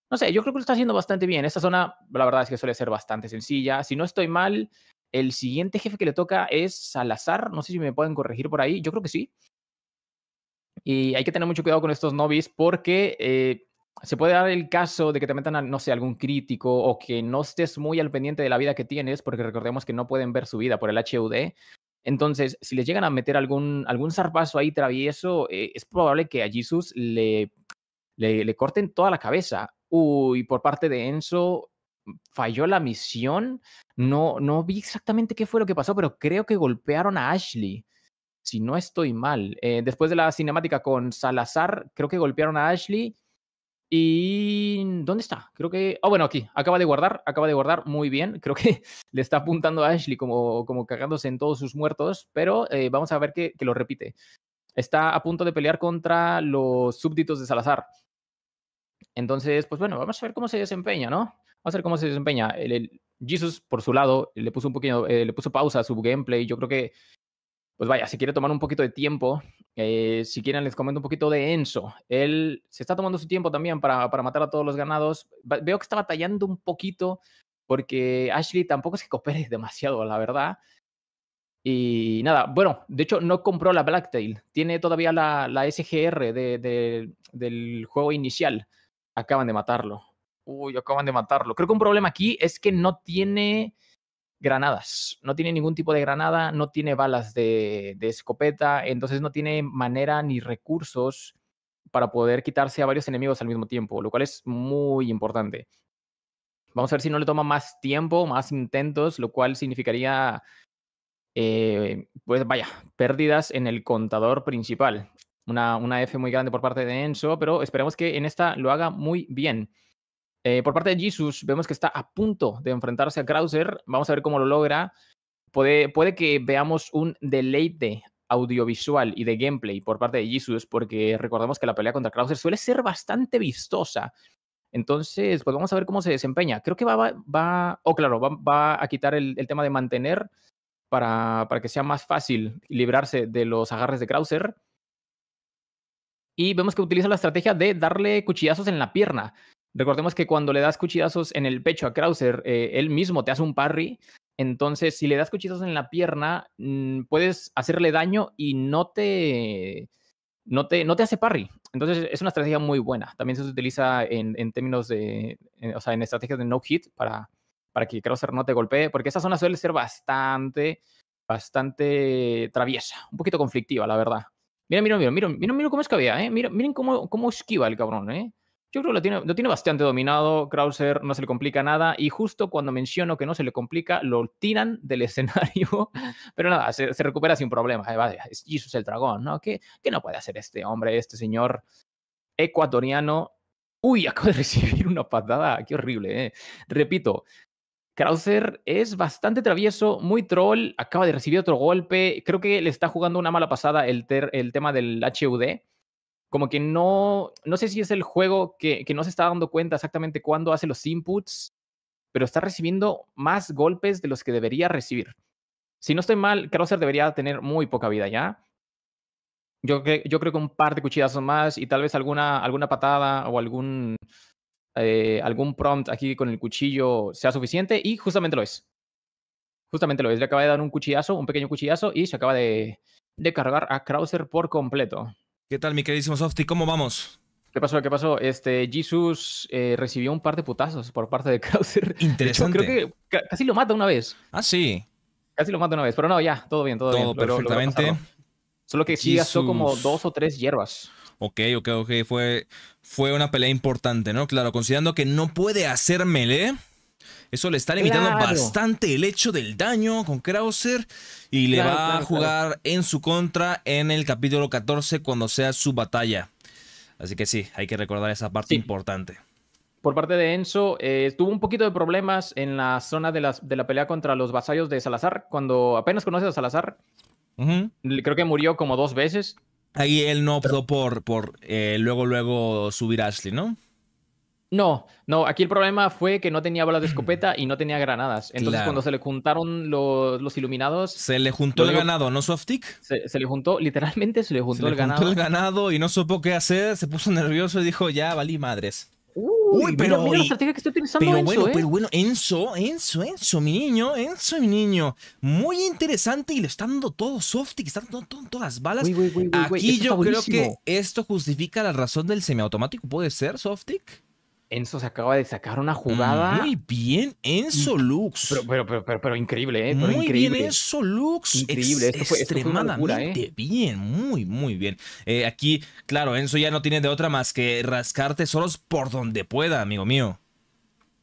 No sé, yo creo que lo está haciendo bastante bien. Esta zona, la verdad es que suele ser bastante sencilla. Si no estoy mal, el siguiente jefe que le toca es Salazar. No sé si me pueden corregir por ahí. Yo creo que sí. Y hay que tener mucho cuidado con estos novis porque eh, se puede dar el caso de que te metan, no sé, algún crítico o que no estés muy al pendiente de la vida que tienes, porque recordemos que no pueden ver su vida por el HUD. Entonces, si les llegan a meter algún, algún zarpazo ahí travieso, eh, es probable que a Jesus le, le, corten toda la cabeza. Uy, por parte de Enzo, falló la misión. No, no vi exactamente qué fue lo que pasó, pero creo que golpearon a Ashley si no estoy mal. Eh, después de la cinemática con Salazar, creo que golpearon a Ashley ¿Y dónde está? Creo que... Ah, oh, bueno, aquí. Acaba de guardar, acaba de guardar muy bien. Creo que le está apuntando a Ashley como, como cagándose en todos sus muertos, pero eh, vamos a ver que, que lo repite. Está a punto de pelear contra los súbditos de Salazar. Entonces, pues bueno, vamos a ver cómo se desempeña, ¿no? Vamos a ver cómo se desempeña. El, Jesus, por su lado, le puso un poquito, eh, le puso pausa a su gameplay. Yo creo que, pues vaya, si quiere tomar un poquito de tiempo eh, si quieren, les comento un poquito de Enzo. Él se está tomando su tiempo también para, matar a todos los ganados. veo que está batallando un poquito porque Ashley tampoco se que coopere demasiado, la verdad. Y nada, bueno, de hecho no compró la Blacktail, tiene todavía la, SGR del juego inicial. Acaban de matarlo. Uy, acaban de matarlo. Creo que un problema aquí es que no tiene granadas. No tiene ningún tipo de granada, no tiene balas de, escopeta, entonces no tiene manera ni recursos para poder quitarse a varios enemigos al mismo tiempo, lo cual es muy importante. Vamos a ver si no le toma más tiempo, más intentos, lo cual significaría, eh, pues vaya, pérdidas en el contador principal. Una, una F muy grande por parte de Enzo, pero esperemos que en esta lo haga muy bien. Eh, por parte de Jesus, vemos que está a punto de enfrentarse a Krauser. Vamos a ver cómo lo logra. Puede, puede que veamos un deleite audiovisual y de gameplay por parte de Jesus, porque recordemos que la pelea contra Krauser suele ser bastante vistosa. Entonces, pues vamos a ver cómo se desempeña. Creo que va, va, oh, claro, va, a quitar el, tema de mantener para, para, que sea más fácil librarse de los agarres de Krauser. Y vemos que utiliza la estrategia de darle cuchillazos en la pierna. Recordemos que cuando le das cuchillazos en el pecho a Krauser, eh, él mismo te hace un parry. Entonces, si le das cuchillazos en la pierna, mm, puedes hacerle daño y no te, no te, hace parry. Entonces, es una estrategia muy buena. También se utiliza en, términos de, o sea, en estrategias de no hit para, para que Krauser no te golpee, porque esa zona suele ser bastante, bastante traviesa, un poquito conflictiva, la verdad. miren, miren, miren, mira, cómo había, ¿eh? miren cómo, cómo esquiva el cabrón, ¿eh? Yo creo que lo tiene, lo tiene bastante dominado. Krauser no se le complica nada. Y justo cuando menciono que no se le complica, lo tiran del escenario. Pero nada, se, recupera sin problemas. Es el dragón, ¿no? ¿Qué, no puede hacer este hombre, este señor ecuatoriano? Uy, acaba de recibir una patada. Qué horrible, ¿eh? Repito, Krauser es bastante travieso, muy troll. Acaba de recibir otro golpe. Creo que le está jugando una mala pasada el, el tema del HUD como que no, no sé si es el juego que, que no se está dando cuenta exactamente cuándo hace los inputs, pero está recibiendo más golpes de los que debería recibir. Si no estoy mal, Krauser debería tener muy poca vida ya. Yo, yo creo que un par de cuchillazos más y tal vez alguna, alguna patada o algún, eh, algún prompt aquí con el cuchillo sea suficiente y justamente lo es. Justamente lo es. Le acaba de dar un cuchillazo, un pequeño cuchillazo y se acaba de, de cargar a Krauser por completo. ¿Qué tal, mi queridísimo Softy? ¿Cómo vamos? ¿Qué pasó? ¿Qué pasó? Este, Jesus eh, recibió un par de putazos por parte de Krauser. Interesante. creo que casi lo mata una vez. Ah, sí. Casi lo mata una vez, pero no, ya, todo bien, todo, bien. Todo perfectamente. Solo que sí gastó como dos o tres hierbas. Ok, ok, ok. Fue, fue una pelea importante, ¿no? Claro, considerando que no puede hacer melee eso le está limitando bastante el hecho del daño con Krauser y le va a jugar en su contra en el capítulo 14 cuando sea su batalla. Así que sí, hay que recordar esa parte importante. Por parte de Enzo, eh, tuvo un poquito de problemas en la zona de la, de la pelea contra los vasallos de Salazar. Cuando apenas conoces a Salazar, creo que murió como dos veces. Ahí él no optó por, por eh, luego, luego subir a Ashley, ¿no? No, no, aquí el problema fue que no tenía balas de escopeta y no tenía granadas. Entonces, cuando se le juntaron los, iluminados. Se le juntó el ganado, ¿no, Softic? Se, le juntó, literalmente se le juntó el ganado. juntó el ganado y no supo qué hacer, se puso nervioso y dijo: Ya, valí madres. Uy, pero. Mira, que estoy utilizando pero bueno, eh? pero bueno, Enzo, Enzo, Enzo, mi niño, Enzo, mi niño. Muy interesante y le están dando todo Softic, Están dando todas las balas. Aquí yo creo que esto justifica la razón del semiautomático, ¿puede ser, Softic? Enzo se acaba de sacar una jugada. Muy bien, Enzo Lux. Pero, pero, pero, increíble, ¿eh? muy increíble. bien, Enzo Lux. Increíble, esto fue, ¿eh? extremadamente bien, muy, muy bien. Eh, aquí, claro, Enzo ya no tiene de otra más que rascar tesoros por donde pueda, amigo mío.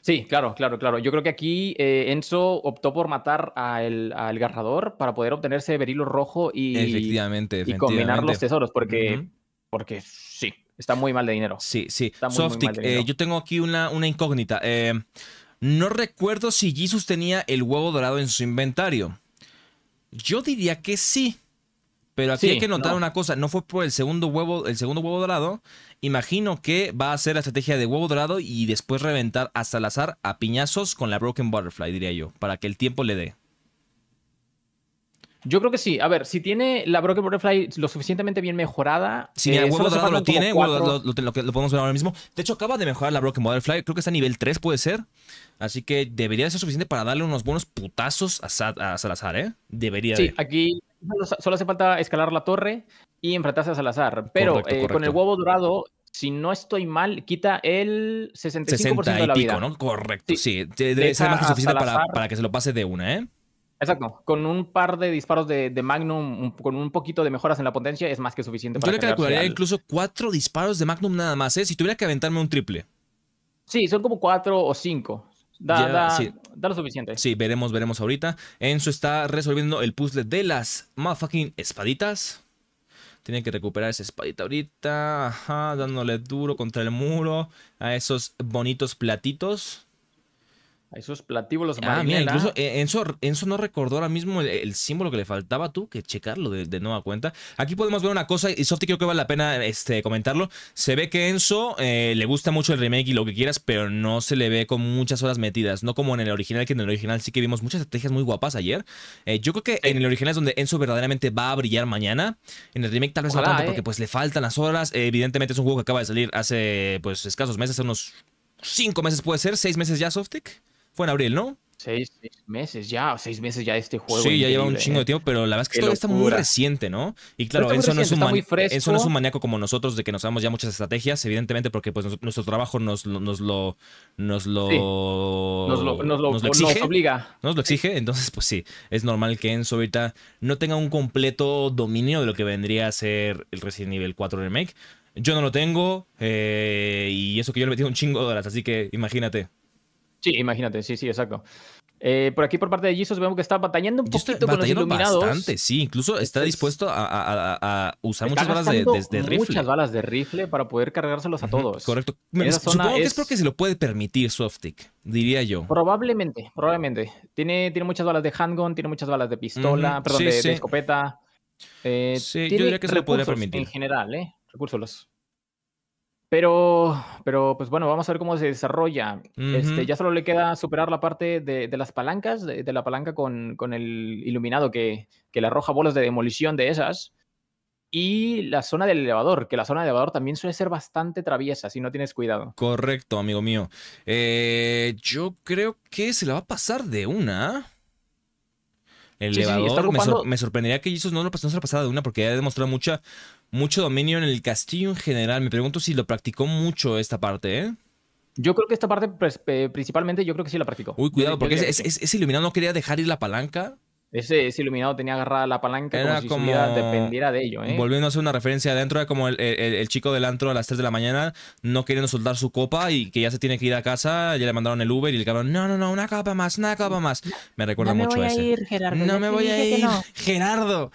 Sí, claro, claro, claro. Yo creo que aquí eh, Enzo optó por matar al garrador para poder obtenerse berilo rojo y, y combinar los tesoros, porque, porque Está muy mal de dinero. Sí, sí. Softic, eh, yo tengo aquí una, una incógnita. Eh, no recuerdo si Jesus tenía el huevo dorado en su inventario. Yo diría que sí. Pero aquí hay que notar una cosa, no fue por el segundo huevo, el segundo huevo dorado. Imagino que va a ser la estrategia de huevo dorado y después reventar hasta el azar a piñazos con la Broken Butterfly, diría yo, para que el tiempo le dé. Yo creo que sí. A ver, si tiene la Broken Butterfly lo suficientemente bien mejorada. Si, el huevo dorado lo tiene, lo, podemos ver ahora mismo. De hecho, acaba de mejorar la Broken Butterfly, creo que está a nivel 3, puede ser. Así que debería ser suficiente para darle unos buenos putazos a, Salazar, ¿eh? Debería. Sí, aquí solo hace falta escalar la torre y enfrentarse a Salazar. Pero eh, con el huevo dorado si no estoy mal, quita el 65% de la vida. Correcto, sí. es ser más que suficiente para, que se lo pase de una, ¿eh? Exacto, con un par de disparos de, Magnum, con un poquito de mejoras en la potencia, es más que suficiente. Yo le calcularía incluso cuatro disparos de Magnum nada más, ¿eh? Si tuviera que aventarme un triple. Sí, son como cuatro o cinco. Da, da, da, lo suficiente. Sí, veremos, veremos ahorita. Enzo está resolviendo el puzzle de las motherfucking espaditas. Tiene que recuperar esa espadita ahorita. Ajá, dándole duro contra el muro a esos bonitos platitos esos platíbulos Ah, incluso eh, Enzo, Enzo, no recordó ahora mismo el, símbolo que le faltaba tú, que checarlo de, nueva cuenta. Aquí podemos ver una cosa, y Softy creo que vale la pena este, comentarlo. Se ve que Enzo eh, le gusta mucho el remake y lo que quieras, pero no se le ve con muchas horas metidas. No como en el original, que en el original sí que vimos muchas estrategias muy guapas ayer. Eh, yo creo que en el original es donde Enzo verdaderamente va a brillar mañana. En el remake tal vez no tanto, porque pues le faltan las horas. evidentemente es un juego que acaba de salir hace pues escasos meses, hace unos cinco meses puede ser, seis meses ya, Softic. Fue en abril, ¿no? Seis, meses ya, seis meses ya este juego. Sí, ya lleva un chingo de ¿eh? tiempo, pero la verdad es que esto está muy reciente, ¿no? Y claro, eso, no es un no es un maníaco como nosotros, de que nos damos ya muchas estrategias, evidentemente, porque pues nuestro trabajo nos, lo. Nos lo, nos obliga. Nos lo exige, entonces, pues sí, es normal que Enzo ahorita no tenga un completo dominio de lo que vendría a ser el Resident Evil 4 Remake. Yo no lo tengo, eh, y eso que yo le metí un chingo de horas, así que imagínate. Sí, imagínate, sí, sí, exacto. Eh, por aquí, por parte de Jesus, vemos que está batallando un poquito con los iluminados. Bastante, sí, incluso está dispuesto a, usar muchas balas de, rifle. Muchas balas de rifle para poder cargárselos a todos. correcto. Supongo es... que es porque se lo puede permitir Softic, diría yo. Probablemente, probablemente. Tiene, tiene muchas balas de handgun, tiene muchas balas de pistola, perdón, de, escopeta. Eh, sí, yo diría que se lo podría permitir. En general, ¿eh? Recursos. los... Pero, pero pues bueno, vamos a ver cómo se desarrolla. Este, ya solo le queda superar la parte de, las palancas, de, la palanca con, el iluminado que, le arroja bolas de demolición de esas. Y la zona del elevador, que la zona del elevador también suele ser bastante traviesa si no tienes cuidado. Correcto, amigo mío. Eh, yo creo que se la va a pasar de una. El elevador, me, sorprendería que Jesus no, se la pasara de una porque ha demostrado mucha mucho dominio en el castillo en general. Me pregunto si lo practicó mucho esta parte, ¿eh? Yo creo que esta parte pues, eh, principalmente, yo creo que sí la practicó. Uy, cuidado, porque ese, iluminado no quería dejar ir la palanca. Ese, iluminado tenía agarrada la palanca era como si dependiera de ello. ¿eh? Volviendo a hacer una referencia adentro, era como el, chico del antro a las 3 de la mañana no queriendo soltar su copa y que ya se tiene que ir a casa, ya le mandaron el Uber y el cabrón, no, no, no, una copa más, una copa más. Me recuerda no mucho me voy a, Ir, Gerardo, no me voy a ir, Gerardo.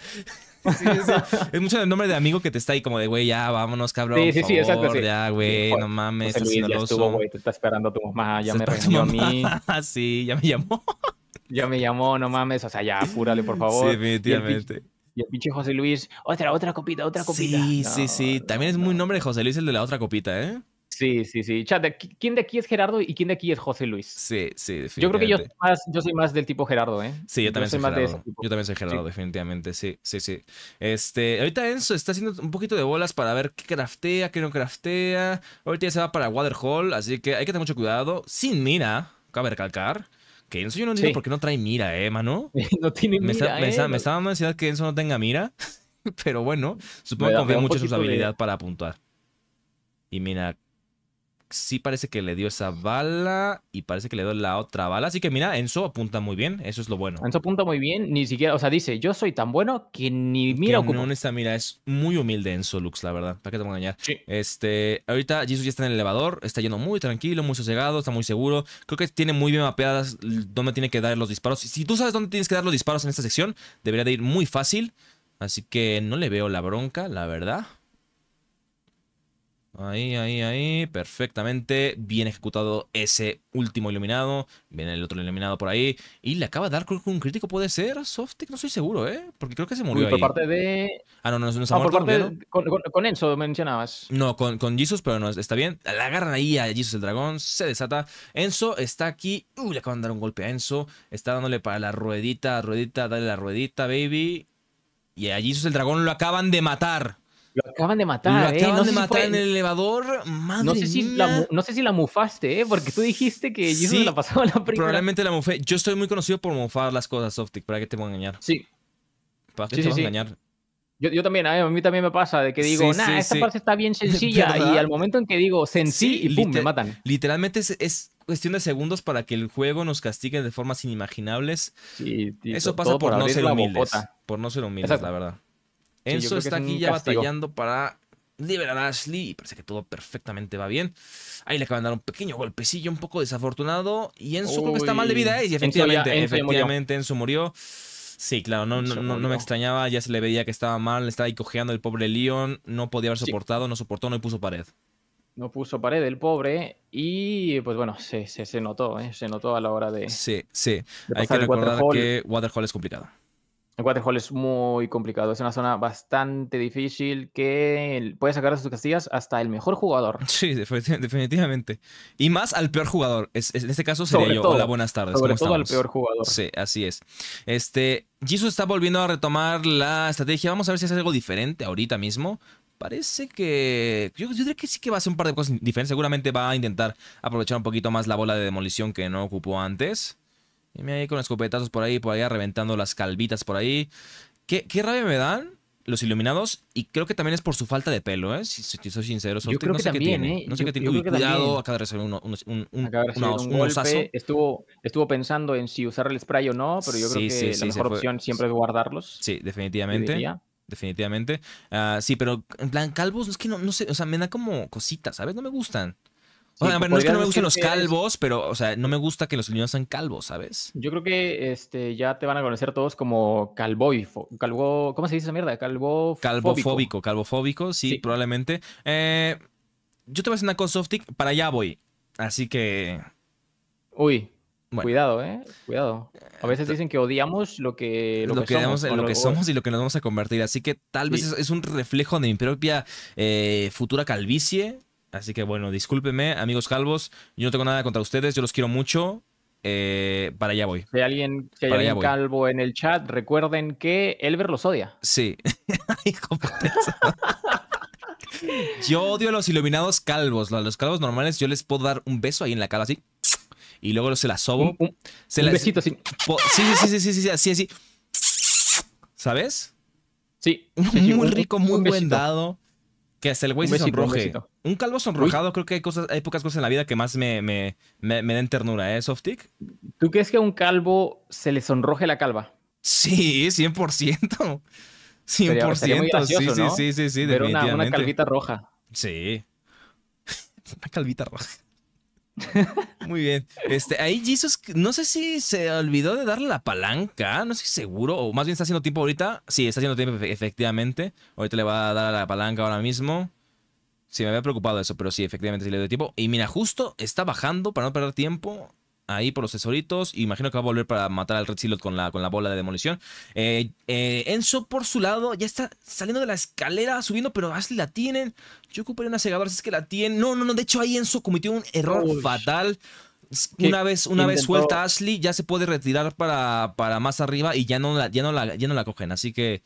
Es mucho el nombre de amigo que te está ahí como de, güey, ya vámonos, cabrón. Sí, sí, sí, favor, exacto. Ya, güey, no mames, José Luis, ya estuvo, güey, te está esperando tu mamá, ya me reunió a mí. Ah, sí, ya me llamó. ya me llamó, no mames, o sea, ya, apúrale, por favor. Sí, definitivamente. Y el pinche José Luis, otra, otra copita, otra copita. Sí, sí, sí. También es muy nombre José Luis el de la otra copita, ¿eh? Sí, sí, sí. Chat, ¿quién de aquí es Gerardo y quién de aquí es José Luis? Sí, sí, Yo creo que yo soy más, del tipo Gerardo, ¿eh? Sí, yo también soy, Gerardo. Yo también soy Gerardo, definitivamente, sí, sí, sí. Este, ahorita Enzo está haciendo un poquito de bolas para ver qué craftea, qué no craftea. Ahorita ya se va para Waterhole, así que hay que tener mucho cuidado. Sin mira, cabe recalcar. Que Enzo yo no entiendo por qué no trae mira, ¿eh, mano? no tiene mira, me, ¿eh? estaba que Enzo no tenga mira, pero bueno, supongo que confía mucho en su habilidad para apuntar. Y mira, sí parece que le dio esa bala y parece que le dio la otra bala. Así que mira, Enzo apunta muy bien, eso es lo bueno. Enzo apunta muy bien, ni siquiera, o sea, dice, yo soy tan bueno que ni mira que ocupo. No mira, es muy humilde Enzo Lux, la verdad, para qué te voy a engañar. Sí. Este, ahorita Jesus ya está en el elevador, está yendo muy tranquilo, muy sosegado, está muy seguro. Creo que tiene muy bien mapeadas dónde tiene que dar los disparos. Si tú sabes dónde tienes que dar los disparos en esta sección, debería de ir muy fácil. Así que no le veo la bronca, la verdad. Ahí, ahí, ahí. Perfectamente. Bien ejecutado ese último iluminado. Viene el otro iluminado por ahí. Y le acaba de dar con un crítico. ¿Puede ser? Softic, no estoy seguro, ¿eh? Porque creo que se murió. por parte de. Ah, no, no, no, ah, Con, Enzo mencionabas. No, con, con Jesus, pero no, está bien. La agarran ahí a Jesus el dragón. Se desata. Enzo está aquí. Uy, le acaban de dar un golpe a Enzo. Está dándole para la ruedita, ruedita, dale la ruedita, baby. Y a Jesus el dragón lo acaban de matar. Lo acaban de matar, Lo eh, acaban de matar en el elevador. no sé, si La, mufaste, ¿eh? Porque tú dijiste que yo la pasaba la primera. Probablemente la mufé. Yo estoy muy conocido por mufar las cosas, Softic. ¿Para qué te voy a engañar? Sí. ¿Para qué te a engañar? Yo, también, a mí, también me pasa de que digo, nah, esta parte está bien sencilla. Y al momento en que digo sencilla, y pum, me matan. Literalmente es, cuestión de segundos para que el juego nos castigue de formas inimaginables. Eso pasa por no, por no ser humildes. Por no ser humildes, la verdad. Enzo está aquí ya batallando para liberar a Ashley. Y parece que todo perfectamente va bien. Ahí le acaban de dar un pequeño golpecillo, un poco desafortunado. Y Enzo que está mal de vida. ¿eh? Y efectivamente, Enzo, efectivamente, murió. murió. Sí, claro, no, me extrañaba, ya se le veía que estaba mal, estaba ahí cojeando el pobre Leon, no podía haber soportado, no soportó, no puso pared. No puso pared el pobre y pues bueno, se, se, notó, ¿eh? se notó a la hora de... Sí, sí, hay que recordar que Waterfall es complicado. El Waterhole es muy complicado, es una zona bastante difícil que puede sacar de sus castillas hasta el mejor jugador. Sí, definitivamente. Y más al peor jugador. en este caso sería yo. Hola, buenas tardes. Sobre todo al peor jugador. Sí, así es. Este, Jisoo está volviendo a retomar la estrategia. Vamos a ver si hace algo diferente ahorita mismo. Parece que. Yo, yo que sí que va a hacer un par de cosas diferentes. Seguramente va a intentar aprovechar un poquito más la bola de demolición que no ocupó antes me con escopetazos por ahí, por ahí, reventando las calvitas por ahí. ¿Qué, qué rabia me dan? los iluminados y creo que también es por su falta de pelo, ¿eh? Si, soy sincero, yo creo no, que sé también, ¿eh? no sé qué tiene. No sé qué cuidado, acaba de recibir un, Estuvo, pensando en si usar el spray o no, pero yo creo que la mejor opción siempre es guardarlos. Sí, definitivamente. Definitivamente. Ah, sí, pero en plan, calvos, es que no, no sé, o sea, me da como cositas, ¿sabes? No me gustan no es que no me gusten los calvos, pero, o sea, no me gusta que los niños sean calvos, ¿sabes? Yo creo que este, ya te van a conocer todos como calvoy, calvo, ¿cómo se dice esa mierda? Calvo calvofóbico, calvofóbico, sí, probablemente. Eh, yo te voy a hacer una cosa, Softic, para allá voy, así que... Uy, cuidado, ¿eh? Cuidado. A veces dicen que odiamos lo que, lo, que, somos, y lo que nos vamos a convertir, así que tal vez es, un reflejo de mi propia eh, futura calvicie Así que bueno, discúlpeme, amigos calvos. Yo no tengo nada contra ustedes, yo los quiero mucho. Eh, para allá voy. Si hay alguien, que calvo en el chat, recuerden que Elber los odia. Sí. yo odio a los iluminados calvos. los calvos normales yo les puedo dar un beso ahí en la cara así. Y luego se las sobo. Un, se besito así. Sí, sí, sí, sí, sí, así, así. ¿Sabes? Sí. muy rico, muy buen dado que hasta el güey se sonroje. Un, calvo sonrojado, creo que hay pocas cosas en la vida que más me, den ternura, ¿eh, Softik? ¿Tú crees que a un calvo se le sonroje la calva? Sí, 100%. 100%, sí, sí, sí, sí, sí, Pero Una, una calvita roja. Sí. una calvita roja. Muy bien. Este, ahí Jesus, no sé si se olvidó de darle la palanca, no si seguro, o más bien está haciendo tiempo ahorita. Sí, está haciendo tiempo efectivamente. Ahorita le va a dar la palanca ahora mismo. Sí, me había preocupado eso, pero sí, efectivamente sí le doy tiempo. Y mira, justo está bajando para no perder tiempo ahí por los tesoritos. Imagino que va a volver para matar al Red Silot con la, con la bola de demolición. Eh, eh, Enzo, por su lado, ya está saliendo de la escalera, subiendo, pero Ashley la tienen. Yo ocuparía una cegadora, si es que la tienen. No, no, no. De hecho, ahí Enzo cometió un error fatal una vez una vez suelta Ashley ya se puede retirar para, para más arriba y ya no la ya no la ya no la cogen así que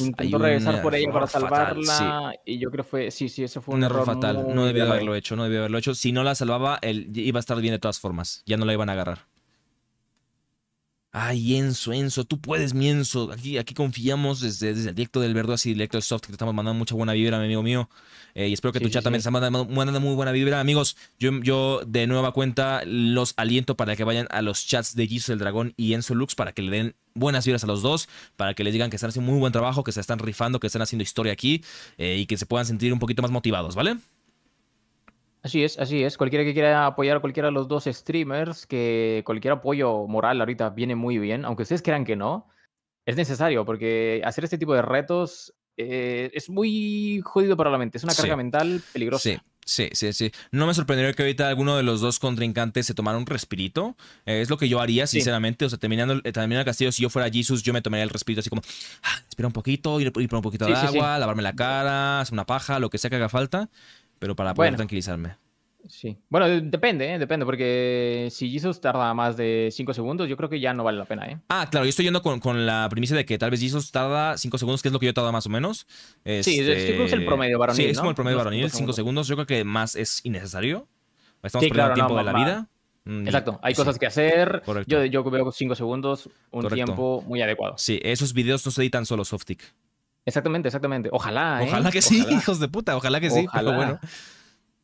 Intentó regresar por ella para salvarla y yo creo fue, sí, sí, ese fue un, error, fatal. No debió haberlo hecho, no debió haberlo hecho. Si no la salvaba, él iba a estar bien de todas formas. Ya no la iban a agarrar. Ay, Enzo, Enzo, tú puedes, mi Enzo. Aquí, aquí confiamos desde, el directo del Verdo, así directo del Soft, que te estamos mandando mucha buena vibra, mi amigo mío. Eh, y espero que tu chat también te esté mandando, muy buena vibra. Amigos, yo, de nueva cuenta los aliento para que vayan a los chats de Jesus el Dragón y Enzo Lux para que le den buenas vibras a los dos, para que les digan que están haciendo muy buen trabajo, que se están rifando, que están haciendo historia aquí eh, y que se puedan sentir un poquito más motivados, ¿vale? Así es, así es. Cualquiera que quiera apoyar a cualquiera de los dos streamers, que cualquier apoyo moral ahorita viene muy bien, aunque ustedes crean que no, es necesario porque hacer este tipo de retos eh, es muy jodido para la mente, es una carga mental peligrosa. Sí. Sí, sí, No me sorprendería que ahorita alguno de los dos contrincantes se tomara un respirito. Eh, es lo que yo haría, sinceramente. O sea, terminando, eh, terminando, el castillo, si yo fuera Jesus, yo me tomaría el respirito así como, ah, espera un poquito, ir, por un poquito de agua, lavarme la cara, hacer una paja, lo que sea que haga falta pero para poder tranquilizarme. Sí. Bueno, depende, ¿eh? depende, porque si Jesus tarda más de 5 segundos, yo creo que ya no vale la pena, ¿eh? Ah, claro, yo estoy yendo con, con la premisa de que tal vez Jesus tarda 5 segundos, que es lo que yo tarda más o menos. Sí, este, es el promedio varonil. Sí, es como el promedio varonil, 5 segundos. Yo creo que más es innecesario. Estamos perdiendo tiempo de la vida. Mm, Exacto, hay cosas que hacer. Yo, yo veo 5 segundos, un tiempo muy adecuado. Sí, esos videos no se editan solo Softic. Exactamente, exactamente. Ojalá. ¿eh? Ojalá que sí, hijos de puta, ojalá que sí. Ojalá. bueno.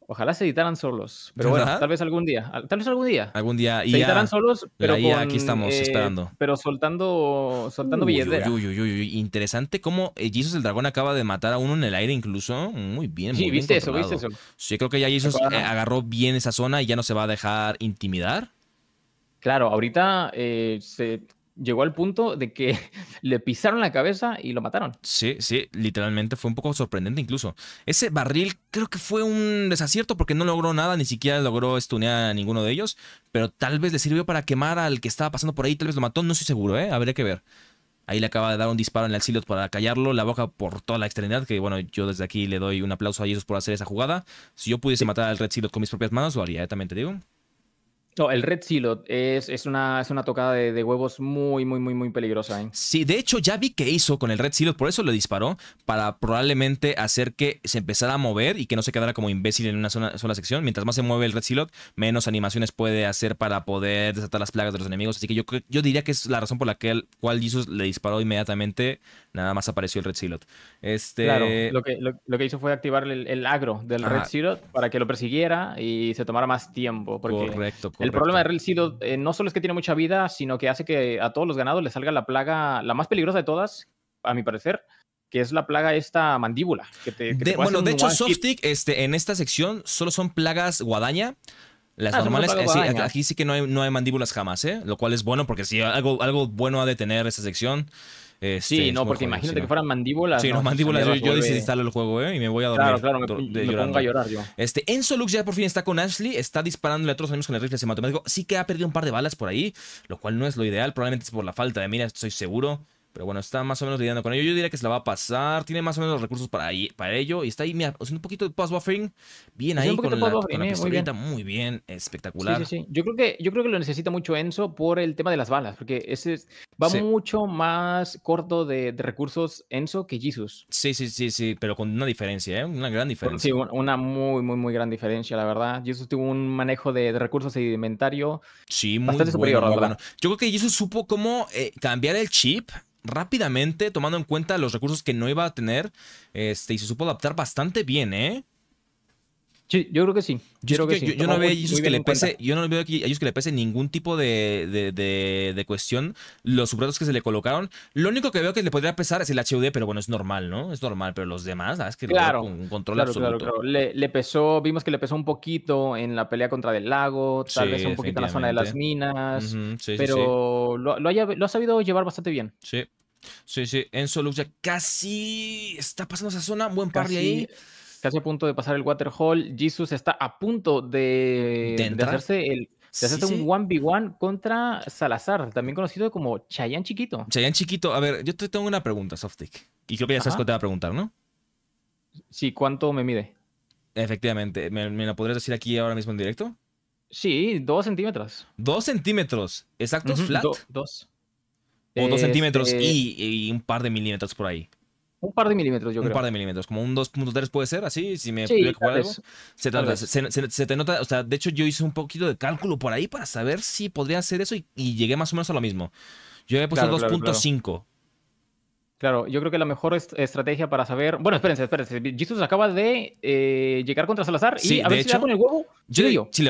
Ojalá se editaran solos. Pero bueno, tal vez algún día. Tal vez algún día. Algún día. se editarán solos, pero. aquí estamos eh, esperando. Pero soltando, soltando uy, uy, Interesante cómo eh, Jesus el dragón acaba de matar a uno en el aire, incluso. Muy bien. Sí, viste eso, viste eso. Sí, creo que ya Jesus eh, agarró bien esa zona y ya no se va a dejar intimidar. Claro, ahorita se, llegó al punto de que le pisaron la cabeza y lo mataron. Sí, sí, literalmente fue un poco sorprendente incluso. Ese barril creo que fue un desacierto porque no logró nada, ni siquiera logró stunear a ninguno de ellos, pero tal vez le sirvió para quemar al que estaba pasando por ahí, tal vez lo mató, no estoy seguro, ¿eh? Habría que ver. Ahí le acaba de dar un disparo en el Silot para callarlo, la boca por toda la extremidad, que bueno, yo desde aquí le doy un aplauso a ellos por hacer esa jugada. Si yo pudiese matar al Red Silot con mis propias manos, lo haría, ¿eh? también te digo. No, el Red Sealot es, una, es una tocada de, huevos muy, muy, muy, muy peligrosa. ¿eh? Sí, de hecho ya vi que hizo con el Red Silo, por eso lo disparó, para probablemente hacer que se empezara a mover y que no se quedara como imbécil en una sola, sección. Mientras más se mueve el Red Sealot, menos animaciones puede hacer para poder desatar las plagas de los enemigos. Así que yo, yo diría que es la razón por la que el, cual Jesus le disparó inmediatamente, nada más apareció el Red Silot. Este... Claro, lo que, lo, que hizo fue activar el, agro del Red Silot para que lo persiguiera y se tomara más tiempo. Correcto, el problema de sido eh, no solo es que tiene mucha vida, sino que hace que a todos los ganados les salga la plaga, la más peligrosa de todas, a mi parecer, que es la plaga esta mandíbula. Que te, bueno, de hecho, Softic, este, en esta sección solo son plagas guadaña. Las ah, normales, eh, aquí sí que no hay, mandíbulas jamás, ¿eh? Lo cual es bueno porque sí, algo, algo bueno ha de tener esta sección. Este, sí, no, porque imagínate que fueran mandíbulas. Sí, no, mandíbulas. Yo, se desinstalo el juego, ¿eh? Y me voy a dormir. Claro, claro, me, pongo a llorar yo. Este, Enzo Lux ya por fin está con Ashley, está disparándole a otros amigos con el rifle semiautomático. Sí que ha perdido un par de balas por ahí, lo cual no es lo ideal, probablemente es por la falta de mira estoy seguro. Pero bueno, está más o menos lidiando con ello. Yo diría que se la va a pasar. Tiene más o menos recursos para, ahí, para ello. Y está ahí, mira, haciendo un poquito de pass buffering. Bien ahí con la, eh, muy, bien. espectacular. Sí, Yo creo, que, yo creo que lo necesita mucho Enzo por el tema de las balas. Porque ese va mucho más corto de, recursos Enzo que Jesus. Sí, sí, sí, sí. Pero con una diferencia, ¿eh? Una gran diferencia. Sí, una muy, muy, muy gran diferencia, la verdad. Jesus tuvo un manejo de, recursos y e Sí, muy bastante bueno, superior, Yo creo que Jesus supo cómo eh, cambiar el chip rápidamente, tomando en cuenta los recursos que no iba a tener, este, y se supo adaptar bastante bien, ¿eh? Sí, yo creo que sí. Yo, no veo a ellos que le pese, yo no veo a ellos que le pese ningún tipo de, cuestión los subratos que se le colocaron. Lo único que veo que le podría pesar es el HUD, pero bueno, es normal, ¿no? Es normal, pero los demás, ¿sabes? Ah, que claro, un control claro, absoluto. Claro, Le, pesó, vimos que le pesó un poquito en la pelea contra Del Lago, tal vez un poquito en la zona de las minas, pero Lo, lo, ha sabido llevar bastante bien. Sí, sí, sí. En Solux ya casi está pasando esa zona, buen par de ahí casi a punto de pasar el waterhole. Jesus está a punto de, hacerse un 1v1 contra Salazar, también conocido como Chayan Chiquito. Chayan Chiquito, a ver, yo te tengo una pregunta, Softic. Y creo que ya sabes que te va a preguntar, ¿no? Sí, ¿cuánto me mide? Efectivamente, ¿Me, la podrías decir aquí ahora mismo en directo? Sí, dos centímetros. ¿Dos centímetros? ¿Exacto? flat? dos. O dos centímetros este y un par de milímetros por ahí. Un par de milímetros, yo creo. Un par de milímetros, como un 2.3 puede ser, así, si me algo. Se, te nota, o sea, de hecho yo hice un poquito de cálculo por ahí para saber si podría hacer eso y, llegué más o menos a lo mismo. Yo había puesto 2.5. Claro, yo creo que la mejor estrategia para saber. Bueno, espérense, espérense. Jesus acaba de eh, llegar contra Salazar y a ver si le da con el huevo. Yo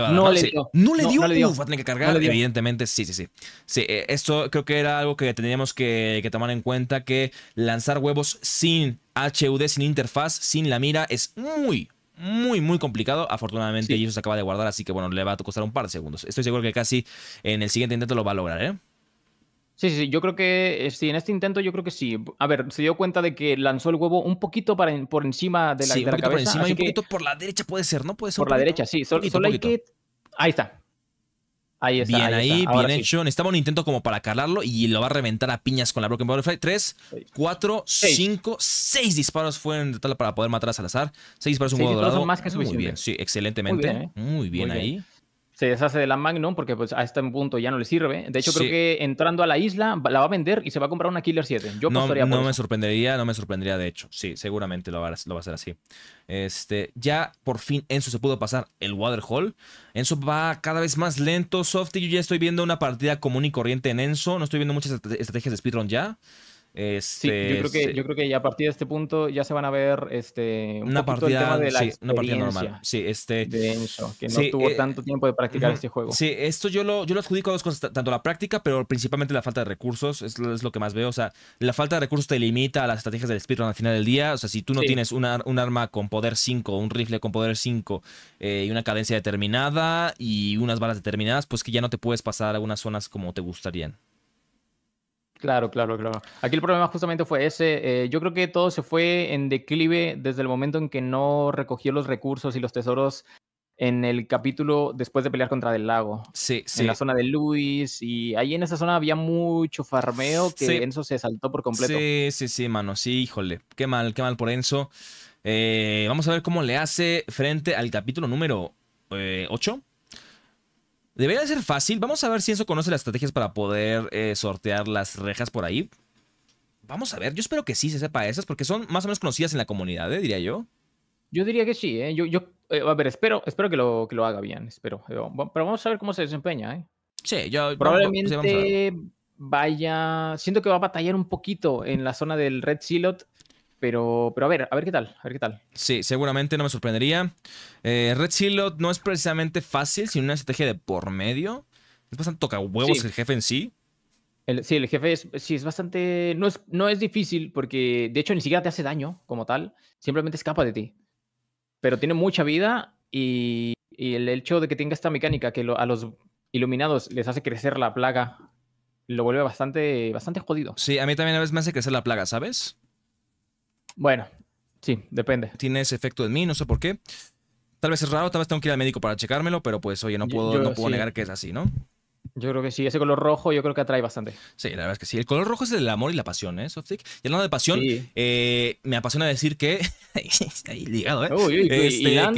a no, le dio. No, le dio. Uh, va a tener que cargar. evidentemente, sí, sí, sí. Sí, eh, esto creo que era algo que teníamos que, tomar en cuenta: que lanzar huevos sin HUD, sin interfaz, sin la mira, es muy, muy, muy complicado. Afortunadamente, Jesus acaba de guardar, así que bueno, le va a costar un par de segundos. Estoy seguro que casi en el siguiente intento lo va a lograr, ¿eh? Sí, sí, yo creo que eh, sí, en este intento yo creo que sí. A ver, se dio cuenta de que lanzó el huevo un poquito para por encima de la, sí, un la cabeza. Por encima y un poquito por la derecha puede ser, ¿no? Puede ser. Por la derecha, sí. solo hay que. Ahí está. Ahí está. Bien ahí, bien hecho. Necesitaba un intento como para calarlo y lo va a reventar a piñas con la Broken Butterfly. Tres, cuatro, cinco, seis disparos fueron total para poder matar a Salazar. Seis disparos, un huevo dorado. Son más que suficiente. Muy bien, sí, excelentemente. ¿eh? Muy bien, ahí se deshace de la Magnum porque pues a este punto ya no le sirve. De hecho, creo que entrando a la isla la va a vender y se va a comprar una Killer 7. Yo no, no me sorprendería, no me sorprendería de hecho. Sí, seguramente lo va, a, lo va a hacer así. Este, ya por fin Enzo se pudo pasar el Waterhole. Enzo va cada vez más lento, soft. yo ya estoy viendo una partida común y corriente en Enzo. No estoy viendo muchas estrategias de speedrun ya sí, yo creo, este, que, yo creo que ya a partir de este punto ya se van a ver este, una, partida, de la normal. Sí, este, de que no tuvo eh, tanto tiempo de practicar este juego. Sí, esto yo lo, yo lo adjudico a dos cosas, tanto la práctica, pero principalmente la falta de recursos, es, lo que más veo. O sea, la falta de recursos te limita a las estrategias del speedrun al final del día. O sea, si tú no tienes una, un arma con poder 5, un rifle con poder 5 eh, y una cadencia determinada y unas balas determinadas, pues que ya no te puedes pasar a algunas zonas como te gustarían. Claro, claro, claro. Aquí el problema justamente fue ese. Eh, yo creo que todo se fue en declive desde el momento en que no recogió los recursos y los tesoros en el capítulo después de pelear contra Del Lago. Sí, sí. En la zona de Luis. Y ahí en esa zona había mucho farmeo que Enzo se saltó por completo. Sí, sí, sí, mano. Sí, híjole. Qué mal, qué mal por Enzo. Eh, vamos a ver cómo le hace frente al capítulo número eh, ocho. Debería ser fácil. Vamos a ver si eso conoce las estrategias para poder eh, sortear las rejas por ahí. Vamos a ver. Yo espero que sí se sepa esas porque son más o menos conocidas en la comunidad, eh, diría yo. Yo diría que sí, eh. Yo, a ver, espero, espero que lo, haga bien, espero. Pero vamos a ver cómo se desempeña, Sí, yo... Probablemente pues, vaya... Siento que va a batallar un poquito en la zona del Red Silot pero, pero a ver, a ver qué tal, a ver qué tal. Sí, seguramente no me sorprendería. Eh, Red Silot no es precisamente fácil, sino una estrategia de por medio. Es bastante toca huevos el jefe en sí. sí, el jefe es, sí, es bastante. No es, no es difícil porque, de hecho, ni siquiera te hace daño como tal. Simplemente escapa de ti. Pero tiene mucha vida y, el hecho de que tenga esta mecánica que a los iluminados les hace crecer la plaga lo vuelve bastante, bastante jodido. Sí, a mí también a veces me hace crecer la plaga, ¿sabes? Bueno, sí, depende. Tiene ese efecto en mí, no sé por qué. Tal vez es raro, tal vez tengo que ir al médico para checármelo, pero pues oye, no puedo, no puedo negar que es así, ¿no? Yo creo que sí, ese color rojo yo creo que atrae bastante. Sí, la verdad es que sí. El color rojo es el amor y la pasión, ¿eh, Softic? Y hablando de pasión, eh, me apasiona decir que. ahí ligado, ¿eh? Uy, este, ¿eh?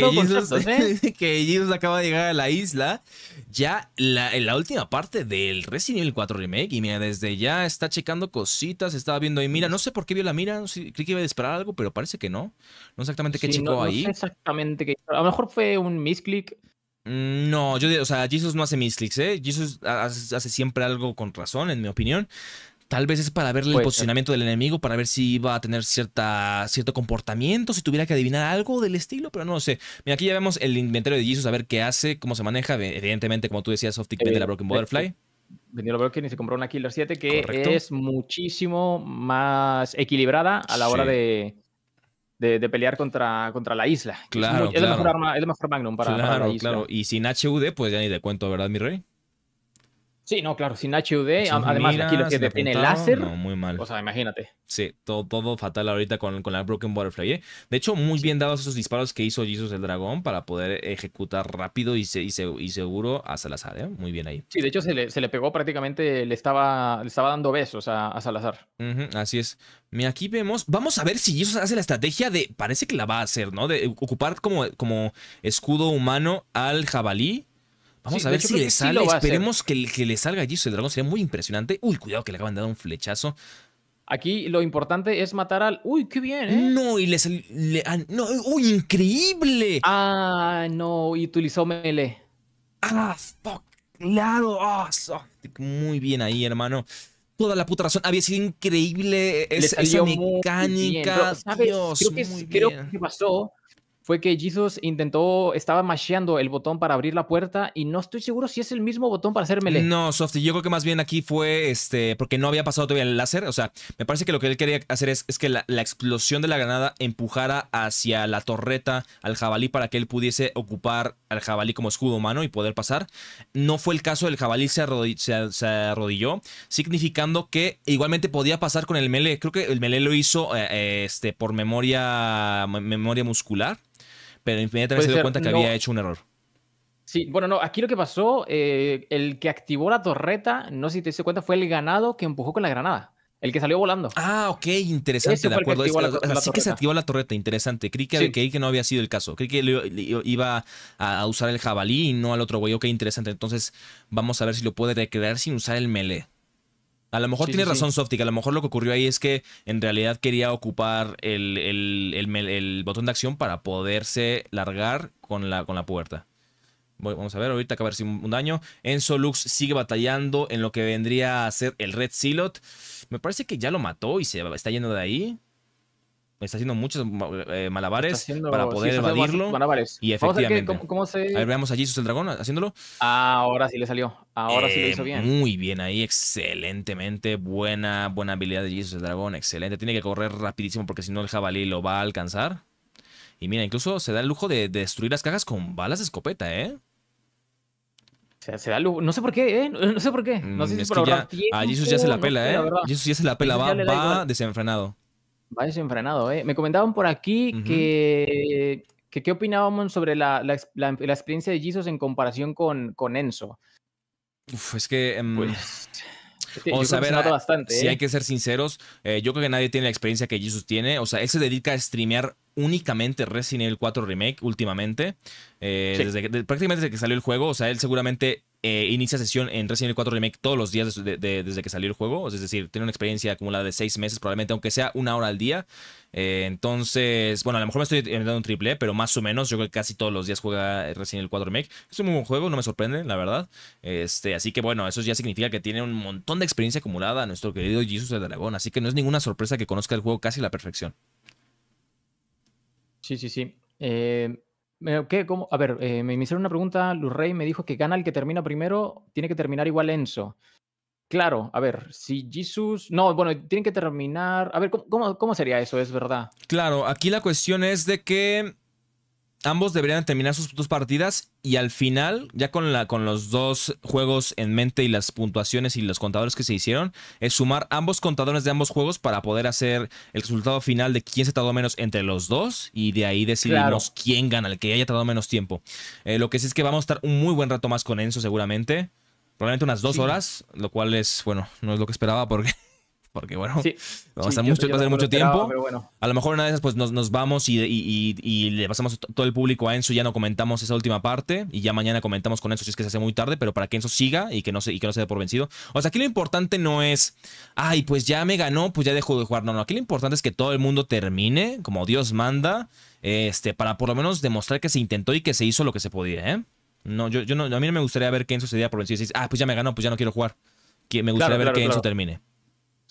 que, Jesus, que acaba de llegar a la isla ya la, en la última parte del Resident Evil 4 Remake. Y mira, desde ya está checando cositas, estaba viendo ahí Mira. No sé por qué vio la Mira, no sé, creí que iba a disparar algo, pero parece que no. No exactamente qué sí, checó no, no ahí. Sé exactamente qué. A lo mejor fue un misclick Mm, no, yo, o sea, Jesus no hace mis clics, ¿eh? Jesus hace, siempre algo con razón, en mi opinión. Tal vez es para ver el posicionamiento del enemigo, para ver si iba a tener cierta, cierto comportamiento, si tuviera que adivinar algo del estilo, pero no lo sé. Mira, aquí ya vemos el inventario de Jesus, a ver qué hace, cómo se maneja. Evidentemente, como tú decías, Softic vende la Broken eh, Butterfly. Vendió la Broken y se compró una Killer 7 que es muchísimo más equilibrada a la hora de de, de, pelear contra, contra la isla. Claro, es, muy, mejor arma, es la mejor magnum para, la isla. Claro, y sin HUD, pues ya ni de cuento, ¿verdad, mi rey? Sí, no, claro, sin HUD, además aquí lo que te tiene láser. muy mal. O sea, imagínate. Sí, todo, todo fatal ahorita con, con la Broken Butterfly. ¿eh? De hecho, muy bien dados esos disparos que hizo Jesus el Dragón para poder ejecutar rápido y, seguro a Salazar. ¿eh? Muy bien ahí. Sí, de hecho se le, pegó prácticamente, le estaba, le estaba dando besos a, Salazar. así es. Mira, aquí vemos, vamos a ver si Jesus hace la estrategia de, parece que la va a hacer, ¿no? De eh, ocupar como, como escudo humano al jabalí Vamos a ver si le sale. Esperemos que, que, le salga allí Ese dragón. Sería muy impresionante. Uy, cuidado que le acaban de dar un flechazo. Aquí lo importante es matar al. Uy, qué bien, ¿eh? No, y le ah, no, ¡Uy, increíble! Ah, no, y utilizó melee. Ah, fuck. Ah, muy bien ahí, hermano. Toda la puta razón. Había sido increíble esa, mecánica. creo, que, creo que pasó fue que Jesus intentó, estaba masheando el botón para abrir la puerta y no estoy seguro si es el mismo botón para hacer melee. No, Softy, yo creo que más bien aquí fue este, porque no había pasado todavía el láser. O sea, me parece que lo que él quería hacer es, que la, explosión de la granada empujara hacia la torreta al jabalí para que él pudiese ocupar al jabalí como escudo humano y poder pasar. No fue el caso, el jabalí se, se, arrodilló, significando que igualmente podía pasar con el melee. Creo que el melee lo hizo eh, eh, este, por memoria, memoria muscular pero inmediatamente se dio cuenta que había hecho un error. Sí, bueno, no, aquí lo que pasó, eh, el que activó la torreta, no sé si te diste cuenta, fue el ganado que empujó con la granada. El que salió volando. Ah, ok, interesante, de acuerdo. así que se activó la torreta, interesante. Creí que, que no había sido el caso. Creí que iba a usar el jabalí y no al otro güey. Ok, interesante. Entonces, vamos a ver si lo puede recrear sin usar el melee. A lo mejor tiene razón Softic. a lo mejor lo que ocurrió ahí es que en realidad quería ocupar el, botón de acción para poderse largar con la, puerta. vamos a ver, ahorita acaba de un daño. Enzo Lux sigue batallando en lo que vendría a ser el Red Silot. Me parece que ya lo mató y se está yendo de ahí está haciendo muchos eh, malabares para poder evadirlo. Y efectivamente. veamos a Jesus el dragón haciéndolo. Ah, ahora sí le salió. Ahora sí lo hizo eh, bien. Muy bien ahí, excelentemente. Buena, buena habilidad de Jesus el dragón. Excelente. Tiene que correr rapidísimo porque si no el jabalí lo va a alcanzar. Y mira, incluso se da el lujo de, destruir las cajas con balas de escopeta, ¿eh? Se, se da lujo. No sé por qué, ¿eh? No sé por qué. No sé si mm, es, por A Jesus ya se la pela, ¿eh? Jesus ya se la pues pela. va desenfrenado. Va desenfrenado, ¿eh? Me comentaban por aquí que, qué opinábamos sobre la, experiencia de Jesus en comparación con, con Enzo. Uf, es que... Em, pues... bastante, si ¿eh? hay que ser sinceros, eh, yo creo que nadie tiene la experiencia que Jesus tiene. O sea, él se dedica a streamear únicamente Resident Evil 4 Remake últimamente. Eh, prácticamente desde que salió el juego, o sea, él seguramente eh, inicia sesión en Resident Evil 4 Remake todos los días desde que salió el juego. Es decir, tiene una experiencia acumulada de seis meses, probablemente, aunque sea una hora al día. Eh, entonces, bueno, a lo mejor me estoy inventando un triple, pero más o menos, yo creo que casi todos los días juega Resident Evil 4 Remake. Es un muy buen juego, no me sorprende, la verdad. Este, así que bueno, eso ya significa que tiene un montón de experiencia acumulada nuestro querido Jesus de Dragón. Así que no es ninguna sorpresa que conozca el juego casi a la perfección. Sí, sí, sí. Eh, ¿Qué, cómo? A ver, eh, me hicieron una pregunta, Luz Rey me dijo que gana el que termina primero, tiene que terminar igual Enzo. Claro, a ver, si Jesus. No, bueno, tienen que terminar. A ver, cómo, cómo sería eso? Es verdad. Claro, aquí la cuestión es de que ambos deberían terminar sus dos partidas y al final, ya con, la, con los dos juegos en mente y las puntuaciones y los contadores que se hicieron, es sumar ambos contadores de ambos juegos para poder hacer el resultado final de quién se tardó menos entre los dos y de ahí decidimos quién gana, el que haya tardado menos tiempo. Eh, lo que sí es que vamos a estar un muy buen rato más con Enzo seguramente, probablemente unas dos horas, lo cual es, bueno, no es lo que esperaba porque porque bueno, va a ser mucho, tiempo. A lo mejor una de esas pues nos, nos vamos y, le pasamos todo el público a Enzo, ya no comentamos esa última parte y ya mañana comentamos con Enzo si es que se hace muy tarde, pero para que Enzo siga y que no se, que se dé por vencido. O sea, aquí lo importante no es, ay, pues ya me ganó, pues ya dejo de jugar. No, no, aquí lo importante es que todo el mundo termine como Dios manda, este, para por lo menos demostrar que se intentó y que se hizo lo que se podía, ¿eh? No, yo, yo no, a mí no me gustaría ver que Enzo se diera por vencido y dice, ah, pues ya me ganó, pues ya no quiero jugar. Me gustaría ver que Enzo termine.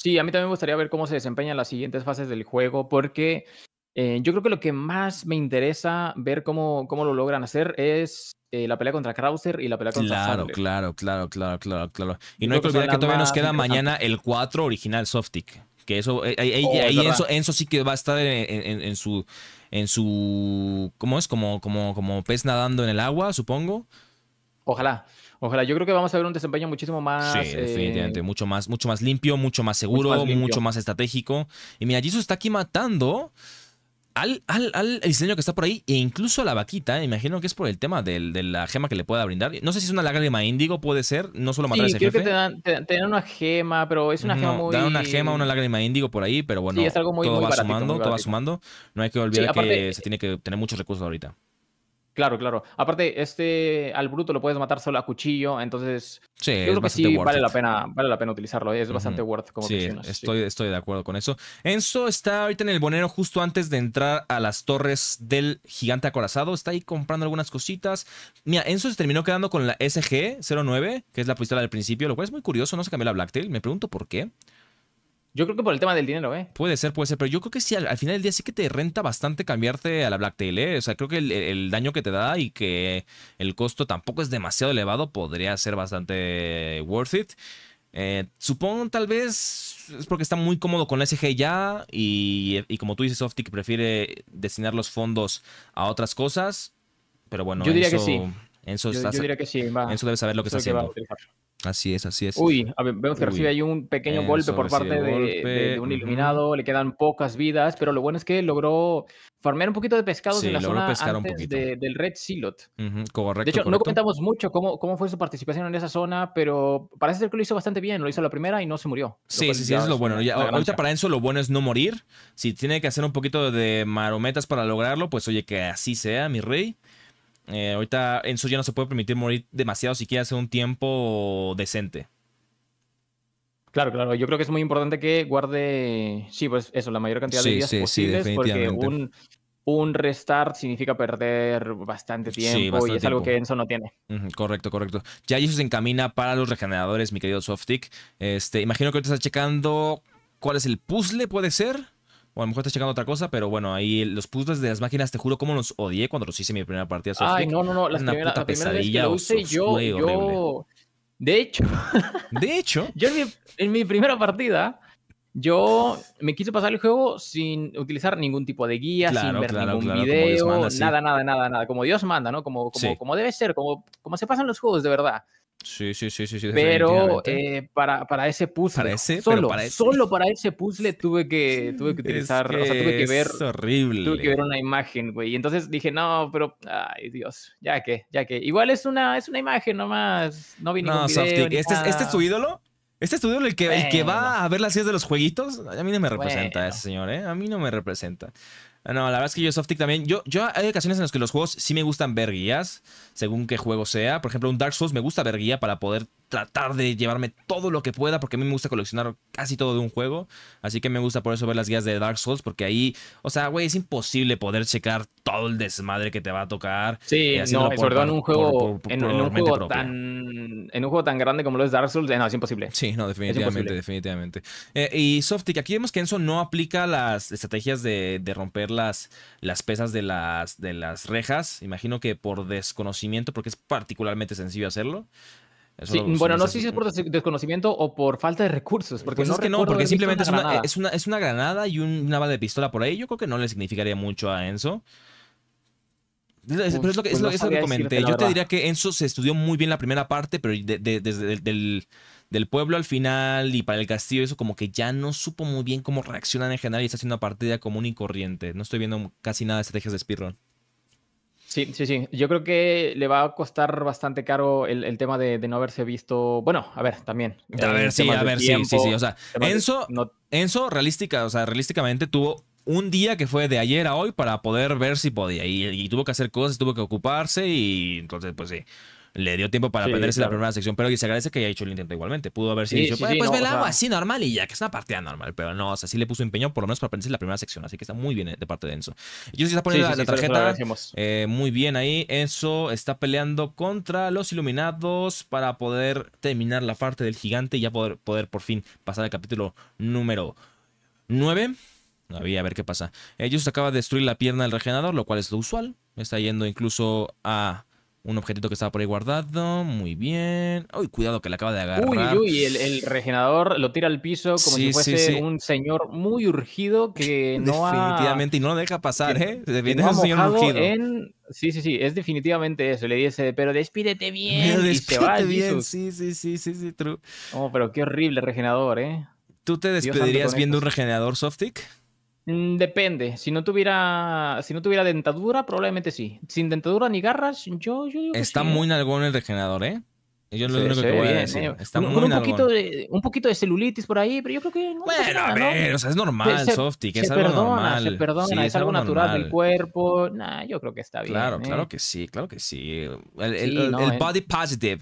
Sí, a mí también me gustaría ver cómo se desempeñan las siguientes fases del juego, porque eh, yo creo que lo que más me interesa ver cómo, cómo lo logran hacer es eh, la pelea contra Krauser y la pelea contra Claro, claro, claro, claro, claro, claro. Y no hay que olvidar que todavía nos queda mañana el 4 original Softic. Que eso, eh, ahí, oh, sí que va a estar en, su, en su, ¿cómo es? Como, como, como pez nadando en el agua, supongo. Ojalá. Ojalá, yo creo que vamos a ver un desempeño muchísimo más. Sí, definitivamente. Eh, mucho, más, mucho más limpio, mucho más seguro, mucho más, estratégico. Y mira, Jesus está aquí matando al, al, diseño que está por ahí, e incluso a la vaquita, imagino que es por el tema de la gema que le pueda brindar. No sé si es una lágrima índigo, puede ser, no solo matar a ese creo Que te, dan, una gema, pero es una gema muy. Dan una gema, una lágrima índigo por ahí, pero bueno, todo va sumando, todo va sumando. No hay que olvidar que se tiene que tener muchos recursos ahorita. Claro, claro. Aparte, este al bruto lo puedes matar solo a cuchillo, entonces sí, yo creo que sí vale la pena, vale la pena utilizarlo. ¿eh? Es bastante worth como sí, Estoy, estoy de acuerdo con eso. Enzo está ahorita en el bonero justo antes de entrar a las torres del gigante acorazado. Está ahí comprando algunas cositas. Mira, Enzo se terminó quedando con la SG-09, que es la pistola del principio, lo cual es muy curioso. No se cambió la Blacktail. Me pregunto por qué. Yo creo que por el tema del dinero, ¿eh? Puede ser, puede ser, pero yo creo que sí, al, final del día sí que te renta bastante cambiarte a la Blacktail, ¿eh? O sea, creo que el, daño que te da y que el costo tampoco es demasiado elevado, podría ser bastante worth it. Eh, supongo tal vez es porque está muy cómodo con SG ya y, como tú dices, Softic prefiere destinar los fondos a otras cosas, pero bueno, yo diría eso, que sí. yo, diría que sí, debe saber lo que está haciendo. Así es, así es. Uy, vemos que recibe ahí un pequeño golpe por parte de, un iluminado, le quedan pocas vidas, pero lo bueno es que logró farmear un poquito de pescados en la zona del Red Silot. de hecho, no comentamos mucho cómo, fue su participación en esa zona, pero parece ser que lo hizo bastante bien, lo hizo la primera y no se murió. Sí, sí, sí, eso es lo bueno. ahorita para Enzo lo bueno es no morir. Si tiene que hacer un poquito de marometas para lograrlo, pues oye, que así sea, mi rey. Eh, ahorita Enzo ya no se puede permitir morir demasiado si quiere hacer un tiempo decente. Claro, claro. Yo creo que es muy importante que guarde, sí, pues eso, la mayor cantidad de días sí, posibles, porque un, restart significa perder bastante tiempo y es algo que Enzo no tiene. correcto, correcto. Ya eso se encamina para los regeneradores, mi querido Softic. Este, imagino que ahorita estás checando cuál es el puzzle, ¿puede ser? O a lo mejor estás checando otra cosa, pero bueno, ahí los puzzles de las máquinas, te juro cómo los odié cuando los hice en mi primera partida. Ay, no, no, no, la primera, vez que lo hice yo, yo... De hecho, de hecho, yo en mi, primera partida, yo me quise pasar el juego sin utilizar ningún tipo de guía, sin ver ningún video, nada, nada, nada, nada, como Dios manda, ¿no? Como, como, como debe ser, como, como se pasan los juegos de verdad. Sí, sí, sí, sí. pero eh, para, ese puzzle, solo, para ese... solo para ese puzzle tuve que, tuve que utilizar, tuve que ver, horrible. tuve que ver una imagen, güey. Y entonces dije, no, pero, ay Dios, ya que, ya que. Igual es una, es una imagen nomás, no vi video, ¿Este, ¿Este es tu ídolo? Este ídolo el que, el que va a ver las ideas de los jueguitos, a mí no me representa ese señor, ¿eh? A mí no me representa. No, la verdad es que yo Softic también. Yo, yo hay ocasiones en las que los juegos sí me gustan ver guías, según qué juego sea. Por ejemplo, un Dark Souls me gusta ver guía para poder tratar de llevarme todo lo que pueda, porque a mí me gusta coleccionar casi todo de un juego. Así que me gusta por eso ver las guías de Dark Souls, porque ahí, o sea, güey, es imposible poder checar todo el desmadre que te va a tocar. Sí, eh, no, por, en un juego, en, un juego tan, en, un juego tan, grande como lo es Dark Souls, eh, no, es imposible. Sí, no, definitivamente, definitivamente. Eh, y Softic, aquí vemos que Enzo no aplica las estrategias de, romper las, las pesas de las, de las rejas. Imagino que por desconocimiento, porque es particularmente sencillo hacerlo bueno, no sé si es por desconocimiento o por falta de recursos. Eh, porque pues es que no, porque simplemente es una, es, una, granada y un, una bala de pistola por ahí. Yo creo que no le significaría mucho a Enzo. Pero es lo que, es pues comenté. Yo te diría que Enzo se estudió muy bien la primera parte, pero desde el, del, del, pueblo al final y para el castillo, eso como que ya no supo muy bien cómo reaccionan en general y está haciendo una partida común y corriente. No estoy viendo casi nada de estrategias de speedrun. Sí, sí, sí. Yo creo que le va a costar bastante caro el, tema de, no haberse visto. Bueno, a ver, también. A eh, ver, sí, a ver, sí, sí, O sea, Enzo, Enzo realística, o sea, realísticamente tuvo un día que fue de ayer a hoy para poder ver si podía. Y, y tuvo que hacer cosas, tuvo que ocuparse y entonces, pues sí le dio tiempo para aprenderse la primera sección, pero se agradece que haya hecho el intento igualmente. Pudo haber sido pues, pues me la hago así normal y ya, que es una partida normal, pero no, o sea, sí le puso empeño por lo menos para aprenderse la primera sección, así que está muy bien eh, de parte de Enzo. Yo está poniendo la, tarjeta eh, muy bien ahí. Enzo está peleando contra los iluminados para poder terminar la parte del gigante y ya poder, por fin pasar al capítulo número 9. había a ver qué pasa. Ellos eh, acaba de destruir la pierna del regenerador, lo cual es lo usual. Está yendo incluso a un objetito que estaba por ahí guardado. Muy bien. Uy, cuidado que le acaba de agarrar. Uy, uy, el, el regenerador lo tira al piso como si fuese un señor muy urgido que no Definitivamente, y no deja pasar, ¿eh? un urgido. En... Sí, sí, sí, es definitivamente eso. Le dice, pero despídete bien. Pero despídete bien, sí, sí, sí, sí, sí, true. Oh, pero qué horrible regenerador, ¿eh? ¿Tú te despedirías viendo un regenerador Softic? Mm, depende. Si no tuviera, si no tuviera dentadura, probablemente sí. Sin dentadura ni garras, yo, digo que Está muy muy nalgón el regenerador, ¿eh? Yo es lo único que voy a decir. un, poquito, de, un poquito de celulitis por ahí, pero yo creo que Bueno, a ver, es normal, Softy, que es algo Se perdona, es, algo natural del cuerpo. yo creo que está bien. Claro, claro ¿eh? que sí, claro que sí. El, body positive.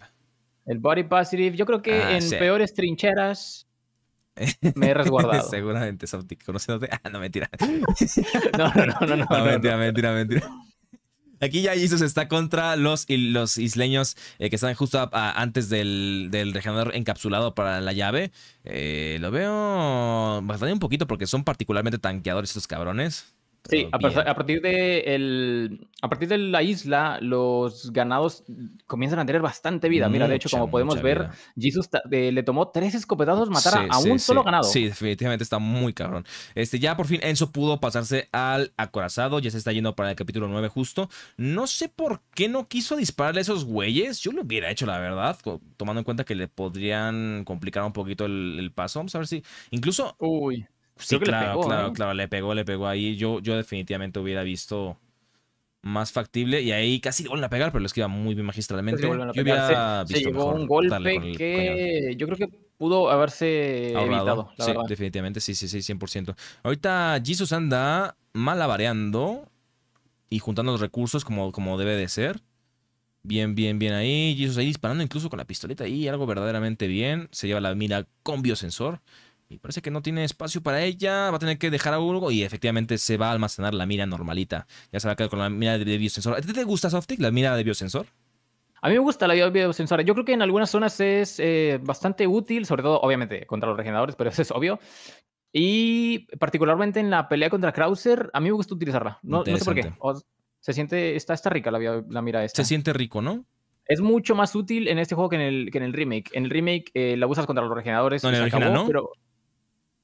El body positive, yo creo que ah, en peores trincheras Me he resguardado. Seguramente, conociéndote. Ah, no, mentira. no, no, no, no, no, mentira, mentira, mentira. Aquí ya se está contra los, los isleños eh, que están justo antes del, del, regenerador encapsulado para la llave. Eh, lo veo bastante un poquito porque son particularmente tanqueadores estos cabrones. Sí, a, partir de el, a partir de la isla, los ganados comienzan a tener bastante vida. Mira, de hecho, como podemos ver, Jesus eh, le tomó tres escopetazos matar a, un solo ganado. Sí, definitivamente está muy cabrón. Este, ya por fin Enzo pudo pasarse al acorazado. Ya se está yendo para el capítulo 9 justo. No sé por qué no quiso dispararle a esos güeyes. Yo lo hubiera hecho, la verdad, tomando en cuenta que le podrían complicar un poquito el, el paso. Vamos a ver si. Incluso. Uy Sí, claro, claro, claro, le pegó, le pegó ahí. Yo, yo definitivamente hubiera visto más factible y ahí casi le vuelven a pegar, pero lo esquiva muy bien magistralmente. Yo hubiera visto un golpe que yo creo que pudo haberse evitado. sí, definitivamente, sí, sí, sí, 100%. Ahorita Jesus anda malabareando y juntando los recursos como, como debe de ser. Bien, bien, bien ahí. Jesus ahí disparando incluso con la pistoleta ahí, algo verdaderamente bien. Se lleva la mira con biosensor. Y parece que no tiene espacio para ella. Va a tener que dejar algo y efectivamente se va a almacenar la mira normalita. Ya se va a quedar con la mira de biosensor. ¿A ti te gusta Softic, la mira de biosensor? A mí me gusta la biosensor. Yo creo que en algunas zonas es eh, bastante útil, sobre todo, obviamente, contra los regeneradores, pero eso es obvio. Y particularmente en la pelea contra Krauser, a mí me gusta utilizarla. No, sé por qué. se siente, está, está rica la, la mira esta. Se siente rico, ¿no? Es mucho más útil en este juego que en el, que en el remake. En el remake eh, la usas contra los regeneradores. No, en el original, ¿no? Pero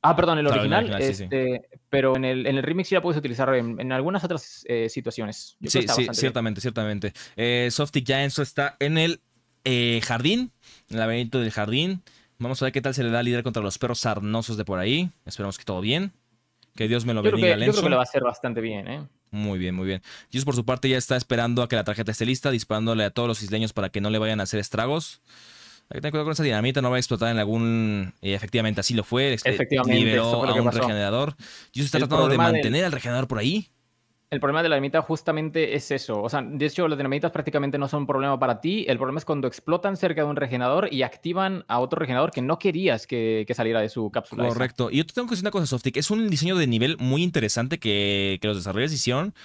Ah, perdón, el original. Este, pero en el, en el, remix ya puedes utilizar en, algunas otras eh, situaciones. sí, sí, ciertamente, ciertamente. Eh, Softy ya eso está en el eh, jardín, en el laberinto del jardín. Vamos a ver qué tal se le da a lidiar contra los perros sarnosos de por ahí. Esperamos que todo bien. Que Dios me lo bendiga, Yo creo que lo va a hacer bastante bien, Muy bien, muy bien. Dios, por su parte, ya está esperando a que la tarjeta esté lista, disparándole a todos los isleños para que no le vayan a hacer estragos. Hay que tener cuidado con esa dinamita, no va a explotar en algún. Eh, efectivamente, así lo fue. Efectivamente, liberó un regenerador. Y eso está tratando de mantener al regenerador por ahí. El problema de la dinamita justamente es eso. O sea, de hecho, las dinamitas prácticamente no son un problema para ti. El problema es cuando explotan cerca de un regenerador y activan a otro regenerador que no querías que, saliera de su cápsula. Correcto. Y yo te tengo que decir una cosa, Softic. Es un diseño de nivel muy interesante que, que los desarrolladores hicieron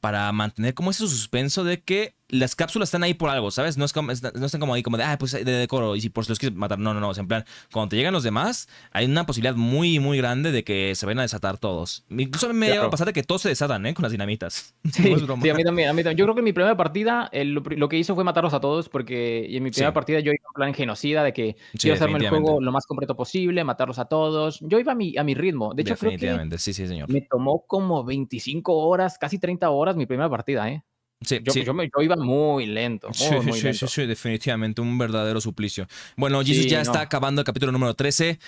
para mantener como ese suspenso de que las cápsulas están ahí por algo, ¿sabes? No, es no están como ahí como de, ah, pues de decoro, y si por si los quieres matar. No, no, no. en plan, cuando te llegan los demás, hay una posibilidad muy, muy grande de que se vayan a desatar todos. Incluso me ha de que todos se desatan, ¿eh? Con las dinamitas. Sí, a, mí también, a mí también. Yo creo que en mi primera partida eh, lo, que hizo fue matarlos a todos, porque en mi primera partida yo iba en plan genocida de que quiero hacerme el juego lo más completo posible, matarlos a todos. Yo iba a mi, a mi ritmo. De hecho, creo que sí, sí, señor. me tomó como 25 horas, casi 30 horas mi primera partida, ¿eh? Sí, yo, iba muy lento. sí, sí, sí, definitivamente, un verdadero suplicio. Bueno, Jesus ya está acabando el capítulo número 13.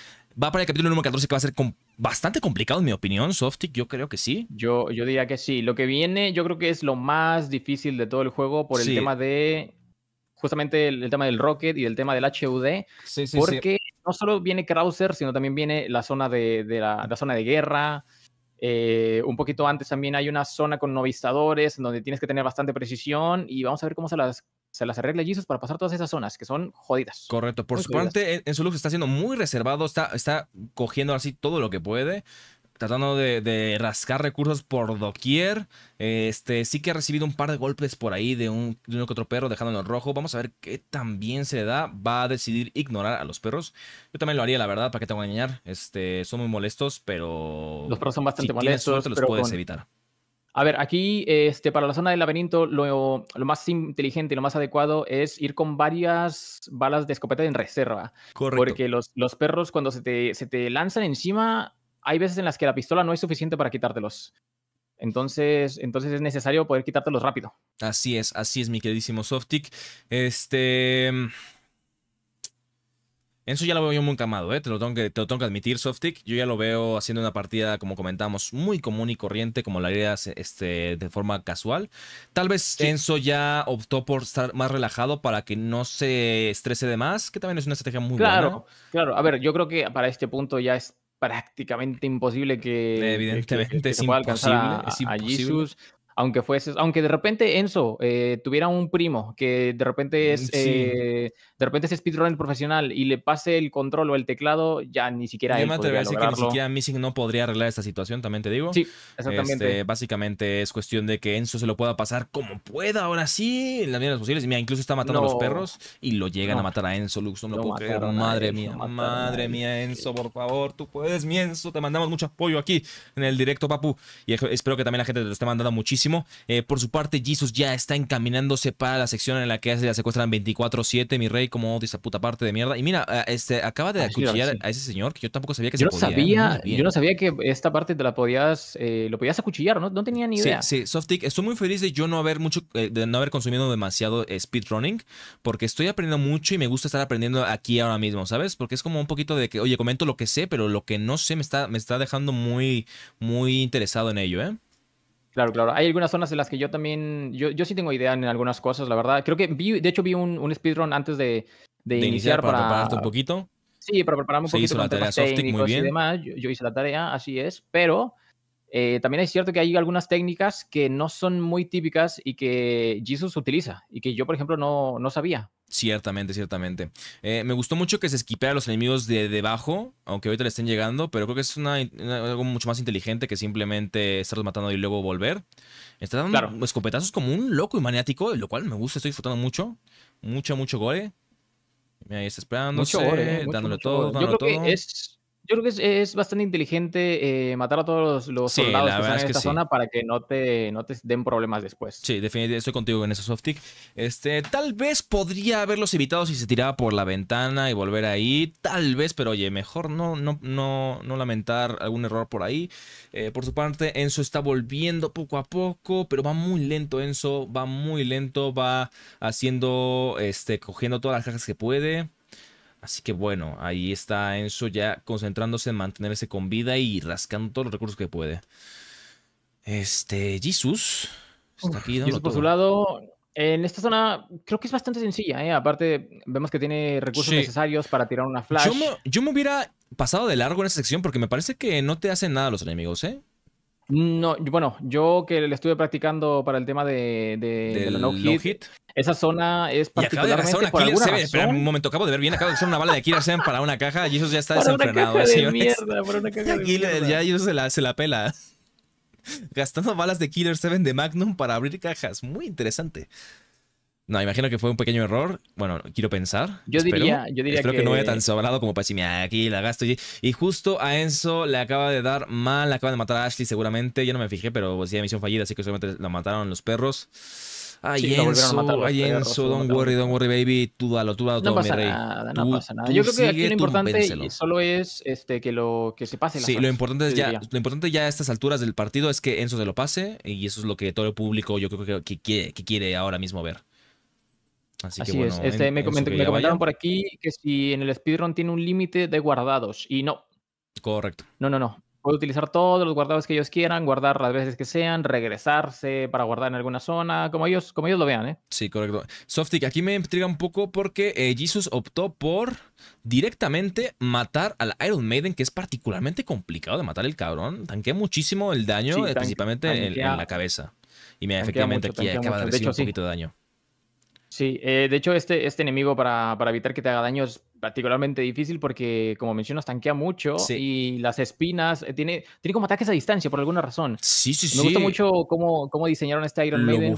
Va para el capítulo número 14 que va a ser bastante complicado, en mi opinión, Softic, yo creo que sí. Yo, yo diría que sí. Lo que viene, yo creo que es lo más difícil de todo el juego por el tema de justamente el, tema del Rocket y el tema del HUD, porque no solo viene Krauser, sino también viene la zona de, la, la, zona de guerra, eh, un poquito antes también hay una zona con novistadores en donde tienes que tener bastante precisión y vamos a ver cómo se las, se las arregla Jesus para pasar todas esas zonas que son jodidas. Correcto. Por supuesto. su parte, en, su look está siendo muy reservado, está, está cogiendo así todo lo que puede tratando de, rascar recursos por doquier. Este sí que ha recibido un par de golpes por ahí de, un, de uno que otro perro dejándolo en rojo. Vamos a ver qué tan bien se da. Va a decidir ignorar a los perros. Yo también lo haría, la verdad, para que te voy a engañar. Este, son muy molestos, pero. Los perros son bastante si molestos. Suerte, los puedes evitar. A ver, aquí este, para la zona del laberinto lo, lo, más inteligente y lo más adecuado es ir con varias balas de escopeta en reserva. Correcto. Porque los, los perros cuando se te, se te lanzan encima hay veces en las que la pistola no es suficiente para quitártelos. Entonces, entonces es necesario poder quitártelos rápido. Así es, así es, mi queridísimo Softic. Este. Mm, Enzo ya lo veo yo muy camado, ¿eh? te, lo tengo que, te admitir, Softic. Yo ya lo veo haciendo una partida, como comentamos, muy común y corriente, como la harías este, de forma casual. Tal vez Enzo ya optó por estar más relajado para que no se estrese de más, que también es una estrategia muy buena. Claro, claro. A ver, yo creo que para este punto ya es prácticamente imposible que. Evidentemente imposible, aunque fuese, aunque de repente Enzo eh, tuviera un primo que de repente mm, es eh, de repente ese speedrunner profesional y le pase el control o el teclado, ya ni siquiera Yo me que ni siquiera Missing no podría arreglar esta situación, también te digo. Sí, exactamente. Este, básicamente es cuestión de que Enzo se lo pueda pasar como pueda, ahora sí, en las medidas posibles. Mira, incluso está matando a los perros y lo llegan a matar a Enzo, Lux, no lo, Madre mía, madre mía, Enzo, por favor, tú puedes, mi Enzo, te mandamos mucho apoyo aquí en el directo, papu. Y espero que también la gente te lo esté mandando muchísimo. Eh, por su parte, Jesus ya está encaminándose para la sección en la que se la secuestran 24-7, mi rey como dice esa puta parte de mierda. Y mira, eh, este, acaba de acuchillar a ese señor que yo tampoco sabía que yo se yo no sabía que esta parte te la podías, eh, lo podías acuchillar, ¿no? No tenía ni idea. Sí, estoy muy feliz de yo no haber mucho, eh, de no haber consumido demasiado speedrunning, porque estoy aprendiendo mucho y me gusta estar aprendiendo aquí ahora mismo, ¿sabes? Porque es como un poquito de que, oye, comento lo que sé, pero lo que no sé me está, me está dejando muy, muy interesado en ello, ¿eh? Claro, claro. Hay algunas zonas en las que yo también, yo, yo sí tengo idea en algunas cosas, la verdad. Creo que vi, de hecho vi un, un speedrun antes de, de, iniciar, para, prepararte un poquito. Sí, para prepararme un poquito. la tarea muy bien. Y Yo, hice la tarea, así es. Pero eh, también es cierto que hay algunas técnicas que no son muy típicas y que Jesus utiliza y que yo, por ejemplo, no, no sabía. Ciertamente, ciertamente. Eh, me gustó mucho que se esquipe a los enemigos de debajo, aunque ahorita le estén llegando, pero creo que es algo mucho más inteligente que simplemente estarlos matando y luego volver. Está dando escopetazos como un loco y maniático, lo cual me gusta, estoy disfrutando mucho. Mucho, mucho gore. ahí está esperando, eh, dándole todo. Dándole Yo creo todo. es yo creo que es, bastante inteligente eh, matar a todos los, soldados que están en esta zona para que no te, no den problemas después. Sí, definitivamente estoy contigo en eso, softic. Este, tal vez podría haberlos evitado si se tiraba por la ventana y volver ahí. Tal vez, pero oye, mejor no, no, no, no lamentar algún error por ahí. Eh, por su parte, Enzo está volviendo poco a poco, pero va muy lento Enzo, va muy lento, va haciendo, este, cogiendo todas las cajas que puede. Así que bueno, ahí está Enzo ya concentrándose en mantenerse con vida y rascando todos los recursos que puede. Este, Jesus. Está aquí, por su lado, en esta zona creo que es bastante sencilla, ¿eh? aparte vemos que tiene recursos necesarios para tirar una flash. Yo me, hubiera pasado de largo en esa sección porque me parece que no te hacen nada los enemigos, ¿eh? No, bueno, yo que le estuve practicando para el tema de, la no hit, esa zona es particularmente por alguna un momento, acabo de ver bien, acabo de hacer una bala de Killer Seven para una caja y eso ya está desenfrenado, una ya ellos se la, se la pela. Gastando balas de Killer 7 de Magnum para abrir cajas, muy interesante. No, imagino que fue un pequeño error. Bueno, quiero pensar. Yo diría, yo diría que... no haya tan sobrado como para decirme, ah, aquí la gasto. Y, y justo a Enzo le acaba de dar mal, acaba de matar a Ashley seguramente. Yo no me fijé, pero pues sí, misión fallida, así que seguramente la mataron los perros. Ay, Enzo, matar, ay, Enzo, don't worry, don't worry, baby. Tú dalo, tú no pasa Nada, no pasa nada. Yo creo que aquí lo importante solo es este, que, lo, que se pase la Sí, lo importante, es ya, lo importante ya a estas alturas del partido es que Enzo se lo pase y eso es lo que todo el público yo creo que quiere ahora mismo ver. Así, es. Este, me, comentaron por aquí que si en el speedrun tiene un límite de guardados y no. Correcto. No, no, no. Puedo utilizar todos los guardados que ellos quieran, guardar las veces que sean, regresarse para guardar en alguna zona, como ellos, como ellos lo vean, ¿eh? Sí, correcto. Softic, aquí me intriga un poco porque eh, Jesus optó por directamente matar al Iron Maiden, que es particularmente complicado de matar el cabrón. Tanquea muchísimo el daño, eh, principalmente en, la cabeza. Y mira, efectivamente aquí acaba de un poquito de daño. Sí, eh, de hecho este, este enemigo para, evitar que te haga daño es particularmente difícil porque, como mencionas, tanquea mucho y las espinas, eh, tiene, tiene como ataques a distancia por alguna razón. Sí, sí, sí. Me gusta mucho cómo, diseñaron este Iron Maiden.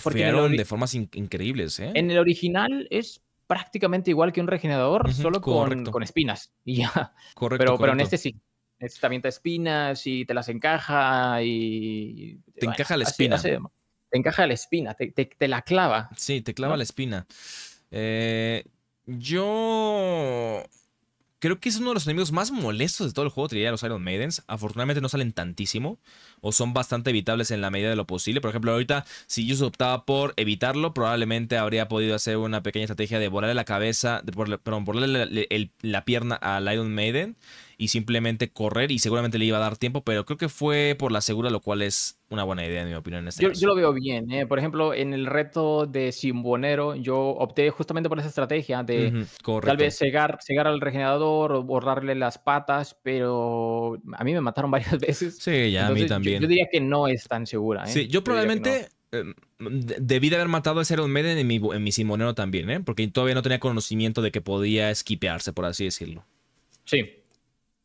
de formas increíbles. ¿eh? En el original es prácticamente igual que un regenerador, solo con, espinas ya. Correcto, pero, pero en este sí. Este también te espinas y te las encaja y... Te encaja la espina te encaja la espina, te, la clava. Sí, te clava la espina. Eh, yo creo que es uno de los enemigos más molestos de todo el juego, diría los Iron Maidens. Afortunadamente no salen tantísimo o son bastante evitables en la medida de lo posible. Por ejemplo, ahorita si yo optaba por evitarlo, probablemente habría podido hacer una pequeña estrategia de volarle la cabeza, de, perdón, volarle la, pierna al Iron Maiden y simplemente correr y seguramente le iba a dar tiempo, pero creo que fue por la segura, lo cual es una buena idea en mi opinión. Este yo, lo veo bien. ¿eh? Por ejemplo, en el reto de Simbonero, yo opté justamente por esa estrategia de correr. tal vez cegar, al regenerador o borrarle las patas, pero a mí me mataron varias veces. Sí, ya a mí también. Yo diría que no es tan segura. ¿eh? Sí, yo probablemente em, debí de haber matado a ese Iron en mi, en simonero también, ¿eh? porque todavía no tenía conocimiento de que podía esquipearse, por así decirlo. Sí.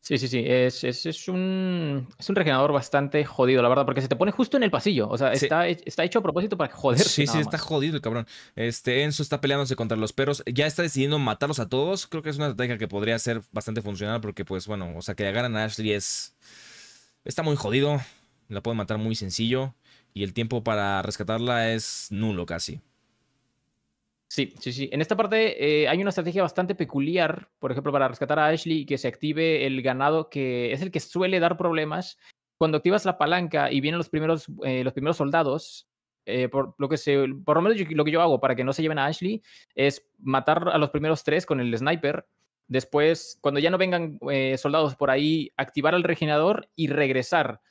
Sí, sí, sí. Es, es, es, un, es bastante jodido, la verdad, porque se te pone justo en el pasillo. O sea, está, está hecho a propósito para joder. Sí, sí, está jodido el cabrón. Este, Enzo está peleándose contra los perros. Ya está decidiendo matarlos a todos. Creo que es una estrategia que podría ser bastante funcional, porque, pues, bueno, o sea, que le a Ashley es. Está muy jodido. La pueden matar muy sencillo. Y el tiempo para rescatarla es nulo casi. Sí, sí, sí. En esta parte eh, hay una estrategia bastante peculiar, por ejemplo, para rescatar a Ashley y que se active el ganado, que es el que suele dar problemas. Cuando activas la palanca y vienen los primeros, eh, los primeros soldados, eh, por, lo que se, por lo menos lo que yo hago para que no se lleven a Ashley es matar a los primeros tres con el sniper. Después, cuando ya no vengan soldados por ahí, activar al regenerador y regresar.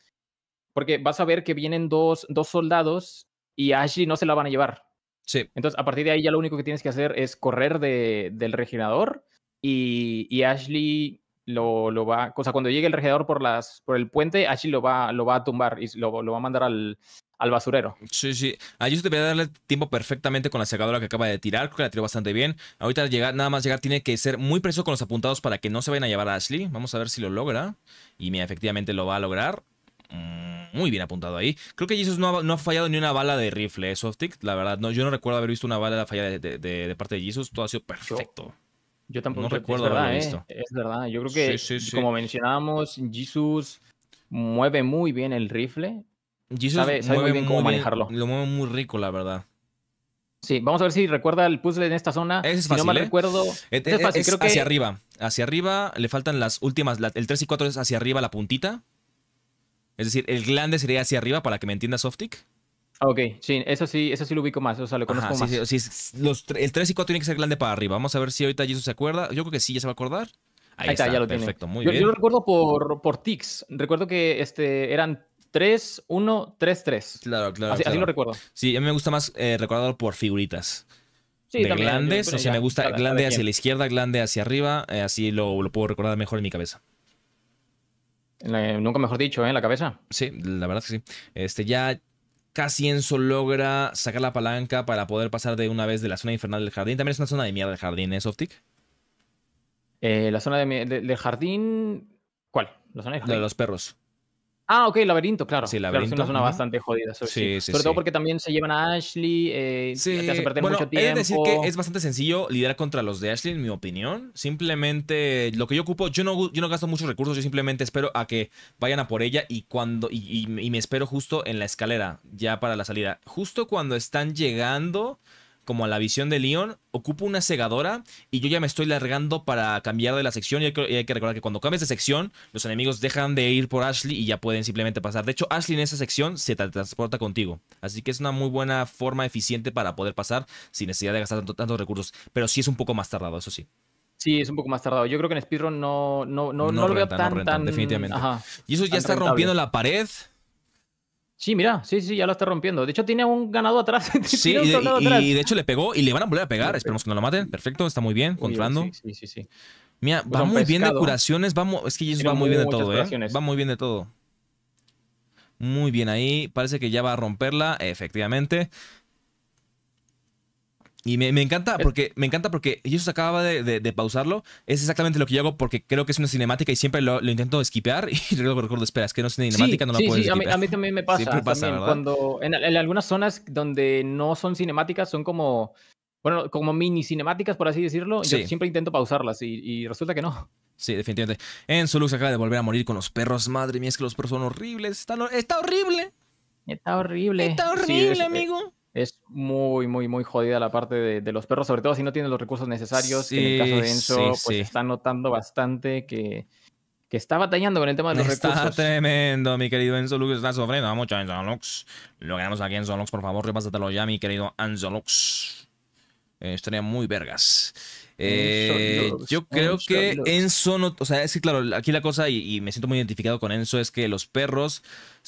Porque vas a ver que vienen dos, dos soldados y a Ashley no se la van a llevar. Sí. Entonces, a partir de ahí ya lo único que tienes que hacer es correr de, del regidor y, y Ashley lo, lo, va... O sea, cuando llegue el regidor por, las, por el puente, Ashley lo va, lo va a tumbar y lo, lo va a mandar al, al basurero. Sí, sí. Ahí se a darle tiempo perfectamente con la secadora que acaba de tirar. Creo que la tiró bastante bien. Ahorita nada más llegar tiene que ser muy preso con los apuntados para que no se vayan a llevar a Ashley. Vamos a ver si lo logra. Y mira, efectivamente lo va a lograr. Mm muy bien apuntado ahí. Creo que Jesus no ha, fallado ni una bala de rifle, ¿eh, Softic. La verdad, no, yo no recuerdo haber visto una bala fallada de, de, parte de Jesus. Todo ha sido perfecto. Yo, tampoco recuerdo visto. ¿eh? es verdad. Yo creo que, como mencionábamos, Jesus mueve muy bien el rifle. Jesus sabe, muy bien cómo manejarlo. Lo mueve muy rico, la verdad. Sí, vamos a ver si recuerda el puzzle en esta zona. Es si no mal ¿eh? recuerdo. Es, hacia arriba. Hacia arriba le faltan las últimas. el 3 y 4 es hacia arriba la puntita. Es decir, el glande sería hacia arriba para que me entienda Softic. Ok, sí, eso sí, eso sí lo ubico más, o sea, lo conozco más. el 3 y 4 tiene que ser glande para arriba. Vamos a ver si ahorita Jesús se acuerda. Yo creo que sí, ya se va a acordar. Ahí, está, ya lo tiene. perfecto, muy bien. Yo lo recuerdo por, por tics. Recuerdo que este, eran 3, 1, 3, 3. Claro, claro. Así, lo recuerdo. Sí, a mí me gusta más eh, recordarlo por figuritas. Sí, de también, glandes, o sea, me gusta glande hacia la izquierda, glande hacia arriba, eh, así lo puedo recordar mejor en mi cabeza nunca mejor dicho, ¿eh? En la cabeza. Sí, la verdad que sí. Este, ya casi Enzo logra sacar la palanca para poder pasar de una vez de la zona infernal del jardín. También es una zona de mierda del jardín, ¿eh, Softic? Eh, la zona de, del jardín. ¿Cuál? La zona jardín. De los perros. Ah, ok, laberinto, claro. Sí, laberinto. es una zona bastante jodida. sí, sobre todo porque también se llevan a Ashley, eh, te hace perder mucho tiempo. Es decir que es bastante sencillo lidiar contra los de Ashley, en mi opinión. Simplemente lo que yo ocupo, yo no, yo no gasto muchos recursos, yo simplemente espero a que vayan a por ella y cuando y me espero justo en la escalera, ya para la salida. Justo cuando están llegando como a la visión de Leon, ocupo una segadora y yo ya me estoy largando para cambiar de la sección. Y hay, que, recordar que cuando cambias de sección, los enemigos dejan de ir por Ashley y ya pueden simplemente pasar. De hecho, Ashley en esa sección se transporta contigo. Así que es una muy buena forma eficiente para poder pasar sin necesidad de gastar tantos recursos. Pero sí es un poco más tardado, eso sí. Sí, es un poco más tardado. Yo creo que en Speedrun no, no, no, no, lo veo tan, definitivamente. y eso ya está rompiendo la pared. Sí, mira, sí, sí, ya lo está rompiendo. De hecho, tiene un ganado atrás. sí, y de, hecho le pegó y le van a volver a pegar. Esperemos que no lo maten. Perfecto, está muy bien, controlando. Sí, sí, sí. Mira, pues va muy bien de curaciones. es que Jesus va muy, bien de todo, ¿eh? Va muy bien de todo. Muy bien ahí. Parece que ya va a romperla, efectivamente. Y me, encanta eh. porque me encanta porque ellos acaba de, pausarlo. Es exactamente lo que yo hago porque creo que es una cinemática y siempre lo, intento esquipear y luego recuerdo, esperas, que no es cinemática, no la puedes a mí, también me pasa. también, cuando en, algunas zonas donde no son cinemáticas son como bueno, como mini cinemáticas por así decirlo, yo siempre intento pausarlas y, resulta que no. Sí, definitivamente. En Solux acaba de volver a morir con los perros. Madre mía, es que los perros son horribles. Está, horrible. Está horrible. Está horrible, eh, amigo es muy, muy, muy jodida la parte de, los perros, sobre todo si no tienen los recursos necesarios. en el caso de Enzo, pues está notando bastante que, que, está batallando con el tema de los recursos. Está tremendo, mi querido Enzo Lux, está sufriendo. Vamos, Enzo Lux. Lo ganamos aquí, Enzo Lux, por favor, repásatelo ya, mi querido Enzo Lux. Eh, estaría muy vergas. Eh, yo creo que Enzo O sea, es que claro, aquí la cosa, y me siento muy identificado con Enzo, es que los perros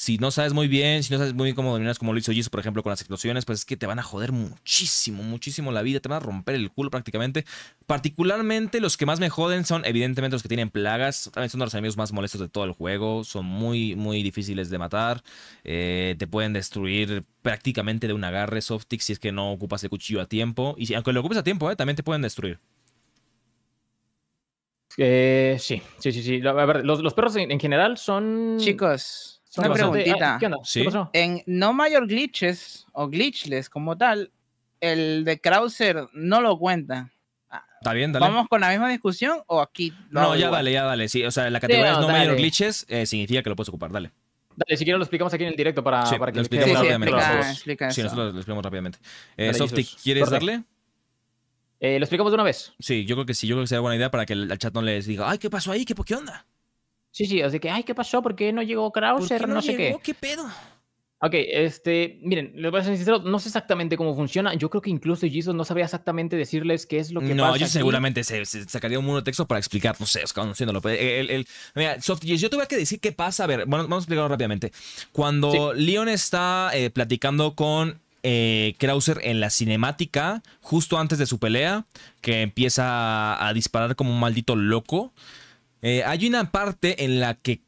si no sabes muy bien, si no sabes muy bien cómo dominas, como lo hizo Jesus, por ejemplo, con las explosiones, pues es que te van a joder muchísimo, muchísimo la vida, te van a romper el culo prácticamente. Particularmente los que más me joden son evidentemente los que tienen plagas, también son los enemigos más molestos de todo el juego, son muy, muy difíciles de matar, eh, te pueden destruir prácticamente de un agarre softic si es que no ocupas el cuchillo a tiempo, y aunque lo ocupes a tiempo, eh, también te pueden destruir. Eh, sí, sí, sí, sí. A ver, los, perros en general son... Chicos, una preguntita. ¿Sí? En No Mayor Glitches o Glitchless como tal, el de Krauser no lo cuenta. Está bien, dale. ¿Vamos con la misma discusión o aquí? No, ya vale, ya vale. o sea, la categoría no, es no mayor glitches eh, significa que lo puedes ocupar, dale. Dale, si quieres lo explicamos aquí en el directo para, que lo expliquemos rápidamente. sí, nosotros lo explicamos rápidamente. Eh, Softy, ¿quieres darle? Eh, ¿Lo explicamos de una vez? Sí, yo creo que sí, yo creo que sería buena idea para que el, chat no les diga, ay, ¿qué pasó ahí? ¿Qué, ¿Qué onda? Sí, sí, así que, ay, ¿qué pasó? ¿Por qué no llegó Krauser? No, sé qué. ¿Qué pedo? Ok, este, miren, les voy a ser sincero, no sé exactamente cómo funciona. Yo creo que incluso Jisoo no sabía exactamente decirles qué es lo que no, pasa. No, yo seguramente se, sacaría un muro de texto para explicar, no sé, conociéndolo. El, el, mira, yo te voy a decir qué pasa. A ver, bueno, vamos a explicarlo rápidamente. Cuando Leon está eh, platicando con eh, Krauser en la cinemática, justo antes de su pelea, que empieza a disparar como un maldito loco. Eh, hay una parte en la que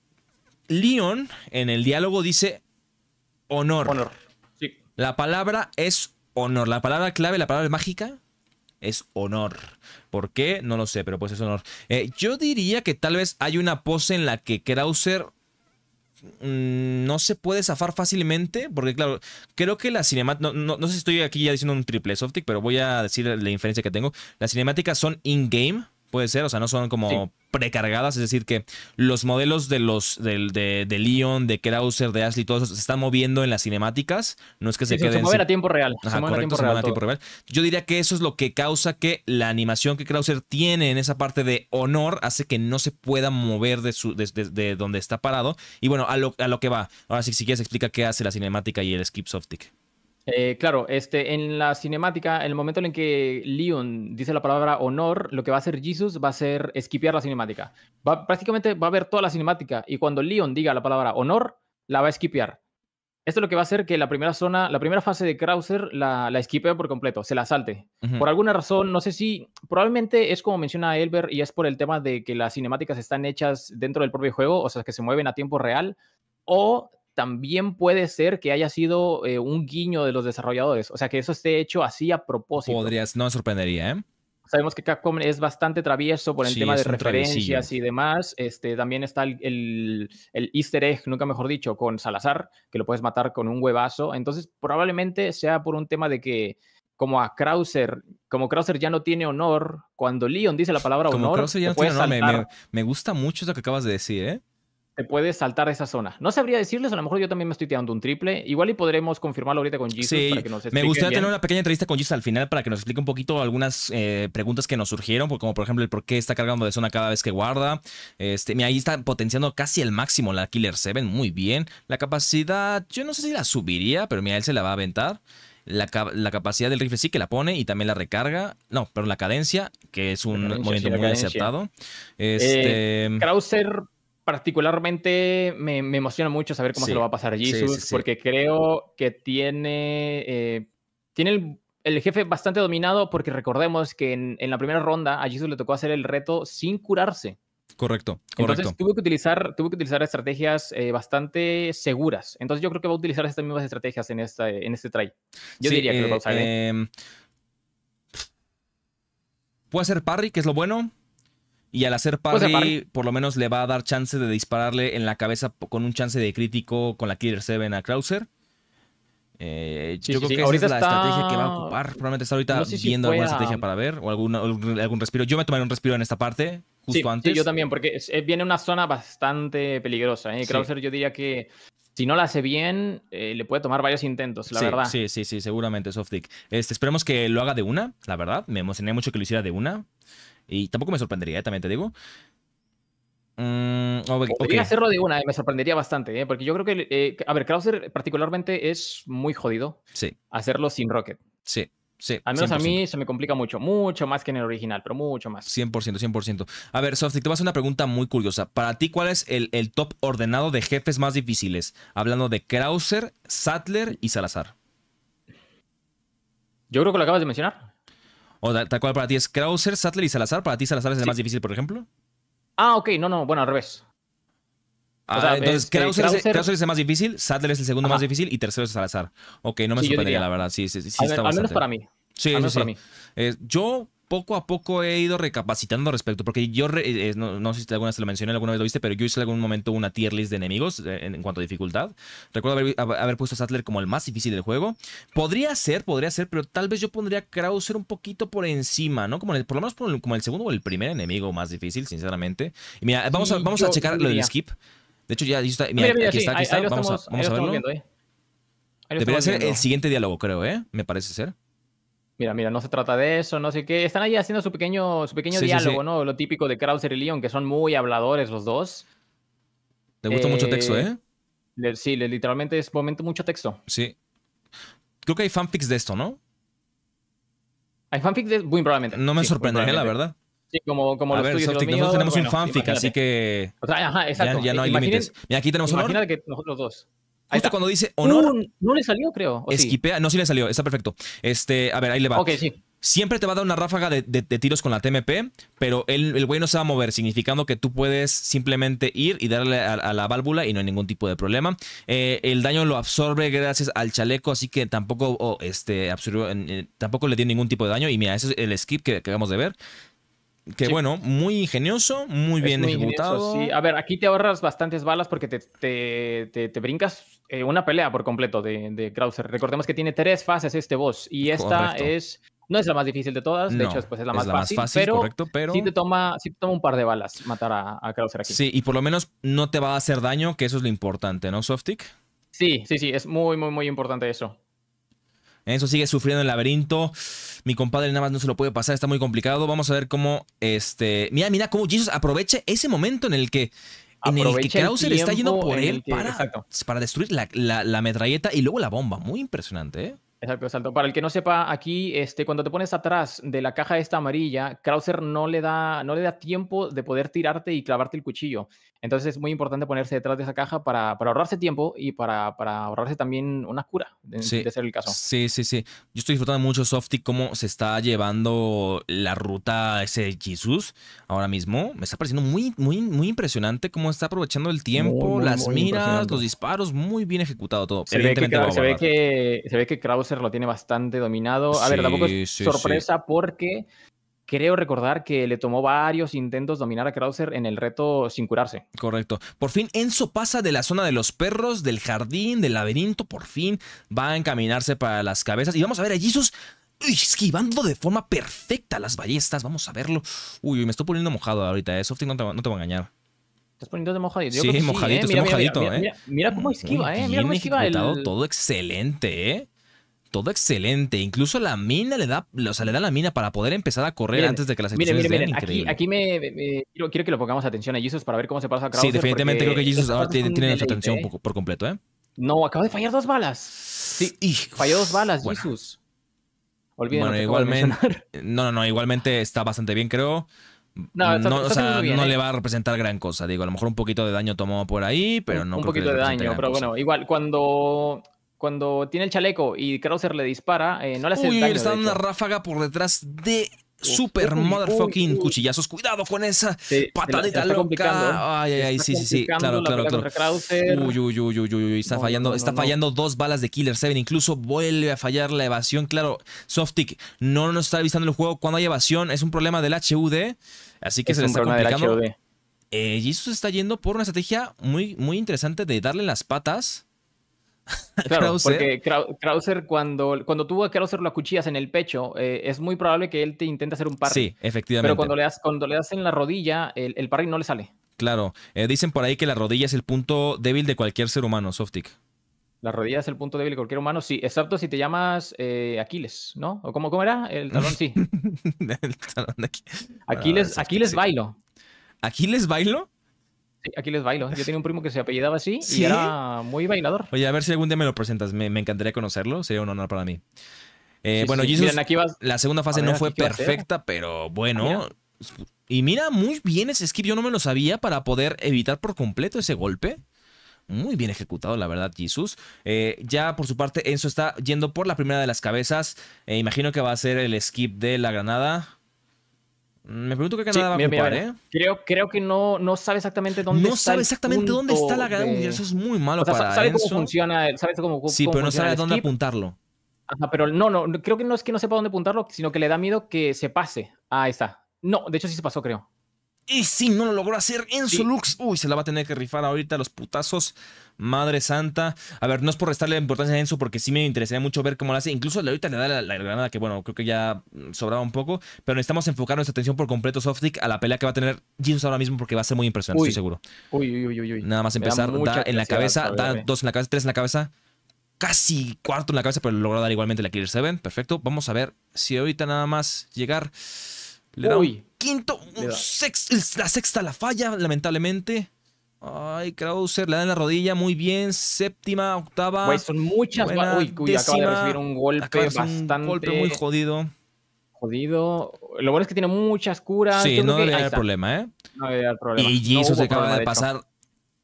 Leon en el diálogo dice honor. Honor. Sí. La palabra es honor. La palabra clave, la palabra mágica es honor. ¿Por qué? No lo sé, pero pues es honor. Eh, yo diría que tal vez hay una pose en la que Krauser mm, no se puede zafar fácilmente, porque claro, creo que la cinemática, no, sé si estoy aquí ya diciendo un triple Softic, pero voy a decir la inferencia que tengo. Las cinemáticas son in-game, puede ser, o sea, no son como precargadas, es decir, que los modelos de los del, de, de, Leon, de Krauser, de Ashley, todos se están moviendo en las cinemáticas, no es que se queden... Se mueven a tiempo real. Ajá, correcto, real, Yo diría que eso es lo que causa que la animación que Krauser tiene en esa parte de honor hace que no se pueda mover de, su, de donde está parado. Y bueno, a lo, a lo que va. Ahora sí, si quieres explica qué hace la cinemática y el skip softic. Eh, claro, este, en la cinemática, en el momento en que Leon dice la palabra honor, lo que va a hacer Jesus va a ser esquipear la cinemática. prácticamente va a ver toda la cinemática y cuando Leon diga la palabra honor, la va a esquipear. Esto es lo que va a hacer que la primera zona, la primera fase de Krauser la, la por completo, se la salte. Por alguna razón, no sé si, probablemente es como menciona Elber y es por el tema de que las cinemáticas están hechas dentro del propio juego, o sea, que se mueven a tiempo real, o también puede ser que haya sido eh, un guiño de los desarrolladores. O sea, que eso esté hecho así a propósito. Podrías, no me sorprendería, ¿eh? Sabemos que Capcom es bastante travieso por el tema de referencias y demás. Este, también está el, easter egg, nunca mejor dicho, con Salazar, que lo puedes matar con un huevazo. Entonces, probablemente sea por un tema de que, como a Krauser, como Krauser ya no tiene honor, cuando Leon dice la palabra como honor, Krauser ya no Me, gusta mucho lo que acabas de decir, ¿eh? te puedes saltar esa zona. No sabría decirles, a lo mejor yo también me estoy tirando un triple. Igual y podremos confirmarlo ahorita con Jesus para que nos Me gustaría tener una pequeña entrevista con Jesus al final para que nos explique un poquito algunas eh, preguntas que nos surgieron, como por ejemplo el por qué está cargando de zona cada vez que guarda. Este, mira, ahí está potenciando casi el máximo la Killer 7, muy bien. La capacidad, yo no sé si la subiría, pero mira, él se la va a aventar. La, capacidad del rifle sí que la pone y también la recarga. No, pero la cadencia, que es un movimiento muy acertado. Eh, este... Krauser particularmente me, emociona mucho saber cómo se lo va a pasar Jesus, porque creo que tiene, eh, tiene el, jefe bastante dominado, porque recordemos que en, la primera ronda a Jesus le tocó hacer el reto sin curarse. Correcto, correcto. Entonces tuvo que utilizar, tuvo que utilizar estrategias eh, bastante seguras. Entonces yo creo que va a utilizar estas mismas estrategias en, esta, en este try. Yo diría que lo va a usar. Puede hacer parry, que es lo bueno. Y al hacer pues parry, por lo menos le va a dar chance de dispararle en la cabeza con un chance de crítico con la Killer 7 a Krauser. Eh, yo creo que ahorita esa es la estrategia que va a ocupar. Probablemente está ahorita viendo alguna estrategia para ver o algún respiro. Yo me tomaré un respiro en esta parte, justo antes. Sí, yo también, porque eh, viene una zona bastante peligrosa. ¿eh? Krauser, yo diría que si no la hace bien, le puede tomar varios intentos, la verdad. Sí, sí, sí, seguramente, Softic. Este, esperemos que lo haga de una, la verdad. Me emocioné mucho que lo hiciera de una. Y tampoco me sorprendería, ¿eh? también te digo. Mm, Podría hacerlo de una, eh, me sorprendería bastante, ¿eh? porque yo creo que, eh, a ver, Krauser particularmente es muy jodido sí. hacerlo sin Rocket. Sí. Sí, Al menos a mí se me complica mucho, mucho más que en el original, pero mucho más. 100%, 100%. A ver, Softi, te vas a hacer una pregunta muy curiosa. Para ti, ¿cuál es el, el, top ordenado de jefes más difíciles? Hablando de Krauser, Sattler y Salazar. Yo creo que lo acabas de mencionar. O tal cual para ti es Krauser, Sattler y Salazar. ¿Para ti Salazar es el más difícil, por ejemplo? Ah, ok, no, no, bueno, al revés. o ah, sea, entonces, Krauser, Es, el más difícil, Sattler es el segundo más difícil y tercero es Salazar. Ok, no me sorprendería, la verdad. Sí, sí, sí. Al, menos para mí. Sí, al sí. Eh, yo poco a poco he ido recapacitando respecto, porque yo, eh, no, sé si alguna vez lo mencioné, alguna vez lo viste, pero yo hice en algún momento una tier list de enemigos eh, en, cuanto a dificultad. Recuerdo haber, puesto a Sattler como el más difícil del juego. Podría ser, podría ser, pero tal vez yo pondría a Krauser un poquito por encima, ¿no? Como el, por lo menos como el segundo o el primer enemigo más difícil, sinceramente. mira, vamos a, vamos a checar lo del skip. De hecho, ya está, mira, aquí, está, Vamos, a, verlo. Eh. Debería ser el siguiente diálogo, creo, ¿eh? Me parece ser. Mira, mira, no se trata de eso, no sé qué. Están ahí haciendo su pequeño, su pequeño diálogo, ¿no? Lo típico de Krauser y Leon, que son muy habladores los dos. Te gusta mucho texto, ¿eh? ¿eh? sí, literalmente es momento mucho texto. Sí. Creo que hay fanfics de esto, ¿no? Hay fanfics de. Muy probablemente. No me sorprendería, la verdad. Sí, como, como los tuyos los nosotros tenemos un fanfic, así que. O sea, ajá, exacto. Ya, no hay límites. Mira, aquí tenemos un. Imagina que nosotros dos. Justo cuando dice o no, no le salió, creo. Esquipea. No, sí le salió. Está perfecto. Este, a ver, ahí le va. Siempre te va a dar una ráfaga de, tiros con la TMP, pero el güey no se va a mover, significando que tú puedes simplemente ir y darle a, la válvula y no hay ningún tipo de problema. Eh, el daño lo absorbe gracias al chaleco, así que tampoco, oh, este, tampoco le dio ningún tipo de daño. Y mira, ese es el skip que acabamos de ver. Que bueno, muy ingenioso, muy bien ejecutado. Sí. A ver, aquí te ahorras bastantes balas porque te, brincas eh, una pelea por completo de, Krauser. Recordemos que tiene tres fases este boss y esta es. No es la más difícil de todas, de hecho, pues es la más, fácil, pero, correcto, pero... Sí, te toma, toma un par de balas matar a, Krauser aquí. Sí, y por lo menos no te va a hacer daño, que eso es lo importante, ¿no, Softic? Sí, sí, sí, es muy, muy, muy importante eso. Eso sigue sufriendo el laberinto. Mi compadre nada más no se lo puede pasar, está muy complicado. Vamos a ver cómo este. Mira, mira cómo Jesus aprovecha ese momento en el que. En el que Krauser está yendo por él para, para, destruir la, la, la metralleta y luego la bomba. Muy impresionante, ¿eh? Exacto, exacto. Para el que no sepa, aquí, este, cuando te pones atrás de la caja esta amarilla, Krauser no le, da, no le da tiempo de poder tirarte y clavarte el cuchillo. Entonces es muy importante ponerse detrás de esa caja para, ahorrarse tiempo y para, ahorrarse también una cura, de, ser el caso. Sí, sí, sí. Yo estoy disfrutando mucho Softy cómo se está llevando la ruta ese Jesus ahora mismo. Me está pareciendo muy, muy, muy impresionante cómo está aprovechando el tiempo, las miras, los disparos, muy bien ejecutado todo. Se, ve que, se, ve que, se ve que Krauser lo tiene bastante dominado. A ver, tampoco es sorpresa porque creo recordar que le tomó varios intentos dominar a Krauser en el reto sin curarse. Correcto. Por fin Enzo pasa de la zona de los perros, del jardín, del laberinto, por fin va a encaminarse para las cabezas. Y vamos a ver a Jesus esquivando de forma perfecta las ballestas. Vamos a verlo. Uy, me estoy poniendo mojado ahorita. Eh. Softing no te, voy a engañar. Estás poniéndote mojadito. sí, mojadito, mojadito, cómo esquiva, ¿eh? Mira cómo esquiva Todo excelente, ¿eh? todo excelente. Incluso la mina le da, o sea, le da la mina para poder empezar a correr antes de que las miren, miren, miren. Aquí, me, quiero, quiero, que le pongamos atención a Jesus para ver cómo se pasa a Krauser. Sí, definitivamente creo que Jesus ahora tiene, nuestra atención ¿eh? por, completo, ¿eh? No, acaba de fallar dos balas. Sí, falló dos balas, Jesus. bueno, igualmente. No, no, no, igualmente está bastante bien, creo. No, no, o sea, no ¿eh? le va a representar gran cosa. Digo, a lo mejor un poquito de daño tomó por ahí, pero no. Un poquito de daño, pero bueno, igual, cuando cuando tiene el chaleco y Krauser le dispara, eh, no le hace Uy, está una ráfaga por detrás de super motherfucking cuchillazos. Cuidado con esa patadita loca. Ay, ay, ay, sí, sí, sí. Claro, claro, claro. Uy, uy, uy, uy, uy, Está fallando, está fallando dos balas de Killer 7. Incluso vuelve a fallar la evasión. Claro, Softic no nos está avisando el juego. Cuando hay evasión, es un problema del HUD. Así que se le está complicando. Eh, Jesus está yendo por una estrategia muy, muy interesante de darle las patas Claro, porque Krauser, cuando, cuando tú a Krauser lo cuchillas en el pecho, eh, es muy probable que él te intente hacer un parry Sí, efectivamente. Pero cuando le das, cuando le das en la rodilla, el, parry no le sale. Claro. Eh, dicen por ahí que la rodilla es el punto débil de cualquier ser humano, Softic. La rodilla es el punto débil de cualquier humano, sí, excepto si te llamas eh, Aquiles, ¿no? ¿O cómo, era? El talón, sí. el Aquiles, Aquiles bailo. ¿Aquiles bailo? aquí les bailo. Yo tenía un primo que se apellidaba así y era muy bailador. Oye, a ver si algún día me lo presentas. Me, encantaría conocerlo. Sería un honor para mí. Eh, bueno, Jesus, la segunda fase no fue ¿eh? perfecta, pero bueno. Y mira, muy bien ese skip. Yo no me lo sabía para poder evitar por completo ese golpe. Muy bien ejecutado, la verdad, Jesus. Eh, ya por su parte, Enzo está yendo por la primera de las cabezas. imagino que va a ser el skip de la granada. Mm, me pregunto qué Canadá sí, va ¿eh? Creo, creo que no, no sabe exactamente dónde no está. No sabe exactamente dónde está la gran Eso es muy malo o sea, sabe cómo funciona. Sabe cómo, sí, pero no sabe dónde apuntarlo. Ajá, pero no, no, creo que no es que no sepa dónde apuntarlo, sino que le da miedo que se pase. a está. No, de hecho sí se pasó, creo. Y sí, no lo logró hacer en su Lux. Uy, se la va a tener que rifar ahorita los putazos. Madre Santa. A ver, no es por restarle importancia a Enzo, porque sí me interesaría mucho ver cómo lo hace. Incluso ahorita le da la, granada, que bueno, creo que ya mm, sobraba un poco. Pero necesitamos enfocar nuestra atención por completo, Softic, a la pelea que va a tener Jeans ahora mismo, porque va a ser muy impresionante, estoy seguro. Uy, uy, uy, uy. Nada más empezar, da, en la cabeza, da eh. dos en la cabeza, tres en la cabeza casi cuarto en la cabeza, pero logró dar igualmente la Killer 7. Perfecto. Vamos a ver si ahorita nada más llegar. Le da quinto, un la sexta la falla, lamentablemente. Ay, Krauser, le dan la rodilla muy bien. Séptima, octava. son muchas. Buena, uy, acaba de recibir un golpe bastante. Un golpe muy jodido. Jodido. Lo bueno es que tiene muchas curas. Sí, no debería haber problema, ¿eh? No debería haber problema. Y eso se acaba de, pasar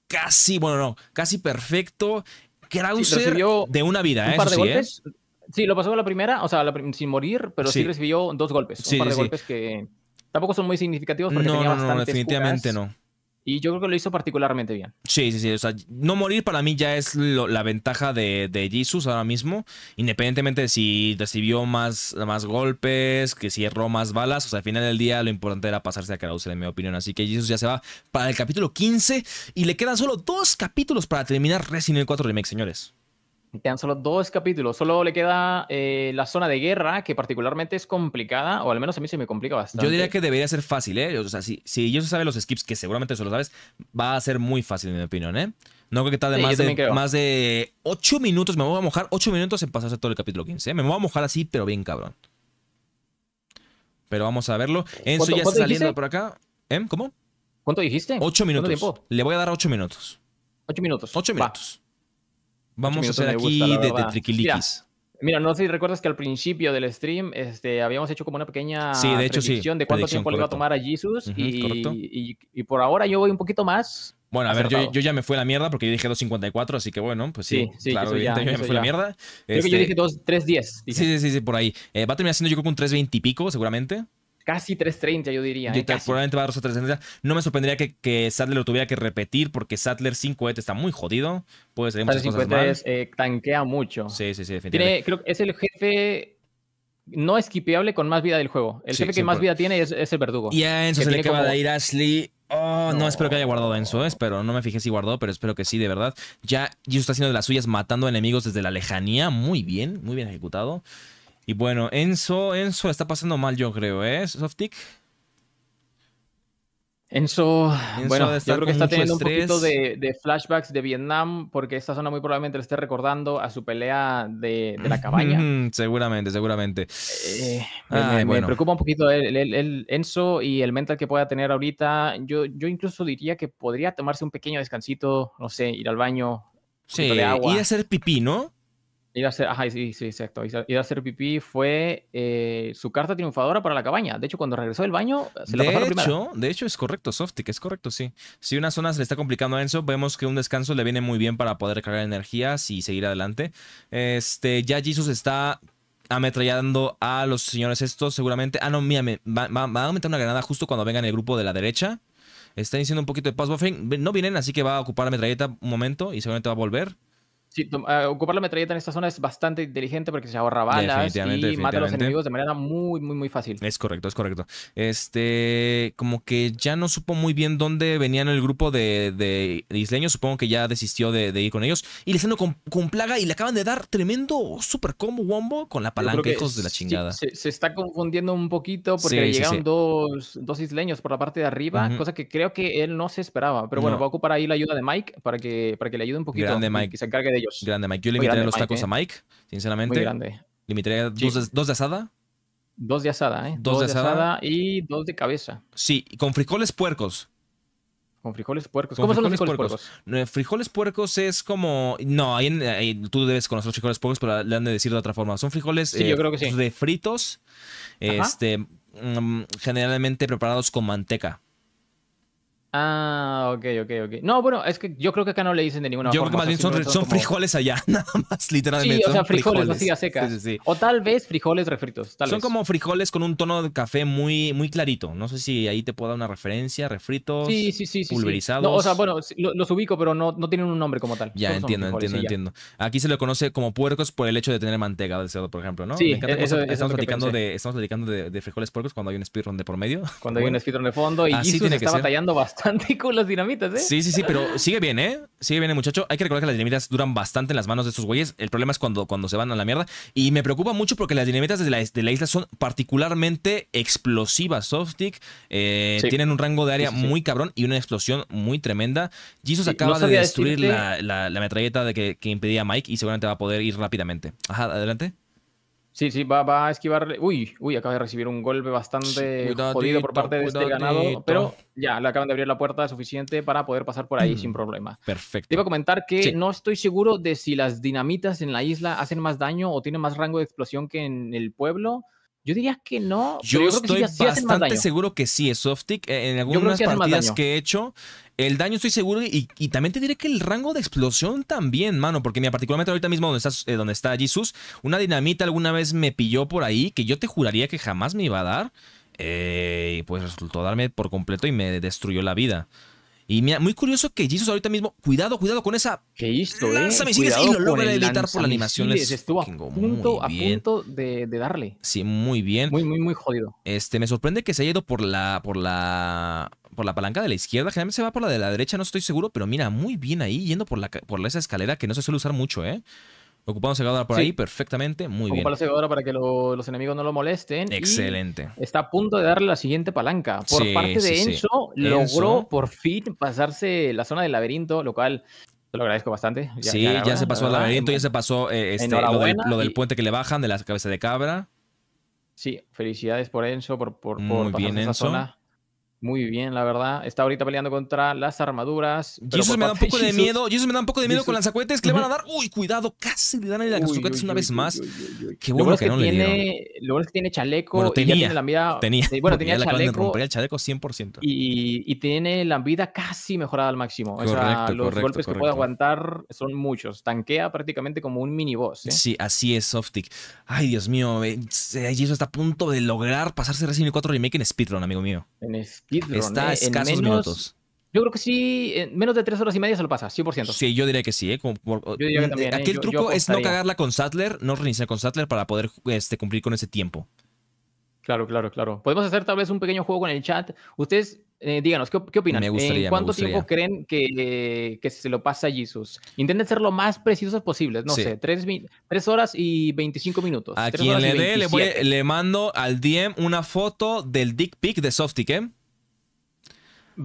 casi, bueno, no, casi perfecto. Krauser de una vida, un ¿eh? Par de sí, ¿eh? golpes. sí, lo pasó con la primera, o sea, sin morir, pero sí. recibió dos golpes. un par de golpes que tampoco son muy significativos porque no, tenía no, no, definitivamente no. Y yo creo que lo hizo particularmente bien. Sí, sí, sí. O sea, no morir para mí ya es la ventaja de, Jesus ahora mismo. Independientemente de si recibió más, más golpes, que si erró más balas. O sea, al final del día lo importante era pasarse a Caraucel, en mi opinión. Así que Jesus ya se va para el capítulo 15. Y le quedan solo dos capítulos para terminar Resident Evil 4 Remake, señores dan solo dos capítulos, solo le queda eh, la zona de guerra, que particularmente es complicada, o al menos a mí se me complica bastante. Yo diría que debería ser fácil, ¿eh? O sea, si, si yo sabe los skips, que seguramente solo lo sabes, va a ser muy fácil, en mi opinión, ¿eh? No creo que tarde más, de, más de 8 minutos, me voy a mojar ocho minutos en pasarse todo el capítulo 15, ¿eh? Me voy a mojar así, pero bien cabrón. Pero vamos a verlo. Enzo ya está saliendo por acá. ¿Eh? ¿Cómo? ¿Cuánto dijiste? ocho minutos. Le voy a dar ocho minutos. ocho minutos. ocho minutos. Vamos a hacer aquí de, Mira, no sé si recuerdas que al principio del stream este, habíamos hecho como una pequeña sí, de hecho, predicción de cuánto tiempo le iba a tomar a Jesus y, y, por ahora yo voy un poquito más. Bueno, a ver, yo, ya me fui a la mierda porque yo dije 2.54, así que bueno, pues sí, sí claro, ya, yo ya me fui la mierda. yo este, dije 3.10. Sí, sí, sí, por ahí. Eh, va a terminar siendo yo creo que un 3.20 y pico, seguramente casi 3.30, yo diría. Yo ¿eh? va a 3.30. No me sorprendería que, que, Sadler lo tuviera que repetir porque Sadler 5 cohete está muy jodido. Puede ser muchas cosas e eh, tanquea mucho. Sí, sí, sí, definitivamente. creo que es el jefe no esquipeable con más vida del juego. El jefe que más vida tiene es, el verdugo. ya a Enzo se le acaba de ir Ashley. Oh, no. espero que haya guardado Enzo, eh, espero. No me fijé si guardó, pero espero que sí, de verdad. Ya Jesús está haciendo de las suyas, matando enemigos desde la lejanía. Muy bien, muy bien ejecutado. Y bueno, Enzo, Enzo está pasando mal, yo creo, ¿eh? Softic. Enzo, bueno, yo creo que está teniendo un poquito de, flashbacks de Vietnam porque esta zona muy probablemente le esté recordando a su pelea de, la cabaña. seguramente, seguramente. Eh, me, preocupa un poquito el, Enzo y el mental que pueda tener ahorita. Yo, yo incluso diría que podría tomarse un pequeño descansito, no sé, ir al baño, Sí, de agua. y hacer pipí, ¿no? Iba a ser, ajá, sí, sí, exacto. Iba a ser pipí fue eh, su carta triunfadora para la cabaña. De hecho, cuando regresó del baño, se de hecho, De hecho, es correcto, Softic, es correcto, sí. Si una zona se le está complicando a Enzo, vemos que un descanso le viene muy bien para poder cargar energías y seguir adelante. Este, ya Jesus está ametrallando a los señores estos, seguramente. Ah, no, mira, va, a meter una granada justo cuando vengan el grupo de la derecha. Está diciendo un poquito de pass buffering. No vienen, así que va a ocupar la metralleta un momento y seguramente va a volver. Sí, ah, ocupar la metralleta en esta zona es bastante inteligente porque se ahorra balas y mata a los enemigos de manera muy, muy, muy fácil. Es correcto, es correcto. Este, como que ya no supo muy bien dónde venían el grupo de, de isleños, supongo que ya desistió de, ir con ellos. Y le salió con, con, plaga y le acaban de dar tremendo super combo wombo con la palanca, de la chingada. se, está confundiendo un poquito porque llegaron dos, isleños por la parte de arriba, cosa que creo que él no se esperaba. Pero bueno, va a ocupar ahí la ayuda de Mike para que, para que le ayude un poquito. y se encargue de Grande Mike. Yo le los tacos a ¿eh? Mike, sinceramente. grande. Limitaría dos, de, asada. Dos de asada, ¿eh? Dos, de, asada. y dos de cabeza. Sí, con frijoles puercos. Con frijoles puercos. ¿Cómo son los frijoles puercos? Frijoles puercos es como. No, ahí, tú debes conocer los frijoles puercos, pero le han de decir de otra forma. Son frijoles de eh, fritos. este, mm, generalmente preparados con manteca. Ah, ok, ok, ok. No, bueno, es que yo creo que acá no le dicen de ninguna yo Yo creo que más bien son, frijoles allá, nada más, literalmente. Sí, o sea, frijoles, frijoles. secas. O tal vez frijoles refritos. Tal son como frijoles con un tono de café muy, muy clarito. No sé si ahí te puedo dar una referencia. Refritos, sí, sí, sí, pulverizados. o sea, bueno, los ubico, pero no, no tienen un nombre como tal. Ya, entiendo, entiendo, entiendo. Aquí se le conoce como puercos por el hecho de tener manteca de cerdo, por ejemplo, ¿no? Sí, e, estamos, dedicando platicando de, estamos platicando de, frijoles puercos cuando hay un speedrun de por medio. Cuando hay un speedrun de fondo y se está batallando bastante tantículos dinamitas, ¿eh? Sí, sí, sí, pero sigue bien, ¿eh? Sigue bien, muchacho. Hay que recordar que las dinamitas duran bastante en las manos de estos güeyes. El problema es cuando, cuando se van a la mierda. Y me preocupa mucho porque las dinamitas de la, isla son particularmente explosivas. Softic eh, tienen un rango de área muy cabrón y una explosión muy tremenda. Jesus acaba de destruir la, metralleta de que, que impedía a Mike y seguramente va a poder ir rápidamente. Ajá, adelante. Sí, sí, va, a esquivarle. Uy, uy, acaba de recibir un golpe bastante jodido por parte de este ganado. Pero ya, le acaban de abrir la puerta suficiente para poder pasar por ahí mm, sin problema. Perfecto. Te iba a comentar que no estoy seguro de si las dinamitas en la isla hacen más daño o tienen más rango de explosión que en el pueblo. Yo diría que no. Yo, estoy bastante seguro que sí, es Softic. Eh, en algunas partidas que he hecho, el daño estoy seguro y, y, también te diré que el rango de explosión también, mano, porque particularmente ahorita mismo donde, estás, eh, donde está Jesus, una dinamita alguna vez me pilló por ahí que yo te juraría que jamás me iba a dar. Eh, pues resultó darme por completo y me destruyó la vida. Y mira, muy curioso que Jesus ahorita mismo, cuidado, cuidado con esa que hizo, eh? y lo logra evitar por la animación. Estuvo a punto, a punto de, darle. Sí, muy bien. Muy, muy, muy jodido. Este, me sorprende que se haya ido por la, por la, por la palanca de la izquierda. Generalmente se va por la de la derecha, no estoy seguro, pero mira, muy bien ahí yendo por la, por esa escalera que no se suele usar mucho, ¿eh? Ocupamos Segadora por ahí, perfectamente, muy bien. para que los enemigos no lo molesten. Excelente. está a punto de darle la siguiente palanca. Por parte de Enzo, logró por fin pasarse la zona del laberinto, lo cual te lo agradezco bastante. sí, ya, se pasó el eh, laberinto, ya se pasó lo, del, puente que le bajan de la cabeza de cabra. Sí, felicidades por Enzo, por, por, por muy bien, esa zona. Muy bien, la verdad. Está ahorita peleando contra las armaduras. eso me da un poco de, miedo miedo. eso me da un poco de miedo con lanzacuetes que le van a dar. Uy, cuidado, casi le dan el lanzacuetes una vez más. Qué bueno, que, no tiene, le dieron. Lo que tiene chaleco. Bueno, tenía, y la vida, tenía. Bueno, tenía chaleco. el chaleco 100%. Y, y, tiene la vida casi mejorada al máximo. Correcto, o sea, los golpes que puede aguantar son muchos. Tanquea prácticamente como un miniboss. ¿eh? Sí, así es, Softic. Ay, Dios mío. Eh, eso está a punto de lograr pasarse Resident Evil 4 Remake en speedrun, amigo mío. En speedrun ¿eh? Está minutos. Yo creo que sí, menos de tres horas y media se lo pasa, 100%. Sí, yo diría que sí. ¿eh? Mm, ¿eh? aquí el truco es no cagarla con Sattler, no reiniciar con Sattler para poder este, cumplir con ese tiempo. Claro, claro, claro. Podemos hacer tal vez un pequeño juego con el chat. Ustedes díganos, ¿qué, opinan? Me gustaría, cuánto tiempo creen que, se lo pasa a Jesus? Intenten ser lo más precisos posibles. No sé, tres horas y 25 minutos. A quien le dé, le, mando al DM una foto del dick pic de Softy, ¿eh?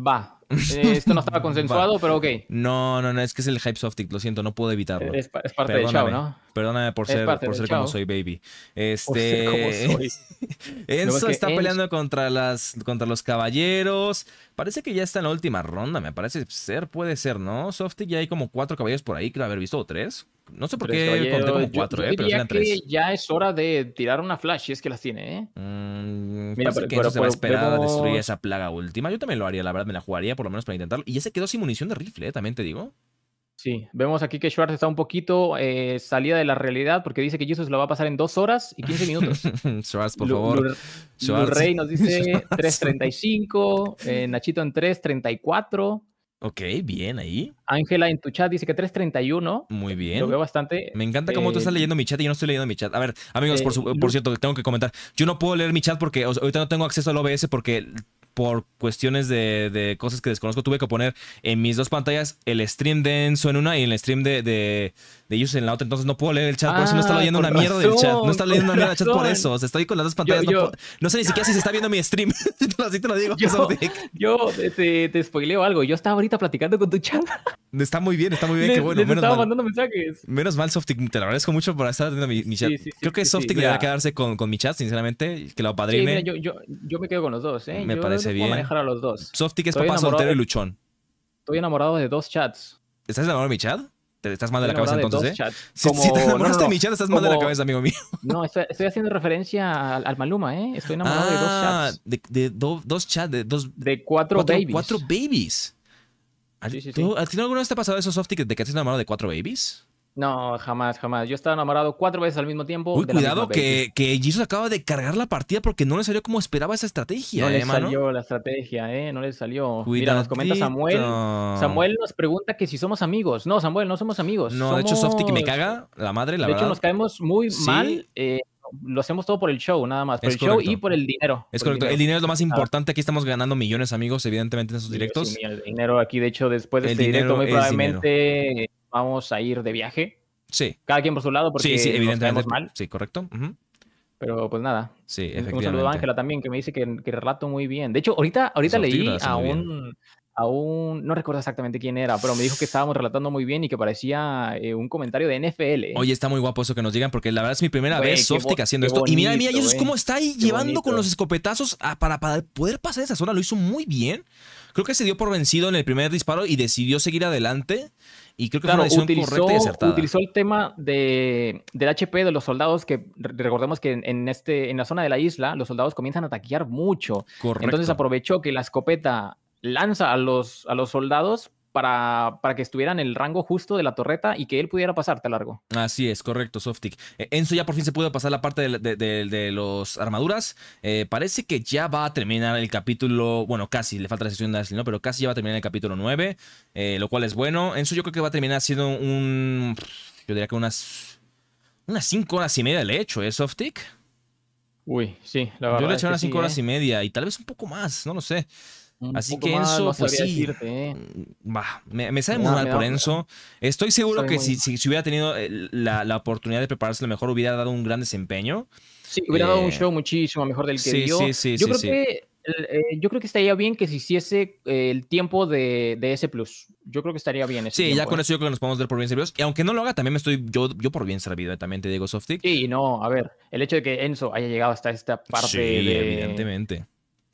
va. Eh, esto no estaba consensuado, pero ok. No, no, no, es que es el hype Softic, lo siento, no puedo evitarlo. Es, parte de ¿no? Perdóname por ser, como soy, baby. Este, Enzo está peleando contra, las, contra los caballeros. Parece que ya está en la última ronda, me parece ser, puede ser, ¿no? Softy ya hay como cuatro caballeros por ahí, creo haber visto, tres. No sé por qué conté como cuatro, eh, pero Ya es hora de tirar una flash, Y es que las tiene, ¿eh? Mm, Mira, pero, que se va a esperar a destruir esa plaga última. Yo también lo haría, la verdad, me la jugaría por lo menos para intentarlo. Y ya se quedó sin munición de rifle, ¿eh? también te digo. Sí, vemos aquí que Schwartz está un poquito eh, salida de la realidad porque dice que Jesus lo va a pasar en dos horas y 15 minutos. Schwartz, por favor. El Rey nos dice 3.35, eh, Nachito en 3.34. Ok, bien ahí. Ángela en tu chat dice que 3.31. Muy eh, bien. Lo veo bastante. Me encanta cómo tú estás leyendo mi chat y yo no estoy leyendo mi chat. A ver, amigos, por, por, cierto, tengo que comentar. Yo no puedo leer mi chat porque ahorita no tengo acceso al OBS porque por cuestiones de, de, cosas que desconozco, tuve que poner en mis dos pantallas el stream de Enzo en una y el stream de, de, ellos en la otra. Entonces no puedo leer el chat, porque por eso no está ah, leyendo una mierda del chat. No está leyendo una mierda del chat por eso. O sea, estoy con las dos pantallas. no, sé ni siquiera si se está viendo mi stream. Así te lo digo. Yo, yo eh, te, spoileo algo. Yo estaba ahorita platicando con tu chat. Está muy bien, está muy bien. que bueno, menos estaba mal, mandando mensajes. Menos mal, Softic. Te lo agradezco mucho por estar atendiendo mi, chat. Creo que Softic debería quedarse con, con mi chat, sinceramente. Que lo apadrine. Mira, yo, yo, me quedo con los dos, ¿eh? Me parece parece bien. manejar a los dos. es papá soltero y luchón. Estoy enamorado de dos chats. ¿Estás enamorado de mi chat? Te estás mal de la cabeza entonces, ¿eh? Si, Como... si, te enamoraste de mi chat, estás mal de la cabeza, amigo mío. No, estoy, haciendo referencia al, Maluma, ¿eh? Estoy enamorado de dos ah, chats. De, de dos chats, de dos... De cuatro, babies. Cuatro babies. Sí, sí, ¿Tú, alguna vez te ha pasado eso, Softy, de que te enamorado de cuatro babies? No, jamás, jamás. Yo estaba enamorado cuatro veces al mismo tiempo. Uy, cuidado que, que acaba de cargar la partida porque no le salió como esperaba esa estrategia. No le ¿eh, salió la estrategia, ¿eh? No le salió. Mira, nos comenta Samuel. Samuel nos pregunta que si somos amigos. No, Samuel, no somos amigos. No, de hecho, Softy que me caga la madre, la verdad. De hecho, nos caemos muy mal. Eh, lo hacemos todo por el show, nada más. Por el show y por el dinero. Es correcto. El dinero. es lo más importante. Aquí estamos ganando millones, amigos, evidentemente, en esos directos. Sí, el dinero aquí, de hecho, después de este directo, muy probablemente vamos a ir de viaje. Sí. Cada quien por su lado, porque sí, sí, evidentemente. mal. Sí, correcto. Pero pues nada. Sí, efectivamente. Un saludo a Ángela también, que me dice que, que relato muy bien. De hecho, ahorita, ahorita leí a un, aún no recuerdo exactamente quién era, pero me dijo que estábamos relatando muy bien y que parecía eh, un comentario de NFL. Oye, está muy guapo eso que nos digan, porque la verdad es mi primera vez Softic haciendo esto. y mira, mira, Jesús eh, cómo está ahí llevando con los escopetazos para, poder pasar esa zona. Lo hizo muy bien. Creo que se dio por vencido en el primer disparo y decidió seguir adelante. Y creo que fue una decisión utilizó, Utilizó el tema del HP de los soldados, que recordemos que en, este, en la zona de la isla los soldados comienzan a taquear mucho. Entonces aprovechó que la escopeta lanza a los, a los soldados para, para, que estuvieran en el rango justo de la torreta y que él pudiera pasarte largo. Así es, correcto, Softic. E, Enzo ya por fin se pudo pasar la parte de, de, los armaduras. Eh, parece que ya va a terminar el capítulo. Bueno, casi, le falta la sesión de Ashley, ¿no? Pero casi ya va a terminar el capítulo 9, eh, lo cual es bueno. Enzo yo creo que va a terminar siendo un. Yo diría que unas. Unas 5 horas y media de hecho, ¿eh, Softic? Uy, sí, la verdad. Yo le he hecho unas 5 horas ¿eh? y media y tal vez un poco más, no lo sé. Así que Enzo, pues sí. ¿eh? Mm, me, sale sabe muy mal por Enzo. Estoy seguro que si, hubiera tenido eh, la, oportunidad de prepararse, lo mejor hubiera dado un gran desempeño. Sí, hubiera dado un eh, show muchísimo mejor del que dio. Sí, yo creo que yo creo que estaría bien que se hiciese el tiempo de, de ese plus. Yo creo que estaría bien. sí, ya con eso yo creo que nos podemos dar por bien servidos. Y aunque no lo haga, también me estoy yo, por bien servido, también te digo, Softic. Sí, no, a ver, el hecho de que Enzo haya llegado hasta esta parte. Sí, evidentemente.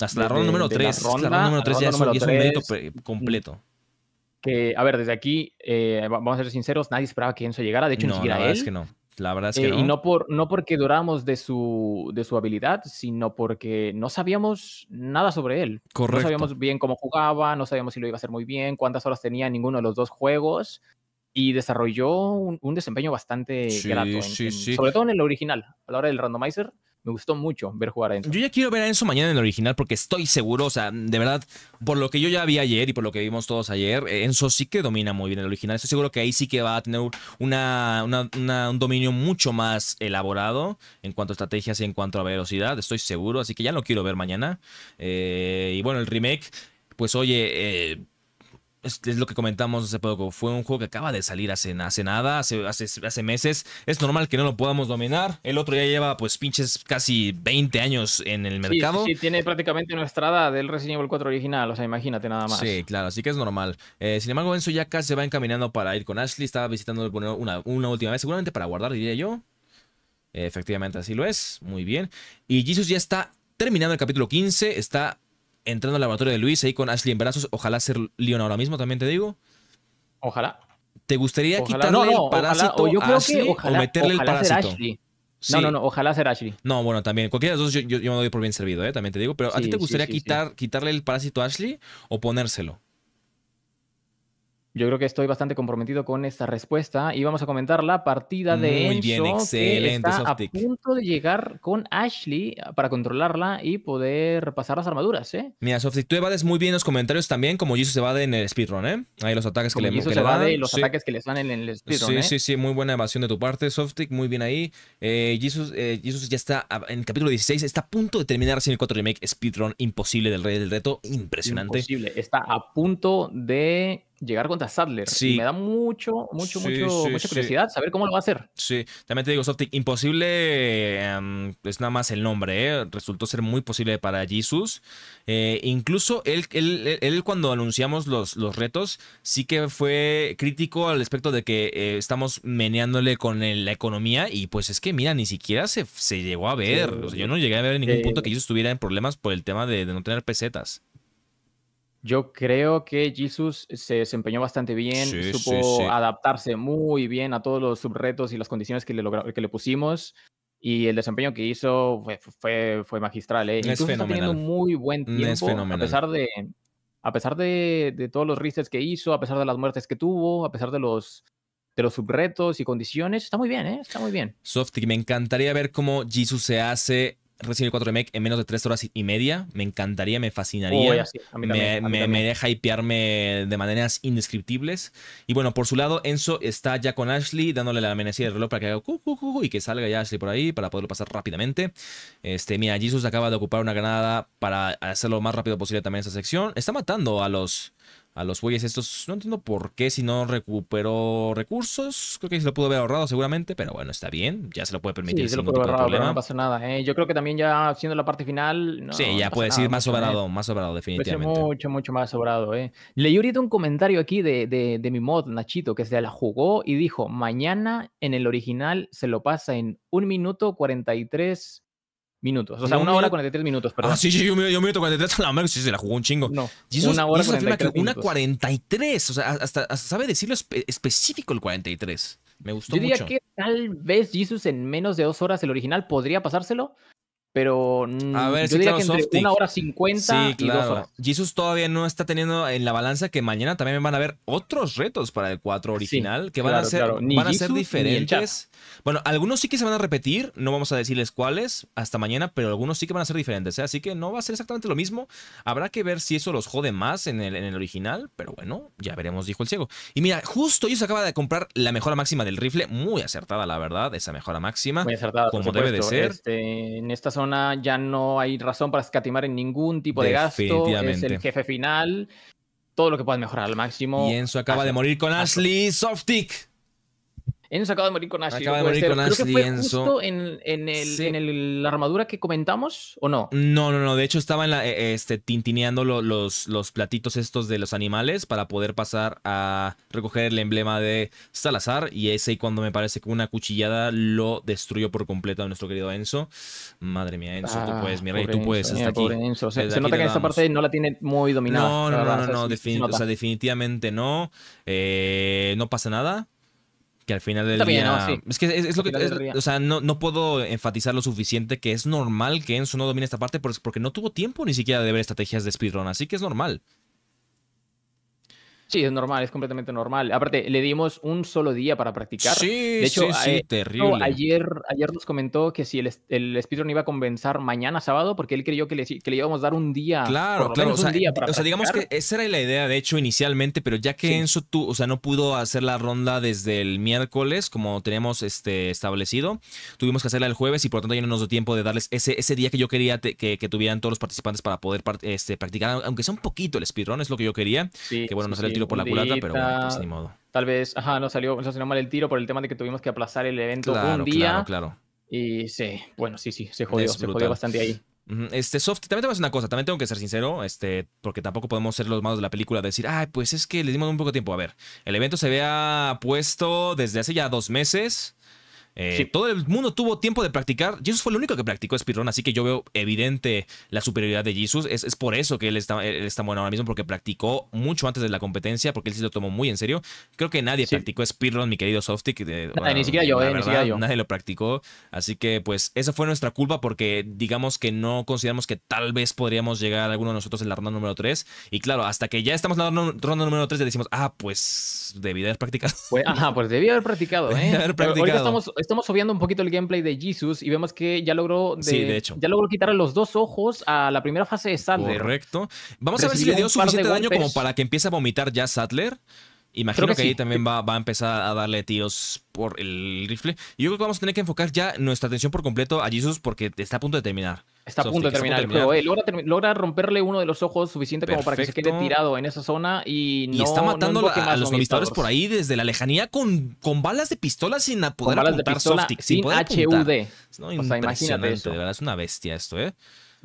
Hasta la ronda número 3. La ronda número 3 ya es, un mérito completo. Que, a ver, desde aquí, eh, vamos a ser sinceros, nadie esperaba que Enzo llegara. De hecho, ni siquiera él. Es que no. La verdad es que eh, no. Y no, por, no porque duramos de su, de su habilidad, sino porque no sabíamos nada sobre él. Correcto. No sabíamos bien cómo jugaba, no sabíamos si lo iba a hacer muy bien, cuántas horas tenía en ninguno de los dos juegos. Y desarrolló un, desempeño bastante sí, Sobre todo en el original. A la hora del randomizer, me gustó mucho ver jugar a Enzo. Yo ya quiero ver a Enzo mañana en el original porque estoy seguro, o sea, de verdad, por lo que yo ya vi ayer y por lo que vimos todos ayer, eh, Enzo sí que domina muy bien el original. Estoy seguro que ahí sí que va a tener un dominio mucho más elaborado en cuanto a estrategias y en cuanto a velocidad, estoy seguro, así que ya lo quiero ver mañana. Eh, y bueno, el remake, pues oye... Eh, es, lo que comentamos hace poco. Fue un juego que acaba de salir hace, hace nada, hace, hace, meses. Es normal que no lo podamos dominar. El otro ya lleva, pues, pinches casi 20 años en el mercado. Sí, tiene prácticamente una estrada del Resident Evil 4 original. O sea, imagínate nada más. Sí, claro, así que es normal. Eh, sin embargo, Enzo ya casi se va encaminando para ir con Ashley. Estaba visitando una, una última vez, seguramente para guardar, diría yo. Efectivamente, así lo es. Muy bien. Y Jesus ya está terminando el capítulo 15. Está entrando al laboratorio de Luis ahí con Ashley en brazos. Ojalá ser Leon ahora mismo, también te digo. Ojalá. ¿Te gustaría quitarle el parásito Ashley o meterle el parásito? Ashley. No, no, no, ojalá ser Ashley. No, bueno, también, cualquiera de los dos yo, me doy por bien servido, ¿eh? también te digo, pero ¿a ti te gustaría quitar, quitarle el parásito a Ashley o ponérselo? Yo creo que estoy bastante comprometido con esta respuesta y vamos a comentar la partida de Enzo, excelente, que está a punto de llegar con Ashley para controlarla y poder pasar las armaduras, ¿eh? Mira, Softic, tú evades muy bien los comentarios también, como Jesus se evade en el speedrun, ¿eh? Ahí los ataques que, le, que le dan. los ataques que le dan en el speedrun, Sí, ¿eh? sí, sí, muy buena evasión de tu parte, Softic, muy bien ahí. Eh, Jesus, eh, ya está en el capítulo 16, está a punto de terminar Sin 4 Remake, speedrun imposible del Rey del Reto, impresionante. Imposible, está a punto de llegar contra Sadler. me da mucho, mucho, mucho, mucha curiosidad saber cómo lo va a hacer. Sí, también te digo, Softic, imposible em, es nada más el nombre, ¿eh? resultó ser muy posible para Jesus. Eh, incluso él, él, cuando anunciamos los, los retos, sí que fue crítico al aspecto de que eh, estamos meneándole con la economía y pues es que, mira, ni siquiera se, se llegó a ver. yo no llegué a ver en ningún punto que Jesus estuviera en problemas por el tema de no tener pesetas. Yo creo que Jesus se desempeñó bastante bien, supo adaptarse muy bien a todos los subretos y las condiciones que le, que le pusimos. Y el desempeño que hizo fue, fue, magistral. ¿eh? está teniendo muy buen mm, tiempo, a pesar de, a pesar de, todos los resets que hizo, a pesar de las muertes que tuvo, a pesar de los, de los subretos y condiciones, está muy bien, ¿eh? está muy bien. Softy, me encantaría ver cómo Jesus se hace recibe cuatro 4 Remake en menos de 3 horas y media. Me encantaría, me fascinaría. me, deja hipearme de maneras indescriptibles. Y bueno, por su lado, Enzo está ya con Ashley, dándole la amanecida del reloj para que haga y que salga ya Ashley por ahí para poderlo pasar rápidamente. Este, mira, Jesus acaba de ocupar una granada para hacerlo lo más rápido posible también esa sección. Está matando a los a los bueyes estos. No entiendo por qué, si no recuperó recursos. Creo que se lo pudo haber ahorrado seguramente, pero bueno, está bien. Ya se lo puede permitir No pasa nada. ¿eh? Yo creo que también ya siendo la parte final. No, sí, ya puede decir más sobrado, más sobrado, definitivamente. Mucho, mucho más sobrado. ¿eh? Leí ahorita un comentario aquí de, mi mod, Nachito, que se la jugó y dijo: Mañana en el original se lo pasa en 1 minuto 43 minutos. O sea, una hora 43 minutos, perdón. Ah, sí, sí, yo, yo, minuto 43 a la madre, sí, se la jugó un chingo. No, una hora 43 Una 43, o sea, hasta, sabe decirlo específico el 43. Me gustó mucho. yo diría que tal vez Jesus en menos de dos horas el original podría pasárselo, pero a mm, ver, yo diría que entre una hora cincuenta sí, y claro. dos Jesus todavía no está teniendo en la balanza que mañana también van a haber otros retos para el 4 original que van a ser, van a ser diferentes. Bueno, algunos sí que se van a repetir, no vamos a decirles cuáles hasta mañana, pero algunos sí que van a ser diferentes, ¿eh? así que no va a ser exactamente lo mismo. Habrá que ver si eso los jode más en el, en el original, pero bueno, ya veremos, dijo el ciego. Y mira, justo Jesús acaba de comprar la mejora máxima del rifle, muy acertada la verdad, esa mejora máxima, como debe de ser. Este, en esta zona ya no hay razón para escatimar en ningún tipo de gasto, es el jefe final, todo lo que puedas mejorar al máximo. Y Enzo acaba de morir con Ashley Softic. Enzo acaba de morir con Ash, Acaba de morir con Creo que fue Justo en, el, la armadura que comentamos o no? No, no, no. De hecho, estaba eh, este, tintineando los, los platitos estos de los animales para poder pasar a recoger el emblema de Salazar. Y ese cuando me parece que una cuchillada lo destruyó por completo a nuestro querido Enzo. Madre mía, Enzo, tú ah, puedes, mi rey, tú puedes. hasta aquí. Se, nota que en esta parte no la tiene muy dominada. No, no, no, no, o sea, definitivamente no. Eh, no pasa nada al final del día... o sea, no, no, puedo enfatizar lo suficiente que es normal que Enzo no domine esta parte porque no tuvo tiempo ni siquiera de ver estrategias de speedrun, así que es normal. Sí, es normal, es completamente normal. Aparte, le dimos un solo día para practicar. Sí, de hecho, sí, sí eh, terrible. Ayer, ayer nos comentó que si el, el speedrun iba a comenzar mañana sábado, porque él creyó que le, íbamos a dar un día. Claro, claro. O sea, o sea, digamos que esa era la idea, de hecho, inicialmente, pero ya que Enzo tú, o sea, no pudo hacer la ronda desde el miércoles, como tenemos este, establecido, tuvimos que hacerla el jueves y por tanto ya no nos dio tiempo de darles ese, día que yo quería que, tuvieran todos los participantes para poder este, practicar, aunque sea un poquito el speedrun, es lo que yo quería. Sí, que bueno, no tiempo por la culata, pero bueno, pues ni modo. Tal vez, ajá, no salió, no mal el tiro por el tema de que tuvimos que aplazar el evento un día. Claro, Y sí, bueno, sí, sí, se jodió, se jodió bastante ahí. Este soft, también te voy una cosa, también tengo que ser sincero, este, porque tampoco podemos ser los malos de la película, decir, ay, pues es que le dimos un poco de tiempo. A ver, el evento se había puesto desde hace ya dos meses. Eh, todo el mundo tuvo tiempo de practicar. Jesus fue el único que practicó speedrun, así que yo veo evidente la superioridad de Jesus. Es, es por eso que él está, él está, bueno ahora mismo, porque practicó mucho antes de la competencia, porque él sí lo tomó muy en serio. Creo que nadie practicó speedrun, mi querido Softik ni siquiera eh, yo, Nadie lo practicó. Así que, pues, esa fue nuestra culpa, porque digamos que no consideramos que tal vez podríamos llegar alguno de nosotros en la ronda número 3. Y claro, hasta que ya estamos en la ronda número 3, le decimos, ah, pues debí haber practicado. Pues, ajá, pues debí haber practicado, ¿eh? estamos estamos obviando un poquito el gameplay de Jesus y vemos que ya logró, de, ya logró quitarle los dos ojos a la primera fase de Sadler. Correcto. Vamos a ver si le dio suficiente daño como para que empiece a vomitar ya Sadler. Imagino que, ahí también va, a empezar a darle tiros por el rifle. Y yo creo que vamos a tener que enfocar ya nuestra atención por completo a Jesus porque está a punto de terminar. Está a punto de terminar el juego. Eh, logra, romperle uno de los ojos suficiente como para que se quede tirado en esa zona y no. Y está matando a, los novistadores por ahí desde la lejanía con, con balas de pistola sin poder con balas de pistola, sin, HUD. es una bestia esto, ¿eh?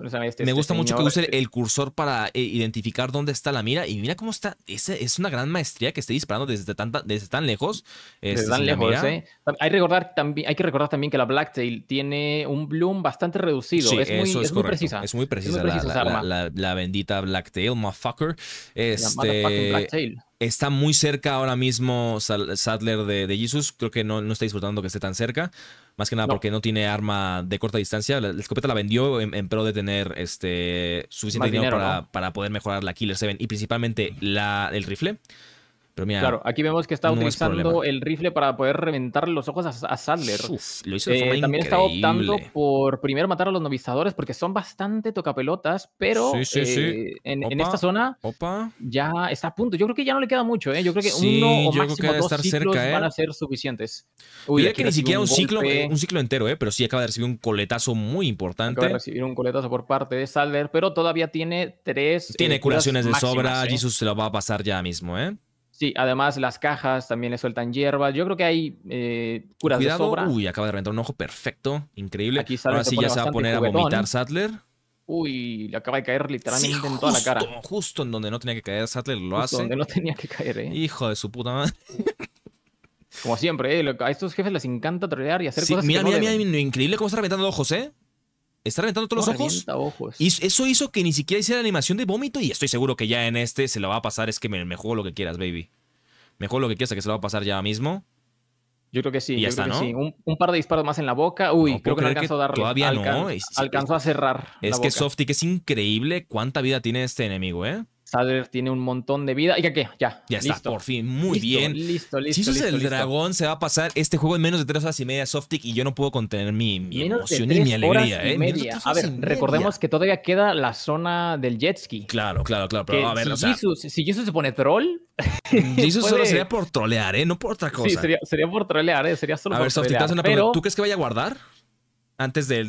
Este, me este gusta mucho que use el cursor para eh, identificar dónde está la mira. Y mira cómo está. Es, es una gran maestría que esté disparando desde tan, desde tan lejos. Este, tan lejos, ¿eh? Hay, recordar, también, hay que recordar también que la Blacktail tiene un bloom bastante reducido. es, muy, precisa. Es muy precisa, la, la, la, bendita Blacktail, motherfucker. está muy cerca ahora mismo Sadler de, de Jesus. Creo que no, no, está disfrutando que esté tan cerca. Más que nada porque no tiene arma de corta distancia. La, escopeta la vendió en, pro de tener este, suficiente dinero, para, poder mejorar la Killer 7 y principalmente la, el rifle claro, aquí vemos que está utilizando el rifle para poder reventar los ojos a, Sadler. lo hizo de eh, forma también está optando por primero matar a los novizadores porque son bastante tocapelotas, pero eh, En, esta zona ya está a punto. Yo creo que ya no le queda mucho, ¿eh? Yo creo que uno o máximo dos ciclos van eh. a ser suficientes. mira que ni siquiera un, ciclo, un ciclo entero, ¿eh? Pero sí acaba de recibir un coletazo muy importante. Acaba de recibir un coletazo por parte de Sadler, pero todavía tiene tres... Tiene curaciones de sobra, Jesús se lo va a pasar ya mismo, ¿eh? Sí, además las cajas también le sueltan hierbas. Yo creo que hay eh, curas de sobra. Uy, acaba de reventar un ojo perfecto. Increíble. Aquí Ahora sí ya se va a poner a vomitar Sattler. Uy, le acaba de caer literalmente en toda la cara. Justo en donde no tenía que caer Sattler lo hace. Donde no tenía que caer, eh. Hijo de su puta madre. Como siempre, ¿eh? a estos jefes les encanta trolear y hacer cosas mira, mira, mira, mira, increíble cómo está reventando ojos, ¿eh? Está reventando todos los ojos. Y eso hizo que ni siquiera hiciera animación de vómito. Y estoy seguro que ya en este se la va a pasar. Es que me, juego lo que quieras, baby. Me juego lo que quieras, que se la va a pasar ya mismo. Yo creo que sí. ya está, ¿no? sí. Un, par de disparos más en la boca. Uy, creo que no alcanzó a darle. Todavía no. alcanzó a cerrar. Es que Softy, que es increíble cuánta vida tiene este enemigo, ¿eh? Sadler tiene un montón de vida. ¿Y qué? Ya, ya. está, por fin. Muy bien. Listo, listo. es listo, el dragón se va a pasar este juego en menos de tres horas y media, Softic, y yo no puedo contener mi, emoción y mi alegría. ¿eh? A ver, recordemos que todavía queda la zona del jet ski. Claro, claro, claro. Pero a ver, si, Jesus, si Jesus se pone troll. Jesus solo sería por trolear, ¿eh? No por otra cosa. Sí, sería, sería por trolear, ¿eh? Sería solo a por ver, Softic, te una pero... ¿Tú crees que vaya a guardar? antes de,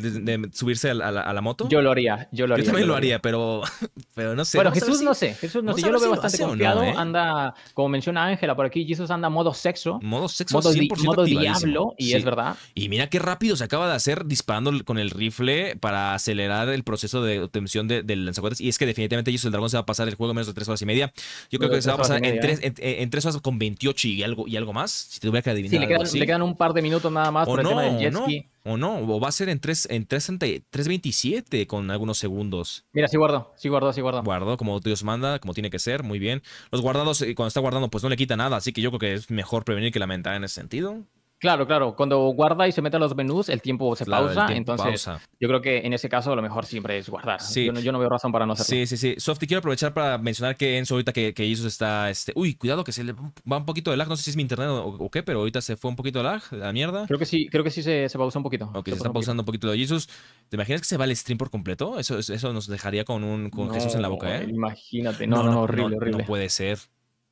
subirse a la, moto? Yo lo haría, yo lo haría. Yo también lo, haría, pero, pero no sé. Bueno, Jesús no sé, Jesús no sé. Yo lo veo bastante confiado. ¿eh? Anda, como menciona Ángela por aquí, Jesús anda modo sexo. Modo sexo, modo, modo diablo, y es verdad. Y mira qué rápido se acaba de hacer disparando con el rifle para acelerar el proceso de obtención del de lanzacohetes. Y es que definitivamente Jesús el Dragón se va a pasar el juego menos de tres horas y media. Yo creo que se va a pasar en 3 ¿eh? en, tres horas con 28 y algo, y algo más. Si te tuviera que adivinar. Sí, le quedan, un par de minutos nada más o no, el tema del jet ski. O no, o va a ser en, 3, en 3.27 con algunos segundos. Mira, sí guardo, sí guardo, sí guardo. Guardo como Dios manda, como tiene que ser, muy bien. Los guardados, eh, cuando está guardando, pues no le quita nada, así que yo creo que es mejor prevenir que lamentar en ese sentido. Claro, claro. Cuando guarda y se mete a los menús, el tiempo se pausa. entonces, yo creo que en ese caso lo mejor siempre es guardar. Sí. Yo, no, veo razón para no hacerlo. Sí, sí, sí. Softy, quiero aprovechar para mencionar que Enzo ahorita que, Jesus está... Este... Uy, cuidado que se le va un poquito de lag. No sé si es mi internet o, qué, pero ahorita se fue un poquito de lag, la mierda. Creo que sí, creo que sí se, pausa un poquito. se, está pausando un poquito. de Jesus. ¿Te imaginas que se va el stream por completo? Eso, eso nos dejaría con un Jesús en la boca, ¿eh? Imagínate. No, no, no horrible, horrible. No puede ser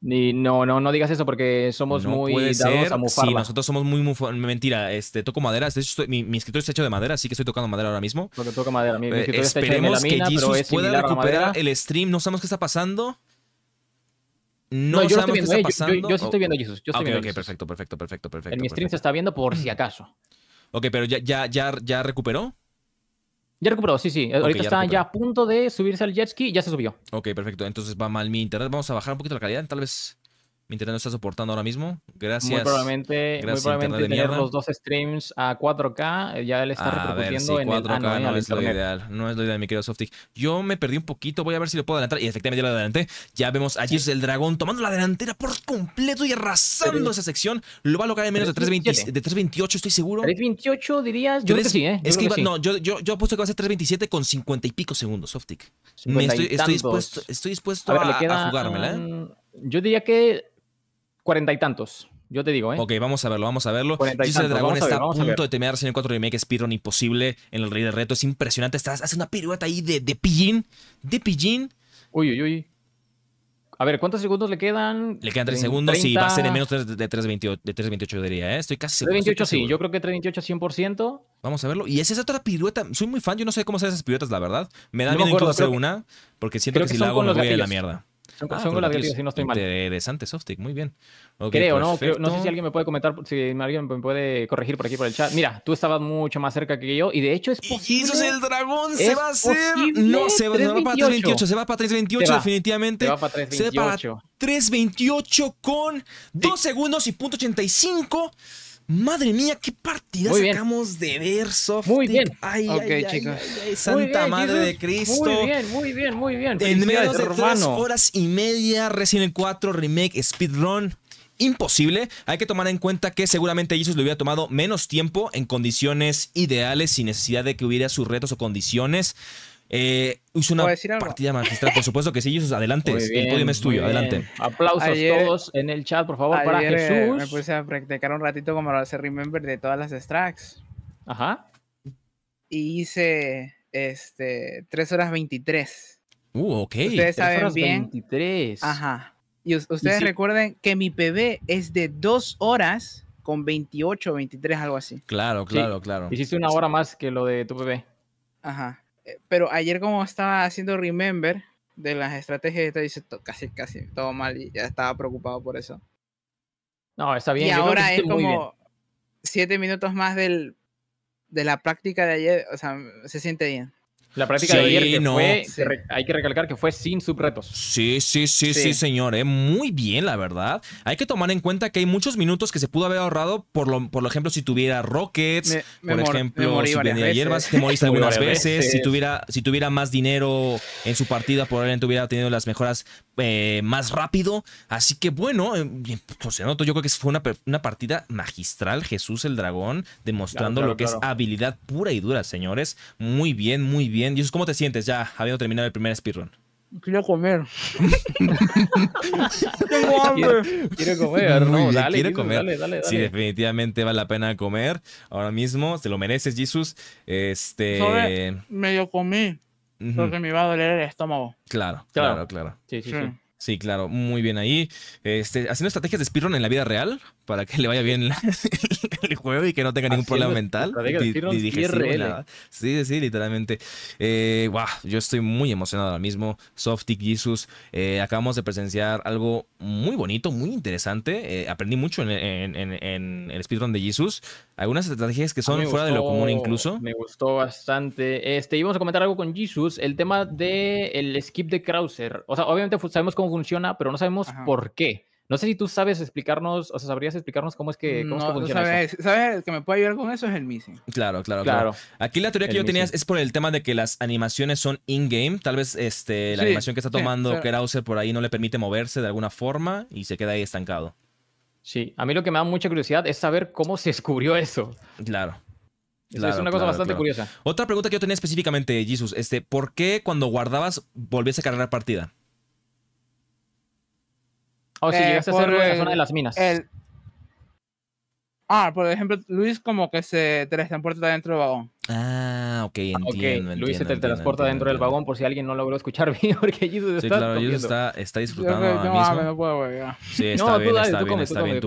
no, no, no digas eso porque somos muy dados a Sí, nosotros somos muy, mentira. Este, toco madera. mi, mi, escritorio está hecho de madera, así que estoy tocando madera ahora mismo. Porque toco madera. Mi, eh, escritorio está hecho de melamina, que Jesus pueda recuperar el stream. No sabemos qué está pasando. No, yo estoy viendo, eh, Yo, sí estoy viendo Jesus. Yo ah, estoy viendo Jesus. perfecto, perfecto, perfecto, perfecto. En mi stream se está viendo por si acaso. Ok, pero ya, ya, ya, ya recuperó. Ya recuperó, sí, sí. Ahorita está ya a punto de subirse al jet ski y ya se subió. Ok, perfecto. Entonces va mal mi internet. Vamos a bajar un poquito la calidad, tal vez mi internet no está soportando ahora mismo. Gracias. Muy probablemente, muy probablemente tener los dos streams a 4K eh, ya le está a repercutiendo 4K en el, ah, no, es lo ideal, no es lo ideal, mi querido Softic. Yo me perdí un poquito, voy a ver si lo puedo adelantar y efectivamente ya lo adelanté. Ya vemos a Gilles el dragón tomando la delantera por completo y arrasando esa sección. Lo va a lograr en menos de 3.28, estoy seguro. 3.28 dirías, yo, creo que sí, ¿eh? es que, no, yo, yo, yo, apuesto que va a ser 3.27 con 50 y pico segundos, Softic. estoy, dispuesto, a, jugármela, ¿eh? mm, Yo diría que Cuarenta y tantos. Yo te digo, ¿eh? Ok, vamos a verlo, vamos a verlo. el Dragón está a, punto de terminar el 4 remake speedrun imposible en el Rey del Reto. Es impresionante. Estás, hace una pirueta ahí de, de pillín. De pillín. Uy, uy, uy. A ver, ¿cuántos segundos le quedan? Le quedan tres segundos y va a ser en menos de 3.28, de diría, ¿eh? Estoy casi 328, seguro. 3.28 sí, yo creo que 3.28 100%. Vamos a verlo. Y esa es otra pirueta. Soy muy fan, yo no sé cómo hacer esas piruetas, la verdad. Me da miedo incluso hacer una, porque siento que, si la hago me voy a la mierda. Son, ah, son con no estoy mal. Interesante, Softic, muy bien. Creo, ¿no? no sé si alguien me puede comentar, si alguien me puede corregir por aquí por el chat. Mira, tú estabas mucho más cerca que yo y de hecho es posible. Es el dragón se va a hacer. No, se va, para 328, se va para 328 definitivamente. Se va para 328. Se va para 328 con 2 segundos y punto 85. Madre mía, qué partida sacamos de ver, Soft. Muy bien. Ay, ay, Ay, Santa Madre de Cristo. Muy bien, muy bien, muy bien. En menos de tres horas y media, Resident 4 Remake Speedrun. Imposible. Hay que tomar en cuenta que seguramente Jesus le hubiera tomado menos tiempo en condiciones ideales, sin necesidad de que hubiera sus retos o condiciones. Eh, hizo una partida magistral, por supuesto que sí, adelante, el podio es tuyo, adelante. Aplausos todos en el chat, por favor, para eh, Jesús. Me puse a practicar un ratito como lo hace Remember de todas las stracks. Ajá. Y hice este 3 horas 23. Uh, ok. Ustedes 3 horas 23. Ajá. Y ustedes recuerden que mi PB es de 2 horas con 28 23, algo así. Claro, claro, claro. Hiciste una hora más que lo de tu PB. Ajá. Eh, pero ayer como estaba haciendo remember de las estrategias, te dice casi, casi todo mal y ya estaba preocupado por eso. No, está bien. Y ahora es como siete minutos más de la práctica de ayer, o sea, se siente bien. La práctica de ayer fue, hay que recalcar que fue sin subretos. Sí, sí, sí, sí, señor. Eh. Muy bien, la verdad. Hay que tomar en cuenta que hay muchos minutos que se pudo haber ahorrado, por lo, ejemplo, si tuviera Rockets, por ejemplo, si hierbas, te moriste algunas veces. Si tuviera, si tuviera más dinero en su partida, probablemente hubiera tenido las mejoras eh, más rápido. Así que bueno, eh, pues yo creo que fue una, partida magistral. Jesús el Dragón demostrando lo que es habilidad pura y dura, señores. Muy bien, muy bien. Jesús, cómo te sientes ya habiendo terminado el primer speedrun? Quiero comer. Tengo hambre. Quiere comer, no, dale, comer. Sí, definitivamente vale la pena comer. Ahora mismo, te lo mereces, Jesus. Este. medio comí. Porque me va a doler el estómago. Claro, claro, claro. Sí, sí, sí, sí. claro, muy bien ahí. Este, haciendo estrategias de speedrun en la vida real para que le vaya bien el juego y que no tenga ningún problema mental. sí, sí, literalmente. Eh, yo estoy muy emocionado ahora mismo. Softic Jesus, eh, acabamos de presenciar algo muy bonito, muy interesante. Eh, aprendí mucho en, el speedrun de Jesus. Algunas estrategias que son fuera de lo común incluso. Me gustó bastante. Este, íbamos a comentar algo con Jesus, el tema del el skip de Krauser. O sea, obviamente sabemos cómo funciona, pero no sabemos por qué. No sé si tú sabes explicarnos, o sea, sabrías explicarnos cómo es que, no, Sabes, sabes, que me puede ayudar con eso es el missing. Claro, claro, claro, Aquí la teoría que yo tenía es por el tema de que las animaciones son in-game. Tal vez este, la animación que está tomando Krauser por ahí no le permite moverse de alguna forma y se queda ahí estancado. Sí, a mí lo que me da mucha curiosidad es saber cómo se descubrió eso. Claro. es una cosa bastante curiosa. Otra pregunta que yo tenía específicamente, Jesus, este, ¿por qué cuando guardabas volvías a cargar partida? O oh, si eh, llegaste a ser en la zona de las minas. Ah, por ejemplo, Luis como que se teletransporta dentro del vagón. Ah, ok, entiendo. Ah, okay. Entiendo, Luis se teletransporta dentro del vagón por si alguien no logró escuchar bien, porque Jesus está. Sí, claro, Jesus está, está disfrutando. Yo, no, mismo. no puedo, ya. Sí, está no, bien, tú, está bien, está bien.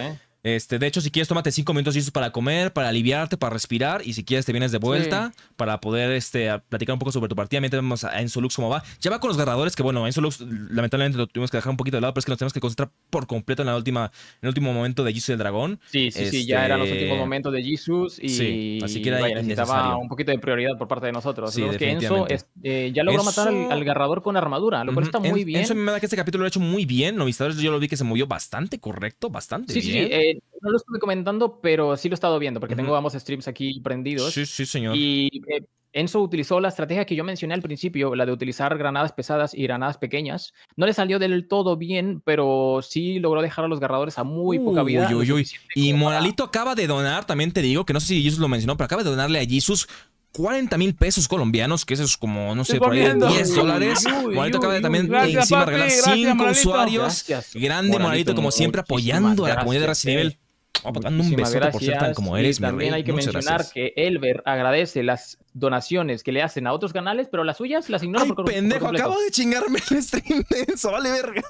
Eh. Este, de hecho, si quieres, tómate cinco minutos listos para comer, para aliviarte, para respirar. Y si quieres, te vienes de vuelta para poder este, platicar un poco sobre tu partida. Mientras vemos a Enzo Lux cómo va. Ya va con los ganadores, que bueno, Enzo Lux lamentablemente lo tuvimos que dejar un poquito de lado, pero es que nos tenemos que concentrar por completo en, la última, en el último momento de Jesus el Dragón. Sí, sí, sí, ya este eran los últimos momentos de Jesus y sí, así que necesitaba un poquito de prioridad por parte de nosotros. Sí, que Enzo eh, ya logró matar al, garrador con armadura, lo cual está muy bien. Enzo me da que este capítulo lo ha hecho muy bien. Novistadores yo lo vi que se movió bastante correcto, bastante eh, no lo estuve comentando, pero sí lo he estado viendo, porque tengo ambos streams aquí prendidos. Sí, sí, señor. Y eh, Enzo utilizó la estrategia que yo mencioné al principio, la de utilizar granadas pesadas y granadas pequeñas. No le salió del todo bien, pero sí logró dejar a los garradores a muy poca vida. Uy, uy, y Moralito acaba de donar, también te digo, que no sé si Jesús lo mencionó, pero acaba de donarle a Jesús 40 mil pesos colombianos, que eso es como, no sé, por ahí 10 dólares. Moralito acaba de también encima regalar 5 usuarios. Grande Moralito, como siempre, apoyando a la comunidad de Resident Evil. Oh, pues, dando un besote por ser tan como eres, y También hay que mencionar que Elber agradece las donaciones que le hacen a otros canales, pero las suyas las ignora Ay, pendejo, acabo de chingarme el stream de eso, vale verga.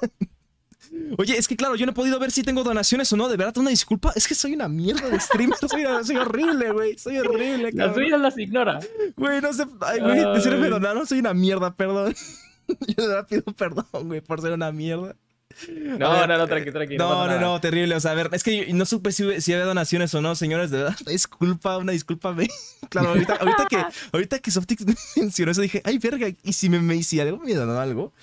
Oye, es que claro, yo no he podido ver si tengo donaciones o no. De verdad, una disculpa. Es que soy una mierda de streamer. Soy, horrible, güey. Soy horrible, cabrón. Las suyas las ignora. Güey, no sé. Ay, güey, decirme donar, no soy una mierda, perdón. yo de pido perdón, güey, por ser una mierda. No, no, no, tranqui, tranqui. No, no, no, terrible. O sea, a ver, es que no supe si, había donaciones o no, señores. De verdad, disculpa, una disculpa. claro, ahorita, ahorita que, ahorita que mencionó eso, dije, ay, verga, y si me, me algo me algo.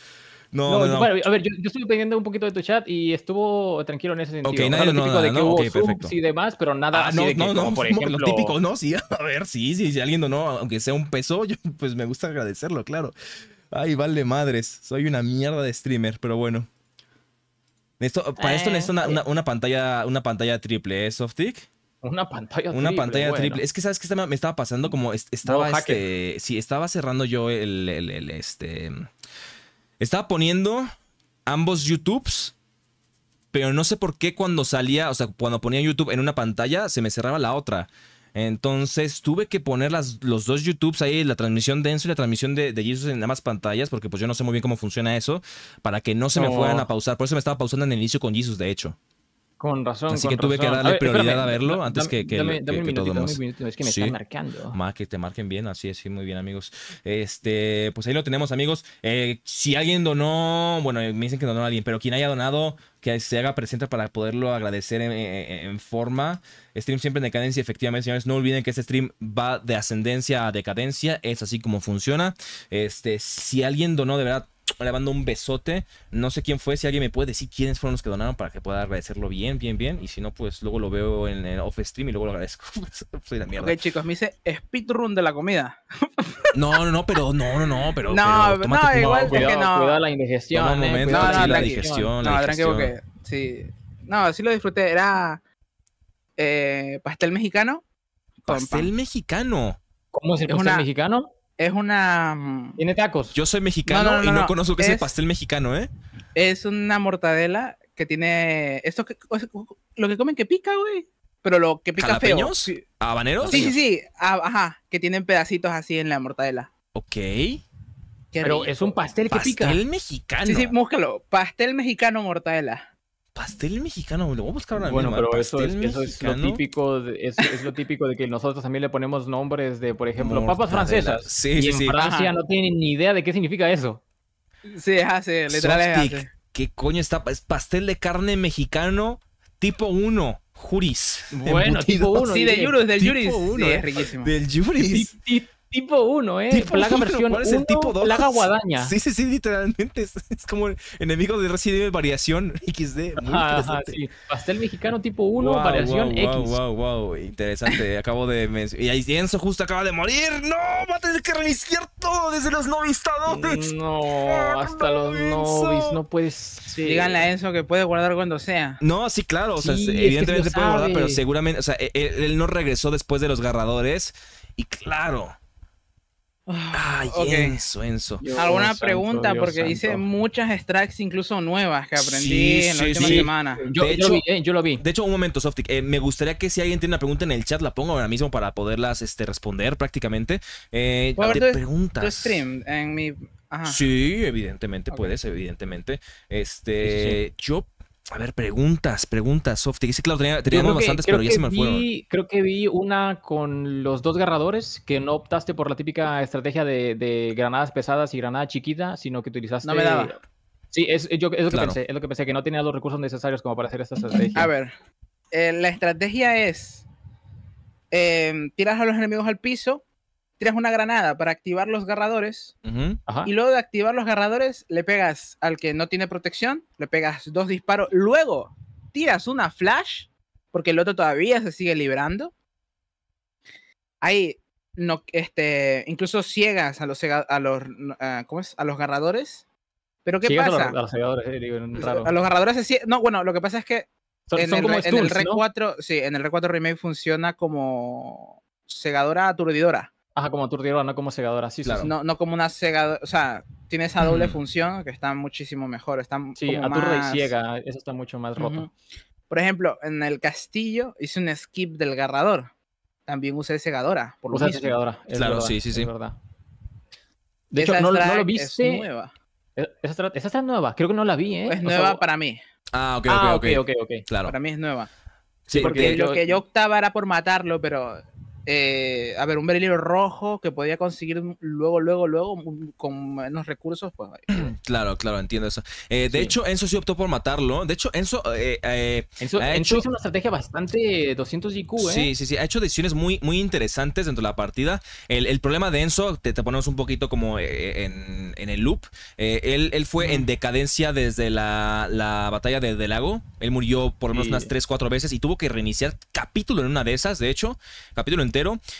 No, no, a ver, yo, yo, estoy dependiendo un poquito de tu chat y estuvo tranquilo en ese sentido. Ok, nada, ah, no, de que hubo demás, pero nada no, no, no, por ejemplo... típico, no, sí, a ver, sí, sí, si alguien donó, aunque sea un peso, pues me gusta agradecerlo, claro. Ay, vale madres, soy una mierda de streamer, pero bueno. Esto, para esto eh, necesito eh. una, pantalla, una pantalla triple, ¿eh, Softic? Una pantalla triple. Una pantalla triple. Es que, ¿sabes qué me estaba pasando? Como estaba, este, sí, estaba cerrando yo el, el este estaba poniendo ambos YouTubes, pero no sé por qué cuando salía, o sea, cuando ponía YouTube en una pantalla, se me cerraba la otra. Entonces tuve que poner las, los dos YouTubes ahí, la transmisión de Enzo y la transmisión de, Jesus en ambas pantallas, porque pues yo no sé muy bien cómo funciona eso, para que no se me fueran oh. a pausar. Por eso me estaba pausando en el inicio con Jesus, de hecho. Con razón. Así que tuve que darle prioridad a verlo antes que, que, un todo más. es que me marcando. que te marquen bien, así es, muy bien, amigos. Este, pues ahí lo tenemos, amigos. Eh, si alguien donó, bueno, eh, me dicen que donó a alguien, pero quien haya donado, que se haga presente para poderlo agradecer en, forma. Stream siempre en decadencia, efectivamente, señores. No olviden que este stream va de ascendencia a decadencia. Es así como funciona. Este, si alguien donó, de verdad, le mando un besote. No sé quién fue. Si alguien me puede decir quiénes fueron los que donaron para que pueda agradecerlo bien, bien, bien. Y si no, pues luego lo veo en el off stream y luego lo agradezco. Pues, soy la mierda. Ok, chicos, me dice speedrun de la comida. No, no, no, pero no, no, no, pero. No, no, igual que no. Cuidado la indigestión. no, eh, no, sí, la digestión. No, tranquilo, Sí. No, sí lo disfruté. Era eh, pastel mexicano. Pastel mexicano. ¿Cómo es el pastel mexicano? Es una. Mm, tiene tacos. Yo soy mexicano y no, conozco qué es, el pastel mexicano, ¿eh? Es una mortadela que tiene. Esto que, lo que comen que pica, güey. Pero lo que pica ¿Jalapeños? feo. ¿Habaneros? Sí, sí, sí. Ah, ajá. Que tienen pedacitos así en la mortadela. Ok. Pero es un pastel que pica. Pastel mexicano. Sí, sí, búscalo. Pastel mexicano mortadela. Pastel mexicano, lo voy a buscar ahora bueno, Bueno, pero eso, es, lo típico de, es, lo típico de que nosotros también le ponemos nombres de, por ejemplo, papas francesas. Sí, y sí, en Francia no tienen ni idea de qué significa eso. Sí, hace, literalmente. ¿Qué coño está? Es pastel de carne mexicano tipo 1. Juris. Bueno, tipo 1. Sí, de Juris, del Juris. sí, eh. es riquísimo. Del Juris tipo 1, ¿eh? Tipo es el tipo 2? Plaga guadaña. Sí, sí, sí, literalmente. Es, como el enemigo de Resident Evil variación XD. Muy interesante. Pastel mexicano tipo 1, variación X. Wow, wow, wow. Interesante. Acabo de mencionar. Y Enzo justo acaba de morir. ¡No! Va a tener que reiniciar todo desde los novistadores. No, hasta los novis. No puedes. Sí. Díganle a Enzo que puede guardar cuando sea. No, sí, claro. O sea, evidentemente puede guardar, pero seguramente. O sea, él, e, e, él no regresó después de los garradores. Y claro, Ay, okay. eso. ¿Alguna pregunta? Porque hice muchas extracts, incluso nuevas, que aprendí en la última semana. Eh, yo, lo vi, De hecho, un momento, Softic. Eh, me gustaría que si alguien tiene una pregunta en el chat, la ponga ahora mismo para poderlas este, responder prácticamente. Eh, preguntas. stream en mi... Sí, evidentemente puedes, evidentemente. Este, Yo a ver, preguntas, preguntas, Softy. Sí, claro, tenía, bastantes, pero ya se me vi, Creo que vi una con los dos garradores, que no optaste por la típica estrategia de, granadas pesadas y granada chiquita, sino que utilizaste... No me daba. Sí, es, lo que pensé, es lo que pensé, que no tenía los recursos necesarios como para hacer esta estrategia. A ver, eh, la estrategia es tirar eh, tiras a los enemigos al piso, tiras una granada para activar los garradores. Y luego de activar los garradores, le pegas al que no tiene protección, le pegas dos disparos. Luego tiras una flash, porque el otro todavía se sigue librando. Ahí, no, este, incluso ciegas a los, a los, ah, ¿cómo es? a los garradores. Pero ¿qué pasa? A los, a eh, A los garradores se No, bueno, lo que pasa es que en, el, como 4, sí, en el r 4 Remake funciona como cegadora aturdidora. Ajá, como aturdidora, no como segadora, sí, claro. sí, No, no como una segadora, o sea, tiene esa doble función que está muchísimo mejor. Está sí, a y ciega, eso está mucho más roto. Por ejemplo, en el castillo hice un skip del garrador. También usé segadora, por lo segadora, claro, sí, sí, sí. verdad. De hecho, no, lo viste. Es nueva. E, esa, está nueva, creo que no la vi, ¿eh? Es nueva para mí. Ah, ah ok, ok, ok. okay, Claro. Para mí es nueva. Sí, porque, yo... lo que yo optaba era por matarlo, pero eh, a ver, un berilero rojo que podía conseguir luego, luego, luego con menos recursos, pues. Claro, claro, entiendo eso. Eh, de hecho, Enzo sí optó por matarlo. De hecho, Enzo. Eh, Enzo, hizo una estrategia bastante 200 IQ, ¿eh? Sí, sí, sí. Ha hecho decisiones muy, muy interesantes dentro de la partida. El, problema de Enzo, te, ponemos un poquito como en, el loop. él, fue en decadencia desde la, batalla de, Lago. Él murió por lo menos unas 3, 4 veces y tuvo que reiniciar capítulo en una de esas, de hecho. Capítulo en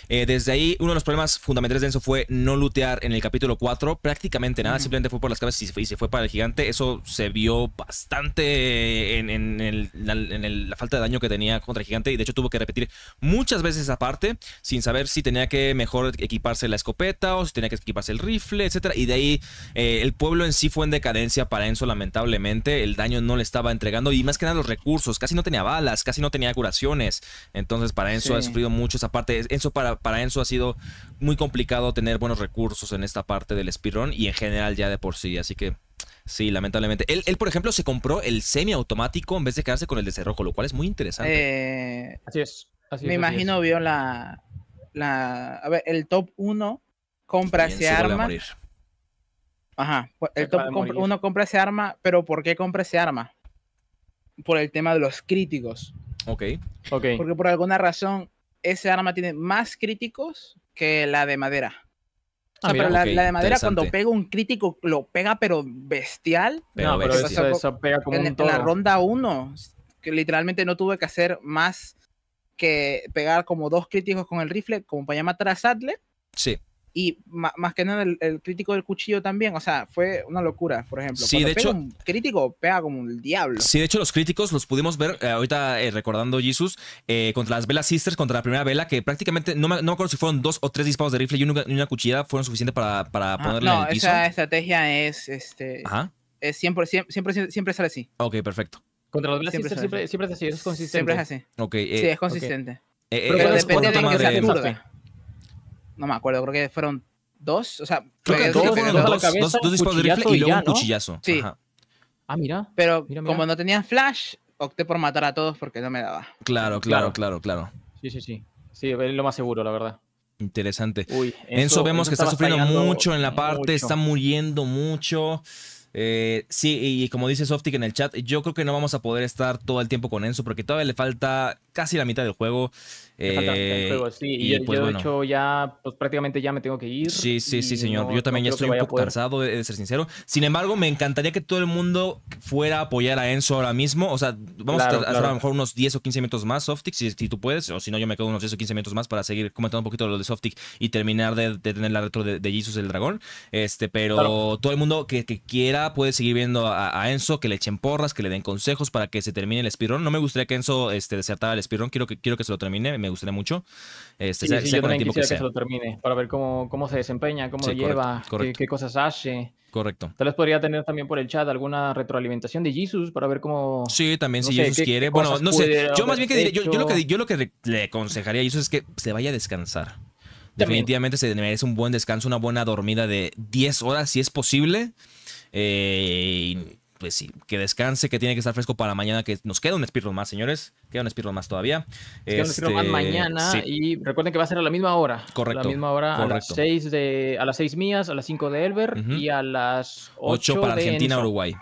eh, desde ahí, uno de los problemas fundamentales de Enzo fue no lutear en el capítulo 4, prácticamente nada, simplemente fue por las cabezas y se, fue, para el gigante. Eso se vio bastante en, la falta de daño que tenía contra el gigante y de hecho tuvo que repetir muchas veces esa parte sin saber si tenía que mejor equiparse la escopeta o si tenía que equiparse el rifle, etcétera. Y de ahí eh, el pueblo en sí fue en decadencia para Enzo, lamentablemente. El daño no le estaba entregando y más que nada los recursos. Casi no tenía balas, casi no tenía curaciones. Entonces para Enzo ha sufrido mucho esa parte. Enzo para, para Enzo ha sido muy complicado tener buenos recursos en esta parte del speedrun y en general ya de por sí. Así que sí, lamentablemente. Él, por ejemplo, se compró el semiautomático en vez de quedarse con el de cerrojo, lo cual es muy interesante. Eh, así es. me imagino vio la, la... A ver, el top 1 compra ese arma. Ajá, pues, el top 1 uno compra ese arma, pero ¿por qué compra ese arma? Por el tema de los críticos. Ok. ok Porque por alguna razón ese arma tiene más críticos que la de madera. Ah, pero la, de madera cuando pega un crítico lo pega pero bestial. no, pero eso, pega como en, en la ronda 1, que literalmente no tuve que hacer más que pegar como dos críticos con el rifle como para matar a Sadler. Sí y más que nada el, crítico del cuchillo también, o sea, fue una locura, por ejemplo. Sí, de hecho, un crítico pega como un diablo. Sí, de hecho los críticos los pudimos ver eh, ahorita eh, recordando Jesus eh, contra las velas Sisters, contra la primera vela, que prácticamente, no me, no me acuerdo si fueron dos o tres disparos de rifle y una, una cuchillada fueron suficientes para, para ah, ponerle en el piso. esa estrategia es, este, Ajá. siempre, siempre, siempre sale así. Ok, perfecto. Contra las velas Sisters siempre, es así, es consistente. Siempre es así. sí, es consistente. Pero, depende de, de no me acuerdo, creo que fueron dos, o sea, creo que dos, dos, disparos de rifle y, luego un cuchillazo. Ah, mira. Pero como no tenía flash, opté por matar a todos porque no me daba. Claro, claro, claro, claro. Sí, sí, sí. Sí, es lo más seguro, la verdad. Interesante. Enzo, vemos que está sufriendo mucho en la parte, está muriendo mucho. Eh, sí, y como dice Softic en el chat, yo creo que no vamos a poder estar todo el tiempo con Enzo porque todavía le falta casi la mitad del juego. Eh, y, yo, pues de hecho, ya pues, prácticamente ya me tengo que ir. Sí, sí, sí, señor. yo también ya estoy un poco cansado, de, ser sincero. Sin embargo, me encantaría que todo el mundo fuera a apoyar a Enzo ahora mismo. O sea, vamos a, hacer a lo mejor unos 10 o 15 minutos más, Softic, si, tú puedes. O si no, yo me quedo unos 10 o 15 minutos más para seguir comentando un poquito lo de Softic y terminar de, tener la retro de, de, Jesus el Dragón. Este, pero todo el mundo que, quiera puede seguir viendo a, Enzo, que le echen porras, que le den consejos para que se termine el speedrun. No me gustaría que Enzo este, desertara el speedrun. Quiero que, quiero que se lo termine me gustaría mucho. Este, que, para ver cómo, cómo se desempeña, cómo lleva, Qué, cosas hace. Correcto. Tal vez podría tener también por el chat alguna retroalimentación de Jesus para ver cómo. Sí, también si Jesus quiere. bueno, no sé. Yo más bien que diré, yo, lo que, le aconsejaría a Jesus es que se vaya a descansar. Definitivamente se merece un buen descanso, una buena dormida de 10 horas si es posible. Eh, pues sí, que descanse, que tiene que estar fresco para mañana, que nos queda un speedrun más, señores. Queda un speedrun más todavía. un más este, mañana y recuerden que va a ser a la misma hora. Correcto. A la misma hora, a las 6 de, a las 6 mías, a las 5 de Elber y a las 8, para Argentina, Uruguay.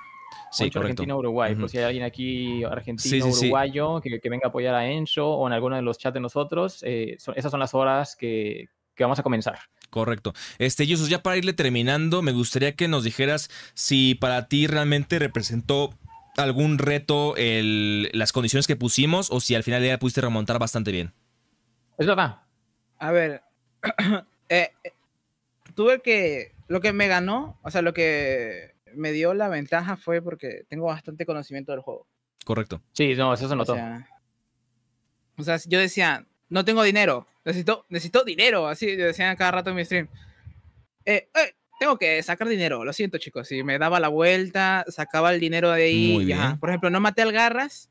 Sí, Argentina, Uruguay. Por si hay alguien aquí argentino, uruguayo, que, venga a apoyar a Enzo o en alguno de los chats de nosotros, eh, esas son las horas que, que vamos a comenzar. Correcto. Este, Jesús, ya para irle terminando, me gustaría que nos dijeras si para ti realmente representó algún reto las condiciones que pusimos o si al final ya pudiste remontar bastante bien. Es verdad. A ver, eh, eh, tuve que, lo que me ganó, o sea, lo que me dio la ventaja fue porque tengo bastante conocimiento del juego. Correcto. Sí, no, eso se notó. o sea yo decía, no tengo dinero, necesito, necesito dinero, así decían cada rato en mi stream. Eh, eh, tengo que sacar dinero, lo siento chicos, y me daba la vuelta, sacaba el dinero de ahí. Por ejemplo, no maté al garras,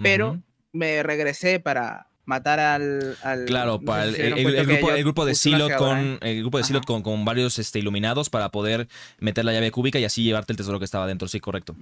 pero me regresé para matar al, claro el, grupo, de Silot con el grupo de con, varios este, iluminados para poder meter la llave cúbica y así llevarte el tesoro que estaba dentro sí correcto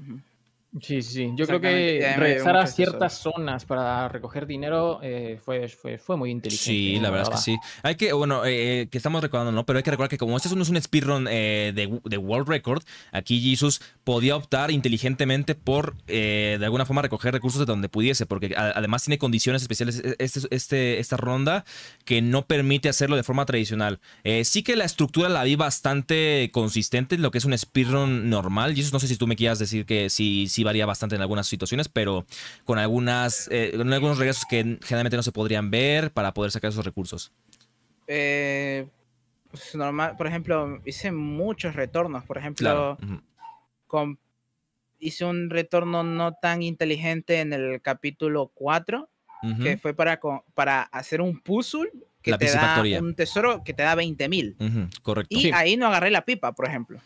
Sí, sí, yo creo que regresar a ciertas zonas para recoger dinero eh, fue, fue, muy inteligente. Sí, la verdad, es que sí. Hay que, bueno, eh, eh, que estamos recordando, ¿no? Pero hay que recordar que como este no es un speedrun de, World Record, aquí Jesus podía optar inteligentemente por, de alguna forma, recoger recursos de donde pudiese, porque además tiene condiciones especiales e, este, este, esta ronda que no permite hacerlo de forma tradicional. sí que la estructura la vi bastante consistente en lo que es un speedrun normal. Jesus, no sé si tú me quieras decir que si, si varía bastante en algunas situaciones, pero con algunas eh, algunos regresos que generalmente no se podrían ver para poder sacar esos recursos. Eh, pues, normal, por ejemplo, hice muchos retornos, por ejemplo, hice un retorno no tan inteligente en el capítulo 4, que fue para, para hacer un puzzle que da un tesoro que te da 20 mil. correcto. Y ahí no agarré la pipa, por ejemplo.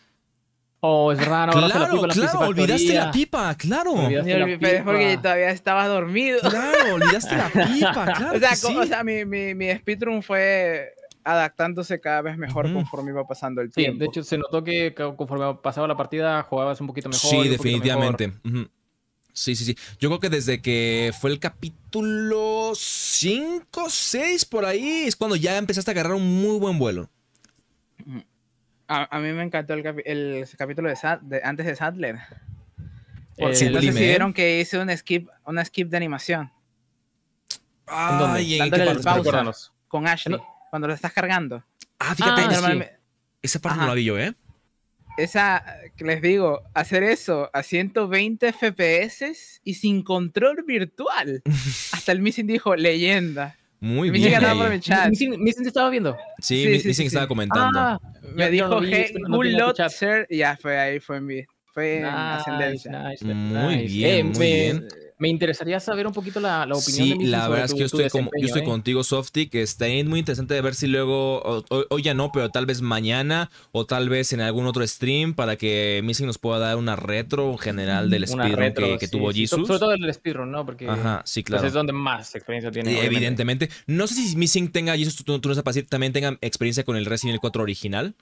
Oh, es raro. Claro, claro, olvidaste la pipa, claro. porque todavía estabas dormido. Claro, olvidaste la pipa, claro. O sea, mi, mi, speedrun fue adaptándose cada vez mejor conforme iba pasando el tiempo. Sí, de hecho se notó que conforme pasaba la partida jugabas un poquito mejor. Sí, definitivamente. Sí, sí, sí. Yo creo que desde que fue el capítulo 5, 6 por ahí es cuando ya empezaste a agarrar un muy buen vuelo. A, mí me encantó el, capítulo de, antes de Sadler. Por eh, si ¿eh? que hice un skip, una skip de animación. ¿En dónde? con Ashley cuando lo estás cargando. Ah, fíjate, ah, esa parte no la vi yo, ¿eh? Esa, les digo, hacer eso a 120 FPS y sin control virtual. Hasta el Missing dijo, leyenda. Muy bien. por estaba viendo. Sí, sí, sí, estaba comentando. Ah, me dijo, hey, Ya fue ahí, fue en, fue en ascendencia. muy bien, em, muy bien. Em, me interesaría saber un poquito la, la opinión sí, de la verdad es que yo estoy, como, yo estoy ¿eh? contigo, Softy, que está muy interesante de ver si luego, hoy, ya no, pero tal vez mañana o tal vez en algún otro stream para que Missing nos pueda dar una retro general del speedrun que, tuvo Jesus. Sobre todo el speedrun, ¿no? Porque Ajá, sí, pues, claro. es donde más experiencia tiene. evidentemente. No sé si Missing tenga, y tú, tú no sabes, también tenga experiencia con el Resident Evil 4 original.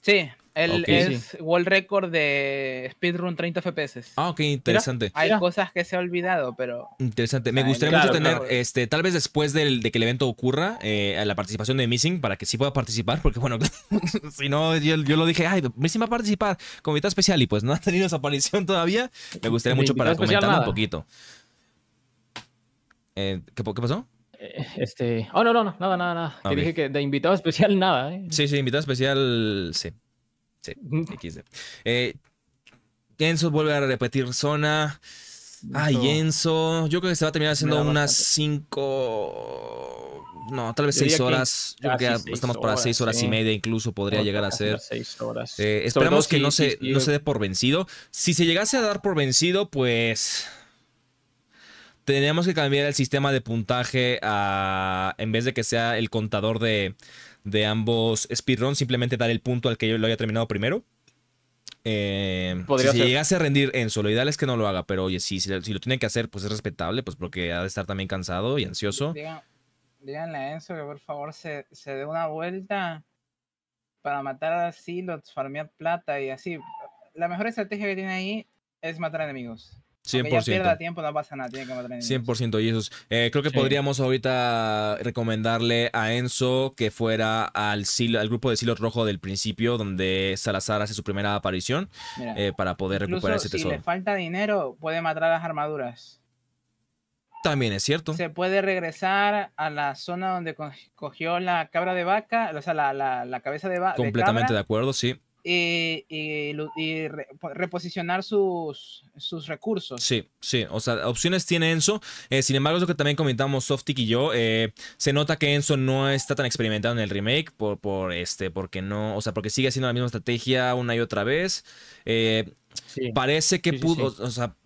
Sí, él es world record de speedrun 30 FPS. Ah, ok, interesante. hay cosas que se ha olvidado, pero. Interesante. Me gustaría mucho tener, este, tal vez después de que el evento ocurra, eh, la participación de Missing para que sí pueda participar, porque bueno, si no, yo, lo dije, ay, Missing va a participar como invitado especial y pues no ha tenido esa aparición todavía. Me gustaría mucho para comentar un poquito. Eh, ¿qué, pasó? Eh, este. Oh, no, no, no, nada, nada, nada. dije que de invitado especial nada. ¿eh? Sí, sí, invitado especial, sí. Eh, Enzo vuelve a repetir zona. Ay, Enzo. Yo creo que se va a terminar haciendo unas 5. No, tal vez 6 horas. que estamos para 6 horas y media, incluso podría llegar a ser. 6 horas. Eh, esperamos que no, se, no se dé por vencido. Si se llegase a dar por vencido, pues. Tenemos que cambiar el sistema de puntaje En vez de que sea el contador de de ambos speedruns, simplemente dar el punto al que yo lo haya terminado primero. Eh, si llegase a rendir Enzo, lo ideal es que no lo haga, pero oye, si, si, lo tiene que hacer, pues es respetable, pues porque ha de estar también cansado y ansioso. díganle a Enzo que por favor se, se dé una vuelta para matar a los farmear plata y así. La mejor estrategia que tiene ahí es matar enemigos. 100%. pierda tiempo, no pasa nada, tiene que 100% Jesús. Eh, creo que podríamos ahorita recomendarle a Enzo que fuera al, al grupo de Silos Rojo del principio, donde Salazar hace su primera aparición, eh, para poder recuperar ese tesoro. Si le falta dinero, puede matar las armaduras. También es cierto. Se puede regresar a la zona donde cogió la cabra de vaca, o sea, la, cabeza de vaca. Completamente de acuerdo, sí eh, eh, eh, reposicionar sus, sus, recursos. Sí, sí, o sea, opciones tiene Enzo. sin embargo, es lo que también comentamos Softik y yo. se nota que Enzo no está tan experimentado en el remake por, por este, porque no, o sea, porque sigue haciendo la misma estrategia una y otra vez. Parece que pudo, o sea,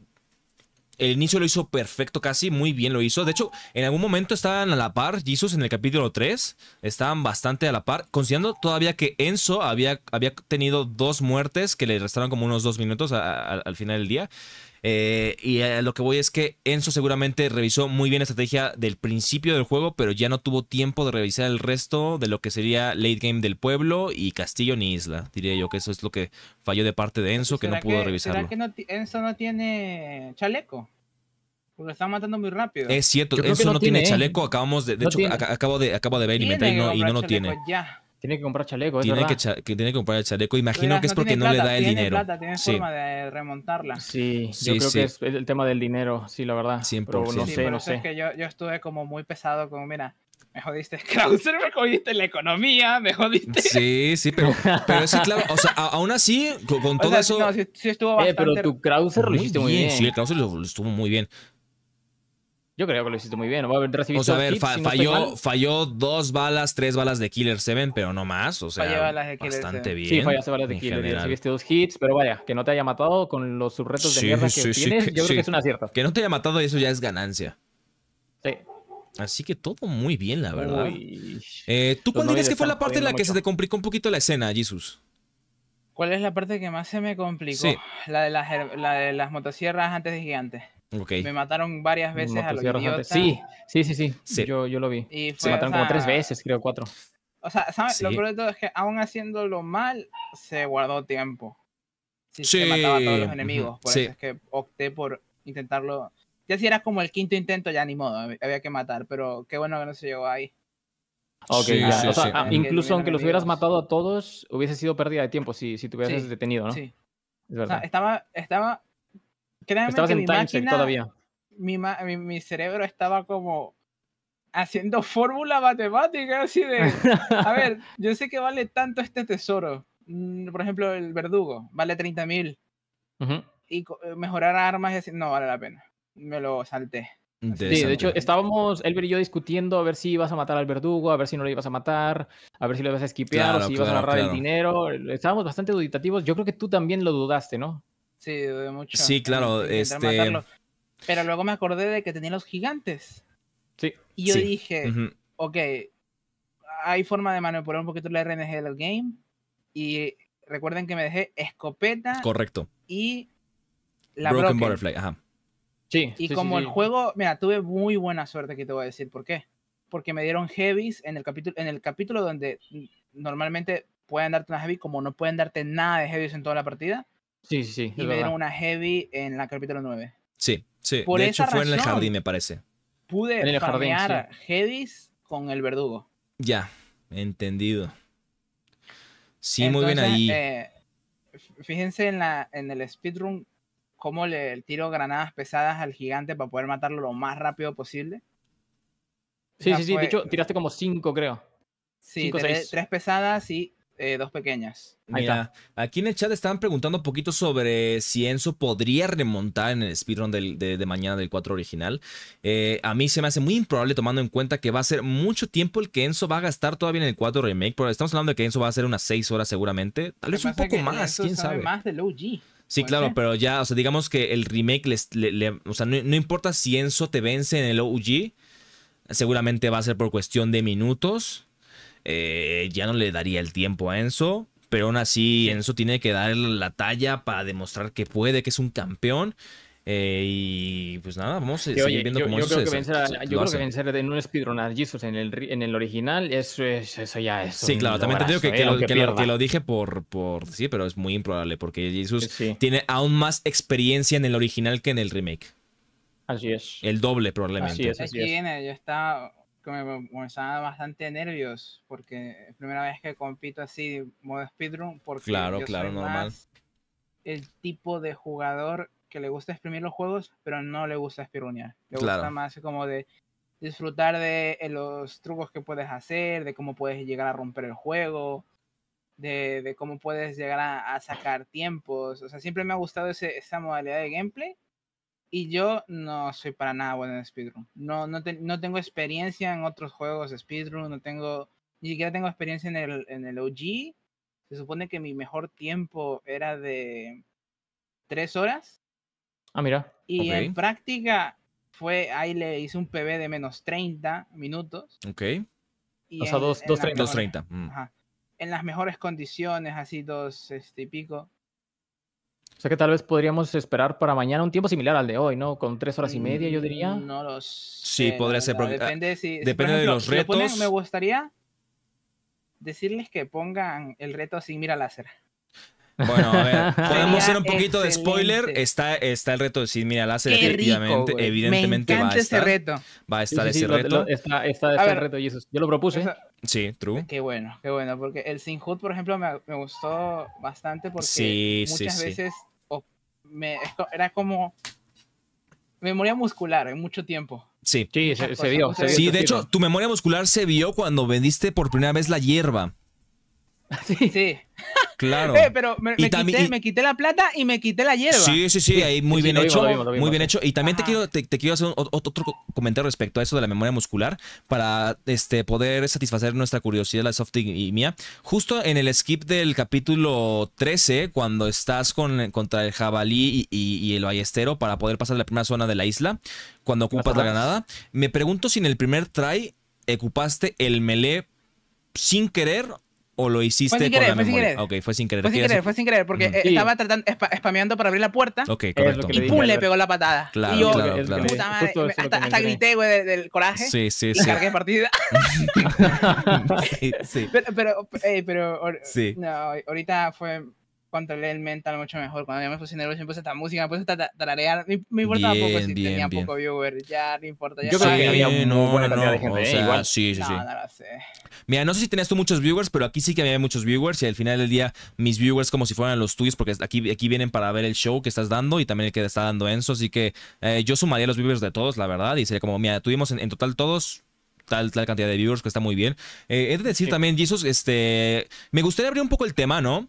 el inicio lo hizo perfecto casi, muy bien lo hizo. De hecho, en algún momento estaban a la par, Jesus en el capítulo 3, estaban bastante a la par, considerando todavía que Enzo había, había tenido dos muertes que le restaron como unos dos minutos al final del día. Eh, y eh, lo que voy es que Enzo seguramente revisó muy bien la estrategia del principio del juego, pero ya no tuvo tiempo de revisar el resto de lo que sería late game del pueblo y Castillo ni Isla. Diría yo que eso es lo que falló de parte de Enzo, que no pudo revisarlo. ¿Será Enzo no tiene chaleco? Porque está matando muy rápido. Es cierto, Enzo no, tiene, ¿eh? chaleco. Acabamos de, de hecho, acabo de, acabo de ver y no, y no lo tiene. Tiene que comprar chaleco, tiene que, tiene que comprar el chaleco. Imagino que es porque no le da el dinero. Plata, tiene forma de remontarla. Sí, sí yo creo que es el tema del dinero, sí, la verdad. siempre Pero no sé, no sé. que yo, yo, estuve como muy pesado, como, mira, me jodiste Krauser, me jodiste la economía, me jodiste. Sí, sí, pero, pero sí, claro, o sea, aún así, con, todo eso. sí, estuvo eh, bastante... pero tu Krauser lo hiciste muy bien. Sí, el Krauser lo estuvo muy bien. Yo creo que lo hiciste muy bien. Va a o sea, ver, falló, falló dos balas, tres balas de Killer 7, pero no más. O sea, bastante bien. Sí, fallaste balas de Killer. General. Recibiste dos hits, pero vaya, que no te haya matado con los subretos de mierda que tienes, yo creo que es un acierto. Que no te haya matado, eso ya es ganancia. Sí. Así que todo muy bien, la verdad. Eh, ¿Tú cuál dirías que fue la parte en la que se te complicó un poquito la escena, Jesus? ¿Cuál es la parte que más se me complicó? La de, las, la de las motosierras antes de gigantes. Me mataron varias veces a los idiotas. Sí, sí, sí, sí, Yo, yo lo vi. se mataron como tres veces, creo, cuatro. O sea, ¿sabes? Lo peor es que aún haciéndolo mal, se guardó tiempo. sí. Se mataba a todos los enemigos. Por eso es que opté por intentarlo. Ya si era como el quinto intento, ya ni modo, había que matar. Pero qué bueno que no se llegó ahí. Ok, ya. o sea, ah, incluso aunque los hubieras matado a todos, hubiese sido pérdida de tiempo si, si te hubieses detenido, ¿no? Sí. Es verdad. O sea, estaba, estaba Estabas en mi todavía. Mi, cerebro estaba como haciendo fórmula matemática, así de, a ver, yo sé que vale tanto este tesoro. Mm, por ejemplo, el verdugo vale 30.000 mil. Y eh, mejorar armas no vale la pena. Me lo salté. Sí, de hecho, estábamos Elber y yo discutiendo a ver si ibas a matar al verdugo, a ver si no lo ibas a matar, a ver si lo ibas a esquipear, si ibas a agarrar el dinero. Estábamos bastante duditativos. Yo creo que tú también lo dudaste, ¿no? Sí, dudé mucho. Sí, claro, este... Pero luego me acordé de que tenía los gigantes. Sí. Y yo dije, ok, hay forma de manipular un poquito la RNG del game. Y recuerden que me dejé escopeta. Correcto. Y la Broken, Butterfly, ajá. Sí. Y como el juego, mira, tuve muy buena suerte que te voy a decir por qué. Porque me dieron heavies en el capítulo, en el capítulo donde normalmente pueden darte una heavy, como no pueden darte nada de heavies en toda la partida, Sí, sí, Y me dieron una heavy en la capítulo 9. Sí, sí. Por de hecho, fue en el jardín, me parece. Pude en el heavies con el verdugo. Ya, entendido. Sí, muy bien ahí. Eh, fíjense en, la, en el speedrun cómo le tiro granadas pesadas al gigante para poder matarlo lo más rápido posible. Sí, sí, sí. De hecho, tiraste como cinco, creo. Sí, cinco, tres, pesadas y eh, dos pequeñas. Mira, aquí en el chat estaban preguntando un poquito sobre si Enzo podría remontar en el speedrun de, mañana del 4 original. Eh, a mí se me hace muy improbable tomando en cuenta que va a ser mucho tiempo el que Enzo va a gastar todavía en el 4 remake, pero estamos hablando de que Enzo va a ser unas 6 horas seguramente, tal vez un poco más, quién sabe. Más Sí, claro, pero ya, o sea, digamos que el remake, o sea, no, no importa si Enzo te vence en el OG, seguramente va a ser por cuestión de minutos eh, ya no le daría el tiempo a Enzo, pero aún así Enzo tiene que dar la talla para demostrar que puede, que es un campeón. Eh, y pues nada, vamos a seguir viendo cómo yo creo Yo creo que vencer en un speedrun a Jesus en el, original, eso, es, eso ya es. Sí, claro, también te digo que, eh, lo, dije por, por. Sí, pero es muy improbable porque Jesus tiene aún más experiencia en el original que en el remake. Así es. El doble, probablemente. Así es, así es. está me bastante nervios porque es primera vez que compito así modo speedrun porque claro, yo claro, soy el tipo de jugador que le gusta exprimir los juegos, pero no le gusta speedrunear. Le gusta más como de disfrutar de eh, los trucos que puedes hacer, de cómo puedes llegar a romper el juego, de, cómo puedes llegar a, sacar tiempos. O sea, siempre me ha gustado esa modalidad de gameplay y yo no soy para nada bueno en speedrun. No, no, no tengo experiencia en otros juegos de speedrun, no tengo, ni siquiera tengo experiencia en el, en el OG. Se supone que mi mejor tiempo era de tres horas. Ah, mira. Y en práctica fue, ahí le hice un PB de menos 30 minutos. Ok. o sea, 2.30. Dos, mm. En las mejores condiciones, así dos este, y pico. O sea que tal vez podríamos esperar para mañana un tiempo similar al de hoy, ¿no? Con tres horas y mm, media, yo diría. No los. Sí, podría ser. Porque, depende, de los retos. me gustaría decirles que pongan el reto así, mira láser. Bueno, a ver, podemos hacer un poquito de spoiler. Está, está el reto de decir, mira, láser efectivamente, evidentemente va a estar. Ese reto. Va a estar ese reto. está, está, reto y eso. Yo lo propuse. sí, true. Qué bueno, qué bueno. Porque el Sin Hood, por ejemplo, me, me gustó bastante porque muchas veces era como memoria muscular en mucho tiempo. Sí, se, vio. sí, de hecho, tu memoria muscular se vio cuando vendiste por primera vez la hierba. Sí, sí. Claro. Eh, pero me, quité, me, quité, la plata y me quité la hierba. Sí, sí, sí, muy bien hecho. muy bien hecho. Y también te quiero, hacer otro comentario respecto a eso de la memoria muscular para este, poder satisfacer nuestra curiosidad, la softing y mía. Justo en el skip del capítulo 13, cuando estás con, contra el jabalí y, el ballestero para poder pasar la primera zona de la isla, cuando ocupas la granada, me pregunto si en el primer try ocupaste el melee sin querer o lo hiciste por la fue memoria? Ok, fue sin querer. Fue sin querer, fue sin querer, porque e-, estaba tratando, spameando para abrir la puerta. Ok, correcto. Y pum, le pegó la patada. Claro, y yo, claro, Puta madre, hasta, grité, güey, del, coraje. Sí, sí, sí. Y cargué partida. sí, Pero, pero, hey, eh, pero sí. no, ahorita fue controlé el mental mucho mejor. Cuando yo me puse nervioso, me puse esta música, me puse a tararear. Me, importaba un poco si tenía poco viewers ya no importa. Ya yo creo que había un no, de ¿eh? igual. Sí, sí, sí. Mira, no sé si tenías tú muchos viewers, pero aquí sí que había muchos viewers y al final del día mis viewers como si fueran los tuyos, porque aquí, aquí vienen para ver el show que estás dando y también el que está dando Enzo. Así que eh, yo sumaría los viewers de todos, la verdad, y sería como, mira, tuvimos en, total todos Tal, tal, cantidad de viewers que está muy bien. Eh, he de decir también, Jesus, este, me gustaría abrir un poco el tema, ¿no?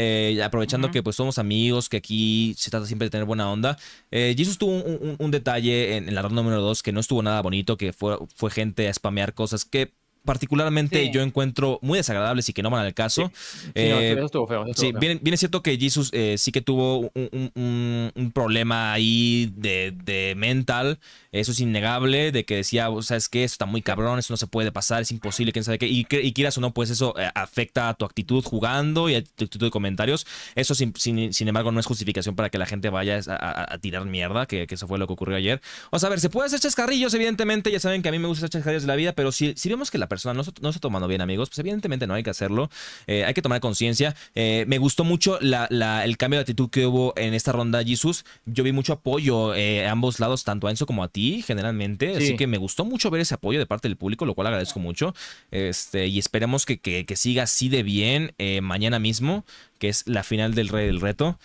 Eh, aprovechando que pues somos amigos, que aquí se trata siempre de tener buena onda. Eh, Jesus tuvo un, detalle en, la ronda número 2 que no estuvo nada bonito, que fue, fue gente a spamear cosas que particularmente yo encuentro muy desagradables y que no van al caso. Sí, es cierto que Jesus eh, sí que tuvo un, problema ahí de, de mental eso es innegable, de que decía, oh, sabes sea, que esto está muy cabrón, eso no se puede pasar, es imposible, quién sabe qué. Y, quieras o no, pues eso eh, afecta a tu actitud jugando y a tu actitud de comentarios. Eso, sin, embargo, no es justificación para que la gente vaya a, tirar mierda, que, eso fue lo que ocurrió ayer. O sea, a ver, se puede hacer chascarrillos, evidentemente, ya saben que a mí me gustan chascarrillos de la vida, pero si, vemos que la persona no, se está tomando bien, amigos, pues evidentemente no hay que hacerlo. Eh, hay que tomar conciencia. Eh, me gustó mucho el cambio de actitud que hubo en esta ronda, Jesús Yo vi mucho apoyo a ambos lados, tanto a Enzo como a ti generalmente, así que me gustó mucho ver ese apoyo de parte del público, lo cual agradezco mucho. Este, y esperemos que, que, siga así de bien eh, mañana mismo, que es la final del Rey del Reto.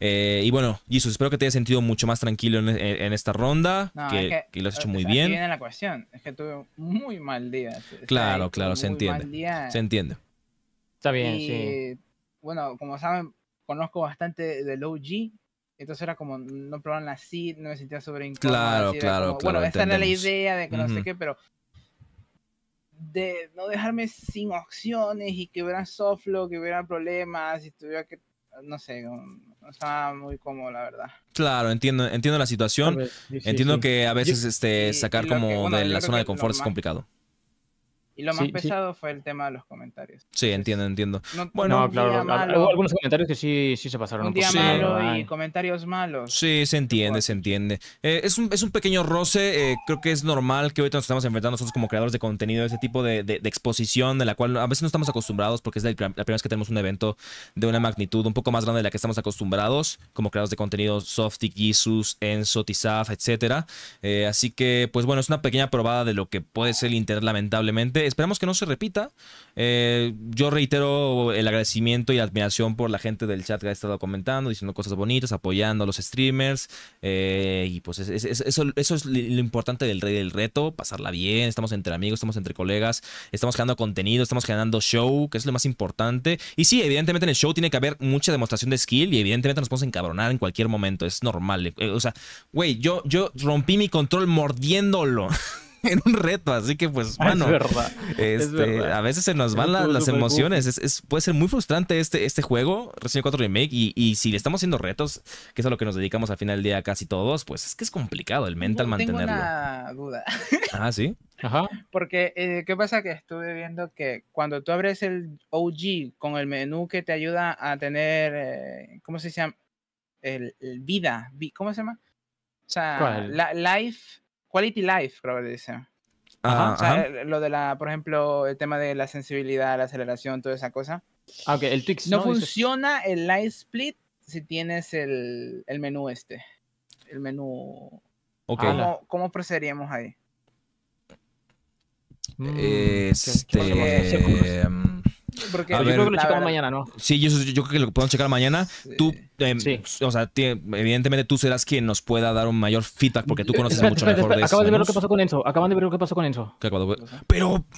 Eh, y bueno, eso espero que te hayas sentido mucho más tranquilo en, esta ronda, que, lo has hecho muy bien. la cuestión, es que tuve muy mal día. Claro, claro, se entiende. Se entiende. Está bien, Bueno, como saben, conozco bastante low G entonces era como, no la así, no me sentía sobre Claro, claro, claro. Bueno, esta era la idea de que no sé qué, pero de no dejarme sin opciones y que hubiera softlock, que hubiera problemas y tuviera que, no sé, no estaba muy cómodo, la verdad. Claro, entiendo, entiendo la situación. entiendo que a veces este sacar como de la zona de confort es complicado. Y lo más pesado fue el tema de los comentarios. Sí, entiendo, entiendo. bueno, algunos comentarios que sí, sí se pasaron un, poco. y comentarios malos. Sí, se entiende, se entiende. Eh, es, un, es un pequeño roce, eh, creo que es normal que ahorita nos estamos enfrentando nosotros como creadores de contenido, ese tipo de, exposición de la cual a veces no estamos acostumbrados porque es la, primera vez que tenemos un evento de una magnitud un poco más grande de la que estamos acostumbrados como creadores de contenido, Softy, Jesus, Enzo, Tizaf, etc. Eh, así que, pues bueno, es una pequeña probada de lo que puede ser el internet, lamentablemente esperamos que no se repita. Eh, yo reitero el agradecimiento y la admiración por la gente del chat que ha estado comentando, diciendo cosas bonitas, apoyando a los streamers. Eh, y pues eso, eso, es lo importante del rey del reto, pasarla bien. Estamos entre amigos, estamos entre colegas, estamos creando contenido, estamos generando show, que es lo más importante. Y sí, evidentemente en el show tiene que haber mucha demostración de skill y evidentemente nos podemos encabronar en cualquier momento. Es normal. Eh, o sea, güey, yo, yo rompí mi control mordiéndolo. en un reto. Así que, pues, mano, ah, es este, verdad, a veces se nos van las emociones. Es, puede ser muy frustrante este, este juego, Resident Evil 4 Remake. Y, si le estamos haciendo retos, que es a lo que nos dedicamos al final del día casi todos, pues es que es complicado el mental no, tengo Una duda. Ah, sí. Ajá. Porque, eh, ¿qué pasa? Que estuve viendo que cuando tú abres el OG con el menú que te ayuda a tener, eh, ¿cómo se llama? El, vida, ¿cómo se llama? O sea, la, life Quality Life, creo que dice. Ajá, sea, eh, Lo de la, por ejemplo, el tema de la sensibilidad, la aceleración, toda esa cosa. Ah, ok, el Twix. No, no funciona el Live Split si tienes el, menú este. El menú. Okay. ¿Cómo, ¿Cómo, procederíamos ahí? Este... Mm, yo creo que lo checamos mañana, ¿no? Sí, yo, creo que lo podemos checar mañana. Tú, eh, o sea, evidentemente tú serás quien nos pueda dar un mayor feedback porque tú conoces mucho mejor de de Acaban de ver lo que pasó con eso. Acaban de ver lo que pasó con Enzo. Pero...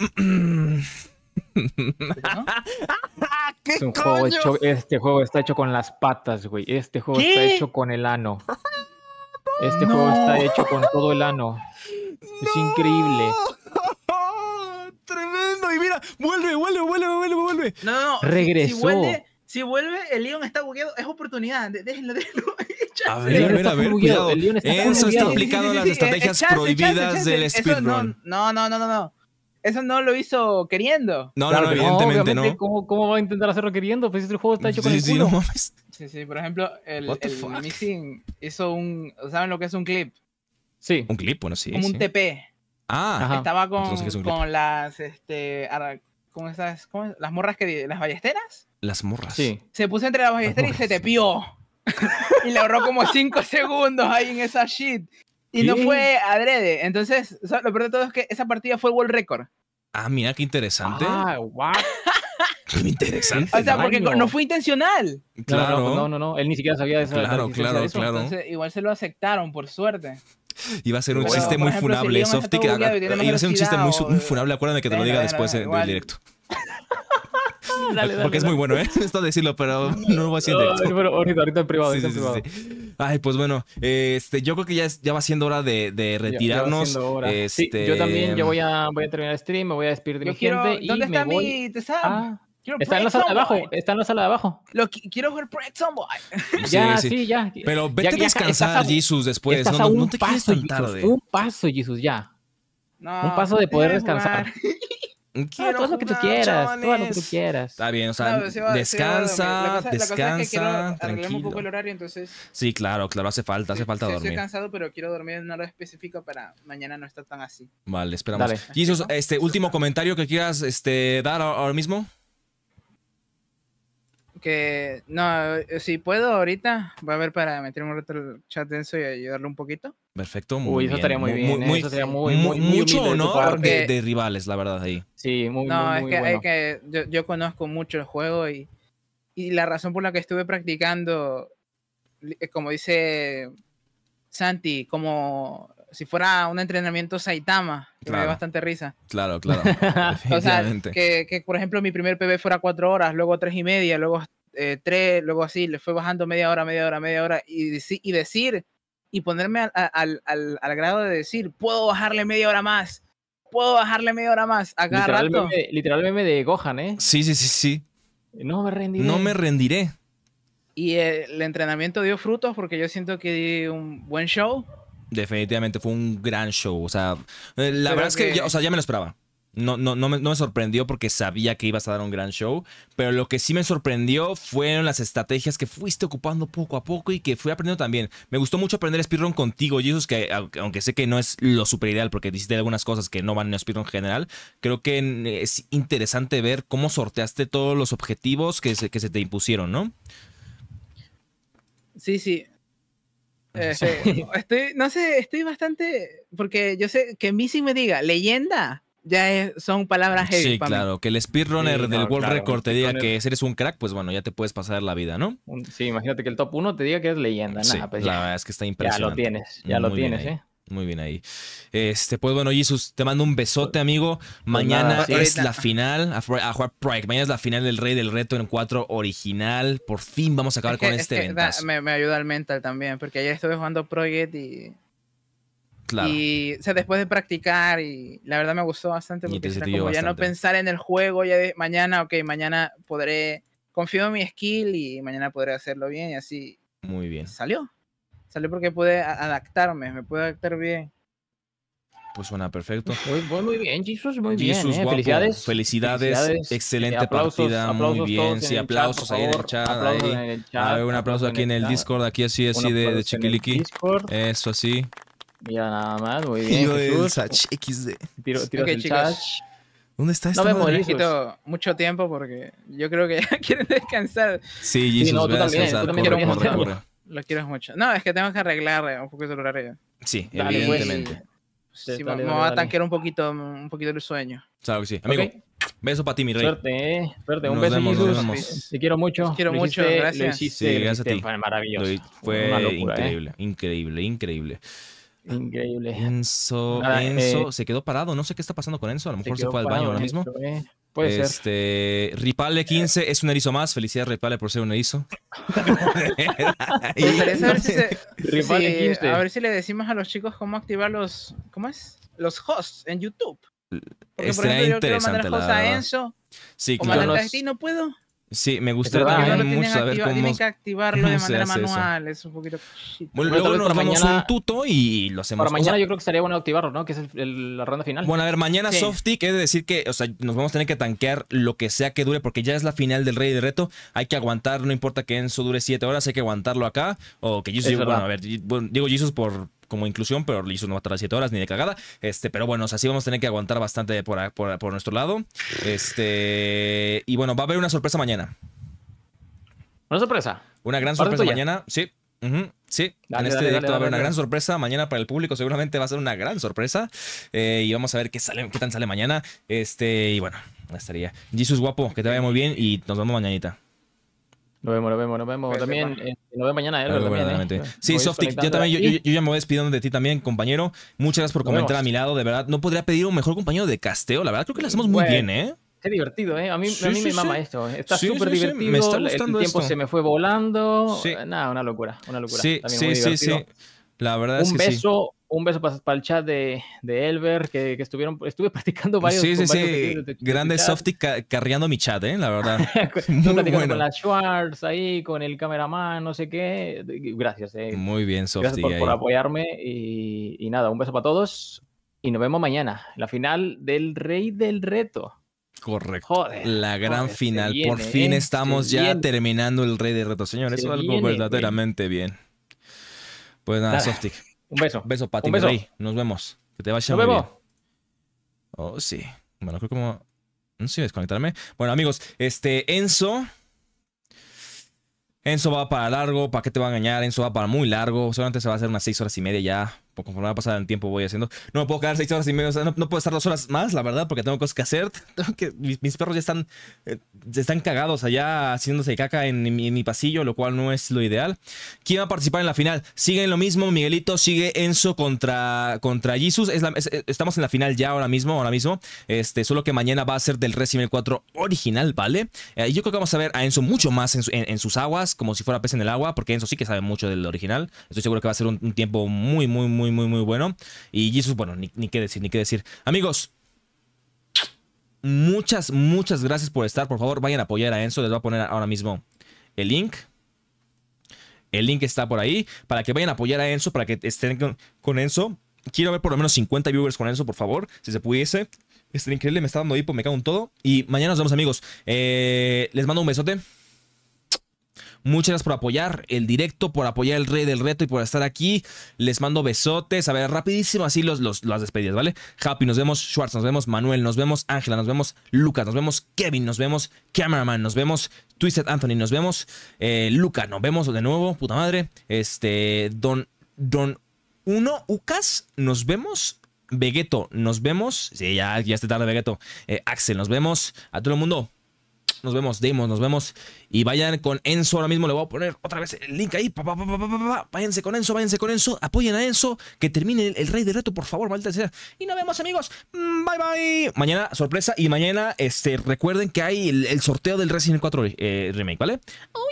este juego está hecho con las patas, güey. Este juego está hecho con el ano. Este juego está hecho con todo el ano. Es increíble vuelve, vuelve, vuelve, vuelve, vuelve. No, no, Regresó. Si, vuelve, el Leon está bugueado, es oportunidad. Déjenlo, déjenlo. A ver, a ver, a ver, Eso está aplicado a las estrategias prohibidas del speedrun. No, no, no, no, no. Eso no lo hizo queriendo. No, no, no, evidentemente no. ¿cómo, va a intentar hacerlo queriendo? Pues el juego está hecho con el culo. Sí, sí, por ejemplo, el, Missing hizo un... ¿Saben lo que es un clip? Sí. Un clip, bueno, sí. Como un TP. Ah, estaba con, con las este con esas las morras que las ballesteras. Las morras. Sí. Se puso entre las ballesteras y se te pió. y le ahorró como 5 segundos ahí en esa shit. Y no fue adrede. Entonces, lo peor de todo es que esa partida fue world record. Ah, mira qué interesante. Ah, wow. Qué interesante. O sea, porque no, fue intencional. Claro. No, no, no, Él ni siquiera sabía de eso. Claro, claro, claro. igual se lo aceptaron, por suerte. Iba a ser un chiste muy funable. Softy, iba a ser un chiste muy, funable. Acuérdame que te lo diga después eh, en el directo. porque es muy bueno, ¿eh? Esto decirlo, pero no lo voy a decir directo. Pero ahorita, en privado. Ay, pues bueno, este, yo creo que ya, ya va siendo hora de, retirarnos. yo este, también, yo voy a, voy a terminar el stream, me voy a despedir de mi gente. ¿Dónde y está me mi voy... Está en la sala de abajo. Está en la sala de abajo. quiero jugar Project Boy. ya, sí, ya. Pero vete a descansar, a, Jesus, después. no, un no te paso, tan tarde. un paso, Jesus, ya. No, un paso de poder descansar. Ah, todo lo que tú quieras, todo lo que tú quieras. Está bien, o sea, descansa, descansa, tranquilo. un poco el horario, entonces. Sí, claro, claro, hace falta, hace falta sí, dormir. Estoy cansado, pero quiero dormir en una hora específica para mañana no estar tan así. Vale, esperamos. Dale. Jesus, este último comentario que quieras este, dar ahora mismo no, eh, si puedo ahorita, voy a ver para meterme un rato el chat denso y ayudarle un poquito. Perfecto, muy Uy, eso estaría muy, bien. mucho de, rivales, la verdad, ahí. Sí, No, es que, es que yo, conozco mucho el juego y, la razón por la que estuve practicando, eh, como dice Santi, como si fuera un entrenamiento Saitama, que me da bastante risa. Claro, claro. que, que, por ejemplo mi primer PB fuera cuatro horas, luego tres y media, luego eh, tres, luego así, le fue bajando media hora, media hora, media hora, y, y decir, y ponerme al, grado de decir, puedo bajarle media hora más, puedo bajarle media hora más, a cada literal rato. Literalmente de ¿eh? Sí, sí, sí, sí. No me rendiré. No me rendiré. Y el entrenamiento dio frutos porque yo siento que di un buen show. Definitivamente fue un gran show. O sea, eh, la verdad es que sea, ya me lo esperaba no, no, no, me, no me sorprendió porque sabía que ibas a dar un gran show, pero lo que sí me sorprendió fueron las estrategias que fuiste ocupando poco a poco y que fui aprendiendo también. Me gustó mucho aprender speedrun contigo, y Jesus, que aunque sé que no es lo super ideal porque hiciste algunas cosas que no van en speedrun general, creo que es interesante ver cómo sorteaste todos los objetivos que se, que se te impusieron, ¿no? Sí, sí. Ah, eh, estoy, no sé, estoy bastante, porque yo sé que sí me diga, leyenda, ya son palabras heavy. Sí, claro, que el speedrunner del World Record te diga que eres un crack, pues bueno, ya te puedes pasar la vida, ¿no? Sí, imagínate que el top 1 te diga que eres leyenda. Sí, pues la verdad es que está impresionante. Ya lo tienes, ya lo tienes, ¿eh? Muy bien ahí. Este, pues bueno, Jesus, te mando un besote, amigo. Pues mañana es la final a, jugar Mañana es la final del Rey del Reto en 4 original. Por fin vamos a acabar con este me, ayuda el mental también, porque ayer estuve jugando Project y y después de practicar, y la verdad me gustó bastante porque como ya no pensar en el juego, ya mañana, ok, mañana podré, confío en mi skill y mañana podré hacerlo bien y así. Muy bien. Salió. Salió porque pude adaptarme, me pude adaptar bien. Pues suena perfecto. Pues muy, bien, Jesús muy bien. ¿eh? Felicidades. Felicidades. Excelente partida, muy bien. Sí, aplausos ahí En el chat. un aplauso aquí en el, Discord, aquí así, así de, de Chiquiliqui. Eso así. Mira nada más, muy bien. Yo el Sach XD. Tiro, tiro okay, ¿Dónde está esta No me morí, mucho tiempo porque yo creo que ya quieren descansar. Sí, Jesus, sí, no, tú también, tú también quiero mucho corre, corre. Lo quiero mucho. No, es que tengo que arreglar un poco el horario. Sí, pues. evidentemente. sí, sí me va a tanquear un poquito, un poquito el sueño. Claro que sí. Amigo, beso para ti, mi rey. Suerte, eh. Suerte, un beso, vemos, Te quiero mucho. Te quiero mucho, gracias. sí, gracias a ti. Fue maravilloso. Fue, locura, eh. increíble, increíble, increíble. Increíble. Enzo, eh, Enzo se quedó parado. No sé qué está pasando con Enzo. A lo mejor se, fue al baño ahora mismo. Eh, este, Ripale 15 es un erizo más. Felicidades, Ripale, por ser un erizo. a, ver si se, Ripale 15. a ver si le decimos a los chicos cómo activar los. ¿Cómo es? Los hosts en YouTube. Porque, por ejemplo, interesante yo quiero mandar hosts a Enzo. Sí, claro. no puedo. Sí, me gustaría también mucho saber cómo. Tienen que activarlo de manera manual, es un poquito. Bueno, luego nos vamos un tuto y lo hacemos. Para mañana yo creo que estaría bueno activarlo, ¿no? Que es la ronda final. Bueno, a ver, mañana Softy, quiere decir que, o sea, nos vamos a tener que tanquear lo que sea que dure, porque ya es la final del Rey de Reto. Hay que aguantar, no importa que Enzo dure 7 horas, hay que aguantarlo acá. O que Jesus, bueno, a ver, digo Jesus por, como inclusión, pero listo no no a las 7 horas ni de cagada. Este, pero bueno, así vamos a tener que aguantar bastante por, nuestro lado. Este, y bueno, va a haber una sorpresa mañana. Una sorpresa. Una gran sorpresa mañana, sí. Sí, en este directo va a haber una gran sorpresa. Mañana para el público seguramente va a ser una gran sorpresa. Eh, y vamos a ver qué sale, qué tan sale mañana. Este, y bueno, estaría. Jesús guapo, que te vaya muy bien y nos vemos mañanita. Lo vemos, lo vemos, lo vemos. también, eh, nos mañana, ¿eh? eh. Sí, Softic, yo también, yo, ya me voy despidiendo de ti también, compañero. Muchas gracias por comentar a mi lado, de verdad. No podría pedir un mejor compañero de casteo, la verdad creo que lo hacemos muy bien, ¿eh? Qué divertido, ¿eh? A mí, me mama esto. Está súper divertido. El tiempo se me fue volando. Nada, una locura, una locura. Sí, sí, sí. La verdad un es que beso, Un beso para, el chat de, de Elber, que, estuvieron, estuve practicando varios. Sí, sí, sí. Grande Softy carriando mi chat, ¿eh? La verdad. Muy con la Schwartz ahí, con el cameraman, no sé qué. Gracias. Eh. Muy bien, Softy. Gracias por, apoyarme y, nada, un beso para todos y nos vemos mañana, la final del Rey del Reto. Correcto. Joder, la gran final. Por fin eh, estamos ya terminando el Rey del Reto, señores. Eso es algo verdaderamente bien. Pues nada, Un beso. Un beso, Pati. Un beso. Nos vemos. Que te vaya Nos vemos. Oh, sí. Bueno, creo como. No sé, desconectarme. Bueno, amigos, este Enzo. Enzo va para largo. ¿Para qué te va a engañar? Enzo va para muy largo. Solamente se va a hacer unas seis horas y media ya conforme va a pasar el tiempo voy haciendo. No me puedo quedar seis horas y media, no, puedo estar dos horas más, la verdad, porque tengo cosas que hacer. tengo que, mis, perros ya están, eh, están cagados allá haciéndose caca en, mi, pasillo, lo cual no es lo ideal. ¿Quién va a participar en la final? Sigue en lo mismo, Miguelito, sigue Enzo contra, contra Jesus. Eh, estamos en la final ya ahora mismo, ahora mismo. Este, solo que mañana va a ser del Resident 4 original, ¿vale? Eh, yo creo que vamos a ver a Enzo mucho más en, sus aguas, como si fuera pez en el agua, porque Enzo sí que sabe mucho del original. Estoy seguro que va a ser un tiempo muy, muy, muy muy, muy, bueno. Y Jesus, bueno, ni, ni qué decir, ni qué decir. Amigos, muchas, muchas gracias por estar. Por favor, vayan a apoyar a Enzo. Les voy a poner ahora mismo el link. El link está por ahí para que vayan a apoyar a Enzo, para que estén con, Enzo. Quiero ver por lo menos 50 viewers con Enzo, por favor, si se pudiese. Este increíble, me está dando hipo, me cago en todo. Y mañana nos vemos, amigos. Eh, les mando un besote. Muchas gracias por apoyar el directo, por apoyar el rey del reto y por estar aquí. Les mando besotes. A ver, rapidísimo así los, las despedidas, ¿vale? Happy, nos vemos. Schwartz, nos vemos. Manuel, nos vemos. Ángela, nos vemos. Lucas, nos vemos. Kevin, nos vemos. Cameraman, nos vemos. Twisted Anthony, nos vemos. Luca, nos vemos de nuevo. Puta madre. Este, Don, Don Uno, Ucas, nos vemos. Vegeto, nos vemos. Sí, ya, ya está tarde, Vegeto. Axel, nos vemos. A todo el mundo. Nos vemos, Demos, nos vemos. Y vayan con Enzo ahora mismo. Le voy a poner otra vez el link ahí. váyanse con Enzo, váyanse con Enzo. Apoyen a Enzo. Que termine el, rey del reto, por favor, maldita sea. Y nos vemos, amigos. Mm, bye, bye. Mañana, sorpresa. Y mañana, este, recuerden que hay el, sorteo del Resident 4 eh, Remake, ¿vale? Oye. Oh,